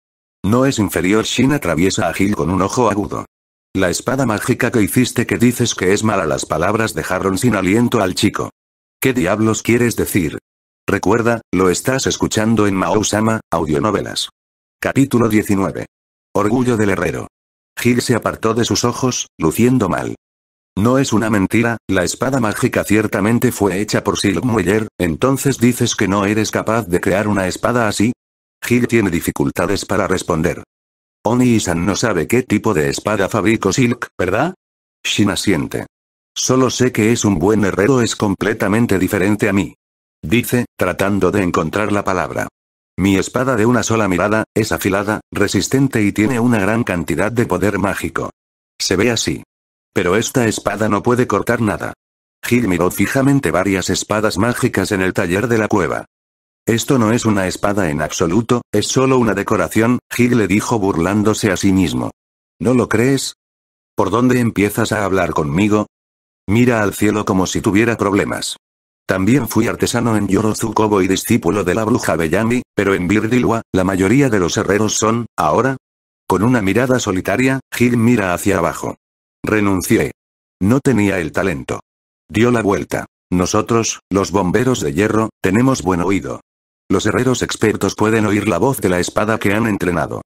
No es inferior Shin atraviesa a Gil con un ojo agudo. La espada mágica que hiciste que dices que es mala las palabras dejaron sin aliento al chico. ¿Qué diablos quieres decir? Recuerda, lo estás escuchando en Mao-sama, audionovelas. Capítulo 19. Orgullo del herrero. Gil se apartó de sus ojos, luciendo mal. No es una mentira, la espada mágica ciertamente fue hecha por Silk Muller. entonces dices que no eres capaz de crear una espada así. Gil tiene dificultades para responder. Oni-san no sabe qué tipo de espada fabricó Silk, ¿verdad? Shin asiente. Solo sé que es un buen herrero es completamente diferente a mí. Dice, tratando de encontrar la palabra. Mi espada de una sola mirada, es afilada, resistente y tiene una gran cantidad de poder mágico. Se ve así. Pero esta espada no puede cortar nada. Gil miró fijamente varias espadas mágicas en el taller de la cueva. Esto no es una espada en absoluto, es solo una decoración, Gil le dijo burlándose a sí mismo. ¿No lo crees? ¿Por dónde empiezas a hablar conmigo? Mira al cielo como si tuviera problemas. También fui artesano en Yorozukobo y discípulo de la bruja Bellami, pero en Birdilwa, la mayoría de los herreros son, ahora. Con una mirada solitaria, Gil mira hacia abajo. Renuncié. No tenía el talento. Dio la vuelta. Nosotros, los bomberos de hierro, tenemos buen oído. Los herreros expertos pueden oír la voz de la espada que han entrenado.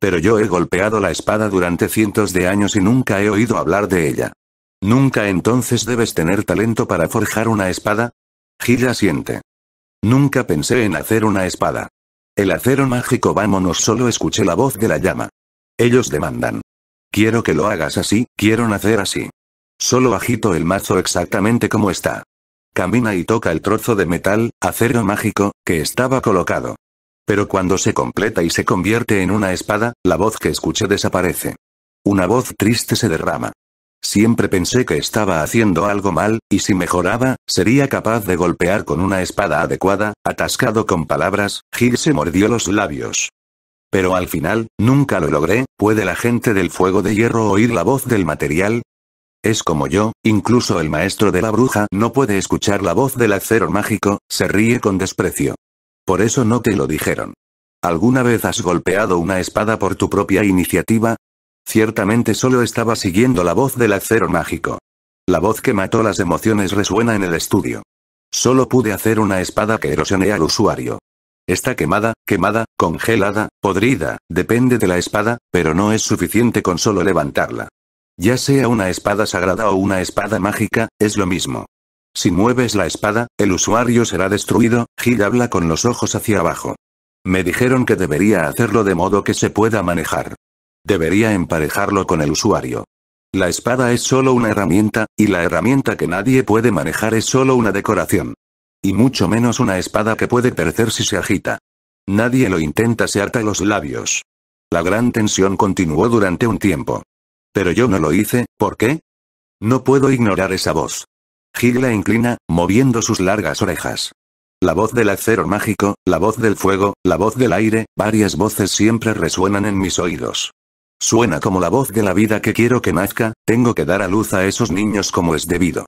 Pero yo he golpeado la espada durante cientos de años y nunca he oído hablar de ella. ¿Nunca entonces debes tener talento para forjar una espada? Gilla siente. Nunca pensé en hacer una espada. El acero mágico vámonos solo escuché la voz de la llama. Ellos demandan. Quiero que lo hagas así, quiero nacer así. Solo agito el mazo exactamente como está. Camina y toca el trozo de metal, acero mágico, que estaba colocado. Pero cuando se completa y se convierte en una espada, la voz que escuché desaparece. Una voz triste se derrama. Siempre pensé que estaba haciendo algo mal, y si mejoraba, sería capaz de golpear con una espada adecuada, atascado con palabras, Gil se mordió los labios. Pero al final, nunca lo logré, ¿puede la gente del fuego de hierro oír la voz del material? Es como yo, incluso el maestro de la bruja no puede escuchar la voz del acero mágico, se ríe con desprecio. Por eso no te lo dijeron. ¿Alguna vez has golpeado una espada por tu propia iniciativa? Ciertamente solo estaba siguiendo la voz del acero mágico. La voz que mató las emociones resuena en el estudio. Solo pude hacer una espada que erosioné al usuario. Está quemada, quemada, congelada, podrida, depende de la espada, pero no es suficiente con solo levantarla. Ya sea una espada sagrada o una espada mágica, es lo mismo. Si mueves la espada, el usuario será destruido, Gil habla con los ojos hacia abajo. Me dijeron que debería hacerlo de modo que se pueda manejar. Debería emparejarlo con el usuario. La espada es solo una herramienta, y la herramienta que nadie puede manejar es solo una decoración. Y mucho menos una espada que puede perder si se agita. Nadie lo intenta, se harta los labios. La gran tensión continuó durante un tiempo. Pero yo no lo hice, ¿por qué? No puedo ignorar esa voz. la inclina, moviendo sus largas orejas. La voz del acero mágico, la voz del fuego, la voz del aire, varias voces siempre resuenan en mis oídos. Suena como la voz de la vida que quiero que nazca, tengo que dar a luz a esos niños como es debido.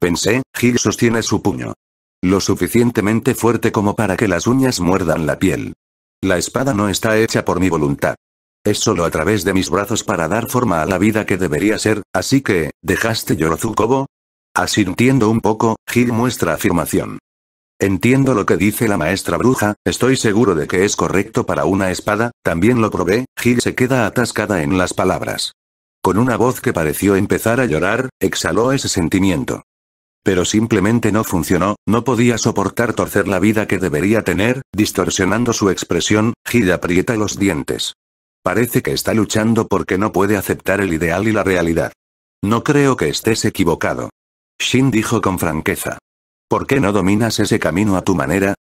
Pensé, Gil sostiene su puño. Lo suficientemente fuerte como para que las uñas muerdan la piel. La espada no está hecha por mi voluntad. Es solo a través de mis brazos para dar forma a la vida que debería ser, así que, ¿dejaste Yorozukobo? Asintiendo un poco, Gil muestra afirmación. Entiendo lo que dice la maestra bruja, estoy seguro de que es correcto para una espada, también lo probé, Gil se queda atascada en las palabras. Con una voz que pareció empezar a llorar, exhaló ese sentimiento pero simplemente no funcionó, no podía soportar torcer la vida que debería tener, distorsionando su expresión, Gil aprieta los dientes. Parece que está luchando porque no puede aceptar el ideal y la realidad. No creo que estés equivocado. Shin dijo con franqueza. ¿Por qué no dominas ese camino a tu manera?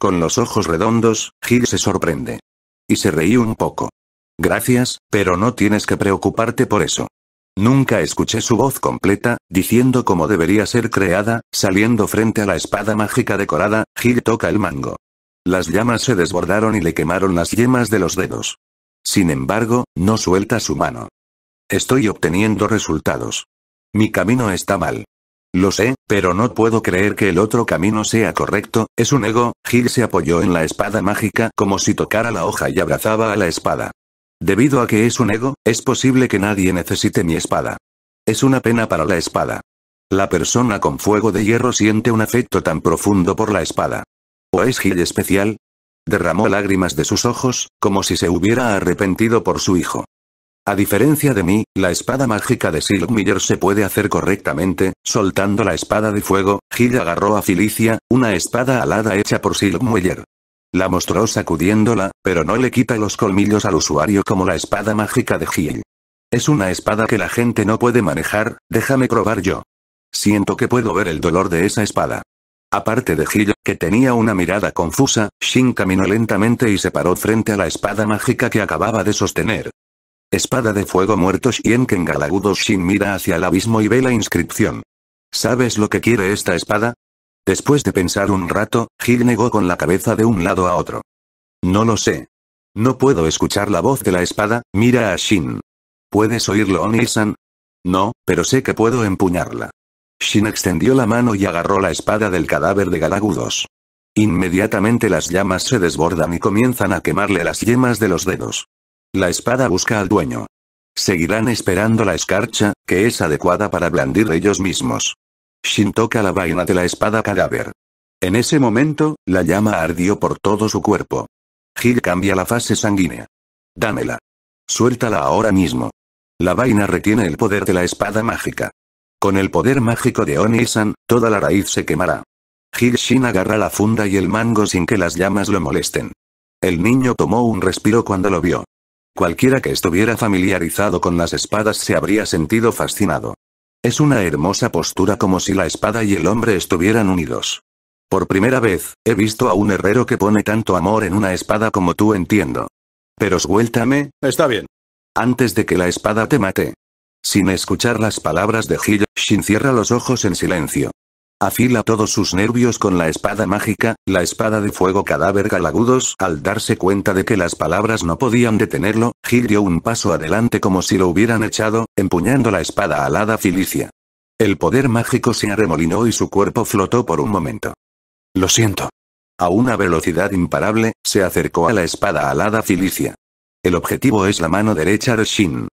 Con los ojos redondos, Gil se sorprende. Y se reí un poco. Gracias, pero no tienes que preocuparte por eso. Nunca escuché su voz completa, diciendo cómo debería ser creada, saliendo frente a la espada mágica decorada, Gil toca el mango. Las llamas se desbordaron y le quemaron las yemas de los dedos. Sin embargo, no suelta su mano. Estoy obteniendo resultados. Mi camino está mal. Lo sé, pero no puedo creer que el otro camino sea correcto, es un ego, Gil se apoyó en la espada mágica como si tocara la hoja y abrazaba a la espada. Debido a que es un ego, es posible que nadie necesite mi espada. Es una pena para la espada. La persona con fuego de hierro siente un afecto tan profundo por la espada. ¿O es Gil especial? Derramó lágrimas de sus ojos, como si se hubiera arrepentido por su hijo. A diferencia de mí, la espada mágica de Silkmiller se puede hacer correctamente, soltando la espada de fuego, Gil agarró a Filicia, una espada alada hecha por Silkmiller. La mostró sacudiéndola, pero no le quita los colmillos al usuario como la espada mágica de Gil. Es una espada que la gente no puede manejar, déjame probar yo. Siento que puedo ver el dolor de esa espada. Aparte de Gil, que tenía una mirada confusa, Shin caminó lentamente y se paró frente a la espada mágica que acababa de sostener. Espada de fuego muerto Shien Galagudo Shin mira hacia el abismo y ve la inscripción. ¿Sabes lo que quiere esta espada? Después de pensar un rato, Gil negó con la cabeza de un lado a otro. No lo sé. No puedo escuchar la voz de la espada, mira a Shin. ¿Puedes oírlo, Onisan? No, pero sé que puedo empuñarla. Shin extendió la mano y agarró la espada del cadáver de Galagudos. Inmediatamente las llamas se desbordan y comienzan a quemarle las yemas de los dedos. La espada busca al dueño. Seguirán esperando la escarcha, que es adecuada para blandir ellos mismos. Shin toca la vaina de la espada cadáver. En ese momento, la llama ardió por todo su cuerpo. Gil cambia la fase sanguínea. Dámela. Suéltala ahora mismo. La vaina retiene el poder de la espada mágica. Con el poder mágico de Oni-san, toda la raíz se quemará. Gil Shin agarra la funda y el mango sin que las llamas lo molesten. El niño tomó un respiro cuando lo vio. Cualquiera que estuviera familiarizado con las espadas se habría sentido fascinado. Es una hermosa postura como si la espada y el hombre estuvieran unidos. Por primera vez, he visto a un herrero que pone tanto amor en una espada como tú entiendo. Pero suéltame. Está bien. Antes de que la espada te mate. Sin escuchar las palabras de Shin cierra los ojos en silencio. Afila todos sus nervios con la espada mágica, la espada de fuego cadáver galagudos. Al darse cuenta de que las palabras no podían detenerlo, Gil dio un paso adelante como si lo hubieran echado, empuñando la espada alada Filicia. El poder mágico se arremolinó y su cuerpo flotó por un momento. Lo siento. A una velocidad imparable, se acercó a la espada alada Filicia. El objetivo es la mano derecha de Shin.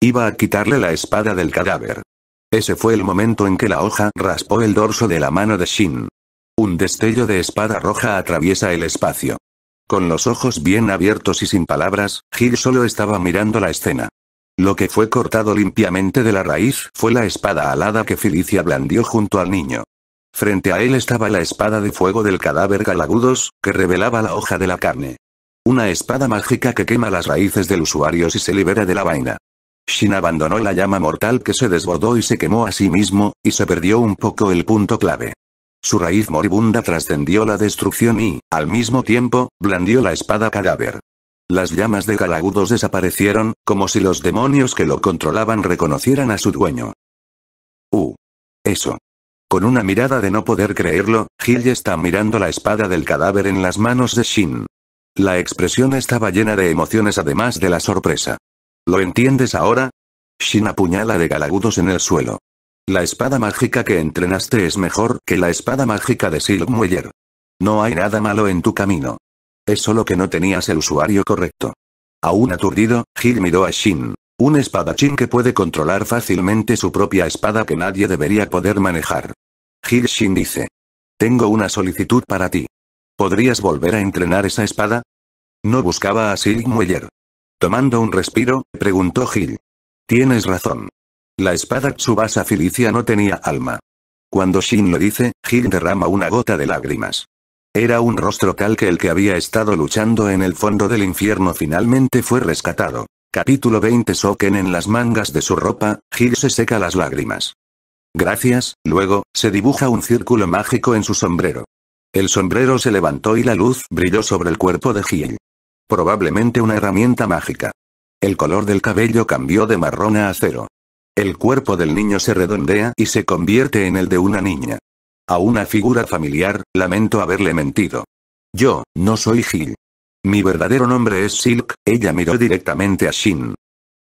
Iba a quitarle la espada del cadáver. Ese fue el momento en que la hoja raspó el dorso de la mano de Shin. Un destello de espada roja atraviesa el espacio. Con los ojos bien abiertos y sin palabras, Gil solo estaba mirando la escena. Lo que fue cortado limpiamente de la raíz fue la espada alada que Felicia blandió junto al niño. Frente a él estaba la espada de fuego del cadáver Galagudos, que revelaba la hoja de la carne. Una espada mágica que quema las raíces del usuario si se libera de la vaina. Shin abandonó la llama mortal que se desbordó y se quemó a sí mismo, y se perdió un poco el punto clave. Su raíz moribunda trascendió la destrucción y, al mismo tiempo, blandió la espada cadáver. Las llamas de Galagudos desaparecieron, como si los demonios que lo controlaban reconocieran a su dueño. Uh. Eso. Con una mirada de no poder creerlo, Gil está mirando la espada del cadáver en las manos de Shin. La expresión estaba llena de emociones además de la sorpresa. ¿Lo entiendes ahora? Shin apuñala de galagudos en el suelo. La espada mágica que entrenaste es mejor que la espada mágica de Silkmuller. No hay nada malo en tu camino. Es solo que no tenías el usuario correcto. Aún aturdido, Gil miró a Shin. Un espadachín que puede controlar fácilmente su propia espada que nadie debería poder manejar. Gil Shin dice. Tengo una solicitud para ti. ¿Podrías volver a entrenar esa espada? No buscaba a Silkmuller. Tomando un respiro, preguntó Gil. Tienes razón. La espada Tsubasa Filicia no tenía alma. Cuando Shin lo dice, Gil derrama una gota de lágrimas. Era un rostro tal que el que había estado luchando en el fondo del infierno finalmente fue rescatado. Capítulo 20 Soken en las mangas de su ropa, Gil se seca las lágrimas. Gracias, luego, se dibuja un círculo mágico en su sombrero. El sombrero se levantó y la luz brilló sobre el cuerpo de Gil. Probablemente una herramienta mágica. El color del cabello cambió de marrón a acero. El cuerpo del niño se redondea y se convierte en el de una niña. A una figura familiar, lamento haberle mentido. Yo, no soy Gil. Mi verdadero nombre es Silk, ella miró directamente a Shin.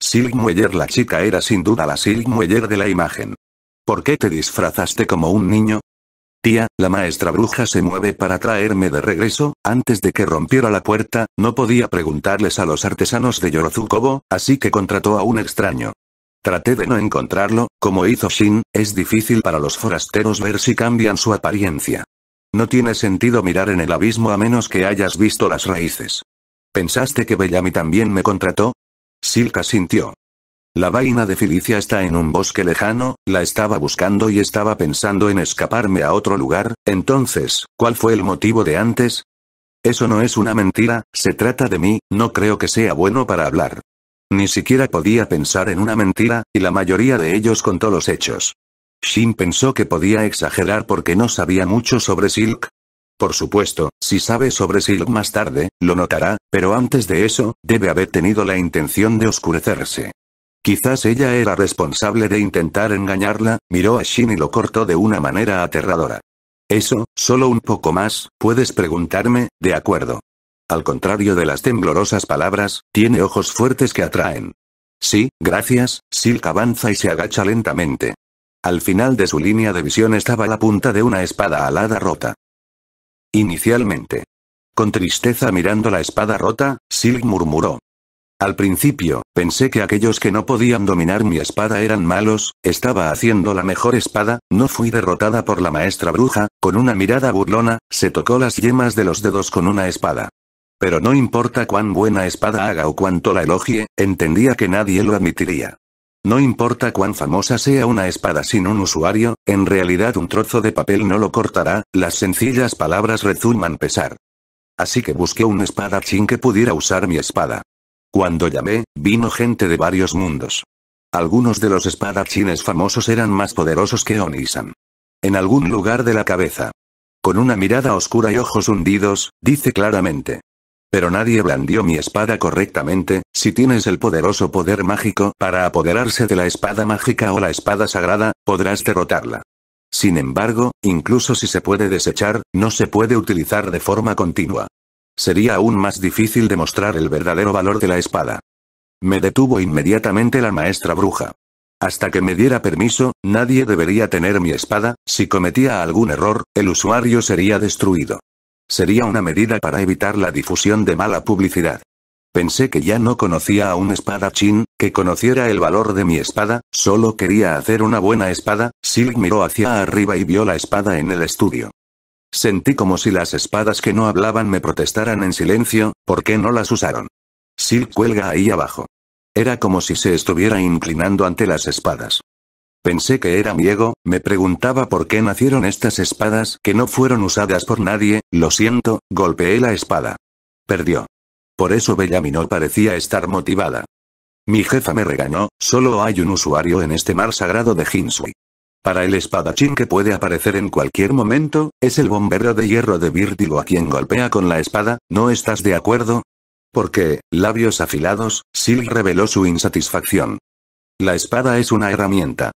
Silk Mueller la chica era sin duda la Silk Mueller de la imagen. ¿Por qué te disfrazaste como un niño? Tía, la maestra bruja se mueve para traerme de regreso, antes de que rompiera la puerta, no podía preguntarles a los artesanos de Yorozukobo, así que contrató a un extraño. Traté de no encontrarlo, como hizo Shin, es difícil para los forasteros ver si cambian su apariencia. No tiene sentido mirar en el abismo a menos que hayas visto las raíces. ¿Pensaste que Bellamy también me contrató? Silka sintió. La vaina de Felicia está en un bosque lejano, la estaba buscando y estaba pensando en escaparme a otro lugar, entonces, ¿cuál fue el motivo de antes? Eso no es una mentira, se trata de mí, no creo que sea bueno para hablar. Ni siquiera podía pensar en una mentira, y la mayoría de ellos contó los hechos. Shin pensó que podía exagerar porque no sabía mucho sobre Silk. Por supuesto, si sabe sobre Silk más tarde, lo notará, pero antes de eso, debe haber tenido la intención de oscurecerse. Quizás ella era responsable de intentar engañarla, miró a Shin y lo cortó de una manera aterradora. Eso, solo un poco más, puedes preguntarme, de acuerdo. Al contrario de las temblorosas palabras, tiene ojos fuertes que atraen. Sí, gracias, Silk avanza y se agacha lentamente. Al final de su línea de visión estaba la punta de una espada alada rota. Inicialmente. Con tristeza mirando la espada rota, Silk murmuró. Al principio, pensé que aquellos que no podían dominar mi espada eran malos, estaba haciendo la mejor espada, no fui derrotada por la maestra bruja, con una mirada burlona, se tocó las yemas de los dedos con una espada. Pero no importa cuán buena espada haga o cuánto la elogie, entendía que nadie lo admitiría. No importa cuán famosa sea una espada sin un usuario, en realidad un trozo de papel no lo cortará, las sencillas palabras rezuman pesar. Así que busqué una espada sin que pudiera usar mi espada. Cuando llamé, vino gente de varios mundos. Algunos de los espadachines famosos eran más poderosos que Onisan. En algún lugar de la cabeza. Con una mirada oscura y ojos hundidos, dice claramente. Pero nadie blandió mi espada correctamente, si tienes el poderoso poder mágico para apoderarse de la espada mágica o la espada sagrada, podrás derrotarla. Sin embargo, incluso si se puede desechar, no se puede utilizar de forma continua. Sería aún más difícil demostrar el verdadero valor de la espada. Me detuvo inmediatamente la maestra bruja. Hasta que me diera permiso, nadie debería tener mi espada, si cometía algún error, el usuario sería destruido. Sería una medida para evitar la difusión de mala publicidad. Pensé que ya no conocía a un espadachín, que conociera el valor de mi espada, solo quería hacer una buena espada, Silk miró hacia arriba y vio la espada en el estudio. Sentí como si las espadas que no hablaban me protestaran en silencio, ¿por qué no las usaron? Sil cuelga ahí abajo. Era como si se estuviera inclinando ante las espadas. Pensé que era mi ego, me preguntaba por qué nacieron estas espadas que no fueron usadas por nadie, lo siento, golpeé la espada. Perdió. Por eso Bellamy no parecía estar motivada. Mi jefa me regañó, solo hay un usuario en este mar sagrado de Hinsui. Para el espadachín que puede aparecer en cualquier momento, es el bombero de hierro de Vírtigo a quien golpea con la espada, ¿no estás de acuerdo? Porque, labios afilados, Silk reveló su insatisfacción. La espada es una herramienta.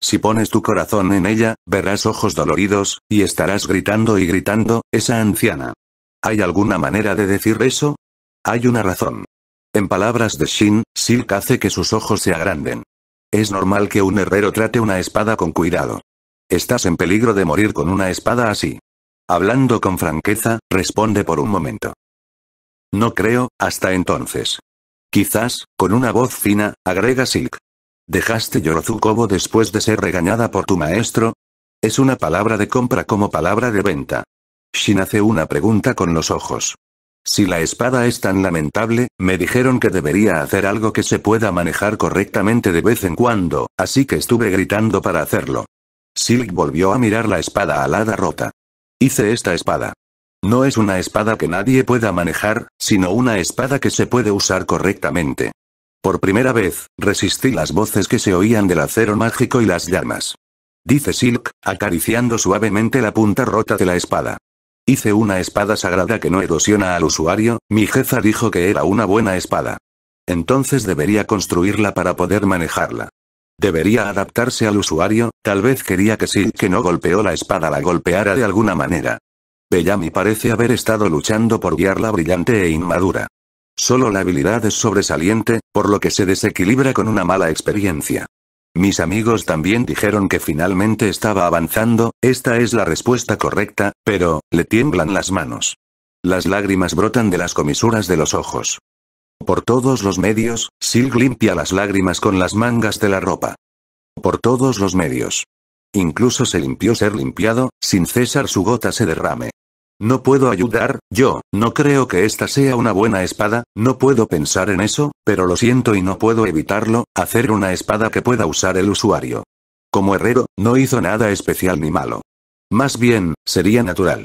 Si pones tu corazón en ella, verás ojos doloridos, y estarás gritando y gritando, esa anciana. ¿Hay alguna manera de decir eso? Hay una razón. En palabras de Shin, Silk hace que sus ojos se agranden. Es normal que un herrero trate una espada con cuidado. Estás en peligro de morir con una espada así. Hablando con franqueza, responde por un momento. No creo, hasta entonces. Quizás, con una voz fina, agrega Silk. ¿Dejaste Yorozukobo después de ser regañada por tu maestro? Es una palabra de compra como palabra de venta. Shin hace una pregunta con los ojos. Si la espada es tan lamentable, me dijeron que debería hacer algo que se pueda manejar correctamente de vez en cuando, así que estuve gritando para hacerlo. Silk volvió a mirar la espada alada rota. Hice esta espada. No es una espada que nadie pueda manejar, sino una espada que se puede usar correctamente. Por primera vez, resistí las voces que se oían del acero mágico y las llamas. Dice Silk, acariciando suavemente la punta rota de la espada. Hice una espada sagrada que no erosiona al usuario, mi jefa dijo que era una buena espada. Entonces debería construirla para poder manejarla. Debería adaptarse al usuario, tal vez quería que sí que no golpeó la espada la golpeara de alguna manera. Bellamy parece haber estado luchando por guiarla brillante e inmadura. Solo la habilidad es sobresaliente, por lo que se desequilibra con una mala experiencia. Mis amigos también dijeron que finalmente estaba avanzando, esta es la respuesta correcta, pero, le tiemblan las manos. Las lágrimas brotan de las comisuras de los ojos. Por todos los medios, Silk limpia las lágrimas con las mangas de la ropa. Por todos los medios. Incluso se limpió ser limpiado, sin cesar su gota se derrame. No puedo ayudar, yo, no creo que esta sea una buena espada, no puedo pensar en eso, pero lo siento y no puedo evitarlo, hacer una espada que pueda usar el usuario. Como herrero, no hizo nada especial ni malo. Más bien, sería natural.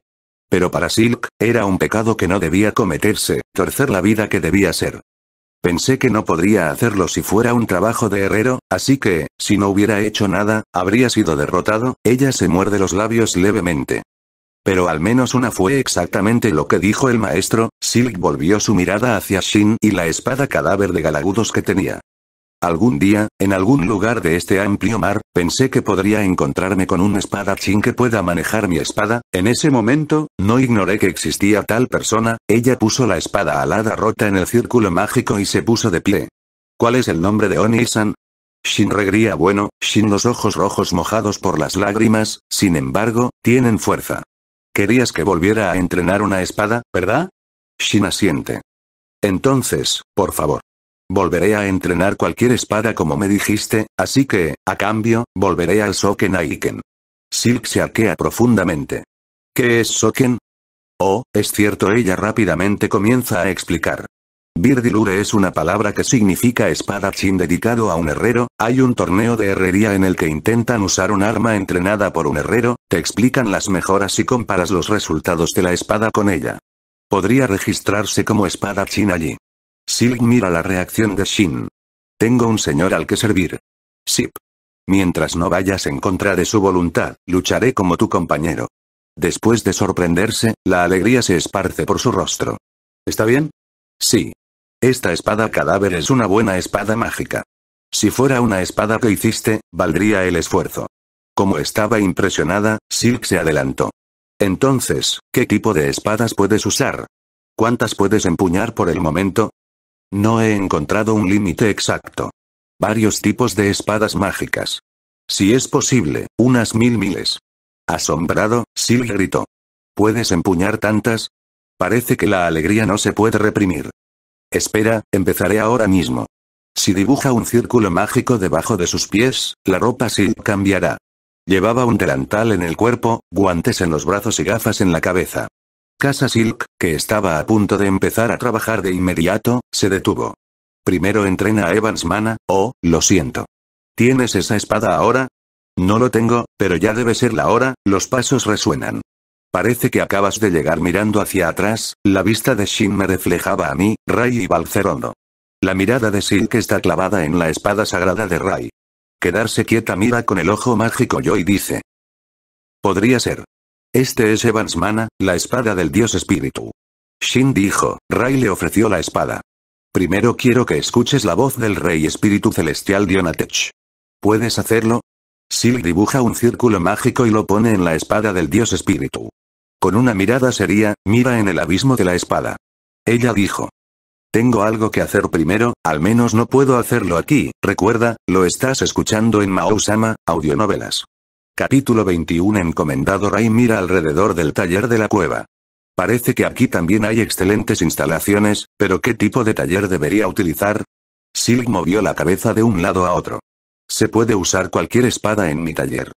Pero para Silk, era un pecado que no debía cometerse, torcer la vida que debía ser. Pensé que no podría hacerlo si fuera un trabajo de herrero, así que, si no hubiera hecho nada, habría sido derrotado, ella se muerde los labios levemente. Pero al menos una fue exactamente lo que dijo el maestro, Silk volvió su mirada hacia Shin y la espada cadáver de galagudos que tenía. Algún día, en algún lugar de este amplio mar, pensé que podría encontrarme con un Shin que pueda manejar mi espada, en ese momento, no ignoré que existía tal persona, ella puso la espada alada rota en el círculo mágico y se puso de pie. ¿Cuál es el nombre de Oni-san? Shin regría bueno, Shin los ojos rojos mojados por las lágrimas, sin embargo, tienen fuerza. Querías que volviera a entrenar una espada, ¿verdad? Shin asiente. Entonces, por favor. Volveré a entrenar cualquier espada como me dijiste, así que, a cambio, volveré al Soken Aiken. Silk se arquea profundamente. ¿Qué es Soken? Oh, es cierto, ella rápidamente comienza a explicar. Birdilure es una palabra que significa espadachín dedicado a un herrero, hay un torneo de herrería en el que intentan usar un arma entrenada por un herrero, te explican las mejoras y comparas los resultados de la espada con ella. Podría registrarse como espadachín allí. Silk mira la reacción de Shin. Tengo un señor al que servir. Sip. Mientras no vayas en contra de su voluntad, lucharé como tu compañero. Después de sorprenderse, la alegría se esparce por su rostro. ¿Está bien? Sí. Esta espada cadáver es una buena espada mágica. Si fuera una espada que hiciste, valdría el esfuerzo. Como estaba impresionada, Silk se adelantó. Entonces, ¿qué tipo de espadas puedes usar? ¿Cuántas puedes empuñar por el momento? No he encontrado un límite exacto. Varios tipos de espadas mágicas. Si es posible, unas mil miles. Asombrado, Silk gritó. ¿Puedes empuñar tantas? Parece que la alegría no se puede reprimir. Espera, empezaré ahora mismo. Si dibuja un círculo mágico debajo de sus pies, la ropa Silk cambiará. Llevaba un delantal en el cuerpo, guantes en los brazos y gafas en la cabeza. Casa Silk, que estaba a punto de empezar a trabajar de inmediato, se detuvo. Primero entrena a Evans Mana, oh, lo siento. ¿Tienes esa espada ahora? No lo tengo, pero ya debe ser la hora, los pasos resuenan. Parece que acabas de llegar mirando hacia atrás, la vista de Shin me reflejaba a mí, Rai y Valcerondo. La mirada de Silk está clavada en la espada sagrada de Ray. Quedarse quieta mira con el ojo mágico yo y dice. Podría ser. Este es Evans Mana, la espada del dios espíritu. Shin dijo, Rai le ofreció la espada. Primero quiero que escuches la voz del rey espíritu celestial Dionatech. ¿Puedes hacerlo? Silk dibuja un círculo mágico y lo pone en la espada del dios espíritu. Con una mirada seria, mira en el abismo de la espada. Ella dijo. Tengo algo que hacer primero, al menos no puedo hacerlo aquí, recuerda, lo estás escuchando en Maousama, audionovelas. Capítulo 21 Encomendado Ray mira alrededor del taller de la cueva. Parece que aquí también hay excelentes instalaciones, pero ¿qué tipo de taller debería utilizar? Silk movió la cabeza de un lado a otro. Se puede usar cualquier espada en mi taller.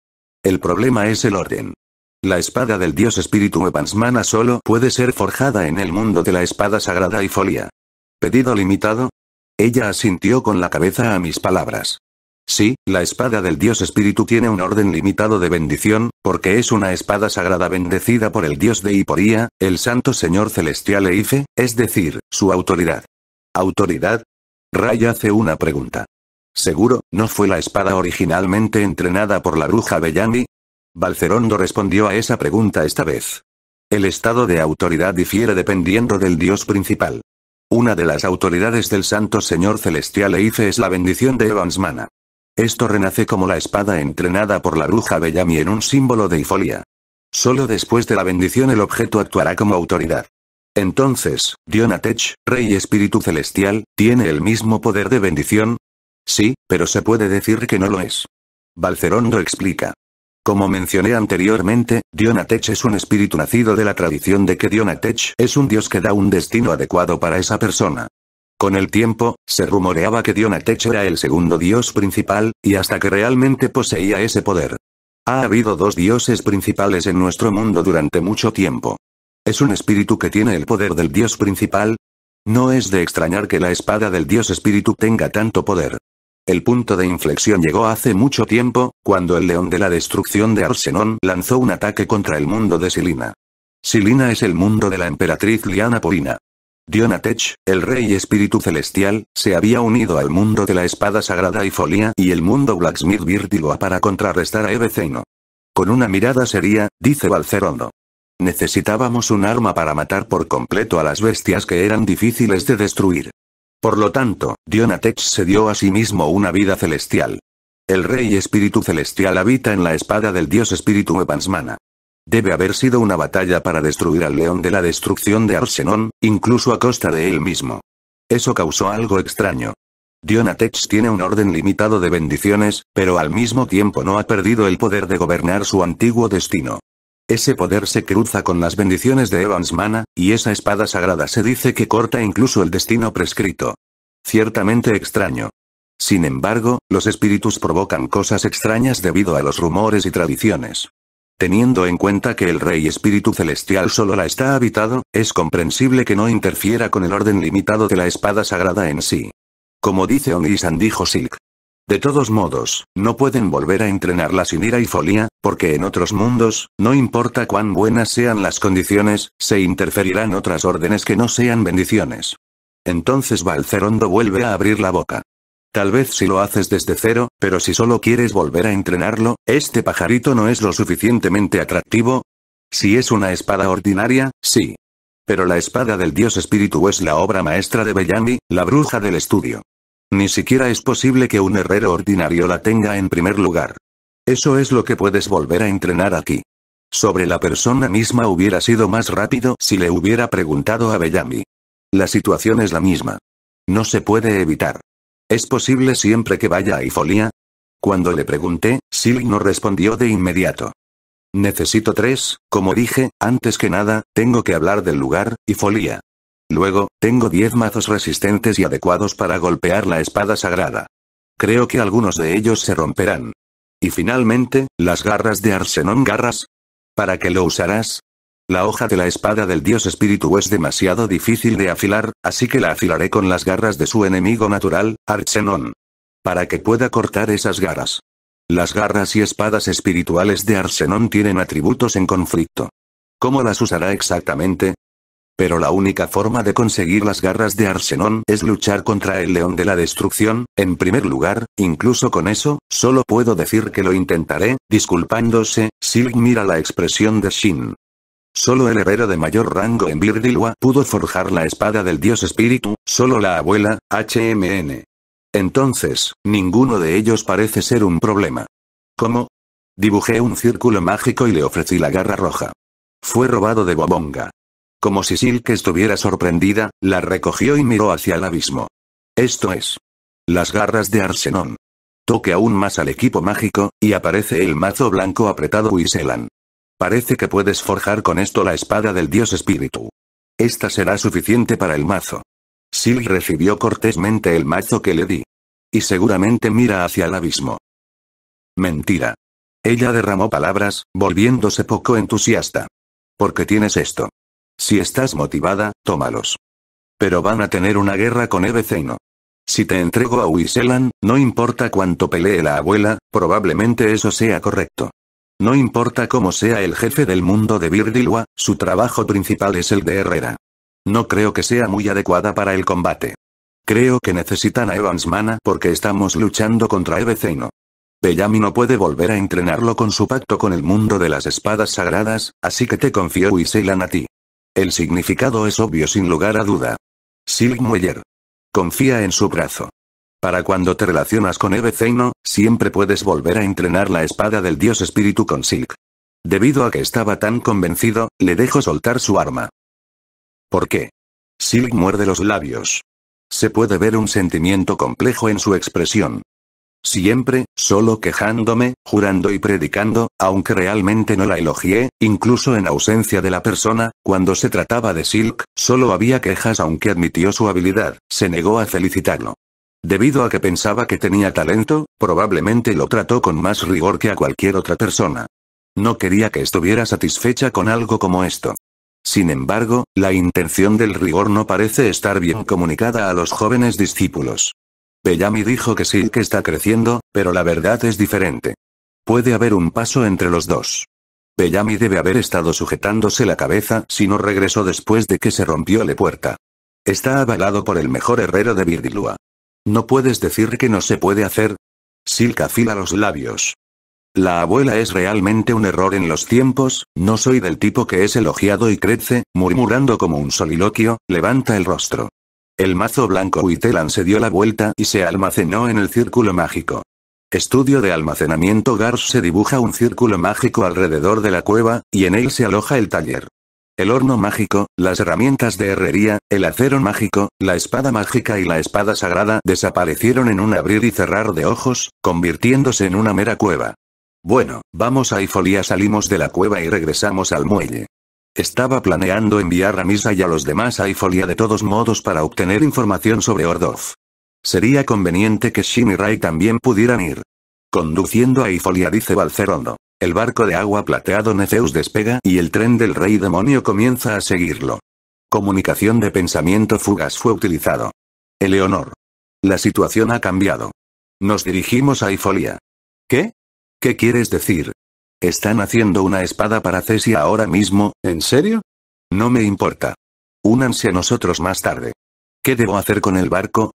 El problema es el orden. La espada del dios espíritu Evansmana solo puede ser forjada en el mundo de la espada sagrada y folia. ¿Pedido limitado? Ella asintió con la cabeza a mis palabras. Sí, la espada del dios espíritu tiene un orden limitado de bendición, porque es una espada sagrada bendecida por el dios de Iporía, el santo señor celestial Eife, es decir, su autoridad. ¿Autoridad? Ray hace una pregunta. Seguro, ¿no fue la espada originalmente entrenada por la bruja Bellamy? Balcerondo respondió a esa pregunta esta vez. El estado de autoridad difiere dependiendo del dios principal. Una de las autoridades del Santo Señor Celestial Eife es la bendición de Evansmana. Esto renace como la espada entrenada por la bruja Bellamy en un símbolo de Ifolia. Solo después de la bendición el objeto actuará como autoridad. Entonces, Dionatech, Rey Espíritu Celestial, ¿tiene el mismo poder de bendición? Sí, pero se puede decir que no lo es. Balcerondo explica. Como mencioné anteriormente, Dionatech es un espíritu nacido de la tradición de que Dionatech es un dios que da un destino adecuado para esa persona. Con el tiempo, se rumoreaba que Dionatech era el segundo dios principal, y hasta que realmente poseía ese poder. Ha habido dos dioses principales en nuestro mundo durante mucho tiempo. ¿Es un espíritu que tiene el poder del dios principal? No es de extrañar que la espada del dios espíritu tenga tanto poder. El punto de inflexión llegó hace mucho tiempo, cuando el león de la destrucción de Arsenón lanzó un ataque contra el mundo de Silina. Silina es el mundo de la emperatriz Liana Polina. Dionatech, el rey espíritu celestial, se había unido al mundo de la espada sagrada y Folía y el mundo Blacksmith Virtiloa para contrarrestar a Ebeceino. Con una mirada seria, dice Valcerondo. Necesitábamos un arma para matar por completo a las bestias que eran difíciles de destruir. Por lo tanto, Dionatech se dio a sí mismo una vida celestial. El rey espíritu celestial habita en la espada del dios espíritu Evansmana. Debe haber sido una batalla para destruir al león de la destrucción de Arsenón, incluso a costa de él mismo. Eso causó algo extraño. Dionatex tiene un orden limitado de bendiciones, pero al mismo tiempo no ha perdido el poder de gobernar su antiguo destino. Ese poder se cruza con las bendiciones de Evans Mana, y esa espada sagrada se dice que corta incluso el destino prescrito. Ciertamente extraño. Sin embargo, los espíritus provocan cosas extrañas debido a los rumores y tradiciones. Teniendo en cuenta que el Rey Espíritu Celestial solo la está habitado, es comprensible que no interfiera con el orden limitado de la espada sagrada en sí. Como dice Onisan dijo Silk, de todos modos, no pueden volver a entrenarla sin ira y folía, porque en otros mundos, no importa cuán buenas sean las condiciones, se interferirán otras órdenes que no sean bendiciones. Entonces Balcerondo vuelve a abrir la boca. Tal vez si lo haces desde cero, pero si solo quieres volver a entrenarlo, este pajarito no es lo suficientemente atractivo. Si es una espada ordinaria, sí. Pero la espada del dios espíritu es la obra maestra de Bellamy, la bruja del estudio. Ni siquiera es posible que un herrero ordinario la tenga en primer lugar. Eso es lo que puedes volver a entrenar aquí. Sobre la persona misma hubiera sido más rápido si le hubiera preguntado a Bellamy. La situación es la misma. No se puede evitar. ¿Es posible siempre que vaya a Ifolia? Cuando le pregunté, Silly no respondió de inmediato. Necesito tres, como dije, antes que nada, tengo que hablar del lugar, Ifolia. Luego, tengo 10 mazos resistentes y adecuados para golpear la espada sagrada. Creo que algunos de ellos se romperán. Y finalmente, las garras de Arsenón Garras. ¿Para qué lo usarás? La hoja de la espada del dios espíritu es demasiado difícil de afilar, así que la afilaré con las garras de su enemigo natural, Arsenón. Para que pueda cortar esas garras. Las garras y espadas espirituales de Arsenón tienen atributos en conflicto. ¿Cómo las usará exactamente? Pero la única forma de conseguir las garras de Arsenón es luchar contra el león de la destrucción, en primer lugar, incluso con eso, solo puedo decir que lo intentaré, disculpándose, Silk mira la expresión de Shin. Solo el herrero de mayor rango en Virgilwa pudo forjar la espada del dios espíritu, solo la abuela, HMN. Entonces, ninguno de ellos parece ser un problema. ¿Cómo? Dibujé un círculo mágico y le ofrecí la garra roja. Fue robado de Bobonga. Como si Silk estuviera sorprendida, la recogió y miró hacia el abismo. Esto es. Las garras de Arsenón. Toque aún más al equipo mágico, y aparece el mazo blanco apretado Wiselan. Parece que puedes forjar con esto la espada del dios espíritu. Esta será suficiente para el mazo. Silk recibió cortésmente el mazo que le di. Y seguramente mira hacia el abismo. Mentira. Ella derramó palabras, volviéndose poco entusiasta. Porque tienes esto. Si estás motivada, tómalos. Pero van a tener una guerra con Eve Si te entrego a Wiselan, no importa cuánto pelee la abuela, probablemente eso sea correcto. No importa cómo sea el jefe del mundo de Virdilwa, su trabajo principal es el de Herrera. No creo que sea muy adecuada para el combate. Creo que necesitan a Evansmana Mana porque estamos luchando contra Eve Bellamy no puede volver a entrenarlo con su pacto con el mundo de las espadas sagradas, así que te confío Wiselan a ti. El significado es obvio sin lugar a duda. Silk Mueller. Confía en su brazo. Para cuando te relacionas con Eve Zeino, siempre puedes volver a entrenar la espada del dios espíritu con Silk. Debido a que estaba tan convencido, le dejo soltar su arma. ¿Por qué? Silk muerde los labios. Se puede ver un sentimiento complejo en su expresión. Siempre, solo quejándome, jurando y predicando, aunque realmente no la elogié, incluso en ausencia de la persona, cuando se trataba de Silk, solo había quejas aunque admitió su habilidad, se negó a felicitarlo. Debido a que pensaba que tenía talento, probablemente lo trató con más rigor que a cualquier otra persona. No quería que estuviera satisfecha con algo como esto. Sin embargo, la intención del rigor no parece estar bien comunicada a los jóvenes discípulos. Bellamy dijo que sí que está creciendo, pero la verdad es diferente. Puede haber un paso entre los dos. Bellamy debe haber estado sujetándose la cabeza si no regresó después de que se rompió la puerta. Está avalado por el mejor herrero de Virdilua. ¿No puedes decir que no se puede hacer? Silk afila los labios. La abuela es realmente un error en los tiempos, no soy del tipo que es elogiado y crece, murmurando como un soliloquio, levanta el rostro. El mazo blanco Huitelan se dio la vuelta y se almacenó en el círculo mágico. Estudio de almacenamiento Gars se dibuja un círculo mágico alrededor de la cueva, y en él se aloja el taller. El horno mágico, las herramientas de herrería, el acero mágico, la espada mágica y la espada sagrada desaparecieron en un abrir y cerrar de ojos, convirtiéndose en una mera cueva. Bueno, vamos a Ifolia salimos de la cueva y regresamos al muelle. Estaba planeando enviar a Misa y a los demás a Ifolia de todos modos para obtener información sobre Ordov. Sería conveniente que Shin y Rai también pudieran ir. Conduciendo a Ifolia dice Valcerondo. El barco de agua plateado Neceus despega y el tren del rey demonio comienza a seguirlo. Comunicación de pensamiento fugaz fue utilizado. Eleonor. La situación ha cambiado. Nos dirigimos a Ifolia. ¿Qué? ¿Qué quieres decir? Están haciendo una espada para Cesia ahora mismo, ¿en serio? No me importa. Únanse a nosotros más tarde. ¿Qué debo hacer con el barco?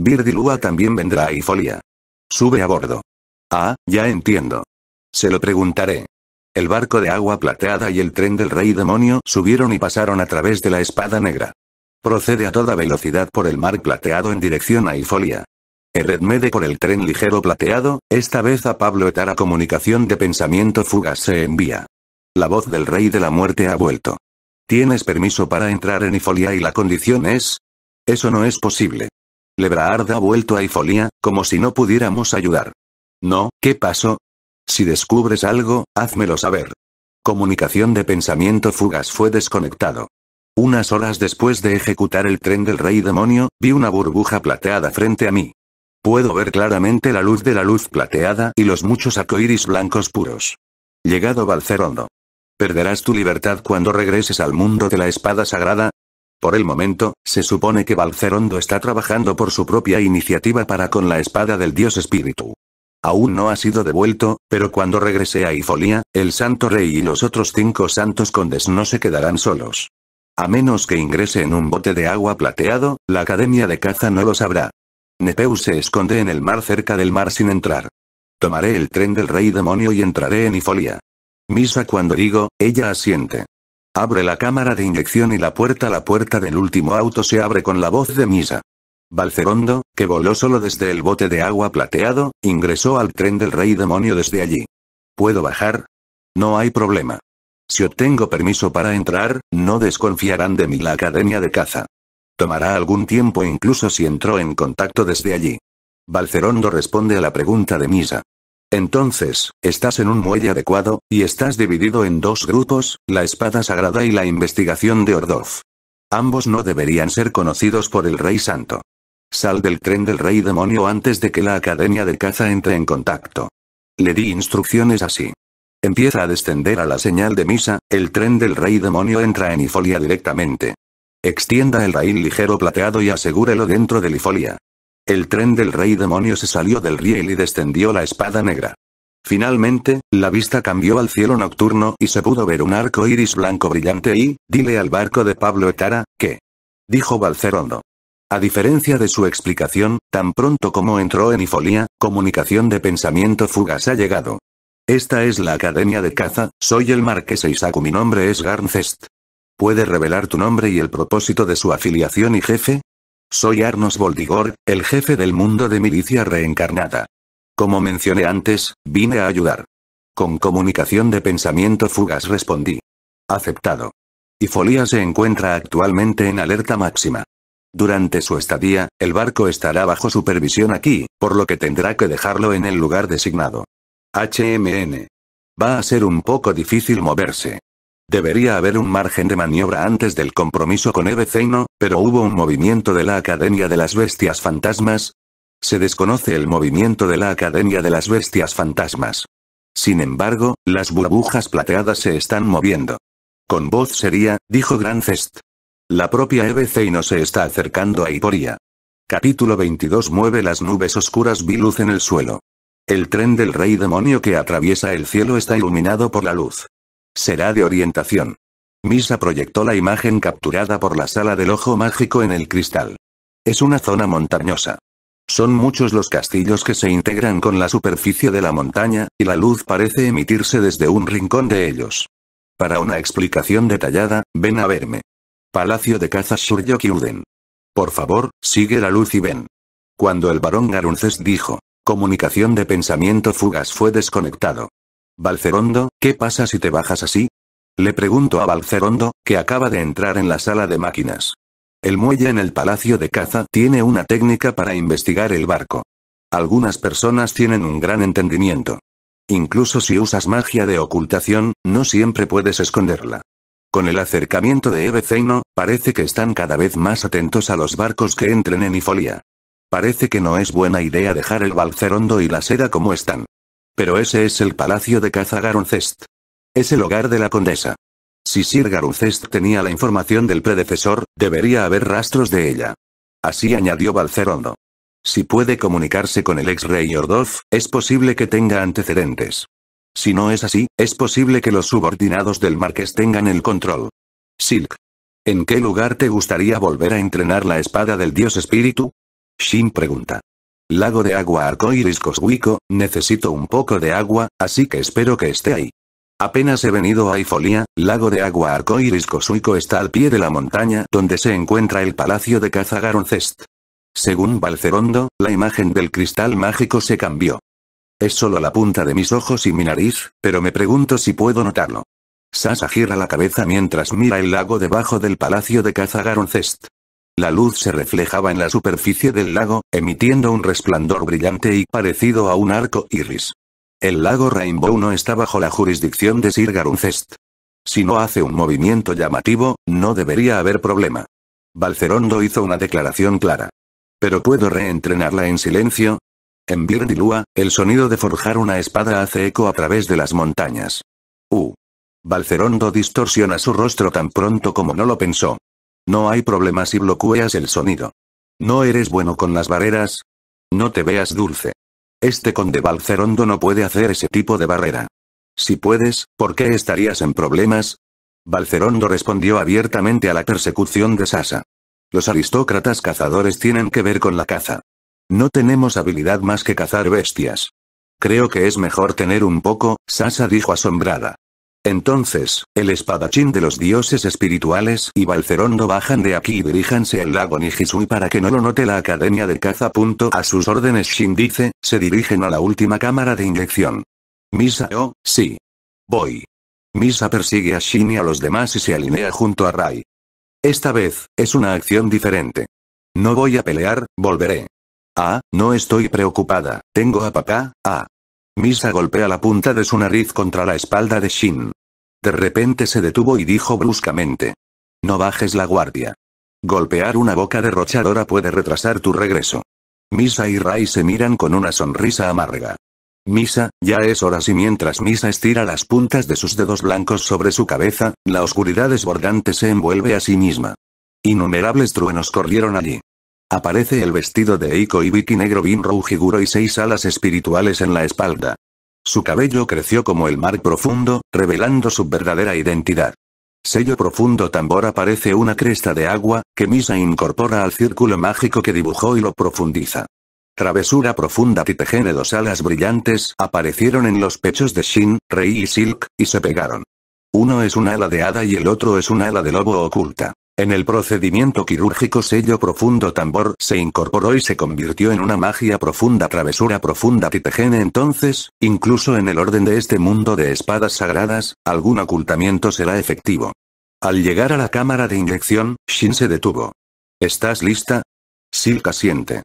Birdilua también vendrá a Ifolia. Sube a bordo. Ah, ya entiendo. Se lo preguntaré. El barco de agua plateada y el tren del rey demonio subieron y pasaron a través de la espada negra. Procede a toda velocidad por el mar plateado en dirección a Ifolia de por el tren ligero plateado, esta vez a Pablo Etara comunicación de pensamiento fugas se envía. La voz del rey de la muerte ha vuelto. Tienes permiso para entrar en Ifolia y la condición es... Eso no es posible. Lebrahard ha vuelto a Ifolia, como si no pudiéramos ayudar. No, ¿qué pasó? Si descubres algo, házmelo saber. Comunicación de pensamiento fugas fue desconectado. Unas horas después de ejecutar el tren del rey demonio, vi una burbuja plateada frente a mí. Puedo ver claramente la luz de la luz plateada y los muchos arcoíris blancos puros. Llegado Balcerondo. ¿Perderás tu libertad cuando regreses al mundo de la espada sagrada? Por el momento, se supone que Balcerondo está trabajando por su propia iniciativa para con la espada del dios espíritu. Aún no ha sido devuelto, pero cuando regrese a Ifolia, el santo rey y los otros cinco santos condes no se quedarán solos. A menos que ingrese en un bote de agua plateado, la academia de caza no lo sabrá. Nepeu se esconde en el mar cerca del mar sin entrar. Tomaré el tren del rey demonio y entraré en Ifolia. Misa cuando digo, ella asiente. Abre la cámara de inyección y la puerta la puerta del último auto se abre con la voz de Misa. Balcerondo, que voló solo desde el bote de agua plateado, ingresó al tren del rey demonio desde allí. ¿Puedo bajar? No hay problema. Si obtengo permiso para entrar, no desconfiarán de mí la academia de caza. Tomará algún tiempo incluso si entró en contacto desde allí. Balcerondo responde a la pregunta de Misa. Entonces, estás en un muelle adecuado, y estás dividido en dos grupos, la espada sagrada y la investigación de Ordolf. Ambos no deberían ser conocidos por el Rey Santo. Sal del tren del Rey Demonio antes de que la Academia de Caza entre en contacto. Le di instrucciones así. Empieza a descender a la señal de misa, el tren del Rey Demonio entra en Ifolia directamente. Extienda el raíl ligero plateado y asegúrelo dentro de Lifolia. El tren del rey demonio se salió del riel y descendió la espada negra. Finalmente, la vista cambió al cielo nocturno y se pudo ver un arco iris blanco brillante y, dile al barco de Pablo Etara, que. Dijo Balcerondo. A diferencia de su explicación, tan pronto como entró en Ifolia, comunicación de pensamiento fugaz ha llegado. Esta es la Academia de Caza, soy el Marqués Isaac, mi nombre es Garncest. ¿Puede revelar tu nombre y el propósito de su afiliación y jefe? Soy Arnos Voldigor, el jefe del mundo de milicia reencarnada. Como mencioné antes, vine a ayudar. Con comunicación de pensamiento Fugas respondí. Aceptado. Y Folía se encuentra actualmente en alerta máxima. Durante su estadía, el barco estará bajo supervisión aquí, por lo que tendrá que dejarlo en el lugar designado. HMN. Va a ser un poco difícil moverse. Debería haber un margen de maniobra antes del compromiso con Eve Zeino, pero hubo un movimiento de la Academia de las Bestias Fantasmas. Se desconoce el movimiento de la Academia de las Bestias Fantasmas. Sin embargo, las burbujas plateadas se están moviendo. Con voz seria, dijo Grancest. La propia Eve Zeino se está acercando a Hiporia. Capítulo 22 Mueve las nubes oscuras vi luz en el suelo. El tren del rey demonio que atraviesa el cielo está iluminado por la luz. Será de orientación. Misa proyectó la imagen capturada por la sala del ojo mágico en el cristal. Es una zona montañosa. Son muchos los castillos que se integran con la superficie de la montaña, y la luz parece emitirse desde un rincón de ellos. Para una explicación detallada, ven a verme. Palacio de Cazas Suryokyuden. Por favor, sigue la luz y ven. Cuando el barón Garunces dijo, comunicación de pensamiento Fugas fue desconectado. Balcerondo, ¿qué pasa si te bajas así? Le pregunto a Balcerondo, que acaba de entrar en la sala de máquinas. El muelle en el Palacio de Caza tiene una técnica para investigar el barco. Algunas personas tienen un gran entendimiento. Incluso si usas magia de ocultación, no siempre puedes esconderla. Con el acercamiento de Ebeceino, parece que están cada vez más atentos a los barcos que entren en Ifolia. Parece que no es buena idea dejar el balcerondo y la seda como están. Pero ese es el palacio de caza Es el hogar de la condesa. Si Sir Garuncest tenía la información del predecesor, debería haber rastros de ella. Así añadió Balcerondo. Si puede comunicarse con el ex rey Ordov, es posible que tenga antecedentes. Si no es así, es posible que los subordinados del marqués tengan el control. Silk. ¿En qué lugar te gustaría volver a entrenar la espada del dios espíritu? Shin pregunta. Lago de agua arcoiris Coswico, necesito un poco de agua, así que espero que esté ahí. Apenas he venido a Ifolia, lago de agua arcoiris Coswico está al pie de la montaña donde se encuentra el palacio de Cazagaroncest. Según Balcerondo, la imagen del cristal mágico se cambió. Es solo la punta de mis ojos y mi nariz, pero me pregunto si puedo notarlo. Sasa gira la cabeza mientras mira el lago debajo del palacio de Cazagaroncest. La luz se reflejaba en la superficie del lago, emitiendo un resplandor brillante y parecido a un arco iris. El lago Rainbow no está bajo la jurisdicción de Sir Garuncest. Si no hace un movimiento llamativo, no debería haber problema. Balcerondo hizo una declaración clara. Pero puedo reentrenarla en silencio. En Birdilua, el sonido de forjar una espada hace eco a través de las montañas. Uh. Balcerondo distorsiona su rostro tan pronto como no lo pensó. No hay problemas si bloqueas el sonido. ¿No eres bueno con las barreras? No te veas dulce. Este conde Valcerondo no puede hacer ese tipo de barrera. Si puedes, ¿por qué estarías en problemas? Valcerondo respondió abiertamente a la persecución de Sasa. Los aristócratas cazadores tienen que ver con la caza. No tenemos habilidad más que cazar bestias. Creo que es mejor tener un poco, Sasa dijo asombrada. Entonces, el espadachín de los dioses espirituales y Balcerón bajan de aquí y diríjanse al lago Nihisui para que no lo note la Academia de Caza. A sus órdenes Shin dice, se dirigen a la última cámara de inyección. Misa oh, sí. Voy. Misa persigue a Shin y a los demás y se alinea junto a Rai. Esta vez, es una acción diferente. No voy a pelear, volveré. Ah, no estoy preocupada, tengo a papá, ah. Misa golpea la punta de su nariz contra la espalda de Shin. De repente se detuvo y dijo bruscamente. No bajes la guardia. Golpear una boca derrochadora puede retrasar tu regreso. Misa y Rai se miran con una sonrisa amarga. Misa, ya es hora y mientras Misa estira las puntas de sus dedos blancos sobre su cabeza, la oscuridad desbordante se envuelve a sí misma. Innumerables truenos corrieron allí. Aparece el vestido de Eiko y Vicky negro Binro roujiguro y seis alas espirituales en la espalda. Su cabello creció como el mar profundo, revelando su verdadera identidad. Sello profundo tambor aparece una cresta de agua, que Misa incorpora al círculo mágico que dibujó y lo profundiza. Travesura profunda titejene dos alas brillantes aparecieron en los pechos de Shin, Rei y Silk, y se pegaron. Uno es un ala de hada y el otro es un ala de lobo oculta. En el procedimiento quirúrgico sello profundo tambor se incorporó y se convirtió en una magia profunda travesura profunda titegene entonces, incluso en el orden de este mundo de espadas sagradas, algún ocultamiento será efectivo. Al llegar a la cámara de inyección, Shin se detuvo. ¿Estás lista? Silka siente.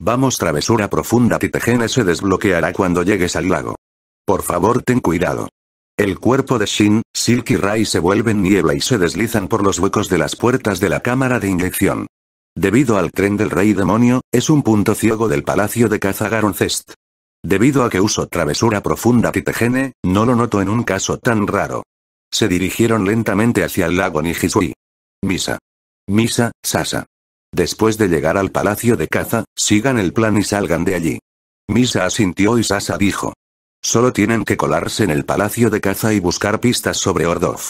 Vamos travesura profunda titegene se desbloqueará cuando llegues al lago. Por favor ten cuidado. El cuerpo de Shin, Silky y Rai se vuelven niebla y se deslizan por los huecos de las puertas de la cámara de inyección. Debido al tren del rey demonio, es un punto ciego del palacio de caza Garoncest. Debido a que uso travesura profunda Titegene, no lo noto en un caso tan raro. Se dirigieron lentamente hacia el lago Nijisui. Misa. Misa, Sasa. Después de llegar al palacio de caza, sigan el plan y salgan de allí. Misa asintió y Sasa dijo. Solo tienen que colarse en el palacio de caza y buscar pistas sobre Ordov.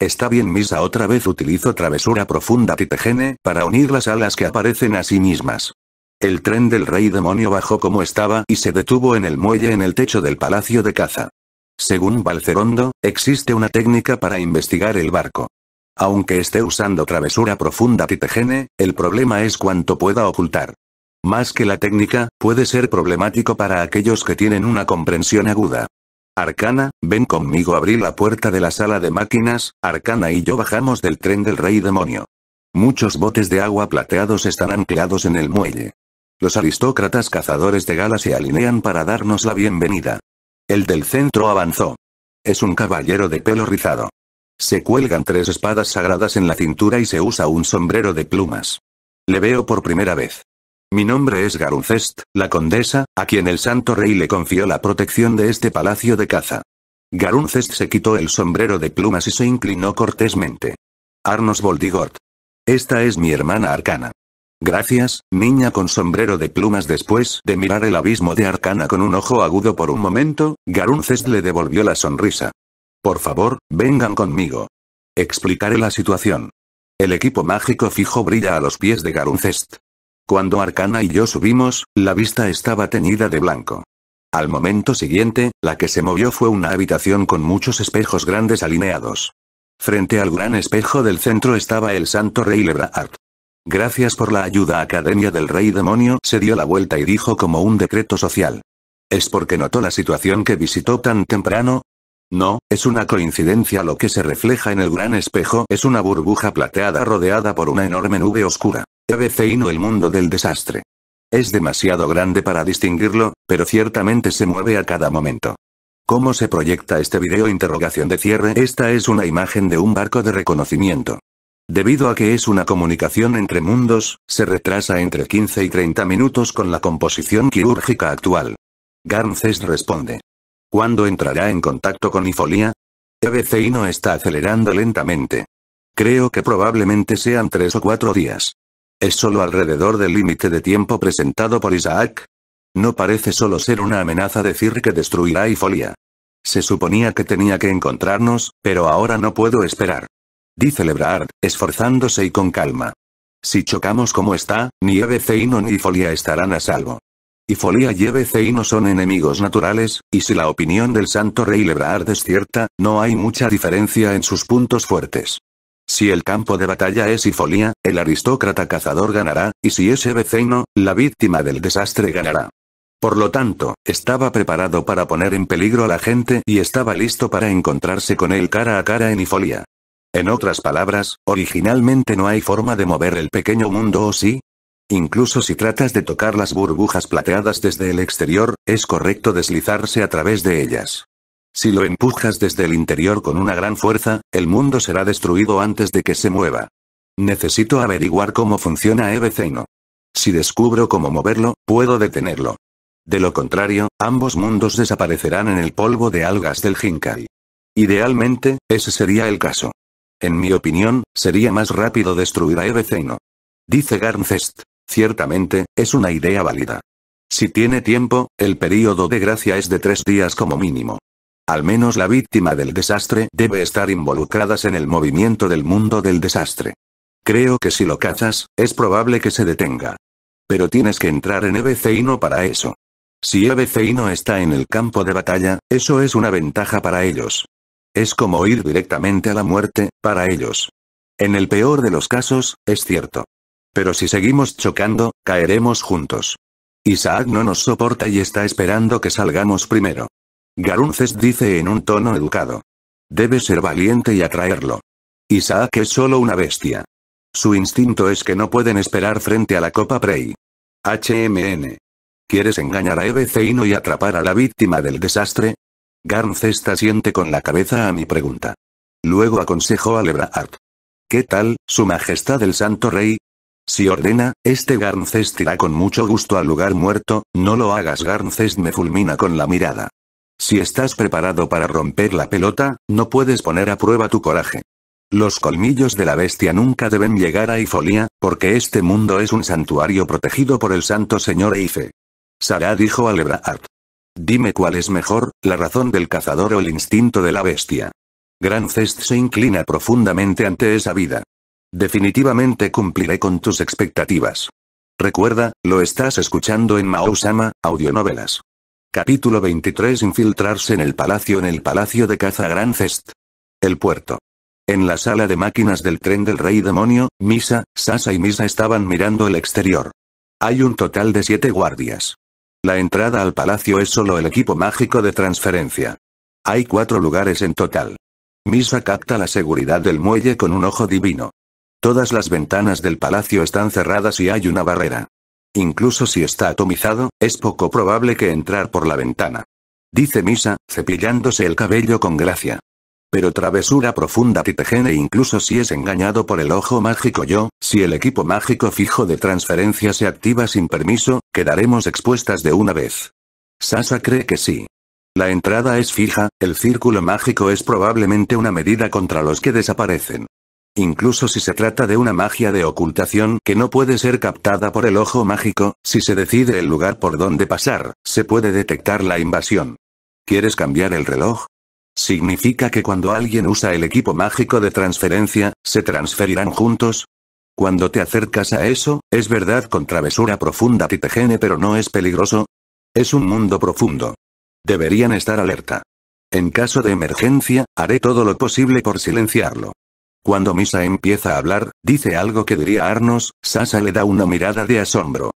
Está bien misa otra vez utilizo travesura profunda titejene para unir las alas que aparecen a sí mismas. El tren del rey demonio bajó como estaba y se detuvo en el muelle en el techo del palacio de caza. Según Balcerondo, existe una técnica para investigar el barco. Aunque esté usando travesura profunda titejene, el problema es cuánto pueda ocultar más que la técnica, puede ser problemático para aquellos que tienen una comprensión aguda. Arcana, ven conmigo abrí la puerta de la sala de máquinas, Arcana y yo bajamos del tren del rey demonio. Muchos botes de agua plateados están anclados en el muelle. Los aristócratas cazadores de gala se alinean para darnos la bienvenida. El del centro avanzó. Es un caballero de pelo rizado. Se cuelgan tres espadas sagradas en la cintura y se usa un sombrero de plumas. Le veo por primera vez. Mi nombre es Garuncest, la condesa, a quien el santo rey le confió la protección de este palacio de caza. Garuncest se quitó el sombrero de plumas y se inclinó cortésmente. Arnos Voldigort. Esta es mi hermana Arcana. Gracias, niña con sombrero de plumas después de mirar el abismo de Arcana con un ojo agudo por un momento, Garuncest le devolvió la sonrisa. Por favor, vengan conmigo. Explicaré la situación. El equipo mágico fijo brilla a los pies de Garuncest. Cuando Arcana y yo subimos, la vista estaba teñida de blanco. Al momento siguiente, la que se movió fue una habitación con muchos espejos grandes alineados. Frente al gran espejo del centro estaba el santo rey lebraart Gracias por la ayuda Academia del Rey Demonio se dio la vuelta y dijo como un decreto social. ¿Es porque notó la situación que visitó tan temprano? No, es una coincidencia lo que se refleja en el gran espejo es una burbuja plateada rodeada por una enorme nube oscura no el mundo del desastre. Es demasiado grande para distinguirlo, pero ciertamente se mueve a cada momento. ¿Cómo se proyecta este video? Interrogación de cierre. Esta es una imagen de un barco de reconocimiento. Debido a que es una comunicación entre mundos, se retrasa entre 15 y 30 minutos con la composición quirúrgica actual. Garnces responde. ¿Cuándo entrará en contacto con Ifolia? EBCI este no está acelerando lentamente. Creo que probablemente sean tres o cuatro días. ¿Es solo alrededor del límite de tiempo presentado por Isaac? No parece solo ser una amenaza decir que destruirá Ifolia. Se suponía que tenía que encontrarnos, pero ahora no puedo esperar. Dice Lebrard, esforzándose y con calma. Si chocamos como está, ni Ebeceino ni Ifolia estarán a salvo. Ifolia y Ebeceino son enemigos naturales, y si la opinión del santo rey Lebrard es cierta, no hay mucha diferencia en sus puntos fuertes. Si el campo de batalla es Ifolia, el aristócrata cazador ganará, y si es vecino, la víctima del desastre ganará. Por lo tanto, estaba preparado para poner en peligro a la gente y estaba listo para encontrarse con él cara a cara en Ifolia. En otras palabras, originalmente no hay forma de mover el pequeño mundo o sí. Incluso si tratas de tocar las burbujas plateadas desde el exterior, es correcto deslizarse a través de ellas. Si lo empujas desde el interior con una gran fuerza, el mundo será destruido antes de que se mueva. Necesito averiguar cómo funciona Ebeceino. Si descubro cómo moverlo, puedo detenerlo. De lo contrario, ambos mundos desaparecerán en el polvo de algas del Hinkai. Idealmente, ese sería el caso. En mi opinión, sería más rápido destruir a Ebeceino. Dice Garnfest: Ciertamente, es una idea válida. Si tiene tiempo, el período de gracia es de tres días como mínimo. Al menos la víctima del desastre debe estar involucradas en el movimiento del mundo del desastre. Creo que si lo cazas, es probable que se detenga. Pero tienes que entrar en no para eso. Si no está en el campo de batalla, eso es una ventaja para ellos. Es como ir directamente a la muerte, para ellos. En el peor de los casos, es cierto. Pero si seguimos chocando, caeremos juntos. Isaac no nos soporta y está esperando que salgamos primero. Garunces dice en un tono educado. Debe ser valiente y atraerlo. Isaac es solo una bestia. Su instinto es que no pueden esperar frente a la Copa Prey. HMN. ¿Quieres engañar a Eve y atrapar a la víctima del desastre? Garncest asiente con la cabeza a mi pregunta. Luego aconsejo a Lebrahart. ¿Qué tal, su majestad el santo rey? Si ordena, este Garncest irá con mucho gusto al lugar muerto, no lo hagas Garnces me fulmina con la mirada. Si estás preparado para romper la pelota, no puedes poner a prueba tu coraje. Los colmillos de la bestia nunca deben llegar a Ifolia, porque este mundo es un santuario protegido por el santo señor Eife. Sarah dijo a Lebrard. Dime cuál es mejor, la razón del cazador o el instinto de la bestia. Gran Cest se inclina profundamente ante esa vida. Definitivamente cumpliré con tus expectativas. Recuerda, lo estás escuchando en Mausama, audionovelas. Capítulo 23 Infiltrarse en el palacio En el palacio de caza Zest. El puerto. En la sala de máquinas del tren del rey demonio, Misa, Sasa y Misa estaban mirando el exterior. Hay un total de siete guardias. La entrada al palacio es solo el equipo mágico de transferencia. Hay cuatro lugares en total. Misa capta la seguridad del muelle con un ojo divino. Todas las ventanas del palacio están cerradas y hay una barrera. Incluso si está atomizado, es poco probable que entrar por la ventana. Dice Misa, cepillándose el cabello con gracia. Pero travesura profunda Titejene incluso si es engañado por el ojo mágico yo, si el equipo mágico fijo de transferencia se activa sin permiso, quedaremos expuestas de una vez. Sasa cree que sí. La entrada es fija, el círculo mágico es probablemente una medida contra los que desaparecen incluso si se trata de una magia de ocultación que no puede ser captada por el ojo mágico, si se decide el lugar por donde pasar, se puede detectar la invasión. ¿Quieres cambiar el reloj? ¿Significa que cuando alguien usa el equipo mágico de transferencia, se transferirán juntos? Cuando te acercas a eso, es verdad con travesura profunda titejene pero no es peligroso. Es un mundo profundo. Deberían estar alerta. En caso de emergencia, haré todo lo posible por silenciarlo. Cuando Misa empieza a hablar, dice algo que diría Arnos, Sasa le da una mirada de asombro.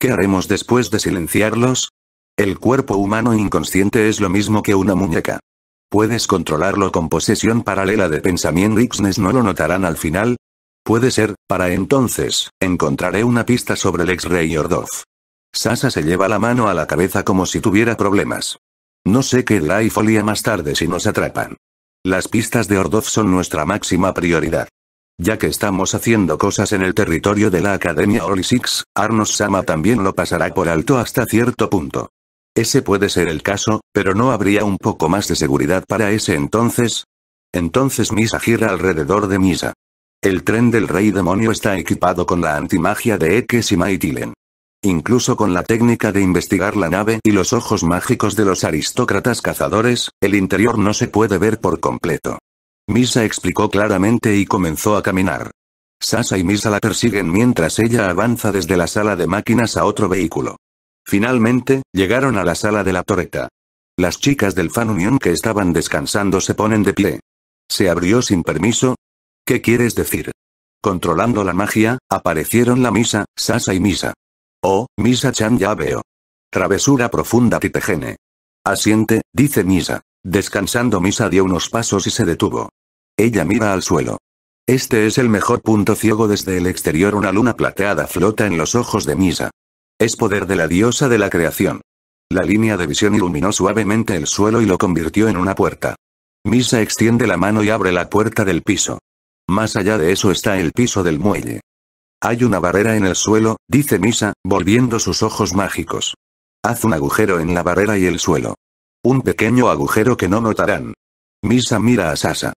¿Qué haremos después de silenciarlos? El cuerpo humano inconsciente es lo mismo que una muñeca. Puedes controlarlo con posesión paralela de pensamiento. Ixnes no lo notarán al final. Puede ser, para entonces, encontraré una pista sobre el ex-rey Ordov. Sasa se lleva la mano a la cabeza como si tuviera problemas. No sé qué dirá y más tarde si nos atrapan. Las pistas de Ordov son nuestra máxima prioridad. Ya que estamos haciendo cosas en el territorio de la Academia Holy Six, Arnos Sama también lo pasará por alto hasta cierto punto. Ese puede ser el caso, pero ¿no habría un poco más de seguridad para ese entonces? Entonces Misa gira alrededor de Misa. El tren del Rey Demonio está equipado con la antimagia de Ekes y Maitilen. Incluso con la técnica de investigar la nave y los ojos mágicos de los aristócratas cazadores, el interior no se puede ver por completo. Misa explicó claramente y comenzó a caminar. Sasa y Misa la persiguen mientras ella avanza desde la sala de máquinas a otro vehículo. Finalmente, llegaron a la sala de la torreta. Las chicas del Fan Union que estaban descansando se ponen de pie. Se abrió sin permiso. ¿Qué quieres decir? Controlando la magia, aparecieron la Misa, Sasa y Misa. Oh, Misa-chan ya veo. Travesura profunda Titejene. Asiente, dice Misa. Descansando Misa dio unos pasos y se detuvo. Ella mira al suelo. Este es el mejor punto ciego desde el exterior una luna plateada flota en los ojos de Misa. Es poder de la diosa de la creación. La línea de visión iluminó suavemente el suelo y lo convirtió en una puerta. Misa extiende la mano y abre la puerta del piso. Más allá de eso está el piso del muelle. Hay una barrera en el suelo, dice Misa, volviendo sus ojos mágicos. Haz un agujero en la barrera y el suelo. Un pequeño agujero que no notarán. Misa mira a Sasa.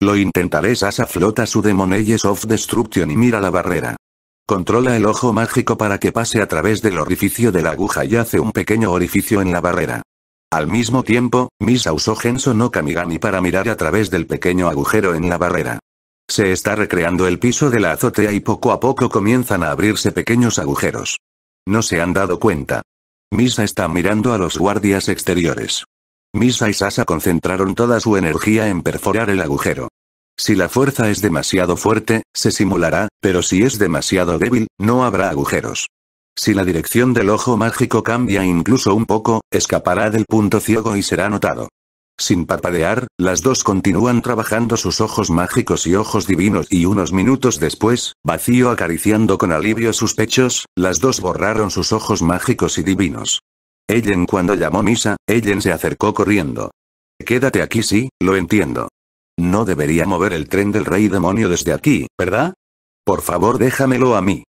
Lo intentaré Sasa flota su Eyes of Destruction y mira la barrera. Controla el ojo mágico para que pase a través del orificio de la aguja y hace un pequeño orificio en la barrera. Al mismo tiempo, Misa usó Genso no Kamigami para mirar a través del pequeño agujero en la barrera. Se está recreando el piso de la azotea y poco a poco comienzan a abrirse pequeños agujeros. No se han dado cuenta. Misa está mirando a los guardias exteriores. Misa y Sasa concentraron toda su energía en perforar el agujero. Si la fuerza es demasiado fuerte, se simulará, pero si es demasiado débil, no habrá agujeros. Si la dirección del ojo mágico cambia incluso un poco, escapará del punto ciego y será notado. Sin parpadear, las dos continúan trabajando sus ojos mágicos y ojos divinos y unos minutos después, vacío acariciando con alivio sus pechos, las dos borraron sus ojos mágicos y divinos. Ellen cuando llamó misa, Ellen se acercó corriendo. Quédate aquí sí, lo entiendo. No debería mover el tren del rey demonio desde aquí, ¿verdad? Por favor déjamelo a mí.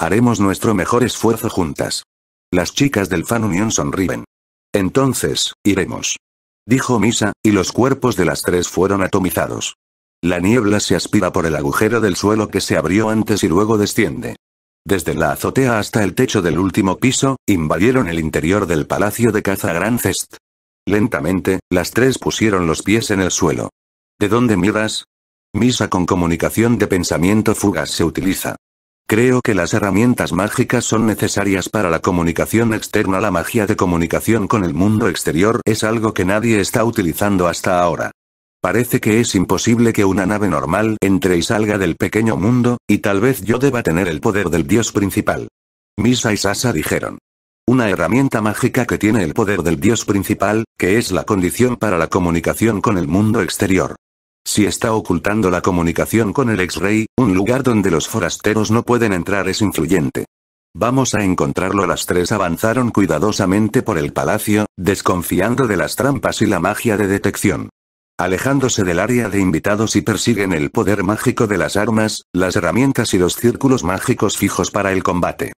Haremos nuestro mejor esfuerzo juntas. Las chicas del Fan Unión sonríen. Entonces, iremos dijo Misa, y los cuerpos de las tres fueron atomizados. La niebla se aspira por el agujero del suelo que se abrió antes y luego desciende. Desde la azotea hasta el techo del último piso, invadieron el interior del palacio de caza Cest. Lentamente, las tres pusieron los pies en el suelo. ¿De dónde miras? Misa con comunicación de pensamiento fugas se utiliza. Creo que las herramientas mágicas son necesarias para la comunicación externa. La magia de comunicación con el mundo exterior es algo que nadie está utilizando hasta ahora. Parece que es imposible que una nave normal entre y salga del pequeño mundo, y tal vez yo deba tener el poder del dios principal. Misa y Sasa dijeron. Una herramienta mágica que tiene el poder del dios principal, que es la condición para la comunicación con el mundo exterior. Si está ocultando la comunicación con el ex-rey, un lugar donde los forasteros no pueden entrar es influyente. Vamos a encontrarlo. Las tres avanzaron cuidadosamente por el palacio, desconfiando de las trampas y la magia de detección. Alejándose del área de invitados y persiguen el poder mágico de las armas, las herramientas y los círculos mágicos fijos para el combate.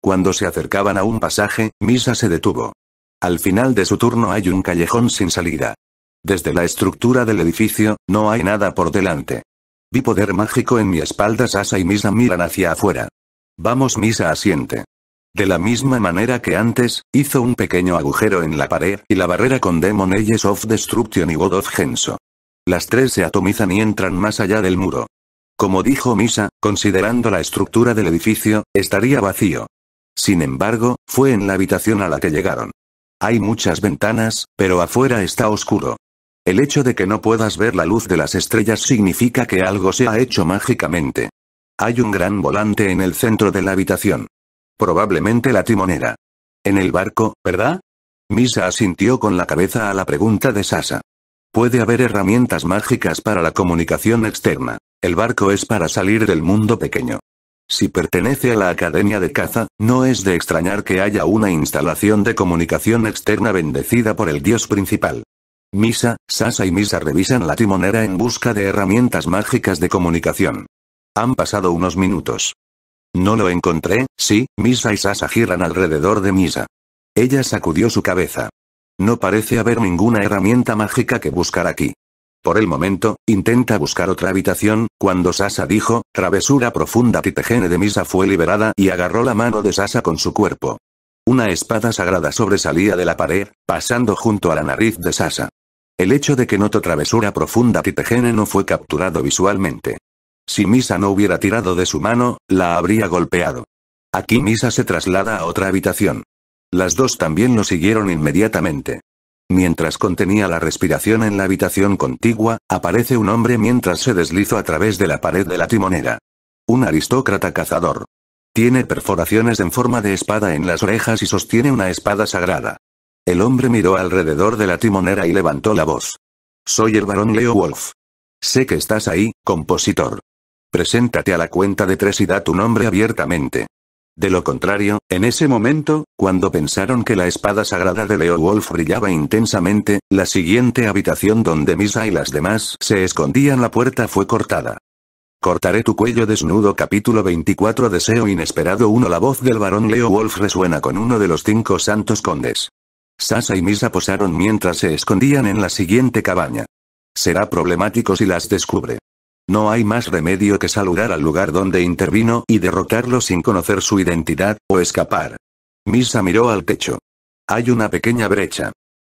Cuando se acercaban a un pasaje, Misa se detuvo. Al final de su turno hay un callejón sin salida. Desde la estructura del edificio, no hay nada por delante. Vi poder mágico en mi espalda. Sasa y Misa miran hacia afuera. Vamos, Misa asiente. De la misma manera que antes, hizo un pequeño agujero en la pared y la barrera con Demon Ages of Destruction y God of Genso. Las tres se atomizan y entran más allá del muro. Como dijo Misa, considerando la estructura del edificio, estaría vacío. Sin embargo, fue en la habitación a la que llegaron. Hay muchas ventanas, pero afuera está oscuro. El hecho de que no puedas ver la luz de las estrellas significa que algo se ha hecho mágicamente. Hay un gran volante en el centro de la habitación. Probablemente la timonera. En el barco, ¿verdad? Misa asintió con la cabeza a la pregunta de Sasa. Puede haber herramientas mágicas para la comunicación externa. El barco es para salir del mundo pequeño. Si pertenece a la Academia de Caza, no es de extrañar que haya una instalación de comunicación externa bendecida por el dios principal. Misa, Sasa y Misa revisan la timonera en busca de herramientas mágicas de comunicación. Han pasado unos minutos. No lo encontré, sí, Misa y Sasa giran alrededor de Misa. Ella sacudió su cabeza. No parece haber ninguna herramienta mágica que buscar aquí. Por el momento, intenta buscar otra habitación, cuando Sasa dijo, travesura profunda titegene de Misa fue liberada y agarró la mano de Sasa con su cuerpo. Una espada sagrada sobresalía de la pared, pasando junto a la nariz de Sasa. El hecho de que noto travesura profunda titegene no fue capturado visualmente. Si Misa no hubiera tirado de su mano, la habría golpeado. Aquí Misa se traslada a otra habitación. Las dos también lo siguieron inmediatamente. Mientras contenía la respiración en la habitación contigua, aparece un hombre mientras se deslizó a través de la pared de la timonera. Un aristócrata cazador. Tiene perforaciones en forma de espada en las orejas y sostiene una espada sagrada. El hombre miró alrededor de la timonera y levantó la voz. Soy el barón Leo Wolf. Sé que estás ahí, compositor. Preséntate a la cuenta de tres y da tu nombre abiertamente. De lo contrario, en ese momento, cuando pensaron que la espada sagrada de Leo Wolf brillaba intensamente, la siguiente habitación donde Misa y las demás se escondían la puerta fue cortada. Cortaré tu cuello desnudo capítulo 24 Deseo inesperado 1 La voz del varón Leo Wolf resuena con uno de los cinco santos condes. Sasa y Misa posaron mientras se escondían en la siguiente cabaña. Será problemático si las descubre. No hay más remedio que saludar al lugar donde intervino y derrotarlo sin conocer su identidad, o escapar. Misa miró al techo. Hay una pequeña brecha.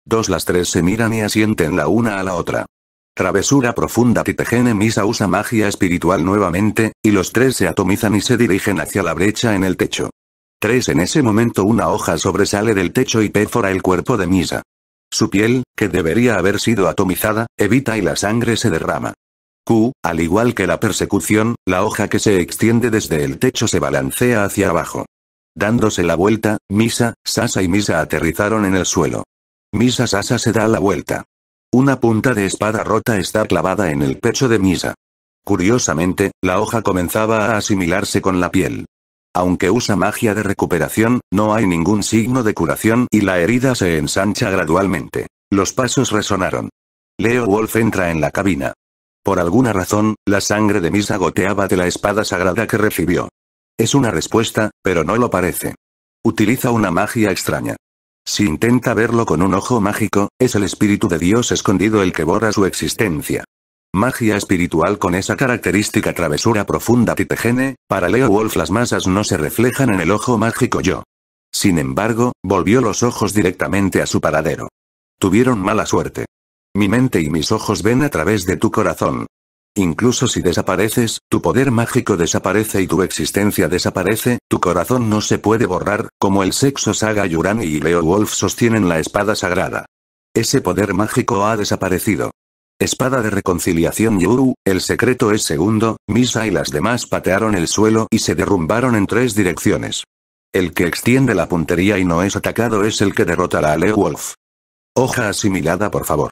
Dos las tres se miran y asienten la una a la otra. Travesura profunda titegene Misa usa magia espiritual nuevamente, y los tres se atomizan y se dirigen hacia la brecha en el techo. 3. En ese momento una hoja sobresale del techo y perfora el cuerpo de Misa. Su piel, que debería haber sido atomizada, evita y la sangre se derrama. Q, al igual que la persecución, la hoja que se extiende desde el techo se balancea hacia abajo. Dándose la vuelta, Misa, Sasa y Misa aterrizaron en el suelo. Misa Sasa se da la vuelta. Una punta de espada rota está clavada en el pecho de Misa. Curiosamente, la hoja comenzaba a asimilarse con la piel. Aunque usa magia de recuperación, no hay ningún signo de curación y la herida se ensancha gradualmente. Los pasos resonaron. Leo Wolf entra en la cabina. Por alguna razón, la sangre de Misa goteaba de la espada sagrada que recibió. Es una respuesta, pero no lo parece. Utiliza una magia extraña. Si intenta verlo con un ojo mágico, es el espíritu de Dios escondido el que borra su existencia. Magia espiritual con esa característica travesura profunda titejene, para Leo Wolf las masas no se reflejan en el ojo mágico yo. Sin embargo, volvió los ojos directamente a su paradero. Tuvieron mala suerte. Mi mente y mis ojos ven a través de tu corazón. Incluso si desapareces, tu poder mágico desaparece y tu existencia desaparece, tu corazón no se puede borrar, como el sexo saga Yurani y Leo Wolf sostienen la espada sagrada. Ese poder mágico ha desaparecido. Espada de reconciliación Yuru, el secreto es segundo, Misa y las demás patearon el suelo y se derrumbaron en tres direcciones. El que extiende la puntería y no es atacado es el que derrotará a Wolf. Hoja asimilada por favor.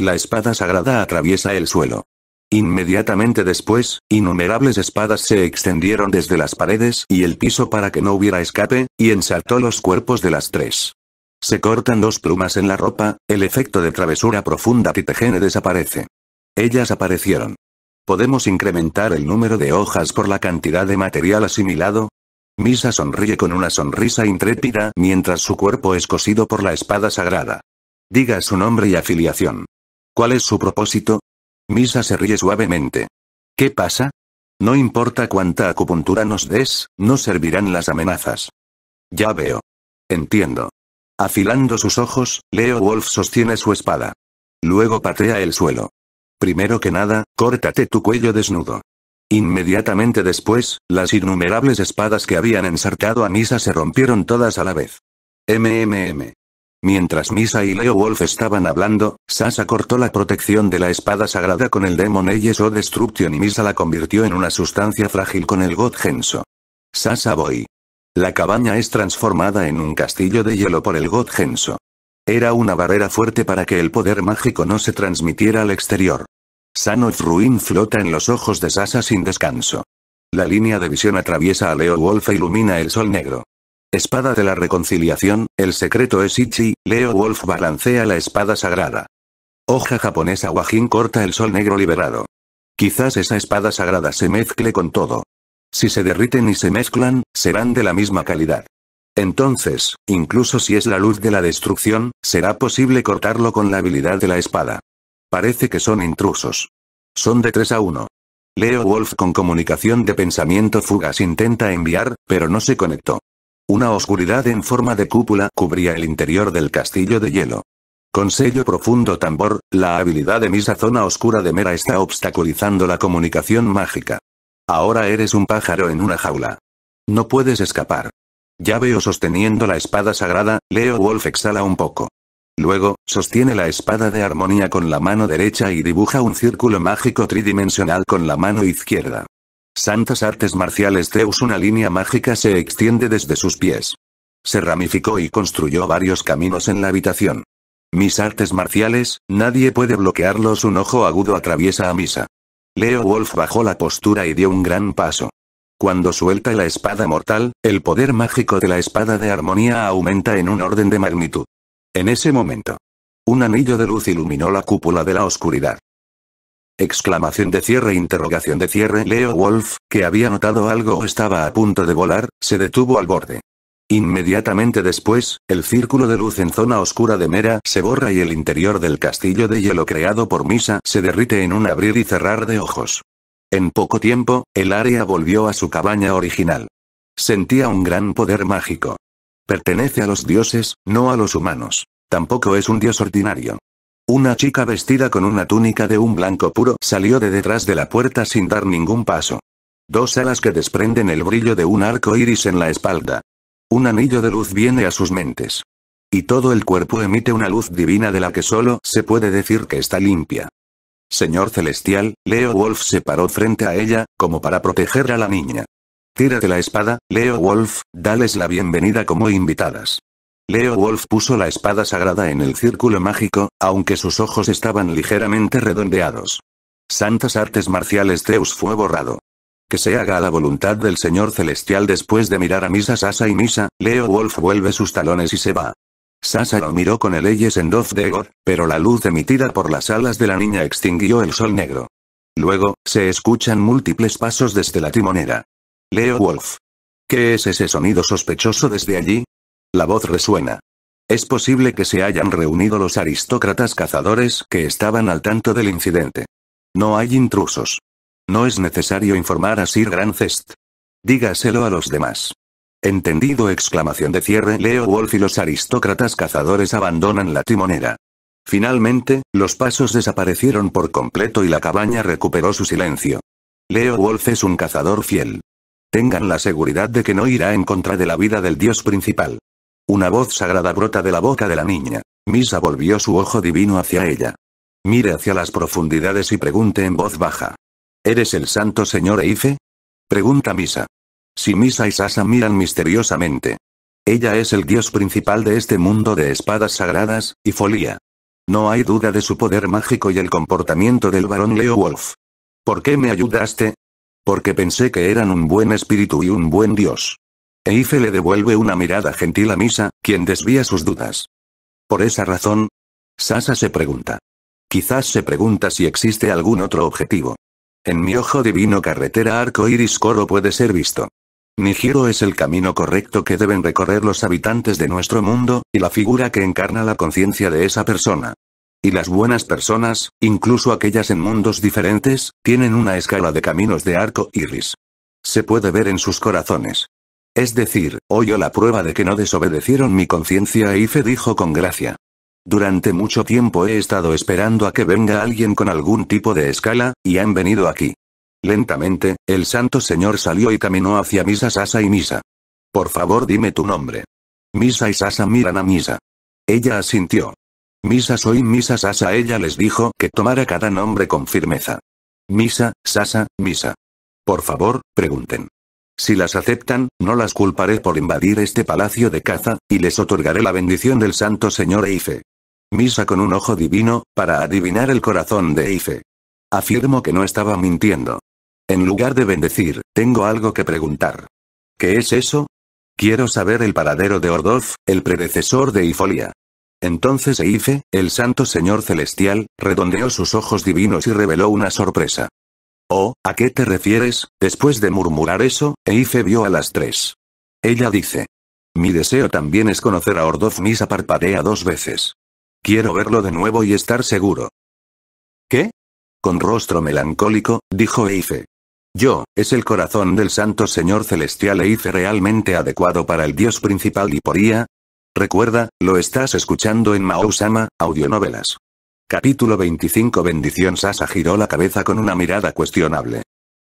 La espada sagrada atraviesa el suelo. Inmediatamente después, innumerables espadas se extendieron desde las paredes y el piso para que no hubiera escape, y ensaltó los cuerpos de las tres. Se cortan dos plumas en la ropa, el efecto de travesura profunda titegene desaparece. Ellas aparecieron. ¿Podemos incrementar el número de hojas por la cantidad de material asimilado? Misa sonríe con una sonrisa intrépida mientras su cuerpo es cosido por la espada sagrada. Diga su nombre y afiliación. ¿Cuál es su propósito? Misa se ríe suavemente. ¿Qué pasa? No importa cuánta acupuntura nos des, no servirán las amenazas. Ya veo. Entiendo. Afilando sus ojos, Leo Wolf sostiene su espada. Luego patea el suelo. Primero que nada, córtate tu cuello desnudo. Inmediatamente después, las innumerables espadas que habían ensartado a Misa se rompieron todas a la vez. MMM. Mientras Misa y Leo Wolf estaban hablando, Sasa cortó la protección de la espada sagrada con el Demon Eyes o Destruction y Misa la convirtió en una sustancia frágil con el God Genso. Sasa Boy. La cabaña es transformada en un castillo de hielo por el God Genso. Era una barrera fuerte para que el poder mágico no se transmitiera al exterior. Sanof Ruin flota en los ojos de Sasa sin descanso. La línea de visión atraviesa a Leo Wolf e ilumina el sol negro. Espada de la reconciliación, el secreto es Ichi, Leo Wolf balancea la espada sagrada. Hoja japonesa Wajin corta el sol negro liberado. Quizás esa espada sagrada se mezcle con todo. Si se derriten y se mezclan, serán de la misma calidad. Entonces, incluso si es la luz de la destrucción, será posible cortarlo con la habilidad de la espada. Parece que son intrusos. Son de 3 a 1. Leo Wolf con comunicación de pensamiento fugas intenta enviar, pero no se conectó. Una oscuridad en forma de cúpula cubría el interior del castillo de hielo. Con sello profundo tambor, la habilidad de Misa Zona Oscura de Mera está obstaculizando la comunicación mágica. Ahora eres un pájaro en una jaula. No puedes escapar. Ya veo sosteniendo la espada sagrada, Leo Wolf exhala un poco. Luego, sostiene la espada de armonía con la mano derecha y dibuja un círculo mágico tridimensional con la mano izquierda. Santas artes marciales Zeus una línea mágica se extiende desde sus pies. Se ramificó y construyó varios caminos en la habitación. Mis artes marciales, nadie puede bloquearlos un ojo agudo atraviesa a Misa. Leo Wolf bajó la postura y dio un gran paso. Cuando suelta la espada mortal, el poder mágico de la espada de armonía aumenta en un orden de magnitud. En ese momento. Un anillo de luz iluminó la cúpula de la oscuridad. Exclamación de cierre, interrogación de cierre. Leo Wolf, que había notado algo o estaba a punto de volar, se detuvo al borde. Inmediatamente después, el círculo de luz en zona oscura de Mera se borra y el interior del castillo de hielo creado por Misa se derrite en un abrir y cerrar de ojos. En poco tiempo, el área volvió a su cabaña original. Sentía un gran poder mágico. Pertenece a los dioses, no a los humanos. Tampoco es un dios ordinario. Una chica vestida con una túnica de un blanco puro salió de detrás de la puerta sin dar ningún paso. Dos alas que desprenden el brillo de un arco iris en la espalda. Un anillo de luz viene a sus mentes. Y todo el cuerpo emite una luz divina de la que solo se puede decir que está limpia. Señor Celestial, Leo Wolf se paró frente a ella, como para proteger a la niña. Tírate la espada, Leo Wolf, dales la bienvenida como invitadas. Leo Wolf puso la espada sagrada en el círculo mágico, aunque sus ojos estaban ligeramente redondeados. Santas artes marciales Zeus fue borrado. Que se haga a la voluntad del Señor Celestial después de mirar a misa Sasa y misa, Leo Wolf vuelve sus talones y se va. Sasa lo miró con el Eyes en Dof de pero la luz emitida por las alas de la niña extinguió el sol negro. Luego, se escuchan múltiples pasos desde la timonera. Leo Wolf. ¿Qué es ese sonido sospechoso desde allí? La voz resuena. Es posible que se hayan reunido los aristócratas cazadores que estaban al tanto del incidente. No hay intrusos. No es necesario informar a Sir Grancest. Dígaselo a los demás. Entendido exclamación de cierre Leo Wolf y los aristócratas cazadores abandonan la timonera. Finalmente, los pasos desaparecieron por completo y la cabaña recuperó su silencio. Leo Wolf es un cazador fiel. Tengan la seguridad de que no irá en contra de la vida del dios principal. Una voz sagrada brota de la boca de la niña. Misa volvió su ojo divino hacia ella. Mire hacia las profundidades y pregunte en voz baja. ¿Eres el santo señor Eife? Pregunta Misa. Si Misa y Sasa miran misteriosamente. Ella es el dios principal de este mundo de espadas sagradas, y folía. No hay duda de su poder mágico y el comportamiento del varón Leo Wolf. ¿Por qué me ayudaste? Porque pensé que eran un buen espíritu y un buen dios. Eife le devuelve una mirada gentil a Misa, quien desvía sus dudas. Por esa razón, Sasa se pregunta. Quizás se pregunta si existe algún otro objetivo. En mi ojo divino carretera arco iris coro puede ser visto. Mi giro es el camino correcto que deben recorrer los habitantes de nuestro mundo, y la figura que encarna la conciencia de esa persona. Y las buenas personas, incluso aquellas en mundos diferentes, tienen una escala de caminos de arco iris. Se puede ver en sus corazones. Es decir, hoy la prueba de que no desobedecieron mi conciencia e Ife dijo con gracia. Durante mucho tiempo he estado esperando a que venga alguien con algún tipo de escala, y han venido aquí. Lentamente, el santo señor salió y caminó hacia Misa Sasa y Misa. Por favor dime tu nombre. Misa y Sasa miran a Misa. Ella asintió. Misa soy Misa Sasa ella les dijo que tomara cada nombre con firmeza. Misa, Sasa, Misa. Por favor, pregunten. Si las aceptan, no las culparé por invadir este palacio de caza, y les otorgaré la bendición del santo señor Eife misa con un ojo divino, para adivinar el corazón de Ife. Afirmo que no estaba mintiendo. En lugar de bendecir, tengo algo que preguntar. ¿Qué es eso? Quiero saber el paradero de Ordoz, el predecesor de Ifolia. Entonces Eife, el santo señor celestial, redondeó sus ojos divinos y reveló una sorpresa. Oh, ¿a qué te refieres? Después de murmurar eso, Eife vio a las tres. Ella dice. Mi deseo también es conocer a Ordov, Misa parpadea dos veces. Quiero verlo de nuevo y estar seguro. ¿Qué? Con rostro melancólico, dijo Eife. Yo, es el corazón del Santo Señor Celestial Eife realmente adecuado para el Dios principal de poría. Recuerda, lo estás escuchando en Maousama, audionovelas. Capítulo 25 Bendición Sasa giró la cabeza con una mirada cuestionable.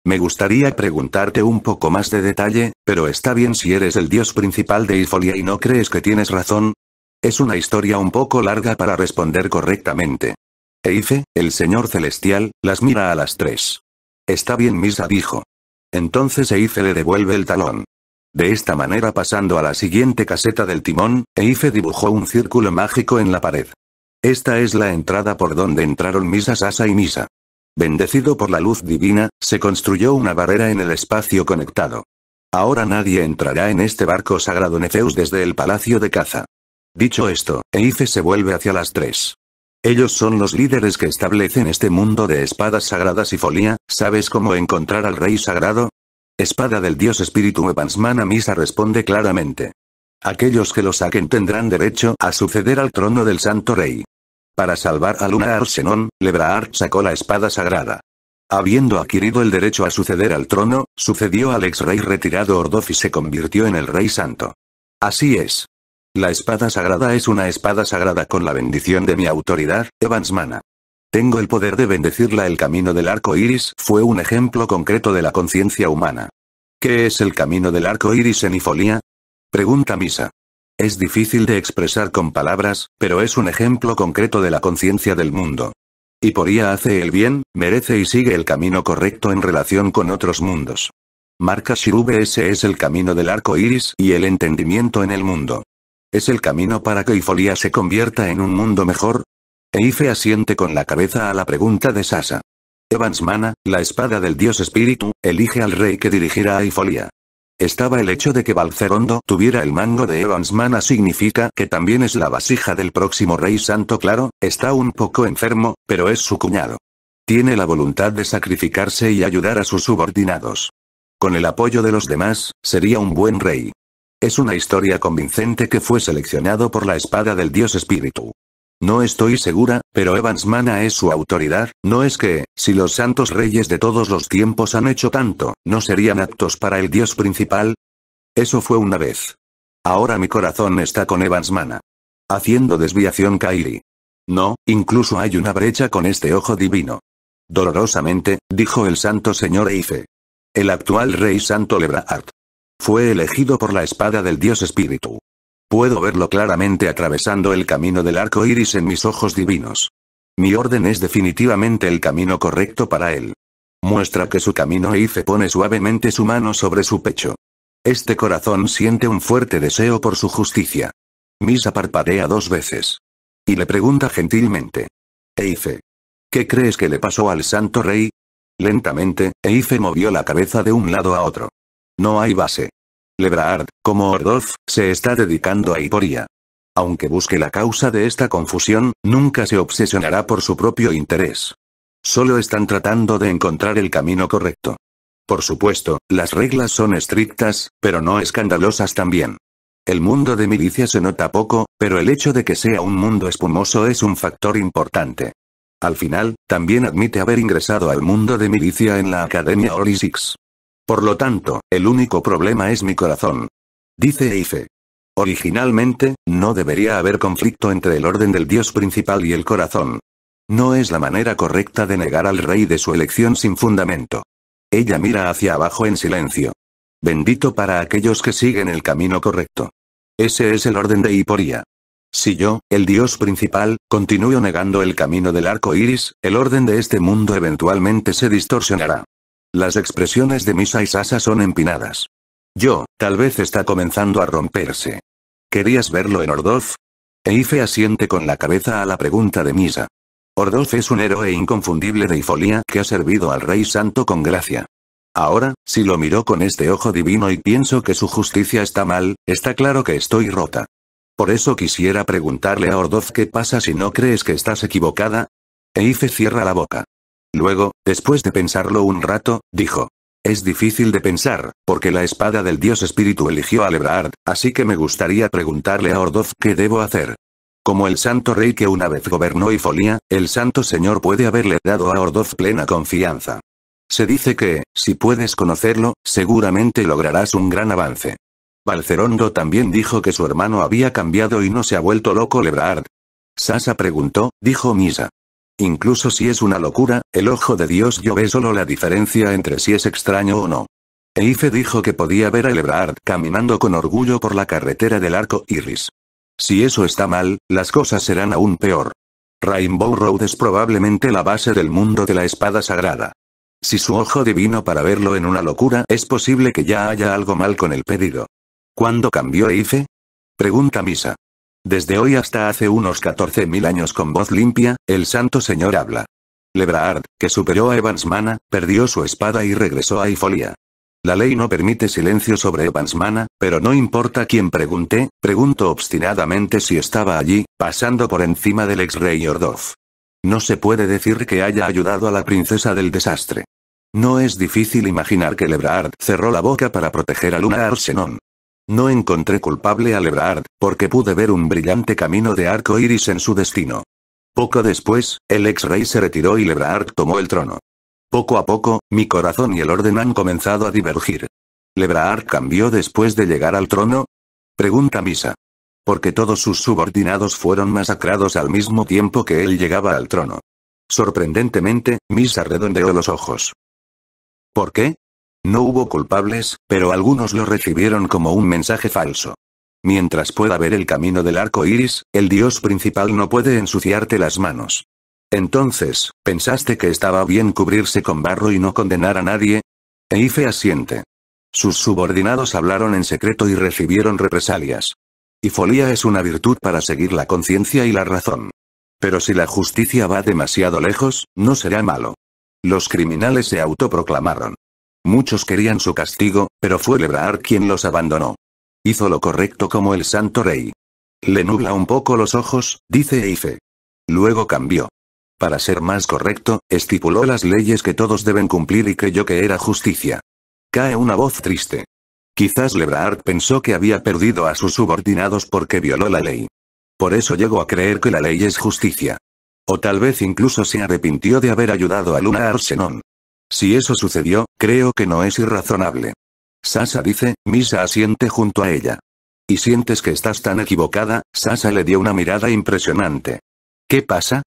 Me gustaría preguntarte un poco más de detalle, pero está bien si eres el dios principal de Ifolia y no crees que tienes razón, es una historia un poco larga para responder correctamente. Eife, el señor celestial, las mira a las tres. Está bien misa dijo. Entonces Eife le devuelve el talón. De esta manera pasando a la siguiente caseta del timón, Eife dibujó un círculo mágico en la pared. Esta es la entrada por donde entraron Misa Sasa y Misa. Bendecido por la luz divina, se construyó una barrera en el espacio conectado. Ahora nadie entrará en este barco sagrado Nefeus desde el palacio de caza. Dicho esto, Eife se vuelve hacia las tres. Ellos son los líderes que establecen este mundo de espadas sagradas y folía, ¿sabes cómo encontrar al rey sagrado? Espada del dios espíritu Evansmana Misa responde claramente. Aquellos que lo saquen tendrán derecho a suceder al trono del santo rey. Para salvar a Luna Arsenon, Lebraar sacó la espada sagrada. Habiendo adquirido el derecho a suceder al trono, sucedió al ex rey retirado Ordof y se convirtió en el rey santo. Así es. La espada sagrada es una espada sagrada con la bendición de mi autoridad, Evans Mana. Tengo el poder de bendecirla. El camino del arco iris fue un ejemplo concreto de la conciencia humana. ¿Qué es el camino del arco iris en Ifolia? Pregunta Misa. Es difícil de expresar con palabras, pero es un ejemplo concreto de la conciencia del mundo. Y poría hace el bien, merece y sigue el camino correcto en relación con otros mundos. Marca Shirube ese es el camino del arco iris y el entendimiento en el mundo. Es el camino para que Ifolia se convierta en un mundo mejor. Eife asiente con la cabeza a la pregunta de Sasa. Evans Mana, la espada del dios espíritu, elige al rey que dirigirá a Ifolia. Estaba el hecho de que Balcerondo tuviera el mango de Evans Mana significa que también es la vasija del próximo rey santo claro, está un poco enfermo, pero es su cuñado. Tiene la voluntad de sacrificarse y ayudar a sus subordinados. Con el apoyo de los demás, sería un buen rey. Es una historia convincente que fue seleccionado por la espada del dios espíritu. No estoy segura, pero Evans Mana es su autoridad, no es que, si los santos reyes de todos los tiempos han hecho tanto, ¿no serían aptos para el dios principal? Eso fue una vez. Ahora mi corazón está con Evans Mana. Haciendo desviación Kairi. No, incluso hay una brecha con este ojo divino. Dolorosamente, dijo el santo señor Eife. El actual rey santo Lebrahart. Fue elegido por la espada del dios espíritu. Puedo verlo claramente atravesando el camino del arco iris en mis ojos divinos. Mi orden es definitivamente el camino correcto para él. Muestra que su camino y pone suavemente su mano sobre su pecho. Este corazón siente un fuerte deseo por su justicia. Misa parpadea dos veces. Y le pregunta gentilmente. Eife. ¿Qué crees que le pasó al santo rey? Lentamente, Eife movió la cabeza de un lado a otro. No hay base. Lebrard, como Ordov, se está dedicando a Hiporia. Aunque busque la causa de esta confusión, nunca se obsesionará por su propio interés. Solo están tratando de encontrar el camino correcto. Por supuesto, las reglas son estrictas, pero no escandalosas también. El mundo de milicia se nota poco, pero el hecho de que sea un mundo espumoso es un factor importante. Al final, también admite haber ingresado al mundo de milicia en la Academia Orisix. Por lo tanto, el único problema es mi corazón. Dice Eife. Originalmente, no debería haber conflicto entre el orden del dios principal y el corazón. No es la manera correcta de negar al rey de su elección sin fundamento. Ella mira hacia abajo en silencio. Bendito para aquellos que siguen el camino correcto. Ese es el orden de iporía Si yo, el dios principal, continúo negando el camino del arco iris, el orden de este mundo eventualmente se distorsionará. Las expresiones de Misa y Sasa son empinadas. Yo, tal vez está comenzando a romperse. ¿Querías verlo en Ordoz? Eife asiente con la cabeza a la pregunta de Misa. Ordov es un héroe inconfundible de Ifolia que ha servido al Rey Santo con gracia. Ahora, si lo miro con este ojo divino y pienso que su justicia está mal, está claro que estoy rota. Por eso quisiera preguntarle a Ordov qué pasa si no crees que estás equivocada. Eife cierra la boca. Luego, después de pensarlo un rato, dijo. Es difícil de pensar, porque la espada del dios espíritu eligió a Lebrard, así que me gustaría preguntarle a Ordoz qué debo hacer. Como el santo rey que una vez gobernó y folía, el santo señor puede haberle dado a Ordoz plena confianza. Se dice que, si puedes conocerlo, seguramente lograrás un gran avance. Balcerondo también dijo que su hermano había cambiado y no se ha vuelto loco Lebrard. Sasa preguntó, dijo Misa. Incluso si es una locura, el ojo de Dios yo ve solo la diferencia entre si es extraño o no. Eife dijo que podía ver a Lebrard caminando con orgullo por la carretera del arco iris. Si eso está mal, las cosas serán aún peor. Rainbow Road es probablemente la base del mundo de la espada sagrada. Si su ojo divino para verlo en una locura es posible que ya haya algo mal con el pedido. ¿Cuándo cambió Eife? Pregunta Misa. Desde hoy hasta hace unos 14.000 años con voz limpia, el Santo Señor habla. Lebraard, que superó a Evansmana, perdió su espada y regresó a Ifolia. La ley no permite silencio sobre Evansmana, pero no importa quién pregunté, pregunto obstinadamente si estaba allí, pasando por encima del ex rey Yordov. No se puede decir que haya ayudado a la princesa del desastre. No es difícil imaginar que Lebraard cerró la boca para proteger a Luna Arsenon. No encontré culpable a Lebrard, porque pude ver un brillante camino de arco iris en su destino. Poco después, el ex-rey se retiró y Lebrard tomó el trono. Poco a poco, mi corazón y el orden han comenzado a divergir. ¿Lebrard cambió después de llegar al trono? Pregunta Misa. Porque todos sus subordinados fueron masacrados al mismo tiempo que él llegaba al trono. Sorprendentemente, Misa redondeó los ojos. ¿Por qué? No hubo culpables, pero algunos lo recibieron como un mensaje falso. Mientras pueda ver el camino del arco iris, el dios principal no puede ensuciarte las manos. Entonces, ¿pensaste que estaba bien cubrirse con barro y no condenar a nadie? Eife asiente. Sus subordinados hablaron en secreto y recibieron represalias. Y folía es una virtud para seguir la conciencia y la razón. Pero si la justicia va demasiado lejos, no será malo. Los criminales se autoproclamaron Muchos querían su castigo, pero fue Lebrar quien los abandonó. Hizo lo correcto como el santo rey. Le nubla un poco los ojos, dice Eife. Luego cambió. Para ser más correcto, estipuló las leyes que todos deben cumplir y creyó que era justicia. Cae una voz triste. Quizás Lebrard pensó que había perdido a sus subordinados porque violó la ley. Por eso llegó a creer que la ley es justicia. O tal vez incluso se arrepintió de haber ayudado a Luna Arsenón. Si eso sucedió, creo que no es irrazonable. Sasa dice, Misa asiente junto a ella. Y sientes que estás tan equivocada, Sasa le dio una mirada impresionante. ¿Qué pasa?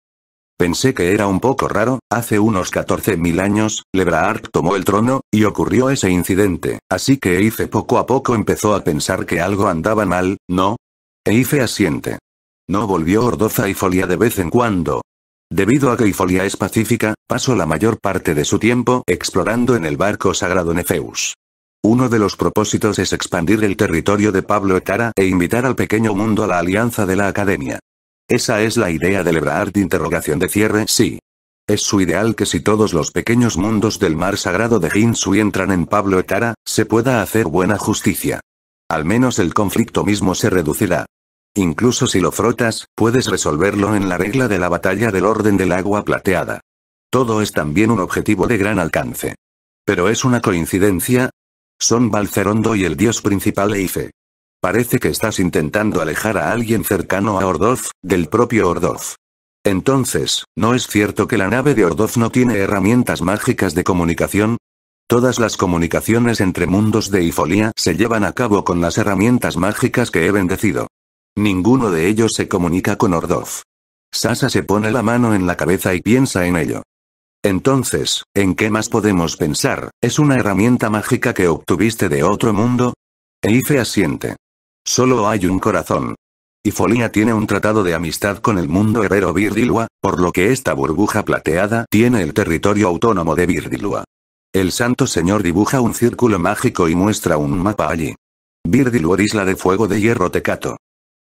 Pensé que era un poco raro, hace unos 14.000 años, Lebrahart tomó el trono, y ocurrió ese incidente, así que Eife poco a poco empezó a pensar que algo andaba mal, ¿no? Eife asiente. No volvió ordoza y folia de vez en cuando, Debido a que Ifolia es pacífica, pasó la mayor parte de su tiempo explorando en el barco sagrado Nefeus. Uno de los propósitos es expandir el territorio de Pablo Etara e invitar al pequeño mundo a la alianza de la Academia. Esa es la idea del de interrogación de cierre sí. Es su ideal que si todos los pequeños mundos del mar sagrado de Hinsui entran en Pablo Etara, se pueda hacer buena justicia. Al menos el conflicto mismo se reducirá. Incluso si lo frotas, puedes resolverlo en la regla de la batalla del orden del agua plateada. Todo es también un objetivo de gran alcance. Pero es una coincidencia. Son Balcerondo y el dios principal Eife. Parece que estás intentando alejar a alguien cercano a Ordoz, del propio Ordoz. Entonces, ¿no es cierto que la nave de Ordoz no tiene herramientas mágicas de comunicación? Todas las comunicaciones entre mundos de Ifolia se llevan a cabo con las herramientas mágicas que he bendecido. Ninguno de ellos se comunica con Ordov. Sasa se pone la mano en la cabeza y piensa en ello. Entonces, ¿en qué más podemos pensar? ¿Es una herramienta mágica que obtuviste de otro mundo? Eife asiente. Solo hay un corazón. Y Folia tiene un tratado de amistad con el mundo herrero Virdilua, por lo que esta burbuja plateada tiene el territorio autónomo de Virdilua. El santo señor dibuja un círculo mágico y muestra un mapa allí. Virdilua Isla de Fuego de Hierro Tecato.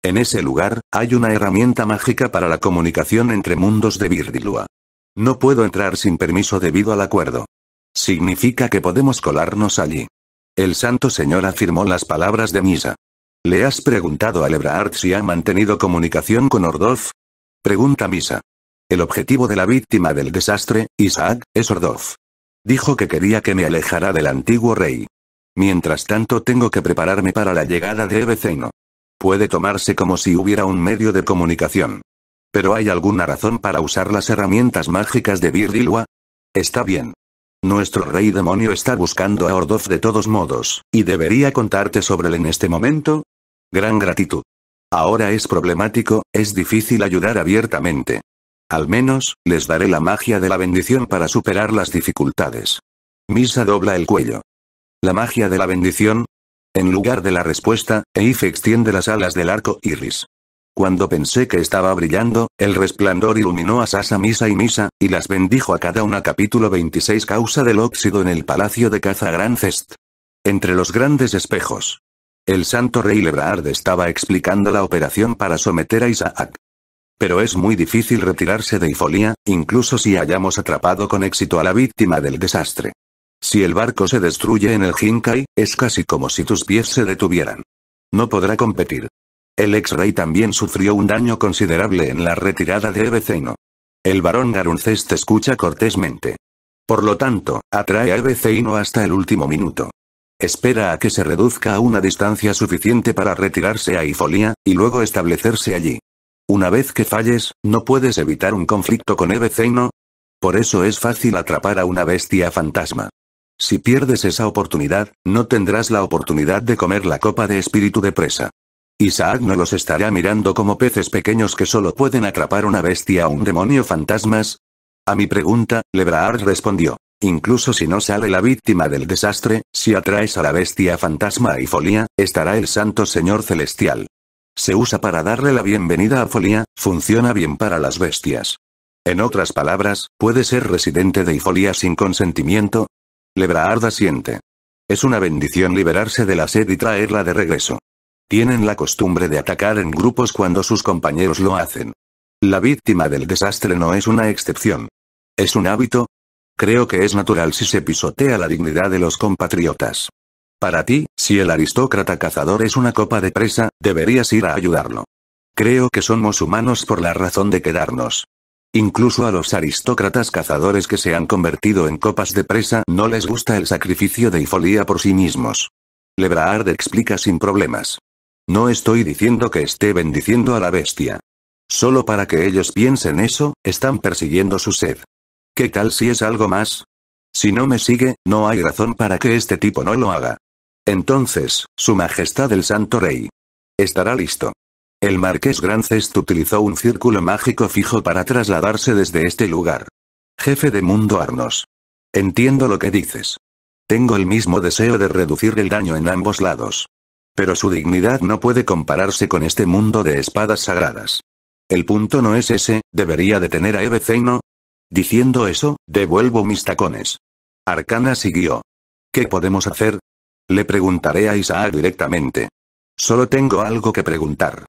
En ese lugar, hay una herramienta mágica para la comunicación entre mundos de Virdilua. No puedo entrar sin permiso debido al acuerdo. Significa que podemos colarnos allí. El santo señor afirmó las palabras de misa. ¿Le has preguntado a Lebrard si ha mantenido comunicación con Ordov? Pregunta misa. El objetivo de la víctima del desastre, Isaac, es Ordov. Dijo que quería que me alejara del antiguo rey. Mientras tanto tengo que prepararme para la llegada de Ebeceno. Puede tomarse como si hubiera un medio de comunicación. Pero ¿hay alguna razón para usar las herramientas mágicas de Virgilua? Está bien. Nuestro rey demonio está buscando a Ordov de todos modos, y debería contarte sobre él en este momento. Gran gratitud. Ahora es problemático, es difícil ayudar abiertamente. Al menos, les daré la magia de la bendición para superar las dificultades. Misa dobla el cuello. La magia de la bendición, en lugar de la respuesta, Eif extiende las alas del arco iris. Cuando pensé que estaba brillando, el resplandor iluminó a Sasa Misa y Misa, y las bendijo a cada una. Capítulo 26 Causa del óxido en el palacio de caza Cest. Entre los grandes espejos. El santo rey Lebrahard estaba explicando la operación para someter a Isaac. Pero es muy difícil retirarse de Ifolia, incluso si hayamos atrapado con éxito a la víctima del desastre. Si el barco se destruye en el Hinkai, es casi como si tus pies se detuvieran. No podrá competir. El ex-rey también sufrió un daño considerable en la retirada de Ebeceino. El varón te escucha cortésmente. Por lo tanto, atrae a Ebeceino hasta el último minuto. Espera a que se reduzca a una distancia suficiente para retirarse a Ifolia, y luego establecerse allí. Una vez que falles, no puedes evitar un conflicto con Ebeceino. Por eso es fácil atrapar a una bestia fantasma. Si pierdes esa oportunidad, no tendrás la oportunidad de comer la copa de espíritu de presa. Isaac no los estará mirando como peces pequeños que solo pueden atrapar una bestia o un demonio fantasmas. A mi pregunta, Lebraard respondió. Incluso si no sale la víctima del desastre, si atraes a la bestia fantasma y folía, estará el santo señor celestial. Se usa para darle la bienvenida a folía, funciona bien para las bestias. En otras palabras, puede ser residente de Ifolia sin consentimiento, Arda siente. Es una bendición liberarse de la sed y traerla de regreso. Tienen la costumbre de atacar en grupos cuando sus compañeros lo hacen. La víctima del desastre no es una excepción. Es un hábito. Creo que es natural si se pisotea la dignidad de los compatriotas. Para ti, si el aristócrata cazador es una copa de presa, deberías ir a ayudarlo. Creo que somos humanos por la razón de quedarnos. Incluso a los aristócratas cazadores que se han convertido en copas de presa no les gusta el sacrificio de Ifolía por sí mismos. Lebraard explica sin problemas. No estoy diciendo que esté bendiciendo a la bestia. Solo para que ellos piensen eso, están persiguiendo su sed. ¿Qué tal si es algo más? Si no me sigue, no hay razón para que este tipo no lo haga. Entonces, Su Majestad el Santo Rey. Estará listo. El marqués Grancest utilizó un círculo mágico fijo para trasladarse desde este lugar. Jefe de Mundo Arnos. Entiendo lo que dices. Tengo el mismo deseo de reducir el daño en ambos lados. Pero su dignidad no puede compararse con este mundo de espadas sagradas. El punto no es ese, debería detener a Eve Diciendo eso, devuelvo mis tacones. Arcana siguió. ¿Qué podemos hacer? Le preguntaré a Isaac directamente. Solo tengo algo que preguntar.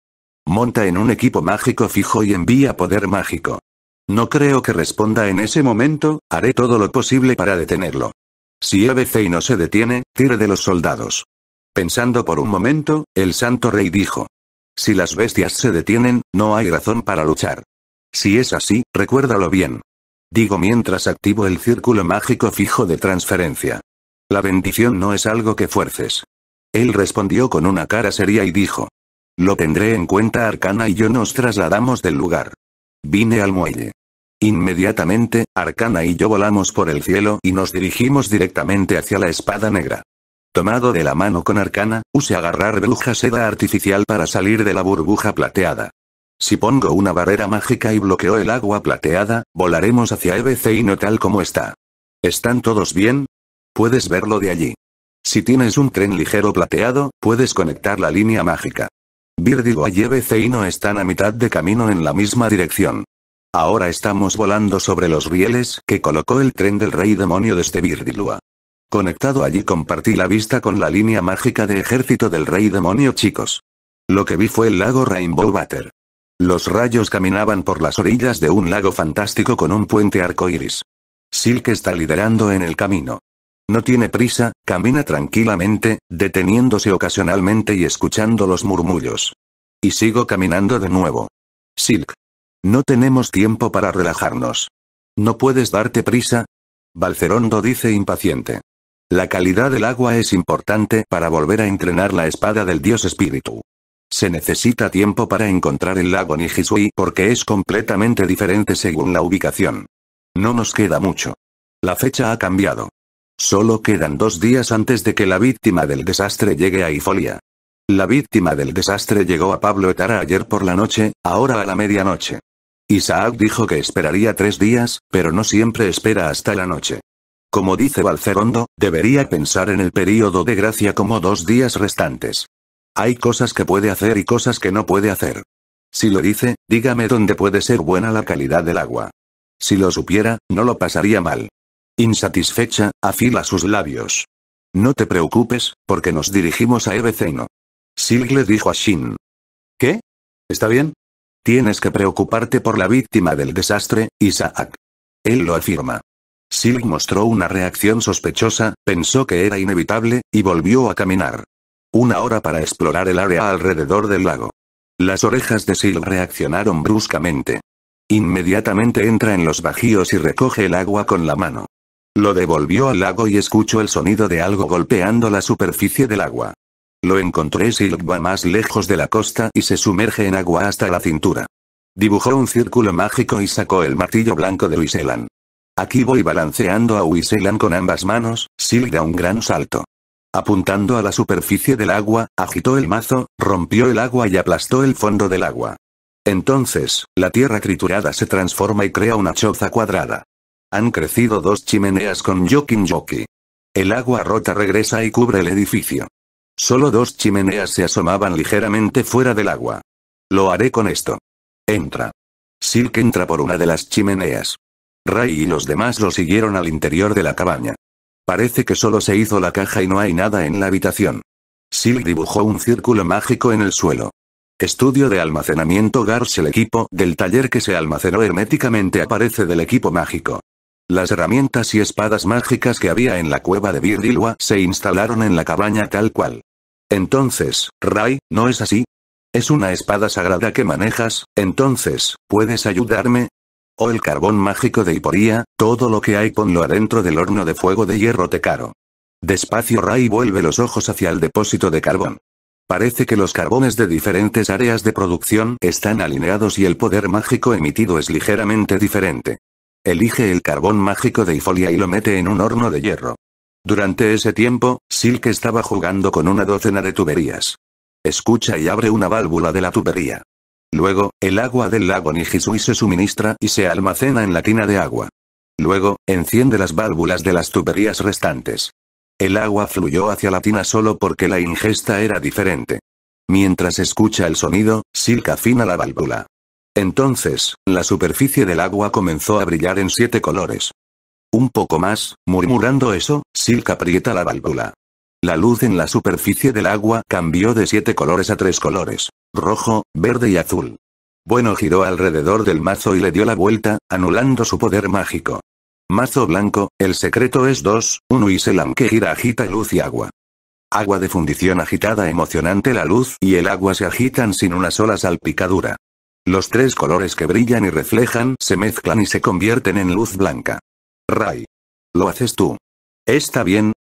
Monta en un equipo mágico fijo y envía poder mágico. No creo que responda en ese momento, haré todo lo posible para detenerlo. Si y no se detiene, tire de los soldados. Pensando por un momento, el santo rey dijo. Si las bestias se detienen, no hay razón para luchar. Si es así, recuérdalo bien. Digo mientras activo el círculo mágico fijo de transferencia. La bendición no es algo que fuerces. Él respondió con una cara seria y dijo. Lo tendré en cuenta Arcana y yo nos trasladamos del lugar. Vine al muelle. Inmediatamente, Arcana y yo volamos por el cielo y nos dirigimos directamente hacia la espada negra. Tomado de la mano con Arcana, use agarrar bruja seda artificial para salir de la burbuja plateada. Si pongo una barrera mágica y bloqueo el agua plateada, volaremos hacia EBC y no tal como está. ¿Están todos bien? Puedes verlo de allí. Si tienes un tren ligero plateado, puedes conectar la línea mágica. Virdilua y no están a mitad de camino en la misma dirección. Ahora estamos volando sobre los rieles que colocó el tren del rey demonio desde este Virdilua. Conectado allí compartí la vista con la línea mágica de ejército del rey demonio chicos. Lo que vi fue el lago Rainbow Water. Los rayos caminaban por las orillas de un lago fantástico con un puente arcoiris. Silk está liderando en el camino. No tiene prisa, camina tranquilamente, deteniéndose ocasionalmente y escuchando los murmullos. Y sigo caminando de nuevo. Silk. No tenemos tiempo para relajarnos. ¿No puedes darte prisa? Balcerondo dice impaciente. La calidad del agua es importante para volver a entrenar la espada del dios espíritu. Se necesita tiempo para encontrar el lago Nijisui porque es completamente diferente según la ubicación. No nos queda mucho. La fecha ha cambiado. Solo quedan dos días antes de que la víctima del desastre llegue a Ifolia. La víctima del desastre llegó a Pablo Etara ayer por la noche, ahora a la medianoche. Isaac dijo que esperaría tres días, pero no siempre espera hasta la noche. Como dice Balcerondo, debería pensar en el período de gracia como dos días restantes. Hay cosas que puede hacer y cosas que no puede hacer. Si lo dice, dígame dónde puede ser buena la calidad del agua. Si lo supiera, no lo pasaría mal. Insatisfecha, afila sus labios. No te preocupes, porque nos dirigimos a Ebeceno. Silg le dijo a Shin. ¿Qué? ¿Está bien? Tienes que preocuparte por la víctima del desastre, Isaac. Él lo afirma. Silg mostró una reacción sospechosa, pensó que era inevitable, y volvió a caminar. Una hora para explorar el área alrededor del lago. Las orejas de Silg reaccionaron bruscamente. Inmediatamente entra en los bajíos y recoge el agua con la mano. Lo devolvió al lago y escuchó el sonido de algo golpeando la superficie del agua. Lo encontré si va más lejos de la costa y se sumerge en agua hasta la cintura. Dibujó un círculo mágico y sacó el martillo blanco de Wiselan. Aquí voy balanceando a Wiselan con ambas manos, Silk da un gran salto. Apuntando a la superficie del agua, agitó el mazo, rompió el agua y aplastó el fondo del agua. Entonces, la tierra triturada se transforma y crea una choza cuadrada. Han crecido dos chimeneas con Joking Joki. El agua rota regresa y cubre el edificio. Solo dos chimeneas se asomaban ligeramente fuera del agua. Lo haré con esto. Entra. Silk entra por una de las chimeneas. Ray y los demás lo siguieron al interior de la cabaña. Parece que solo se hizo la caja y no hay nada en la habitación. Silk dibujó un círculo mágico en el suelo. Estudio de almacenamiento GARS El equipo del taller que se almacenó herméticamente aparece del equipo mágico. Las herramientas y espadas mágicas que había en la cueva de Birdilwa se instalaron en la cabaña tal cual. Entonces, Ray, ¿no es así? Es una espada sagrada que manejas, entonces, ¿puedes ayudarme? O oh, el carbón mágico de iporía todo lo que hay ponlo adentro del horno de fuego de hierro te caro. Despacio Ray vuelve los ojos hacia el depósito de carbón. Parece que los carbones de diferentes áreas de producción están alineados y el poder mágico emitido es ligeramente diferente. Elige el carbón mágico de Ifolia y lo mete en un horno de hierro. Durante ese tiempo, Silk estaba jugando con una docena de tuberías. Escucha y abre una válvula de la tubería. Luego, el agua del lago Nijisui se suministra y se almacena en la tina de agua. Luego, enciende las válvulas de las tuberías restantes. El agua fluyó hacia la tina solo porque la ingesta era diferente. Mientras escucha el sonido, Silk afina la válvula. Entonces, la superficie del agua comenzó a brillar en siete colores. Un poco más, murmurando eso, Silk aprieta la válvula. La luz en la superficie del agua cambió de siete colores a tres colores, rojo, verde y azul. Bueno giró alrededor del mazo y le dio la vuelta, anulando su poder mágico. Mazo blanco, el secreto es dos, Uno y Selam que gira agita luz y agua. Agua de fundición agitada emocionante la luz y el agua se agitan sin una sola salpicadura. Los tres colores que brillan y reflejan se mezclan y se convierten en luz blanca. Ray. Lo haces tú. Está bien.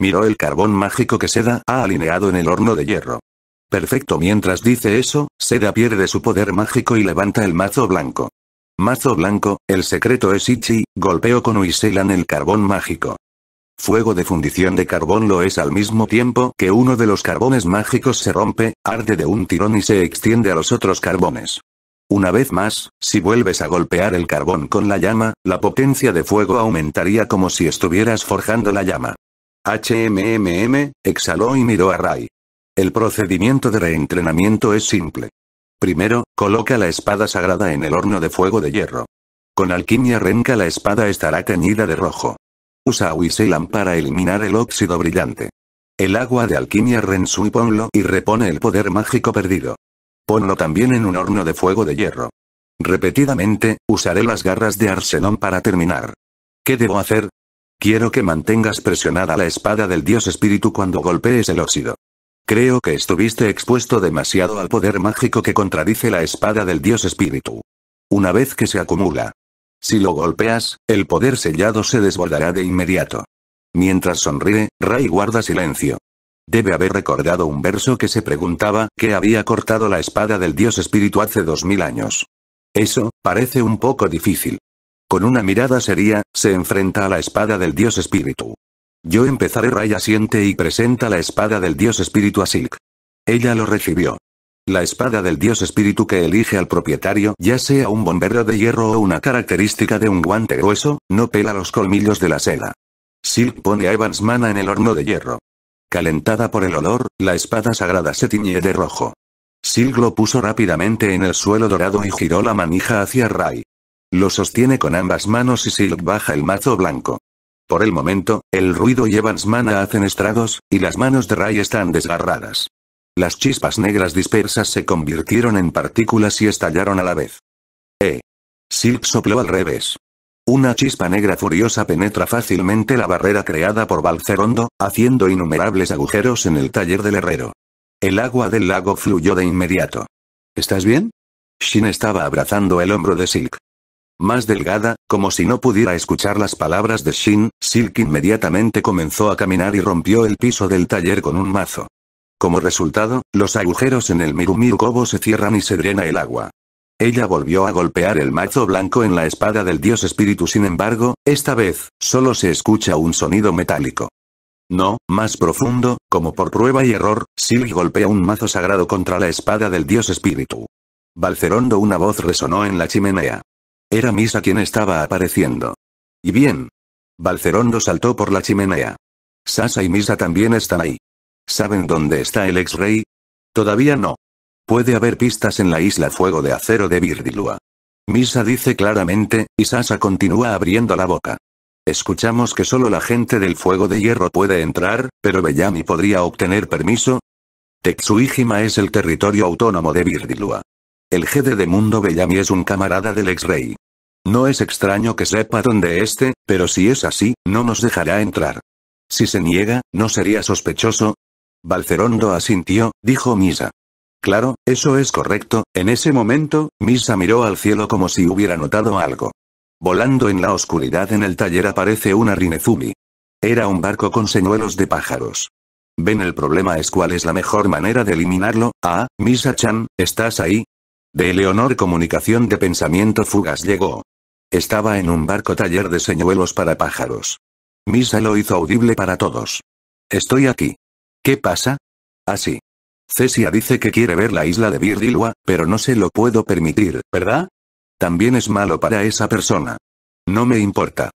Miró el carbón mágico que Seda ha alineado en el horno de hierro. Perfecto mientras dice eso, Seda pierde su poder mágico y levanta el mazo blanco. Mazo blanco, el secreto es Ichi, golpeo con Uiselan el carbón mágico. Fuego de fundición de carbón lo es al mismo tiempo que uno de los carbones mágicos se rompe, arde de un tirón y se extiende a los otros carbones. Una vez más, si vuelves a golpear el carbón con la llama, la potencia de fuego aumentaría como si estuvieras forjando la llama. HMMM, exhaló y miró a Ray. El procedimiento de reentrenamiento es simple. Primero, coloca la espada sagrada en el horno de fuego de hierro. Con alquimia renca la espada estará teñida de rojo. Usa a para eliminar el óxido brillante. El agua de alquimia Rensui ponlo y repone el poder mágico perdido. Ponlo también en un horno de fuego de hierro. Repetidamente, usaré las garras de Arsenón para terminar. ¿Qué debo hacer? Quiero que mantengas presionada la espada del dios espíritu cuando golpees el óxido. Creo que estuviste expuesto demasiado al poder mágico que contradice la espada del dios espíritu. Una vez que se acumula. Si lo golpeas, el poder sellado se desbordará de inmediato. Mientras sonríe, Ray guarda silencio. Debe haber recordado un verso que se preguntaba qué había cortado la espada del dios espíritu hace dos mil años. Eso, parece un poco difícil. Con una mirada seria, se enfrenta a la espada del dios espíritu. Yo empezaré rayasiente y presenta la espada del dios espíritu a Silk. Ella lo recibió. La espada del dios espíritu que elige al propietario, ya sea un bombero de hierro o una característica de un guante grueso, no pela los colmillos de la seda. Silk pone a Evans Mana en el horno de hierro. Calentada por el olor, la espada sagrada se tiñe de rojo. Silk lo puso rápidamente en el suelo dorado y giró la manija hacia Rai. Lo sostiene con ambas manos y Silk baja el mazo blanco. Por el momento, el ruido y Evans Mana hacen estrados, y las manos de Rai están desgarradas. Las chispas negras dispersas se convirtieron en partículas y estallaron a la vez. ¡Eh! Silk sopló al revés. Una chispa negra furiosa penetra fácilmente la barrera creada por Balcerondo, haciendo innumerables agujeros en el taller del herrero. El agua del lago fluyó de inmediato. ¿Estás bien? Shin estaba abrazando el hombro de Silk. Más delgada, como si no pudiera escuchar las palabras de Shin, Silk inmediatamente comenzó a caminar y rompió el piso del taller con un mazo. Como resultado, los agujeros en el Mirumiru cobo se cierran y se drena el agua. Ella volvió a golpear el mazo blanco en la espada del dios espíritu sin embargo, esta vez, solo se escucha un sonido metálico. No, más profundo, como por prueba y error, Silly golpea un mazo sagrado contra la espada del dios espíritu. Balcerondo una voz resonó en la chimenea. Era Misa quien estaba apareciendo. Y bien. Balcerondo saltó por la chimenea. Sasa y Misa también están ahí. ¿Saben dónde está el ex rey? Todavía no. Puede haber pistas en la isla Fuego de Acero de Virdilua. Misa dice claramente, y Sasa continúa abriendo la boca. Escuchamos que solo la gente del Fuego de Hierro puede entrar, pero Bellamy podría obtener permiso. Tetsuijima es el territorio autónomo de Virdilua. El jefe de Mundo Bellamy es un camarada del ex-rey. No es extraño que sepa dónde esté, pero si es así, no nos dejará entrar. Si se niega, ¿no sería sospechoso? Balcerondo asintió, dijo Misa. Claro, eso es correcto, en ese momento, Misa miró al cielo como si hubiera notado algo. Volando en la oscuridad en el taller aparece una Rinezumi. Era un barco con señuelos de pájaros. Ven, el problema es cuál es la mejor manera de eliminarlo. Ah, Misa-chan, ¿estás ahí? De Eleonor Comunicación de Pensamiento Fugas llegó. Estaba en un barco taller de señuelos para pájaros. Misa lo hizo audible para todos. Estoy aquí. ¿Qué pasa? Así. Ah, Cesia dice que quiere ver la isla de Virgilua, pero no se lo puedo permitir, ¿verdad? También es malo para esa persona. No me importa.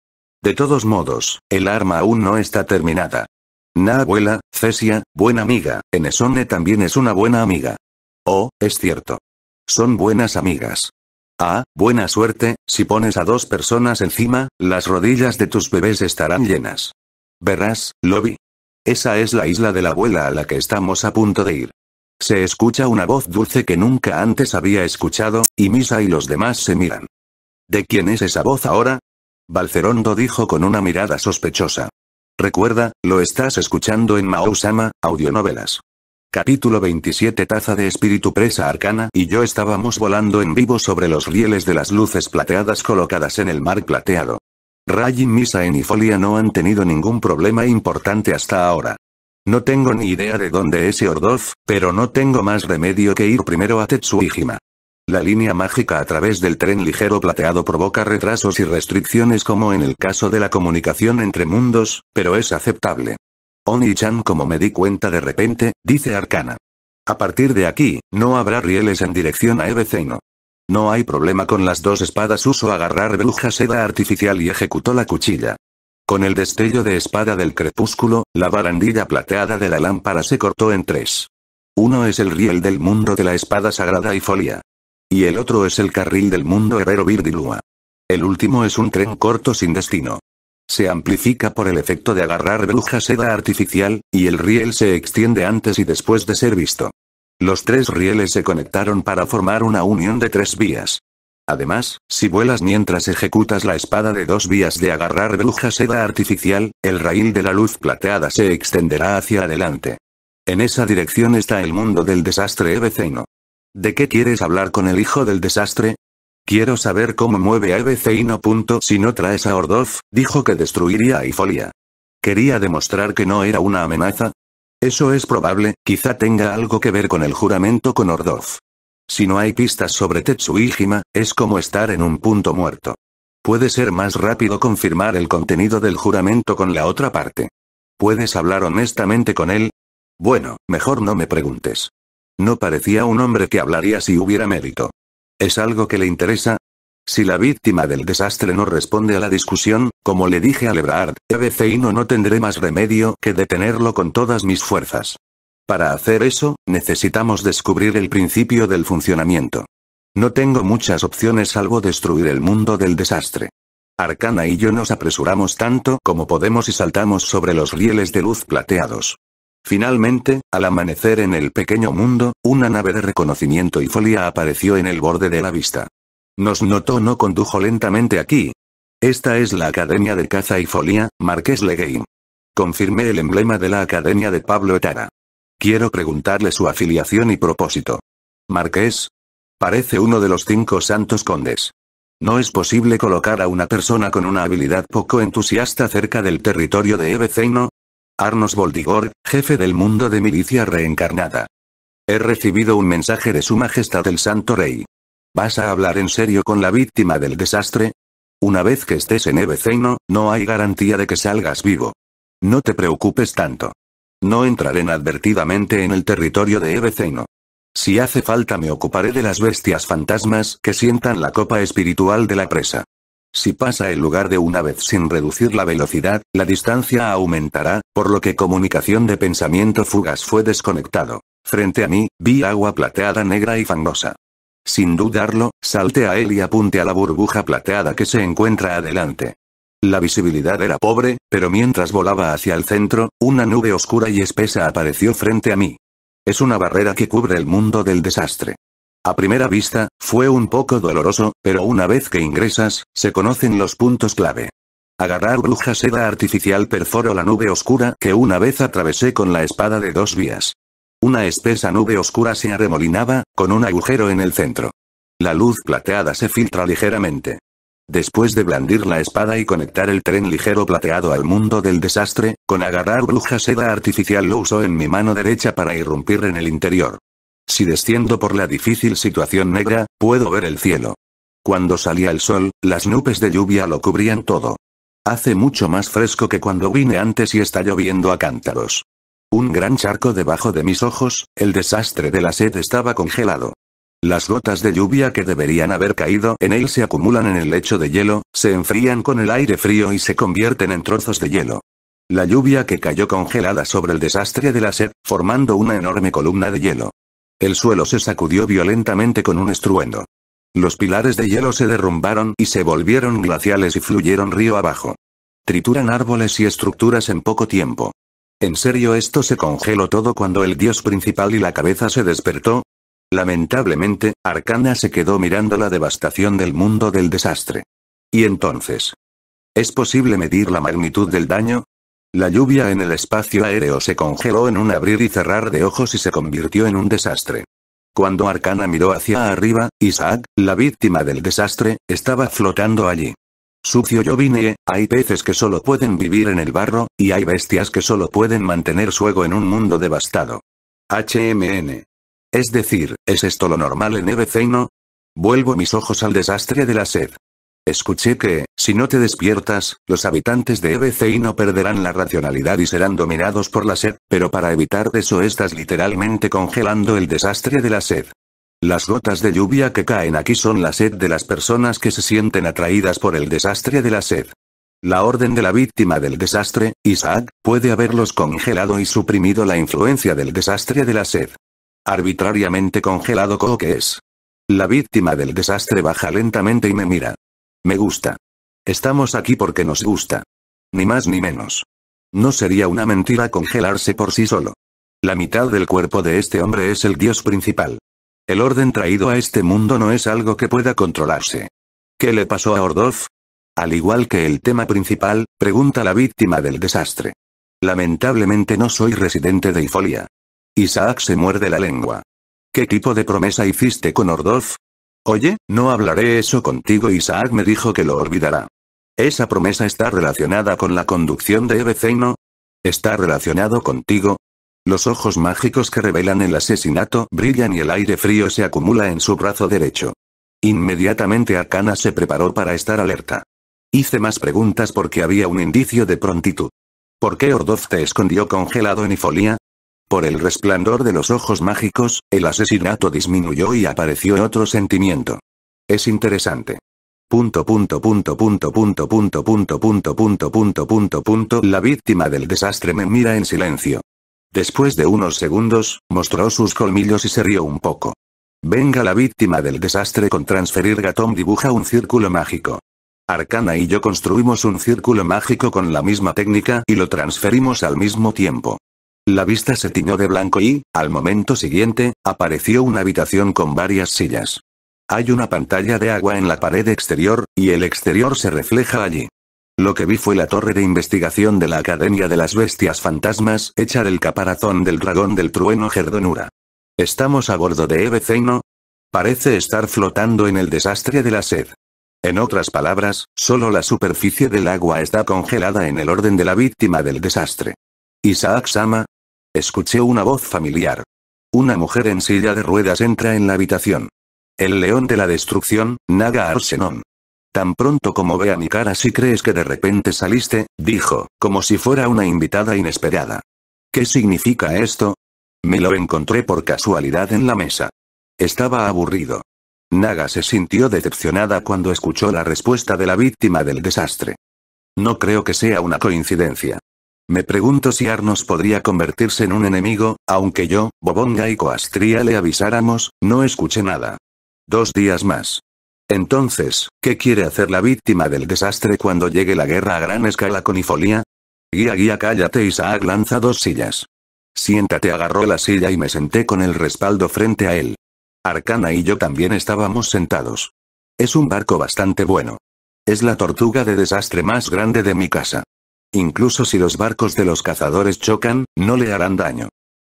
De todos modos, el arma aún no está terminada. Na abuela, Cesia, buena amiga, Enesone también es una buena amiga. Oh, es cierto. Son buenas amigas. Ah, buena suerte, si pones a dos personas encima, las rodillas de tus bebés estarán llenas. Verás, lo vi. Esa es la isla de la abuela a la que estamos a punto de ir. Se escucha una voz dulce que nunca antes había escuchado, y Misa y los demás se miran. ¿De quién es esa voz ahora? Balcerondo dijo con una mirada sospechosa. Recuerda, lo estás escuchando en Maousama, audionovelas. Capítulo 27 Taza de espíritu presa arcana y yo estábamos volando en vivo sobre los rieles de las luces plateadas colocadas en el mar plateado. Rajin Misa y Nifolia no han tenido ningún problema importante hasta ahora. No tengo ni idea de dónde es Ordov, pero no tengo más remedio que ir primero a Tetsuijima. La línea mágica a través del tren ligero plateado provoca retrasos y restricciones como en el caso de la comunicación entre mundos, pero es aceptable. Oni-chan como me di cuenta de repente, dice Arcana. A partir de aquí, no habrá rieles en dirección a Ebeceno. No hay problema con las dos espadas. Uso agarrar bruja seda artificial y ejecutó la cuchilla. Con el destello de espada del crepúsculo, la barandilla plateada de la lámpara se cortó en tres. Uno es el riel del mundo de la espada sagrada y folia. Y el otro es el carril del mundo herrero Virdilúa. El último es un tren corto sin destino. Se amplifica por el efecto de agarrar bruja seda artificial, y el riel se extiende antes y después de ser visto. Los tres rieles se conectaron para formar una unión de tres vías. Además, si vuelas mientras ejecutas la espada de dos vías de agarrar bruja seda artificial, el raíl de la luz plateada se extenderá hacia adelante. En esa dirección está el mundo del desastre Ebeceino. ¿De qué quieres hablar con el hijo del desastre? Quiero saber cómo mueve a Ebeceino. Si no traes a Ordov, dijo que destruiría a Ifolia. Quería demostrar que no era una amenaza, eso es probable, quizá tenga algo que ver con el juramento con Ordov. Si no hay pistas sobre Tetsuijima, es como estar en un punto muerto. Puede ser más rápido confirmar el contenido del juramento con la otra parte. ¿Puedes hablar honestamente con él? Bueno, mejor no me preguntes. No parecía un hombre que hablaría si hubiera mérito. ¿Es algo que le interesa? Si la víctima del desastre no responde a la discusión, como le dije a Lebrard, Ebeceino no tendré más remedio que detenerlo con todas mis fuerzas. Para hacer eso, necesitamos descubrir el principio del funcionamiento. No tengo muchas opciones salvo destruir el mundo del desastre. Arcana y yo nos apresuramos tanto como podemos y saltamos sobre los rieles de luz plateados. Finalmente, al amanecer en el pequeño mundo, una nave de reconocimiento y folia apareció en el borde de la vista. Nos notó no condujo lentamente aquí. Esta es la Academia de Caza y Folía, Marqués Legame. Confirmé el emblema de la Academia de Pablo Etara. Quiero preguntarle su afiliación y propósito. Marqués. Parece uno de los cinco santos condes. No es posible colocar a una persona con una habilidad poco entusiasta cerca del territorio de Ebeceino? Arnos Voldigor, jefe del mundo de milicia reencarnada. He recibido un mensaje de su majestad el santo rey. ¿Vas a hablar en serio con la víctima del desastre? Una vez que estés en Eveceino, no hay garantía de que salgas vivo. No te preocupes tanto. No entraré inadvertidamente en el territorio de Eveceino. Si hace falta me ocuparé de las bestias fantasmas que sientan la copa espiritual de la presa. Si pasa el lugar de una vez sin reducir la velocidad, la distancia aumentará, por lo que comunicación de pensamiento fugas fue desconectado. Frente a mí, vi agua plateada negra y fangosa. Sin dudarlo, salte a él y apunte a la burbuja plateada que se encuentra adelante. La visibilidad era pobre, pero mientras volaba hacia el centro, una nube oscura y espesa apareció frente a mí. Es una barrera que cubre el mundo del desastre. A primera vista, fue un poco doloroso, pero una vez que ingresas, se conocen los puntos clave. Agarrar bruja seda artificial perforó la nube oscura que una vez atravesé con la espada de dos vías. Una espesa nube oscura se arremolinaba, con un agujero en el centro. La luz plateada se filtra ligeramente. Después de blandir la espada y conectar el tren ligero plateado al mundo del desastre, con agarrar bruja seda artificial lo uso en mi mano derecha para irrumpir en el interior. Si desciendo por la difícil situación negra, puedo ver el cielo. Cuando salía el sol, las nubes de lluvia lo cubrían todo. Hace mucho más fresco que cuando vine antes y está lloviendo a cántaros. Un gran charco debajo de mis ojos, el desastre de la sed estaba congelado. Las gotas de lluvia que deberían haber caído en él se acumulan en el lecho de hielo, se enfrían con el aire frío y se convierten en trozos de hielo. La lluvia que cayó congelada sobre el desastre de la sed, formando una enorme columna de hielo. El suelo se sacudió violentamente con un estruendo. Los pilares de hielo se derrumbaron y se volvieron glaciales y fluyeron río abajo. Trituran árboles y estructuras en poco tiempo. ¿En serio esto se congeló todo cuando el dios principal y la cabeza se despertó? Lamentablemente, Arcana se quedó mirando la devastación del mundo del desastre. ¿Y entonces? ¿Es posible medir la magnitud del daño? La lluvia en el espacio aéreo se congeló en un abrir y cerrar de ojos y se convirtió en un desastre. Cuando Arcana miró hacia arriba, Isaac, la víctima del desastre, estaba flotando allí. Sucio yo vine, hay peces que solo pueden vivir en el barro, y hay bestias que solo pueden mantener su ego en un mundo devastado. HMN. Es decir, ¿es esto lo normal en no? Vuelvo mis ojos al desastre de la sed. Escuché que, si no te despiertas, los habitantes de no perderán la racionalidad y serán dominados por la sed, pero para evitar eso estás literalmente congelando el desastre de la sed. Las gotas de lluvia que caen aquí son la sed de las personas que se sienten atraídas por el desastre de la sed. La orden de la víctima del desastre, Isaac, puede haberlos congelado y suprimido la influencia del desastre de la sed. Arbitrariamente congelado como que es. La víctima del desastre baja lentamente y me mira. Me gusta. Estamos aquí porque nos gusta. Ni más ni menos. No sería una mentira congelarse por sí solo. La mitad del cuerpo de este hombre es el dios principal. El orden traído a este mundo no es algo que pueda controlarse. ¿Qué le pasó a Ordov? Al igual que el tema principal, pregunta la víctima del desastre. Lamentablemente no soy residente de Ifolia. Isaac se muerde la lengua. ¿Qué tipo de promesa hiciste con Ordov? Oye, no hablaré eso contigo Isaac me dijo que lo olvidará. ¿Esa promesa está relacionada con la conducción de Ebeceino? ¿Está relacionado contigo? Los ojos mágicos que revelan el asesinato brillan y el aire frío se acumula en su brazo derecho. Inmediatamente Arcana se preparó para estar alerta. Hice más preguntas porque había un indicio de prontitud. ¿Por qué Ordoz te escondió congelado en Ifolia? Por el resplandor de los ojos mágicos, el asesinato disminuyó y apareció otro sentimiento. Es interesante punto punto punto punto punto punto punto punto punto punto punto punto la víctima del desastre me mira en silencio. Después de unos segundos, mostró sus colmillos y se rió un poco. Venga la víctima del desastre con transferir Gatom dibuja un círculo mágico. Arcana y yo construimos un círculo mágico con la misma técnica y lo transferimos al mismo tiempo. La vista se tiñó de blanco y, al momento siguiente, apareció una habitación con varias sillas. Hay una pantalla de agua en la pared exterior, y el exterior se refleja allí. Lo que vi fue la torre de investigación de la Academia de las Bestias Fantasmas, hecha del caparazón del dragón del trueno Gerdonura. ¿Estamos a bordo de Ebeceino? Parece estar flotando en el desastre de la sed. En otras palabras, solo la superficie del agua está congelada en el orden de la víctima del desastre. Isaac Sama. Escuché una voz familiar. Una mujer en silla de ruedas entra en la habitación. El león de la destrucción, Naga Arsenon. Tan pronto como vea mi cara si crees que de repente saliste, dijo, como si fuera una invitada inesperada. ¿Qué significa esto? Me lo encontré por casualidad en la mesa. Estaba aburrido. Naga se sintió decepcionada cuando escuchó la respuesta de la víctima del desastre. No creo que sea una coincidencia. Me pregunto si Arnos podría convertirse en un enemigo, aunque yo, Bobonga y Coastría le avisáramos, no escuché nada. Dos días más. Entonces, ¿qué quiere hacer la víctima del desastre cuando llegue la guerra a gran escala con Ifolia? Guía guía cállate Isaac lanza dos sillas. Siéntate agarró la silla y me senté con el respaldo frente a él. Arcana y yo también estábamos sentados. Es un barco bastante bueno. Es la tortuga de desastre más grande de mi casa. Incluso si los barcos de los cazadores chocan, no le harán daño.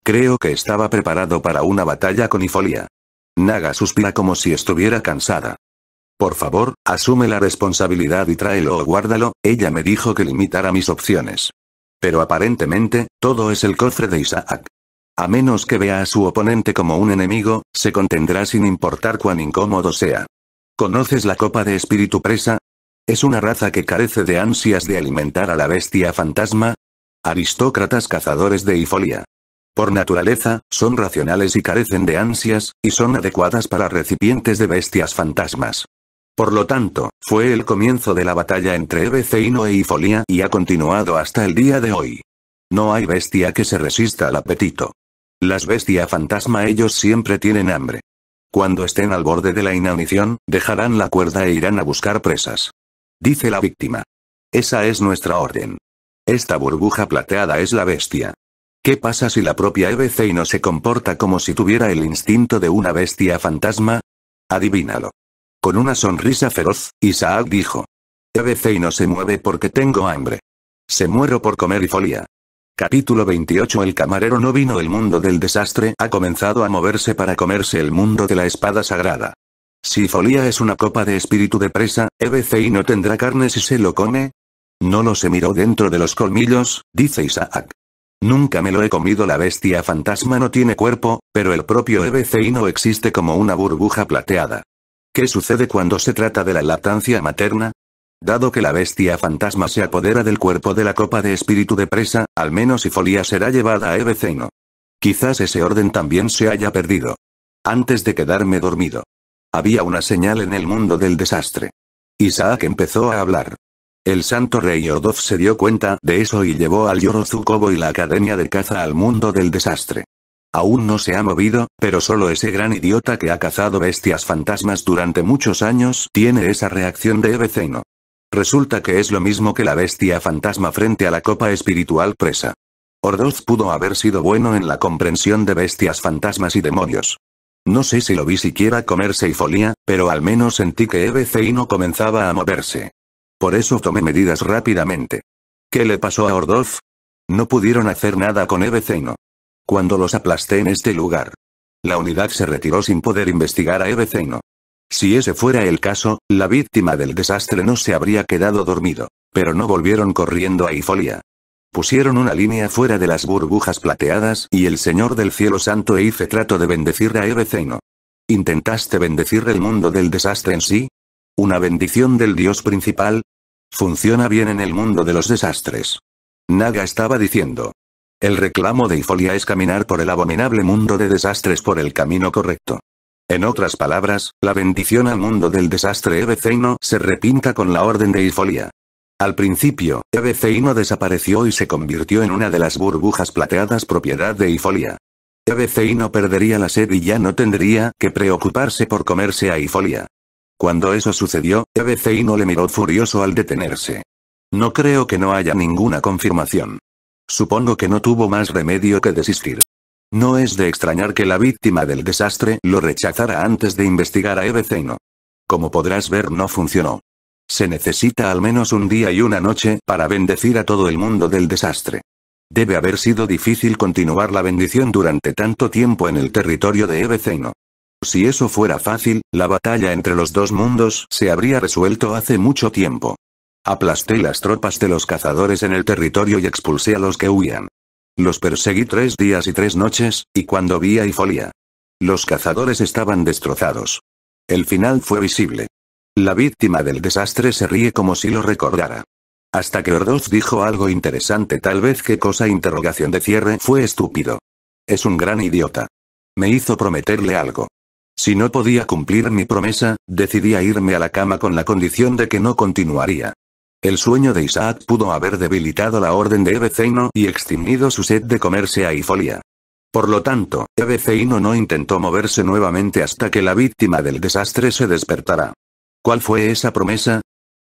Creo que estaba preparado para una batalla con Ifolia. Naga suspira como si estuviera cansada. Por favor, asume la responsabilidad y tráelo o guárdalo, ella me dijo que limitara mis opciones. Pero aparentemente, todo es el cofre de Isaac. A menos que vea a su oponente como un enemigo, se contendrá sin importar cuán incómodo sea. ¿Conoces la copa de espíritu presa? Es una raza que carece de ansias de alimentar a la bestia fantasma. Aristócratas cazadores de ifolia. Por naturaleza, son racionales y carecen de ansias, y son adecuadas para recipientes de bestias fantasmas. Por lo tanto, fue el comienzo de la batalla entre Ebeceino e Ifolia y ha continuado hasta el día de hoy. No hay bestia que se resista al apetito. Las bestias fantasma ellos siempre tienen hambre. Cuando estén al borde de la inanición, dejarán la cuerda e irán a buscar presas. Dice la víctima. Esa es nuestra orden. Esta burbuja plateada es la bestia. ¿Qué pasa si la propia Ebeceino se comporta como si tuviera el instinto de una bestia fantasma? Adivínalo. Con una sonrisa feroz, Isaac dijo. y no se mueve porque tengo hambre. Se muero por comer y folía. Capítulo 28 El camarero no vino El mundo del desastre ha comenzado a moverse para comerse el mundo de la espada sagrada. Si Folía es una copa de espíritu de presa, y no tendrá carne si se lo come. No lo se miró dentro de los colmillos, dice Isaac. Nunca me lo he comido la bestia fantasma no tiene cuerpo, pero el propio y no existe como una burbuja plateada. ¿Qué sucede cuando se trata de la lactancia materna? Dado que la bestia fantasma se apodera del cuerpo de la copa de espíritu de presa, al menos Ifolia será llevada a Eveceno. Quizás ese orden también se haya perdido. Antes de quedarme dormido. Había una señal en el mundo del desastre. Isaac empezó a hablar. El santo rey Ordoz se dio cuenta de eso y llevó al Yorozukobo y la Academia de Caza al mundo del desastre. Aún no se ha movido, pero solo ese gran idiota que ha cazado bestias fantasmas durante muchos años tiene esa reacción de Ebeceno. Resulta que es lo mismo que la bestia fantasma frente a la copa espiritual presa. Ordoz pudo haber sido bueno en la comprensión de bestias fantasmas y demonios. No sé si lo vi siquiera comerse y folía, pero al menos sentí que no comenzaba a moverse. Por eso tomé medidas rápidamente. ¿Qué le pasó a Ordoz? No pudieron hacer nada con Ebeceino cuando los aplasté en este lugar. La unidad se retiró sin poder investigar a Ebeceno. Si ese fuera el caso, la víctima del desastre no se habría quedado dormido. Pero no volvieron corriendo a Ifolia. Pusieron una línea fuera de las burbujas plateadas y el Señor del Cielo Santo e hice trato de bendecir a Ebeceno. ¿Intentaste bendecir el mundo del desastre en sí? ¿Una bendición del Dios principal? Funciona bien en el mundo de los desastres. Naga estaba diciendo. El reclamo de Ifolia es caminar por el abominable mundo de desastres por el camino correcto. En otras palabras, la bendición al mundo del desastre Ebeceino se repinta con la orden de Ifolia. Al principio, Ebeceino desapareció y se convirtió en una de las burbujas plateadas propiedad de Ifolia. Ebeceino perdería la sed y ya no tendría que preocuparse por comerse a Ifolia. Cuando eso sucedió, Ebeceino le miró furioso al detenerse. No creo que no haya ninguna confirmación. Supongo que no tuvo más remedio que desistir. No es de extrañar que la víctima del desastre lo rechazara antes de investigar a Ereceino. Como podrás ver no funcionó. Se necesita al menos un día y una noche para bendecir a todo el mundo del desastre. Debe haber sido difícil continuar la bendición durante tanto tiempo en el territorio de Ereceino. Si eso fuera fácil, la batalla entre los dos mundos se habría resuelto hace mucho tiempo. Aplasté las tropas de los cazadores en el territorio y expulsé a los que huían. Los perseguí tres días y tres noches, y cuando vi y folía. Los cazadores estaban destrozados. El final fue visible. La víctima del desastre se ríe como si lo recordara. Hasta que Ordoz dijo algo interesante tal vez que cosa interrogación de cierre fue estúpido. Es un gran idiota. Me hizo prometerle algo. Si no podía cumplir mi promesa, decidí irme a la cama con la condición de que no continuaría. El sueño de Isaac pudo haber debilitado la orden de Ebeceino y extinguido su sed de comerse a Ifolia. Por lo tanto, Ebeceino no intentó moverse nuevamente hasta que la víctima del desastre se despertara. ¿Cuál fue esa promesa?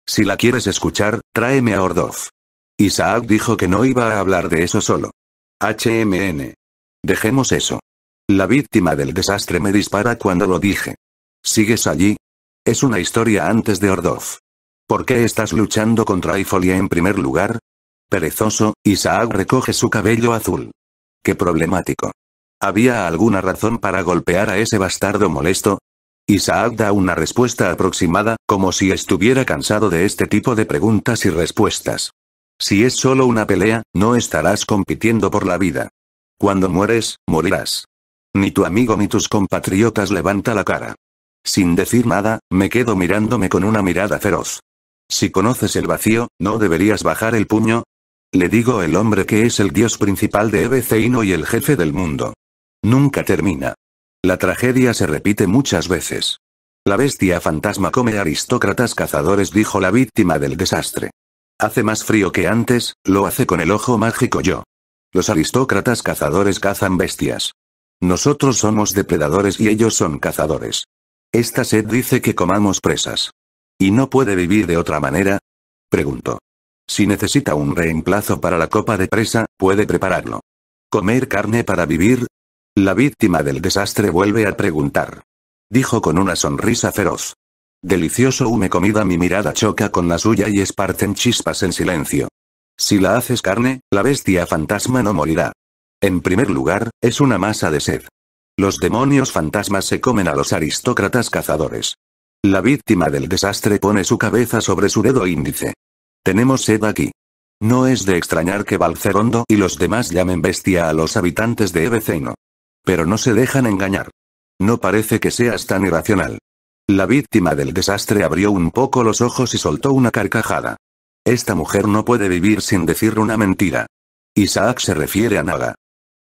Si la quieres escuchar, tráeme a Ordov. Isaac dijo que no iba a hablar de eso solo. HMN. Dejemos eso. La víctima del desastre me dispara cuando lo dije. ¿Sigues allí? Es una historia antes de Ordov. ¿Por qué estás luchando contra Ifolia en primer lugar? Perezoso, Isaac recoge su cabello azul. Qué problemático. ¿Había alguna razón para golpear a ese bastardo molesto? Isaac da una respuesta aproximada, como si estuviera cansado de este tipo de preguntas y respuestas. Si es solo una pelea, no estarás compitiendo por la vida. Cuando mueres, morirás. Ni tu amigo ni tus compatriotas levanta la cara. Sin decir nada, me quedo mirándome con una mirada feroz. Si conoces el vacío, ¿no deberías bajar el puño? Le digo el hombre que es el dios principal de Ebeceino y el jefe del mundo. Nunca termina. La tragedia se repite muchas veces. La bestia fantasma come aristócratas cazadores, dijo la víctima del desastre. Hace más frío que antes, lo hace con el ojo mágico yo. Los aristócratas cazadores cazan bestias. Nosotros somos depredadores y ellos son cazadores. Esta sed dice que comamos presas. ¿Y no puede vivir de otra manera? Preguntó. Si necesita un reemplazo para la copa de presa, puede prepararlo. ¿Comer carne para vivir? La víctima del desastre vuelve a preguntar. Dijo con una sonrisa feroz. Delicioso hume comida mi mirada choca con la suya y esparcen chispas en silencio. Si la haces carne, la bestia fantasma no morirá. En primer lugar, es una masa de sed. Los demonios fantasmas se comen a los aristócratas cazadores. La víctima del desastre pone su cabeza sobre su dedo índice. Tenemos sed aquí. No es de extrañar que Valcerondo y los demás llamen bestia a los habitantes de Ebeceno. Pero no se dejan engañar. No parece que seas tan irracional. La víctima del desastre abrió un poco los ojos y soltó una carcajada. Esta mujer no puede vivir sin decir una mentira. Isaac se refiere a nada.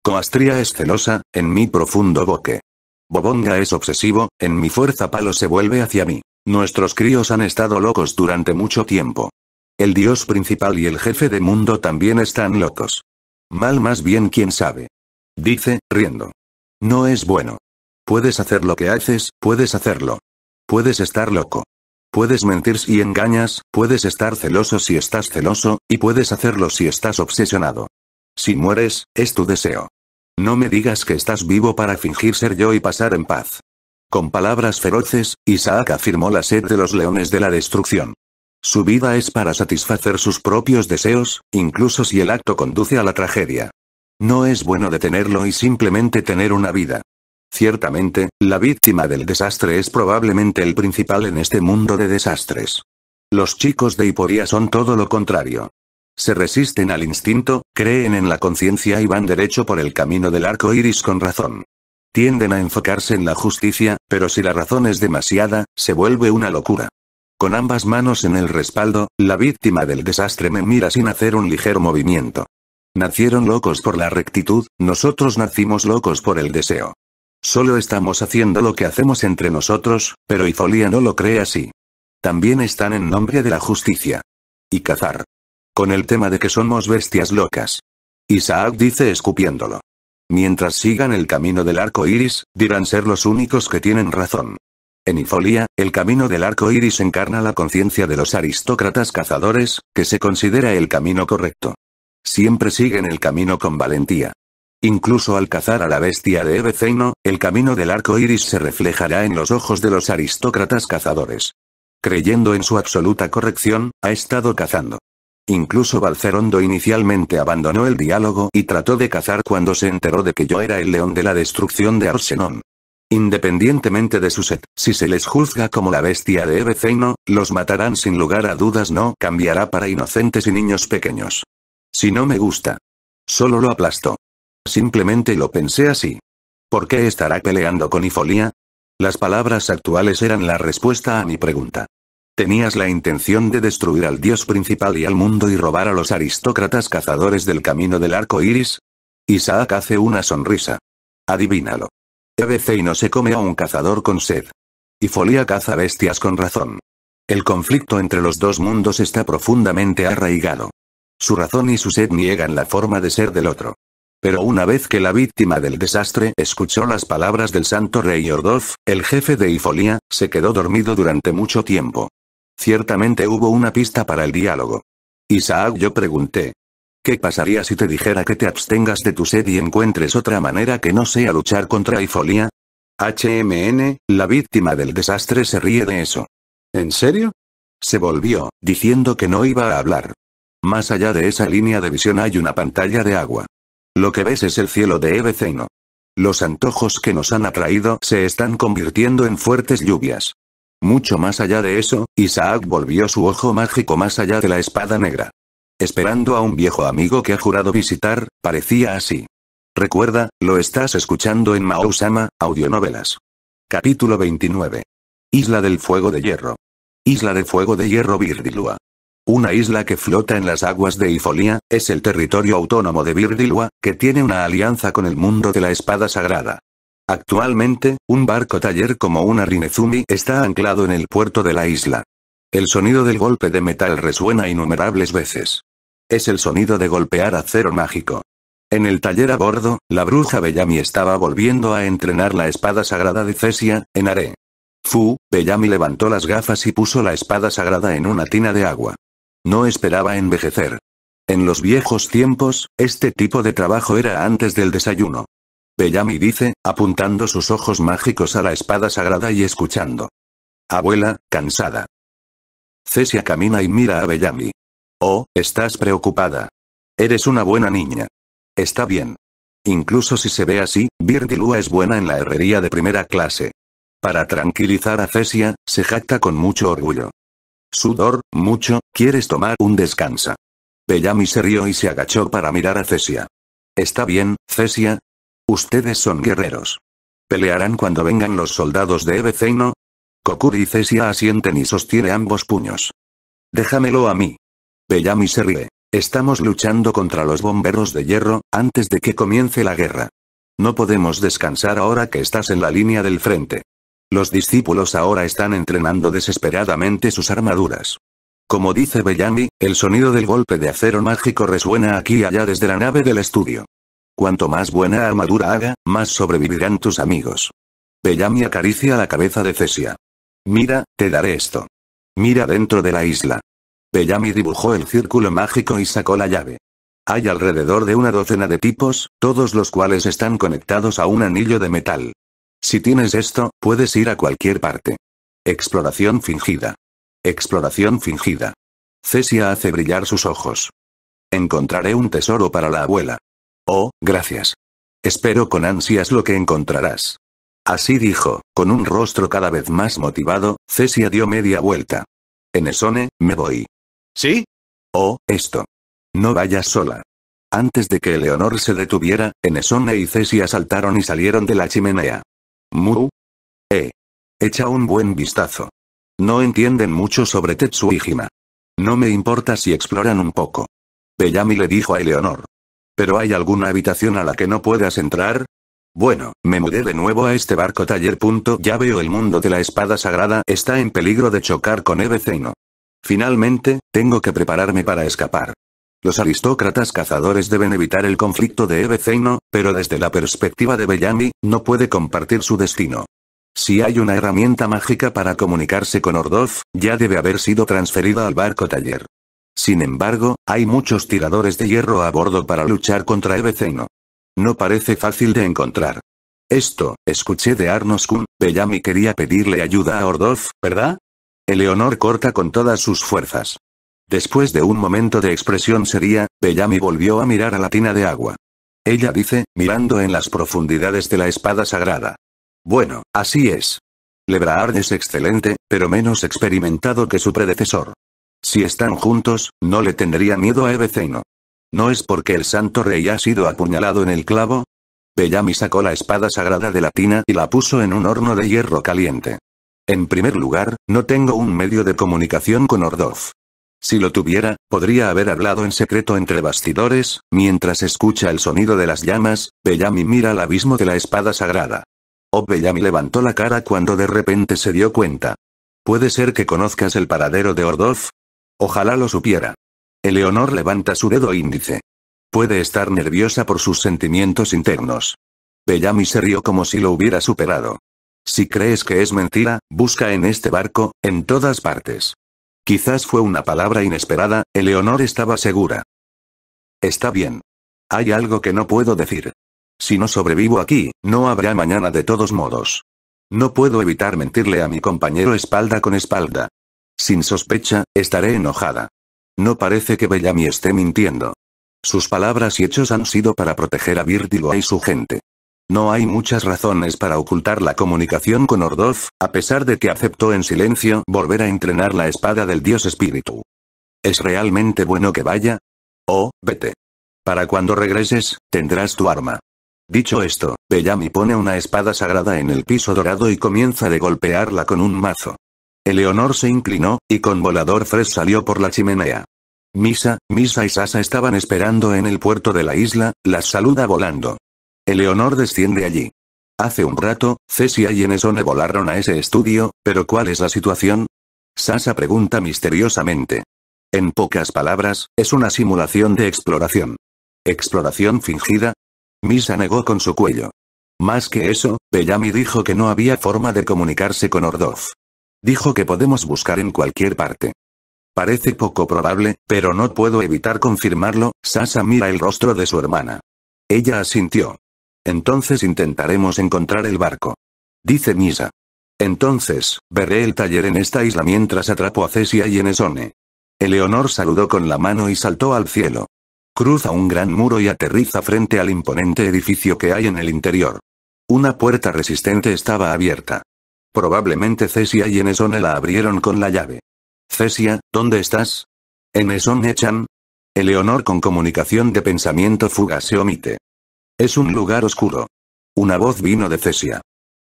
Coastría es celosa, en mi profundo boque. Bobonga es obsesivo, en mi fuerza palo se vuelve hacia mí. Nuestros críos han estado locos durante mucho tiempo. El dios principal y el jefe de mundo también están locos. Mal más bien quién sabe. Dice, riendo. No es bueno. Puedes hacer lo que haces, puedes hacerlo. Puedes estar loco. Puedes mentir si engañas, puedes estar celoso si estás celoso, y puedes hacerlo si estás obsesionado. Si mueres, es tu deseo. No me digas que estás vivo para fingir ser yo y pasar en paz. Con palabras feroces, Isaac afirmó la sed de los leones de la destrucción. Su vida es para satisfacer sus propios deseos, incluso si el acto conduce a la tragedia. No es bueno detenerlo y simplemente tener una vida. Ciertamente, la víctima del desastre es probablemente el principal en este mundo de desastres. Los chicos de Hiporia son todo lo contrario. Se resisten al instinto, creen en la conciencia y van derecho por el camino del arco iris con razón. Tienden a enfocarse en la justicia, pero si la razón es demasiada, se vuelve una locura. Con ambas manos en el respaldo, la víctima del desastre me mira sin hacer un ligero movimiento. Nacieron locos por la rectitud, nosotros nacimos locos por el deseo. Solo estamos haciendo lo que hacemos entre nosotros, pero Ifolia no lo cree así. También están en nombre de la justicia. Y cazar. Con el tema de que somos bestias locas. Isaac dice escupiéndolo. Mientras sigan el camino del arco iris, dirán ser los únicos que tienen razón. En Ifolia, el camino del arco iris encarna la conciencia de los aristócratas cazadores, que se considera el camino correcto. Siempre siguen el camino con valentía. Incluso al cazar a la bestia de Ebeceino, el camino del arco iris se reflejará en los ojos de los aristócratas cazadores. Creyendo en su absoluta corrección, ha estado cazando. Incluso Balcerondo inicialmente abandonó el diálogo y trató de cazar cuando se enteró de que yo era el león de la destrucción de Arsenón. Independientemente de su set, si se les juzga como la bestia de Ebeceino, los matarán sin lugar a dudas no cambiará para inocentes y niños pequeños. Si no me gusta. Solo lo aplastó. Simplemente lo pensé así. ¿Por qué estará peleando con Ifolia? Las palabras actuales eran la respuesta a mi pregunta. Tenías la intención de destruir al dios principal y al mundo y robar a los aristócratas cazadores del camino del arco iris. Isaac hace una sonrisa. Adivínalo. y no se come a un cazador con sed. Y caza bestias con razón. El conflicto entre los dos mundos está profundamente arraigado. Su razón y su sed niegan la forma de ser del otro. Pero una vez que la víctima del desastre escuchó las palabras del santo rey Ordolf, el jefe de Ifolía, se quedó dormido durante mucho tiempo. Ciertamente hubo una pista para el diálogo. Isaac yo pregunté. ¿Qué pasaría si te dijera que te abstengas de tu sed y encuentres otra manera que no sea luchar contra Ifolia? HMN, la víctima del desastre se ríe de eso. ¿En serio? Se volvió, diciendo que no iba a hablar. Más allá de esa línea de visión hay una pantalla de agua. Lo que ves es el cielo de Ebeceno. Los antojos que nos han atraído se están convirtiendo en fuertes lluvias. Mucho más allá de eso, Isaac volvió su ojo mágico más allá de la espada negra. Esperando a un viejo amigo que ha jurado visitar, parecía así. Recuerda, lo estás escuchando en Maousama, Audionovelas. Capítulo 29. Isla del Fuego de Hierro. Isla de Fuego de Hierro Virdilua. Una isla que flota en las aguas de Ifolia, es el territorio autónomo de Virdilua, que tiene una alianza con el mundo de la espada sagrada. Actualmente, un barco taller como una Rinezumi está anclado en el puerto de la isla. El sonido del golpe de metal resuena innumerables veces. Es el sonido de golpear acero mágico. En el taller a bordo, la bruja Bellamy estaba volviendo a entrenar la espada sagrada de Cesia, en Are. Fu, Bellamy levantó las gafas y puso la espada sagrada en una tina de agua. No esperaba envejecer. En los viejos tiempos, este tipo de trabajo era antes del desayuno. Bellamy dice, apuntando sus ojos mágicos a la espada sagrada y escuchando. Abuela, cansada. Cesia camina y mira a Bellamy. Oh, estás preocupada. Eres una buena niña. Está bien. Incluso si se ve así, Virgilúa es buena en la herrería de primera clase. Para tranquilizar a Cesia, se jacta con mucho orgullo. Sudor, mucho, quieres tomar un descanso. Bellamy se rió y se agachó para mirar a Cesia. Está bien, Cesia, Ustedes son guerreros. ¿Pelearán cuando vengan los soldados de Eve Kokur Kokuri y Cesia asienten y sostiene ambos puños. Déjamelo a mí. Bellamy se ríe. Estamos luchando contra los bomberos de hierro, antes de que comience la guerra. No podemos descansar ahora que estás en la línea del frente. Los discípulos ahora están entrenando desesperadamente sus armaduras. Como dice Bellamy, el sonido del golpe de acero mágico resuena aquí y allá desde la nave del estudio. Cuanto más buena armadura haga, más sobrevivirán tus amigos. Bellamy acaricia la cabeza de Cesia. Mira, te daré esto. Mira dentro de la isla. Bellamy dibujó el círculo mágico y sacó la llave. Hay alrededor de una docena de tipos, todos los cuales están conectados a un anillo de metal. Si tienes esto, puedes ir a cualquier parte. Exploración fingida. Exploración fingida. Cesia hace brillar sus ojos. Encontraré un tesoro para la abuela. Oh, gracias. Espero con ansias lo que encontrarás. Así dijo, con un rostro cada vez más motivado, Cesia dio media vuelta. Enesone, me voy. ¿Sí? Oh, esto. No vayas sola. Antes de que Eleonor se detuviera, Enesone y Cesia saltaron y salieron de la chimenea. Mu. Eh. Echa un buen vistazo. No entienden mucho sobre Tetsu No me importa si exploran un poco. Bellamy le dijo a Eleonor. ¿Pero hay alguna habitación a la que no puedas entrar? Bueno, me mudé de nuevo a este barco taller. Ya veo el mundo de la espada sagrada está en peligro de chocar con Ebeceino. Finalmente, tengo que prepararme para escapar. Los aristócratas cazadores deben evitar el conflicto de Ebeceino, pero desde la perspectiva de Bellamy, no puede compartir su destino. Si hay una herramienta mágica para comunicarse con Ordoz, ya debe haber sido transferida al barco taller. Sin embargo, hay muchos tiradores de hierro a bordo para luchar contra el No parece fácil de encontrar. Esto, escuché de Arnos Kun, Bellamy quería pedirle ayuda a Ordolf, ¿verdad? Eleonor corta con todas sus fuerzas. Después de un momento de expresión seria, Bellamy volvió a mirar a la tina de agua. Ella dice, mirando en las profundidades de la espada sagrada. Bueno, así es. Lebrard es excelente, pero menos experimentado que su predecesor. Si están juntos, no le tendría miedo a Eveceino. ¿No es porque el santo rey ha sido apuñalado en el clavo? Bellamy sacó la espada sagrada de la tina y la puso en un horno de hierro caliente. En primer lugar, no tengo un medio de comunicación con Ordov. Si lo tuviera, podría haber hablado en secreto entre bastidores, mientras escucha el sonido de las llamas, Bellamy mira al abismo de la espada sagrada. Oh Bellamy levantó la cara cuando de repente se dio cuenta. Puede ser que conozcas el paradero de Ordov. Ojalá lo supiera. Eleonor levanta su dedo índice. Puede estar nerviosa por sus sentimientos internos. Bellamy se rió como si lo hubiera superado. Si crees que es mentira, busca en este barco, en todas partes. Quizás fue una palabra inesperada, Eleonor estaba segura. Está bien. Hay algo que no puedo decir. Si no sobrevivo aquí, no habrá mañana de todos modos. No puedo evitar mentirle a mi compañero espalda con espalda. Sin sospecha, estaré enojada. No parece que Bellamy esté mintiendo. Sus palabras y hechos han sido para proteger a Virgilua y su gente. No hay muchas razones para ocultar la comunicación con Ordov. a pesar de que aceptó en silencio volver a entrenar la espada del dios espíritu. ¿Es realmente bueno que vaya? Oh, vete. Para cuando regreses, tendrás tu arma. Dicho esto, Bellamy pone una espada sagrada en el piso dorado y comienza de golpearla con un mazo. Eleonor se inclinó, y con volador Fres salió por la chimenea. Misa, Misa y Sasa estaban esperando en el puerto de la isla, las saluda volando. Eleonor desciende allí. Hace un rato, Cesia y Enesone volaron a ese estudio, pero ¿cuál es la situación? Sasa pregunta misteriosamente. En pocas palabras, es una simulación de exploración. ¿Exploración fingida? Misa negó con su cuello. Más que eso, Bellamy dijo que no había forma de comunicarse con Ordoz. Dijo que podemos buscar en cualquier parte. Parece poco probable, pero no puedo evitar confirmarlo, Sasa mira el rostro de su hermana. Ella asintió. Entonces intentaremos encontrar el barco. Dice Misa. Entonces, veré el taller en esta isla mientras atrapo a Cesia y Enesone. Eleonor saludó con la mano y saltó al cielo. Cruza un gran muro y aterriza frente al imponente edificio que hay en el interior. Una puerta resistente estaba abierta. Probablemente Cesia y Enesone la abrieron con la llave. Cesia, ¿dónde estás? Enesone-chan. Eleonor con comunicación de pensamiento fuga se omite. Es un lugar oscuro. Una voz vino de Cesia.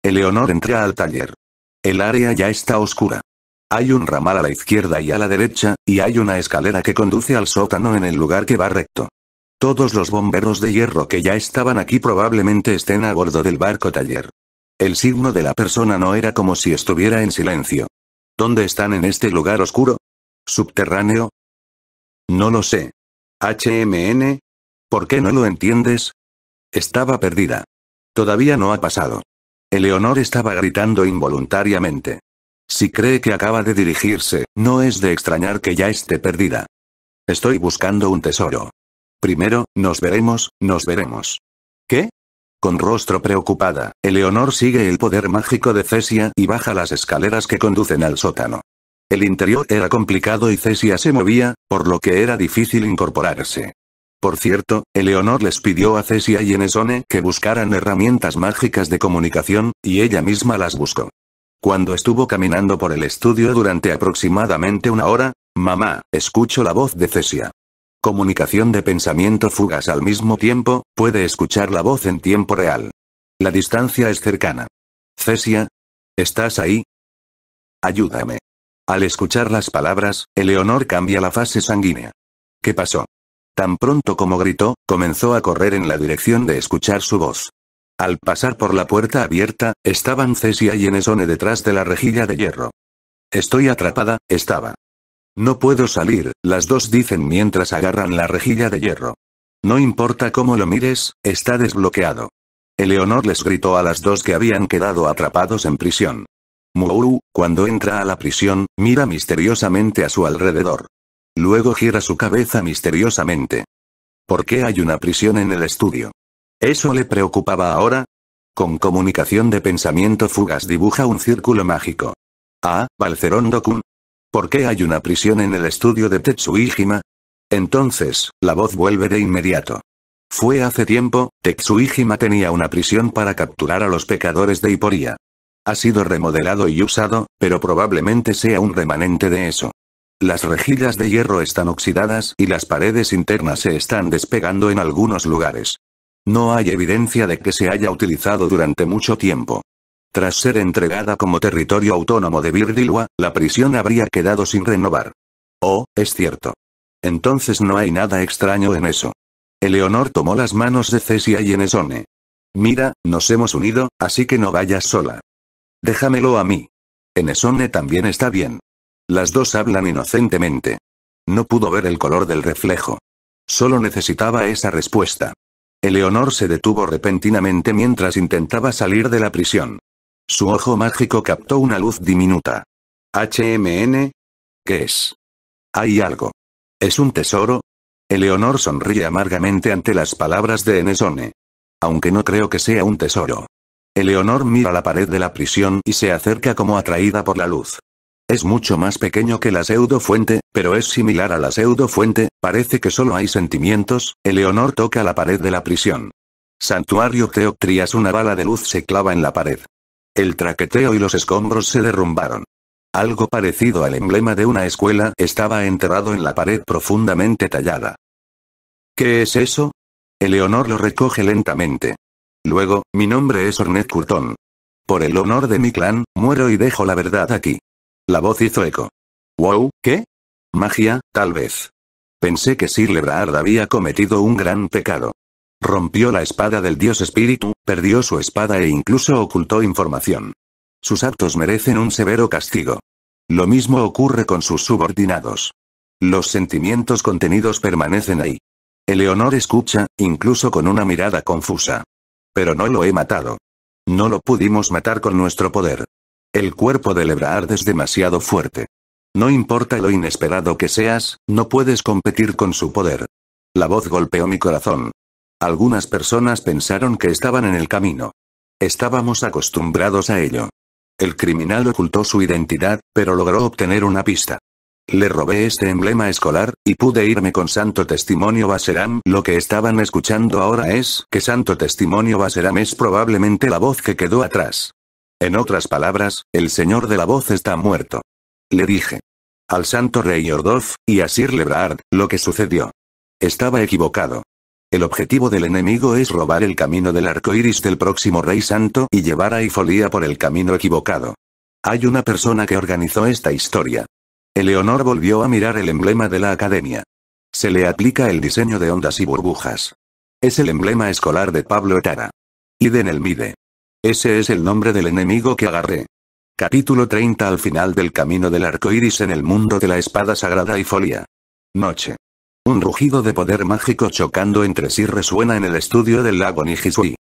Eleonor entra al taller. El área ya está oscura. Hay un ramal a la izquierda y a la derecha, y hay una escalera que conduce al sótano en el lugar que va recto. Todos los bomberos de hierro que ya estaban aquí probablemente estén a bordo del barco taller. El signo de la persona no era como si estuviera en silencio. ¿Dónde están en este lugar oscuro? ¿Subterráneo? No lo sé. HMN. ¿Por qué no lo entiendes? Estaba perdida. Todavía no ha pasado. Eleonor estaba gritando involuntariamente. Si cree que acaba de dirigirse, no es de extrañar que ya esté perdida. Estoy buscando un tesoro. Primero, nos veremos, nos veremos. ¿Qué? Con rostro preocupada, Eleonor sigue el poder mágico de Cesia y baja las escaleras que conducen al sótano. El interior era complicado y Cesia se movía, por lo que era difícil incorporarse. Por cierto, Eleonor les pidió a Cesia y Enesone que buscaran herramientas mágicas de comunicación, y ella misma las buscó. Cuando estuvo caminando por el estudio durante aproximadamente una hora, mamá, escucho la voz de Cesia. Comunicación de pensamiento fugas al mismo tiempo, puede escuchar la voz en tiempo real. La distancia es cercana. Cesia. ¿Estás ahí? Ayúdame. Al escuchar las palabras, Eleonor cambia la fase sanguínea. ¿Qué pasó? Tan pronto como gritó, comenzó a correr en la dirección de escuchar su voz. Al pasar por la puerta abierta, estaban Cesia y Enesone detrás de la rejilla de hierro. Estoy atrapada, estaba. No puedo salir, las dos dicen mientras agarran la rejilla de hierro. No importa cómo lo mires, está desbloqueado. Eleonor les gritó a las dos que habían quedado atrapados en prisión. Muuru, cuando entra a la prisión, mira misteriosamente a su alrededor. Luego gira su cabeza misteriosamente. ¿Por qué hay una prisión en el estudio? ¿Eso le preocupaba ahora? Con comunicación de pensamiento Fugas dibuja un círculo mágico. Ah, Balcerón Dokun, ¿Por qué hay una prisión en el estudio de Tetsuijima? Entonces, la voz vuelve de inmediato. Fue hace tiempo, Tetsuijima tenía una prisión para capturar a los pecadores de Iporia. Ha sido remodelado y usado, pero probablemente sea un remanente de eso. Las rejillas de hierro están oxidadas y las paredes internas se están despegando en algunos lugares. No hay evidencia de que se haya utilizado durante mucho tiempo. Tras ser entregada como territorio autónomo de Virdilwa, la prisión habría quedado sin renovar. Oh, es cierto. Entonces no hay nada extraño en eso. Eleonor tomó las manos de Cesia y Enesone. Mira, nos hemos unido, así que no vayas sola. Déjamelo a mí. Enesone también está bien. Las dos hablan inocentemente. No pudo ver el color del reflejo. Solo necesitaba esa respuesta. Eleonor se detuvo repentinamente mientras intentaba salir de la prisión. Su ojo mágico captó una luz diminuta. HMN. ¿Qué es? Hay algo. ¿Es un tesoro? Eleonor sonríe amargamente ante las palabras de Enesone. Aunque no creo que sea un tesoro. Eleonor mira la pared de la prisión y se acerca como atraída por la luz. Es mucho más pequeño que la pseudofuente, pero es similar a la pseudofuente, parece que solo hay sentimientos, Eleonor toca la pared de la prisión. Santuario Teoctrias una bala de luz se clava en la pared. El traqueteo y los escombros se derrumbaron. Algo parecido al emblema de una escuela estaba enterrado en la pared profundamente tallada. ¿Qué es eso? Eleonor lo recoge lentamente. Luego, mi nombre es Ornette Curtón. Por el honor de mi clan, muero y dejo la verdad aquí. La voz hizo eco. Wow, ¿qué? Magia, tal vez. Pensé que Sir Lebrard había cometido un gran pecado. Rompió la espada del dios espíritu, perdió su espada e incluso ocultó información. Sus actos merecen un severo castigo. Lo mismo ocurre con sus subordinados. Los sentimientos contenidos permanecen ahí. Eleonor escucha, incluso con una mirada confusa. Pero no lo he matado. No lo pudimos matar con nuestro poder. El cuerpo de Lebraard es demasiado fuerte. No importa lo inesperado que seas, no puedes competir con su poder. La voz golpeó mi corazón. Algunas personas pensaron que estaban en el camino. Estábamos acostumbrados a ello. El criminal ocultó su identidad, pero logró obtener una pista. Le robé este emblema escolar, y pude irme con Santo Testimonio Baseram. Lo que estaban escuchando ahora es que Santo Testimonio Baseram es probablemente la voz que quedó atrás. En otras palabras, el señor de la voz está muerto. Le dije. Al santo rey Ordov y a Sir Lebrard, lo que sucedió. Estaba equivocado. El objetivo del enemigo es robar el camino del arco iris del próximo Rey Santo y llevar a Ifolia por el camino equivocado. Hay una persona que organizó esta historia. Eleonor volvió a mirar el emblema de la academia. Se le aplica el diseño de ondas y burbujas. Es el emblema escolar de Pablo Etara. Iden el Mide. Ese es el nombre del enemigo que agarré. Capítulo 30 Al final del camino del arco iris en el mundo de la espada sagrada y folia. Noche. Un rugido de poder mágico chocando entre sí resuena en el estudio del lago Nijisui.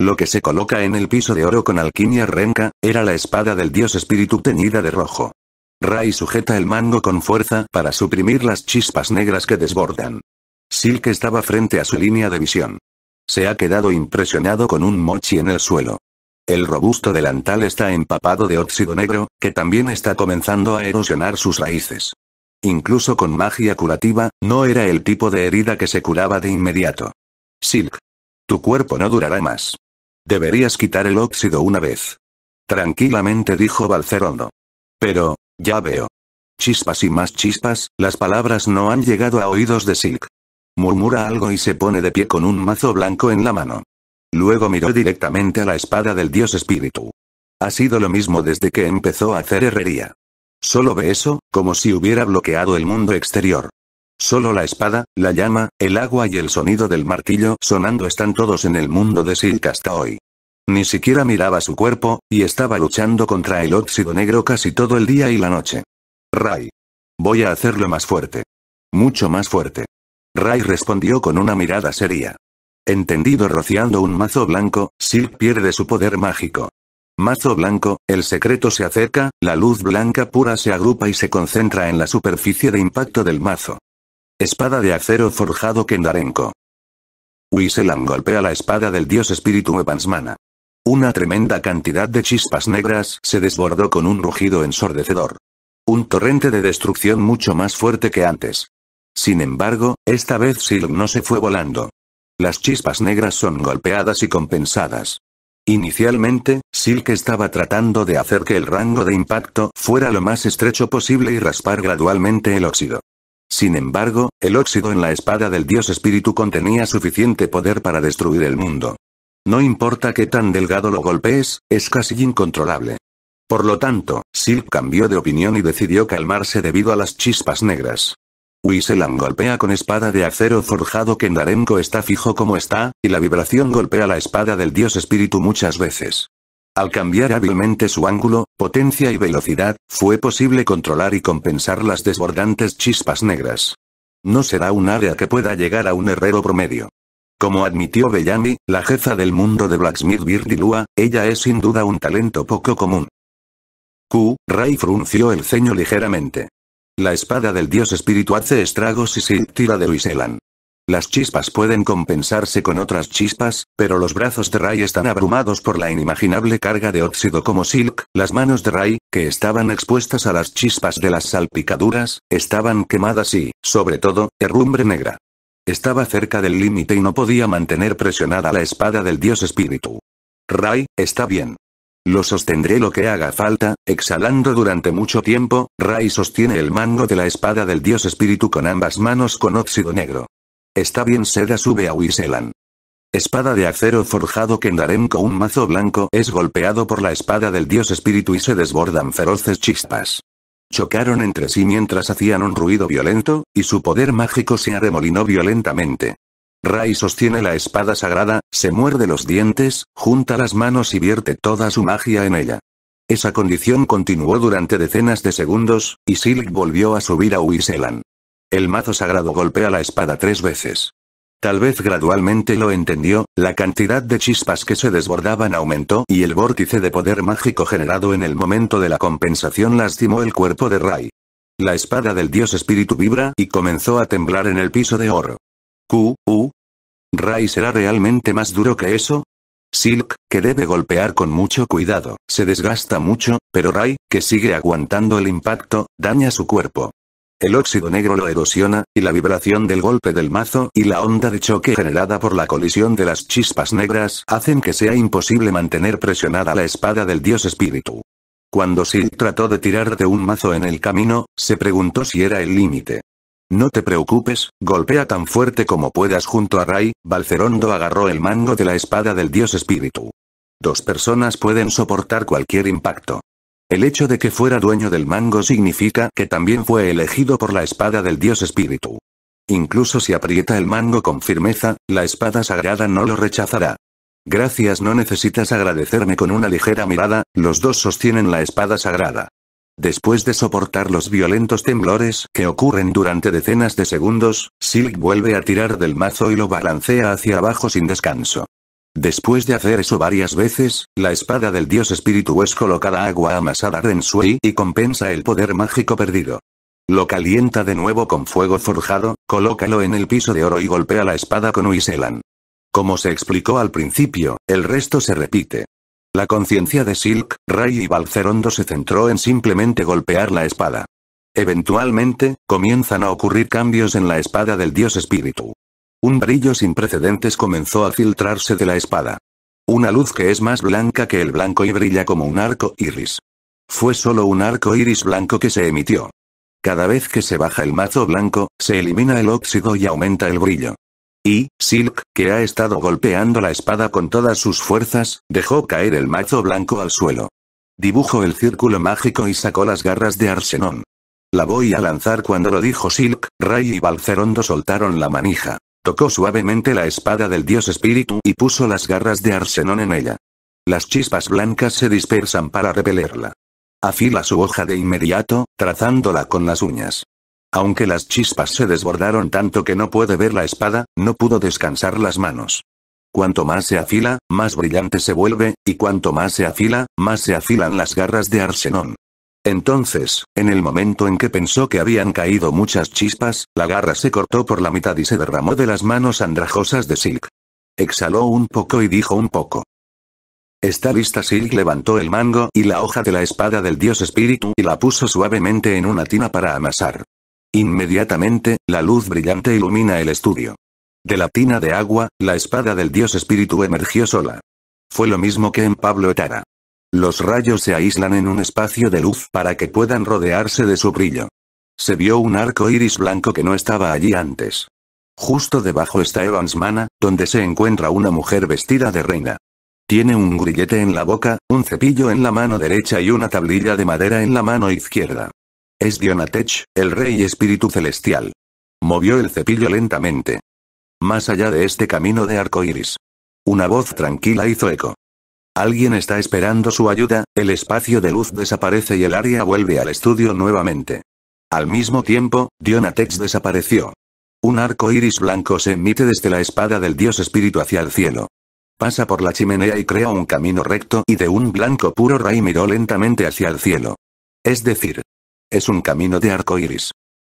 Lo que se coloca en el piso de oro con alquimia renca, era la espada del dios espíritu teñida de rojo. Rai sujeta el mango con fuerza para suprimir las chispas negras que desbordan. Silk estaba frente a su línea de visión. Se ha quedado impresionado con un mochi en el suelo. El robusto delantal está empapado de óxido negro, que también está comenzando a erosionar sus raíces. Incluso con magia curativa, no era el tipo de herida que se curaba de inmediato. Silk. Tu cuerpo no durará más. Deberías quitar el óxido una vez. Tranquilamente dijo Balcerondo. Pero, ya veo. Chispas y más chispas, las palabras no han llegado a oídos de Silk. Murmura algo y se pone de pie con un mazo blanco en la mano. Luego miró directamente a la espada del dios espíritu. Ha sido lo mismo desde que empezó a hacer herrería. Solo ve eso, como si hubiera bloqueado el mundo exterior. Solo la espada, la llama, el agua y el sonido del martillo sonando están todos en el mundo de Silk hasta hoy. Ni siquiera miraba su cuerpo, y estaba luchando contra el óxido negro casi todo el día y la noche. Ray. Voy a hacerlo más fuerte. Mucho más fuerte. Ray respondió con una mirada seria. Entendido rociando un mazo blanco, Silk pierde su poder mágico. Mazo blanco, el secreto se acerca, la luz blanca pura se agrupa y se concentra en la superficie de impacto del mazo. Espada de acero forjado Kendarenko. Wiselan golpea la espada del dios espíritu Evansmana. Una tremenda cantidad de chispas negras se desbordó con un rugido ensordecedor. Un torrente de destrucción mucho más fuerte que antes. Sin embargo, esta vez Silk no se fue volando. Las chispas negras son golpeadas y compensadas. Inicialmente, Silk estaba tratando de hacer que el rango de impacto fuera lo más estrecho posible y raspar gradualmente el óxido. Sin embargo, el óxido en la espada del dios espíritu contenía suficiente poder para destruir el mundo. No importa qué tan delgado lo golpees, es casi incontrolable. Por lo tanto, Silk cambió de opinión y decidió calmarse debido a las chispas negras. Wiselam golpea con espada de acero forjado que en Narenko está fijo como está, y la vibración golpea la espada del dios espíritu muchas veces. Al cambiar hábilmente su ángulo, potencia y velocidad, fue posible controlar y compensar las desbordantes chispas negras. No será un área que pueda llegar a un herrero promedio. Como admitió Bellamy, la jefa del mundo de Blacksmith Birdilua, ella es sin duda un talento poco común. Q. Ray frunció el ceño ligeramente. La espada del dios espíritu hace estragos y Silk tira de Luiselan. Las chispas pueden compensarse con otras chispas, pero los brazos de Ray están abrumados por la inimaginable carga de óxido como Silk, las manos de Ray, que estaban expuestas a las chispas de las salpicaduras, estaban quemadas y, sobre todo, herrumbre negra. Estaba cerca del límite y no podía mantener presionada la espada del dios espíritu. Ray, está bien. Lo sostendré lo que haga falta, exhalando durante mucho tiempo, Rai sostiene el mango de la espada del dios espíritu con ambas manos con óxido negro. Está bien Seda sube a Wiselan. Espada de acero forjado Kendarenko con un mazo blanco es golpeado por la espada del dios espíritu y se desbordan feroces chispas. Chocaron entre sí mientras hacían un ruido violento, y su poder mágico se arremolinó violentamente. Rai sostiene la espada sagrada, se muerde los dientes, junta las manos y vierte toda su magia en ella. Esa condición continuó durante decenas de segundos, y Silk volvió a subir a Wiselan. El mazo sagrado golpea la espada tres veces. Tal vez gradualmente lo entendió, la cantidad de chispas que se desbordaban aumentó y el vórtice de poder mágico generado en el momento de la compensación lastimó el cuerpo de Rai. La espada del dios espíritu vibra y comenzó a temblar en el piso de oro. Q, U. Ray será realmente más duro que eso, Silk, que debe golpear con mucho cuidado, se desgasta mucho, pero Ray, que sigue aguantando el impacto, daña su cuerpo. El óxido negro lo erosiona, y la vibración del golpe del mazo y la onda de choque generada por la colisión de las chispas negras hacen que sea imposible mantener presionada la espada del dios espíritu. Cuando Silk trató de tirar de un mazo en el camino, se preguntó si era el límite. No te preocupes, golpea tan fuerte como puedas junto a Ray, Balcerondo agarró el mango de la espada del dios espíritu. Dos personas pueden soportar cualquier impacto. El hecho de que fuera dueño del mango significa que también fue elegido por la espada del dios espíritu. Incluso si aprieta el mango con firmeza, la espada sagrada no lo rechazará. Gracias no necesitas agradecerme con una ligera mirada, los dos sostienen la espada sagrada. Después de soportar los violentos temblores que ocurren durante decenas de segundos, Silk vuelve a tirar del mazo y lo balancea hacia abajo sin descanso. Después de hacer eso varias veces, la espada del dios espíritu es colocada agua amasada Sui y compensa el poder mágico perdido. Lo calienta de nuevo con fuego forjado, colócalo en el piso de oro y golpea la espada con Uiselan. Como se explicó al principio, el resto se repite. La conciencia de Silk, Ray y Balcerondo se centró en simplemente golpear la espada. Eventualmente, comienzan a ocurrir cambios en la espada del dios espíritu. Un brillo sin precedentes comenzó a filtrarse de la espada. Una luz que es más blanca que el blanco y brilla como un arco iris. Fue solo un arco iris blanco que se emitió. Cada vez que se baja el mazo blanco, se elimina el óxido y aumenta el brillo. Y, Silk, que ha estado golpeando la espada con todas sus fuerzas, dejó caer el mazo blanco al suelo. Dibujó el círculo mágico y sacó las garras de Arsenón. La voy a lanzar cuando lo dijo Silk, Ray y Balcerondo soltaron la manija. Tocó suavemente la espada del dios espíritu y puso las garras de Arsenón en ella. Las chispas blancas se dispersan para repelerla. Afila su hoja de inmediato, trazándola con las uñas. Aunque las chispas se desbordaron tanto que no puede ver la espada, no pudo descansar las manos. Cuanto más se afila, más brillante se vuelve, y cuanto más se afila, más se afilan las garras de Arsenón. Entonces, en el momento en que pensó que habían caído muchas chispas, la garra se cortó por la mitad y se derramó de las manos andrajosas de Silk. Exhaló un poco y dijo un poco. Está lista Silk levantó el mango y la hoja de la espada del dios espíritu y la puso suavemente en una tina para amasar. Inmediatamente, la luz brillante ilumina el estudio. De la tina de agua, la espada del dios espíritu emergió sola. Fue lo mismo que en Pablo Etara. Los rayos se aíslan en un espacio de luz para que puedan rodearse de su brillo. Se vio un arco iris blanco que no estaba allí antes. Justo debajo está Evans donde se encuentra una mujer vestida de reina. Tiene un grillete en la boca, un cepillo en la mano derecha y una tablilla de madera en la mano izquierda. Es Dionatech, el rey espíritu celestial. Movió el cepillo lentamente. Más allá de este camino de arco iris. Una voz tranquila hizo eco. Alguien está esperando su ayuda, el espacio de luz desaparece y el área vuelve al estudio nuevamente. Al mismo tiempo, Dionatech desapareció. Un arco iris blanco se emite desde la espada del dios espíritu hacia el cielo. Pasa por la chimenea y crea un camino recto y de un blanco puro rey miró lentamente hacia el cielo. Es decir, es un camino de arco iris.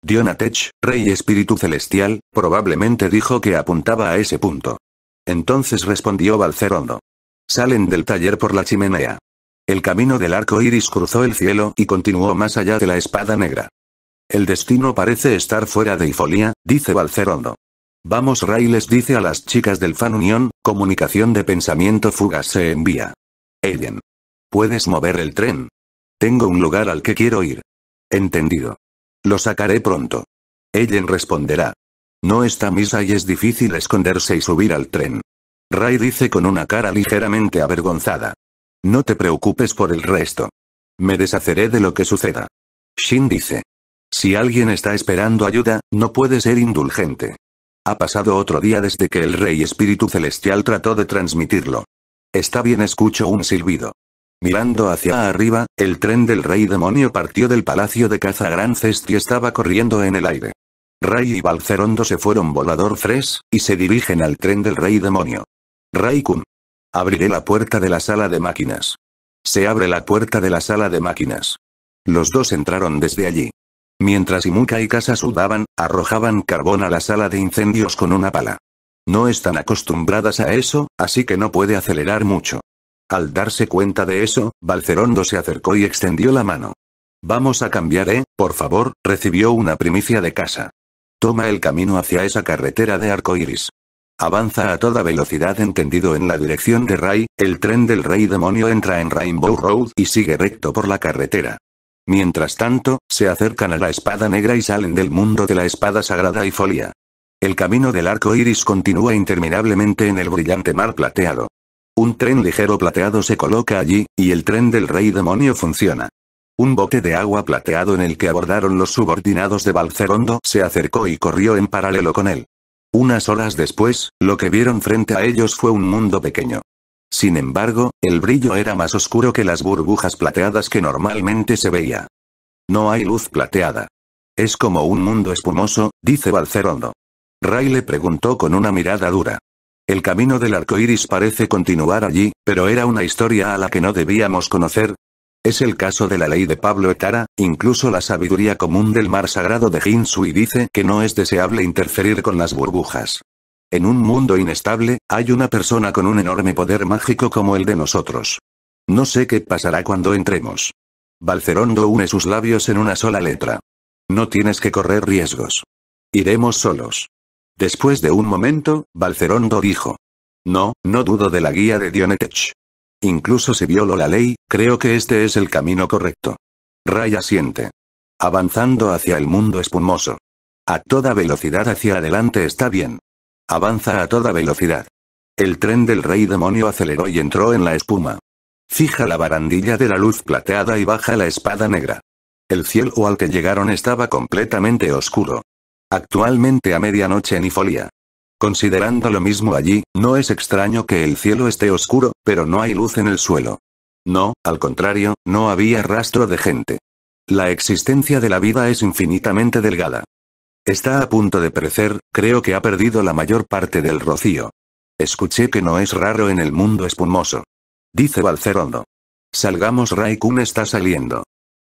Dionatech, rey espíritu celestial, probablemente dijo que apuntaba a ese punto. Entonces respondió Balcerondo. Salen del taller por la chimenea. El camino del arco iris cruzó el cielo y continuó más allá de la espada negra. El destino parece estar fuera de Ifolia, dice Balcerondo. Vamos Ray les dice a las chicas del Fan Unión, comunicación de pensamiento fugaz se envía. Ellen. ¿Puedes mover el tren? Tengo un lugar al que quiero ir. Entendido. Lo sacaré pronto. Ellen responderá. No está misa y es difícil esconderse y subir al tren. Ray dice con una cara ligeramente avergonzada. No te preocupes por el resto. Me deshaceré de lo que suceda. Shin dice. Si alguien está esperando ayuda, no puede ser indulgente. Ha pasado otro día desde que el Rey Espíritu Celestial trató de transmitirlo. Está bien, escucho un silbido. Mirando hacia arriba, el tren del rey demonio partió del palacio de caza Gran y estaba corriendo en el aire. Ray y Balcerondo se fueron volador fres, y se dirigen al tren del rey demonio. Ray-kun. Abriré la puerta de la sala de máquinas. Se abre la puerta de la sala de máquinas. Los dos entraron desde allí. Mientras Imuka y Casa sudaban, arrojaban carbón a la sala de incendios con una pala. No están acostumbradas a eso, así que no puede acelerar mucho. Al darse cuenta de eso, Balcerondo se acercó y extendió la mano. Vamos a cambiar, ¿eh? Por favor, recibió una primicia de casa. Toma el camino hacia esa carretera de arco iris. Avanza a toda velocidad entendido en la dirección de Ray, el tren del Rey Demonio entra en Rainbow Road y sigue recto por la carretera. Mientras tanto, se acercan a la espada negra y salen del mundo de la espada sagrada y folia. El camino del arco iris continúa interminablemente en el brillante mar plateado. Un tren ligero plateado se coloca allí, y el tren del rey demonio funciona. Un bote de agua plateado en el que abordaron los subordinados de Balcerondo se acercó y corrió en paralelo con él. Unas horas después, lo que vieron frente a ellos fue un mundo pequeño. Sin embargo, el brillo era más oscuro que las burbujas plateadas que normalmente se veía. No hay luz plateada. Es como un mundo espumoso, dice Balcerondo. Ray le preguntó con una mirada dura. El camino del arco iris parece continuar allí, pero era una historia a la que no debíamos conocer. Es el caso de la ley de Pablo Etara, incluso la sabiduría común del mar sagrado de Hinsui dice que no es deseable interferir con las burbujas. En un mundo inestable, hay una persona con un enorme poder mágico como el de nosotros. No sé qué pasará cuando entremos. Balcerondo une sus labios en una sola letra. No tienes que correr riesgos. Iremos solos. Después de un momento, Balcerondo dijo. No, no dudo de la guía de Dionetech. Incluso si violó la ley, creo que este es el camino correcto. Raya siente. Avanzando hacia el mundo espumoso. A toda velocidad hacia adelante está bien. Avanza a toda velocidad. El tren del rey demonio aceleró y entró en la espuma. Fija la barandilla de la luz plateada y baja la espada negra. El cielo al que llegaron estaba completamente oscuro. Actualmente a medianoche en Ifolia Considerando lo mismo allí, no es extraño que el cielo esté oscuro, pero no hay luz en el suelo. No, al contrario, no había rastro de gente. La existencia de la vida es infinitamente delgada. Está a punto de perecer, creo que ha perdido la mayor parte del rocío. Escuché que no es raro en el mundo espumoso. Dice Balcerondo. Salgamos Raikun está saliendo.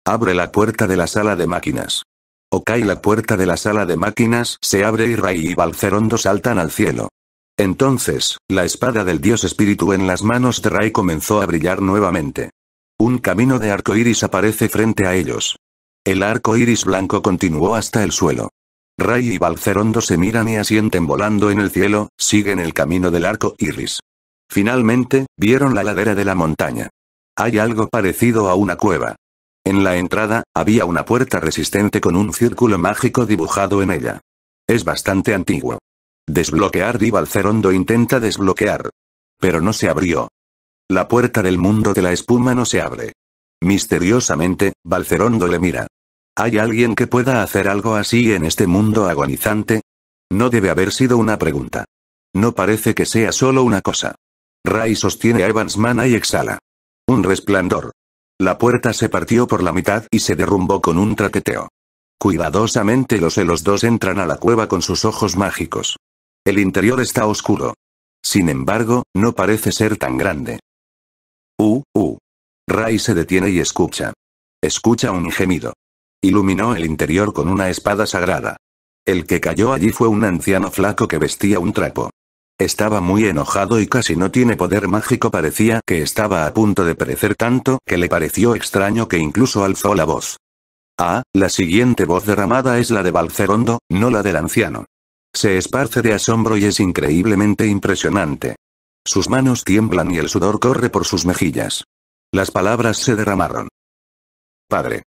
Abre la puerta de la sala de máquinas. Ok la puerta de la sala de máquinas se abre y Ray y Balcerondo saltan al cielo. Entonces, la espada del dios espíritu en las manos de Ray comenzó a brillar nuevamente. Un camino de arco iris aparece frente a ellos. El arco iris blanco continuó hasta el suelo. Ray y Balcerondo se miran y asienten volando en el cielo, siguen el camino del arco iris. Finalmente, vieron la ladera de la montaña. Hay algo parecido a una cueva. En la entrada, había una puerta resistente con un círculo mágico dibujado en ella. Es bastante antiguo. Desbloquear y Valcerondo intenta desbloquear. Pero no se abrió. La puerta del mundo de la espuma no se abre. Misteriosamente, Balcerondo le mira. ¿Hay alguien que pueda hacer algo así en este mundo agonizante? No debe haber sido una pregunta. No parece que sea solo una cosa. Ray sostiene a Evans Mana y exhala. Un resplandor. La puerta se partió por la mitad y se derrumbó con un traqueteo. Cuidadosamente los dos entran a la cueva con sus ojos mágicos. El interior está oscuro. Sin embargo, no parece ser tan grande. Uh, uh. Ray se detiene y escucha. Escucha un gemido. Iluminó el interior con una espada sagrada. El que cayó allí fue un anciano flaco que vestía un trapo. Estaba muy enojado y casi no tiene poder mágico parecía que estaba a punto de perecer tanto que le pareció extraño que incluso alzó la voz. Ah, la siguiente voz derramada es la de Balcerondo, no la del anciano. Se esparce de asombro y es increíblemente impresionante. Sus manos tiemblan y el sudor corre por sus mejillas. Las palabras se derramaron. Padre.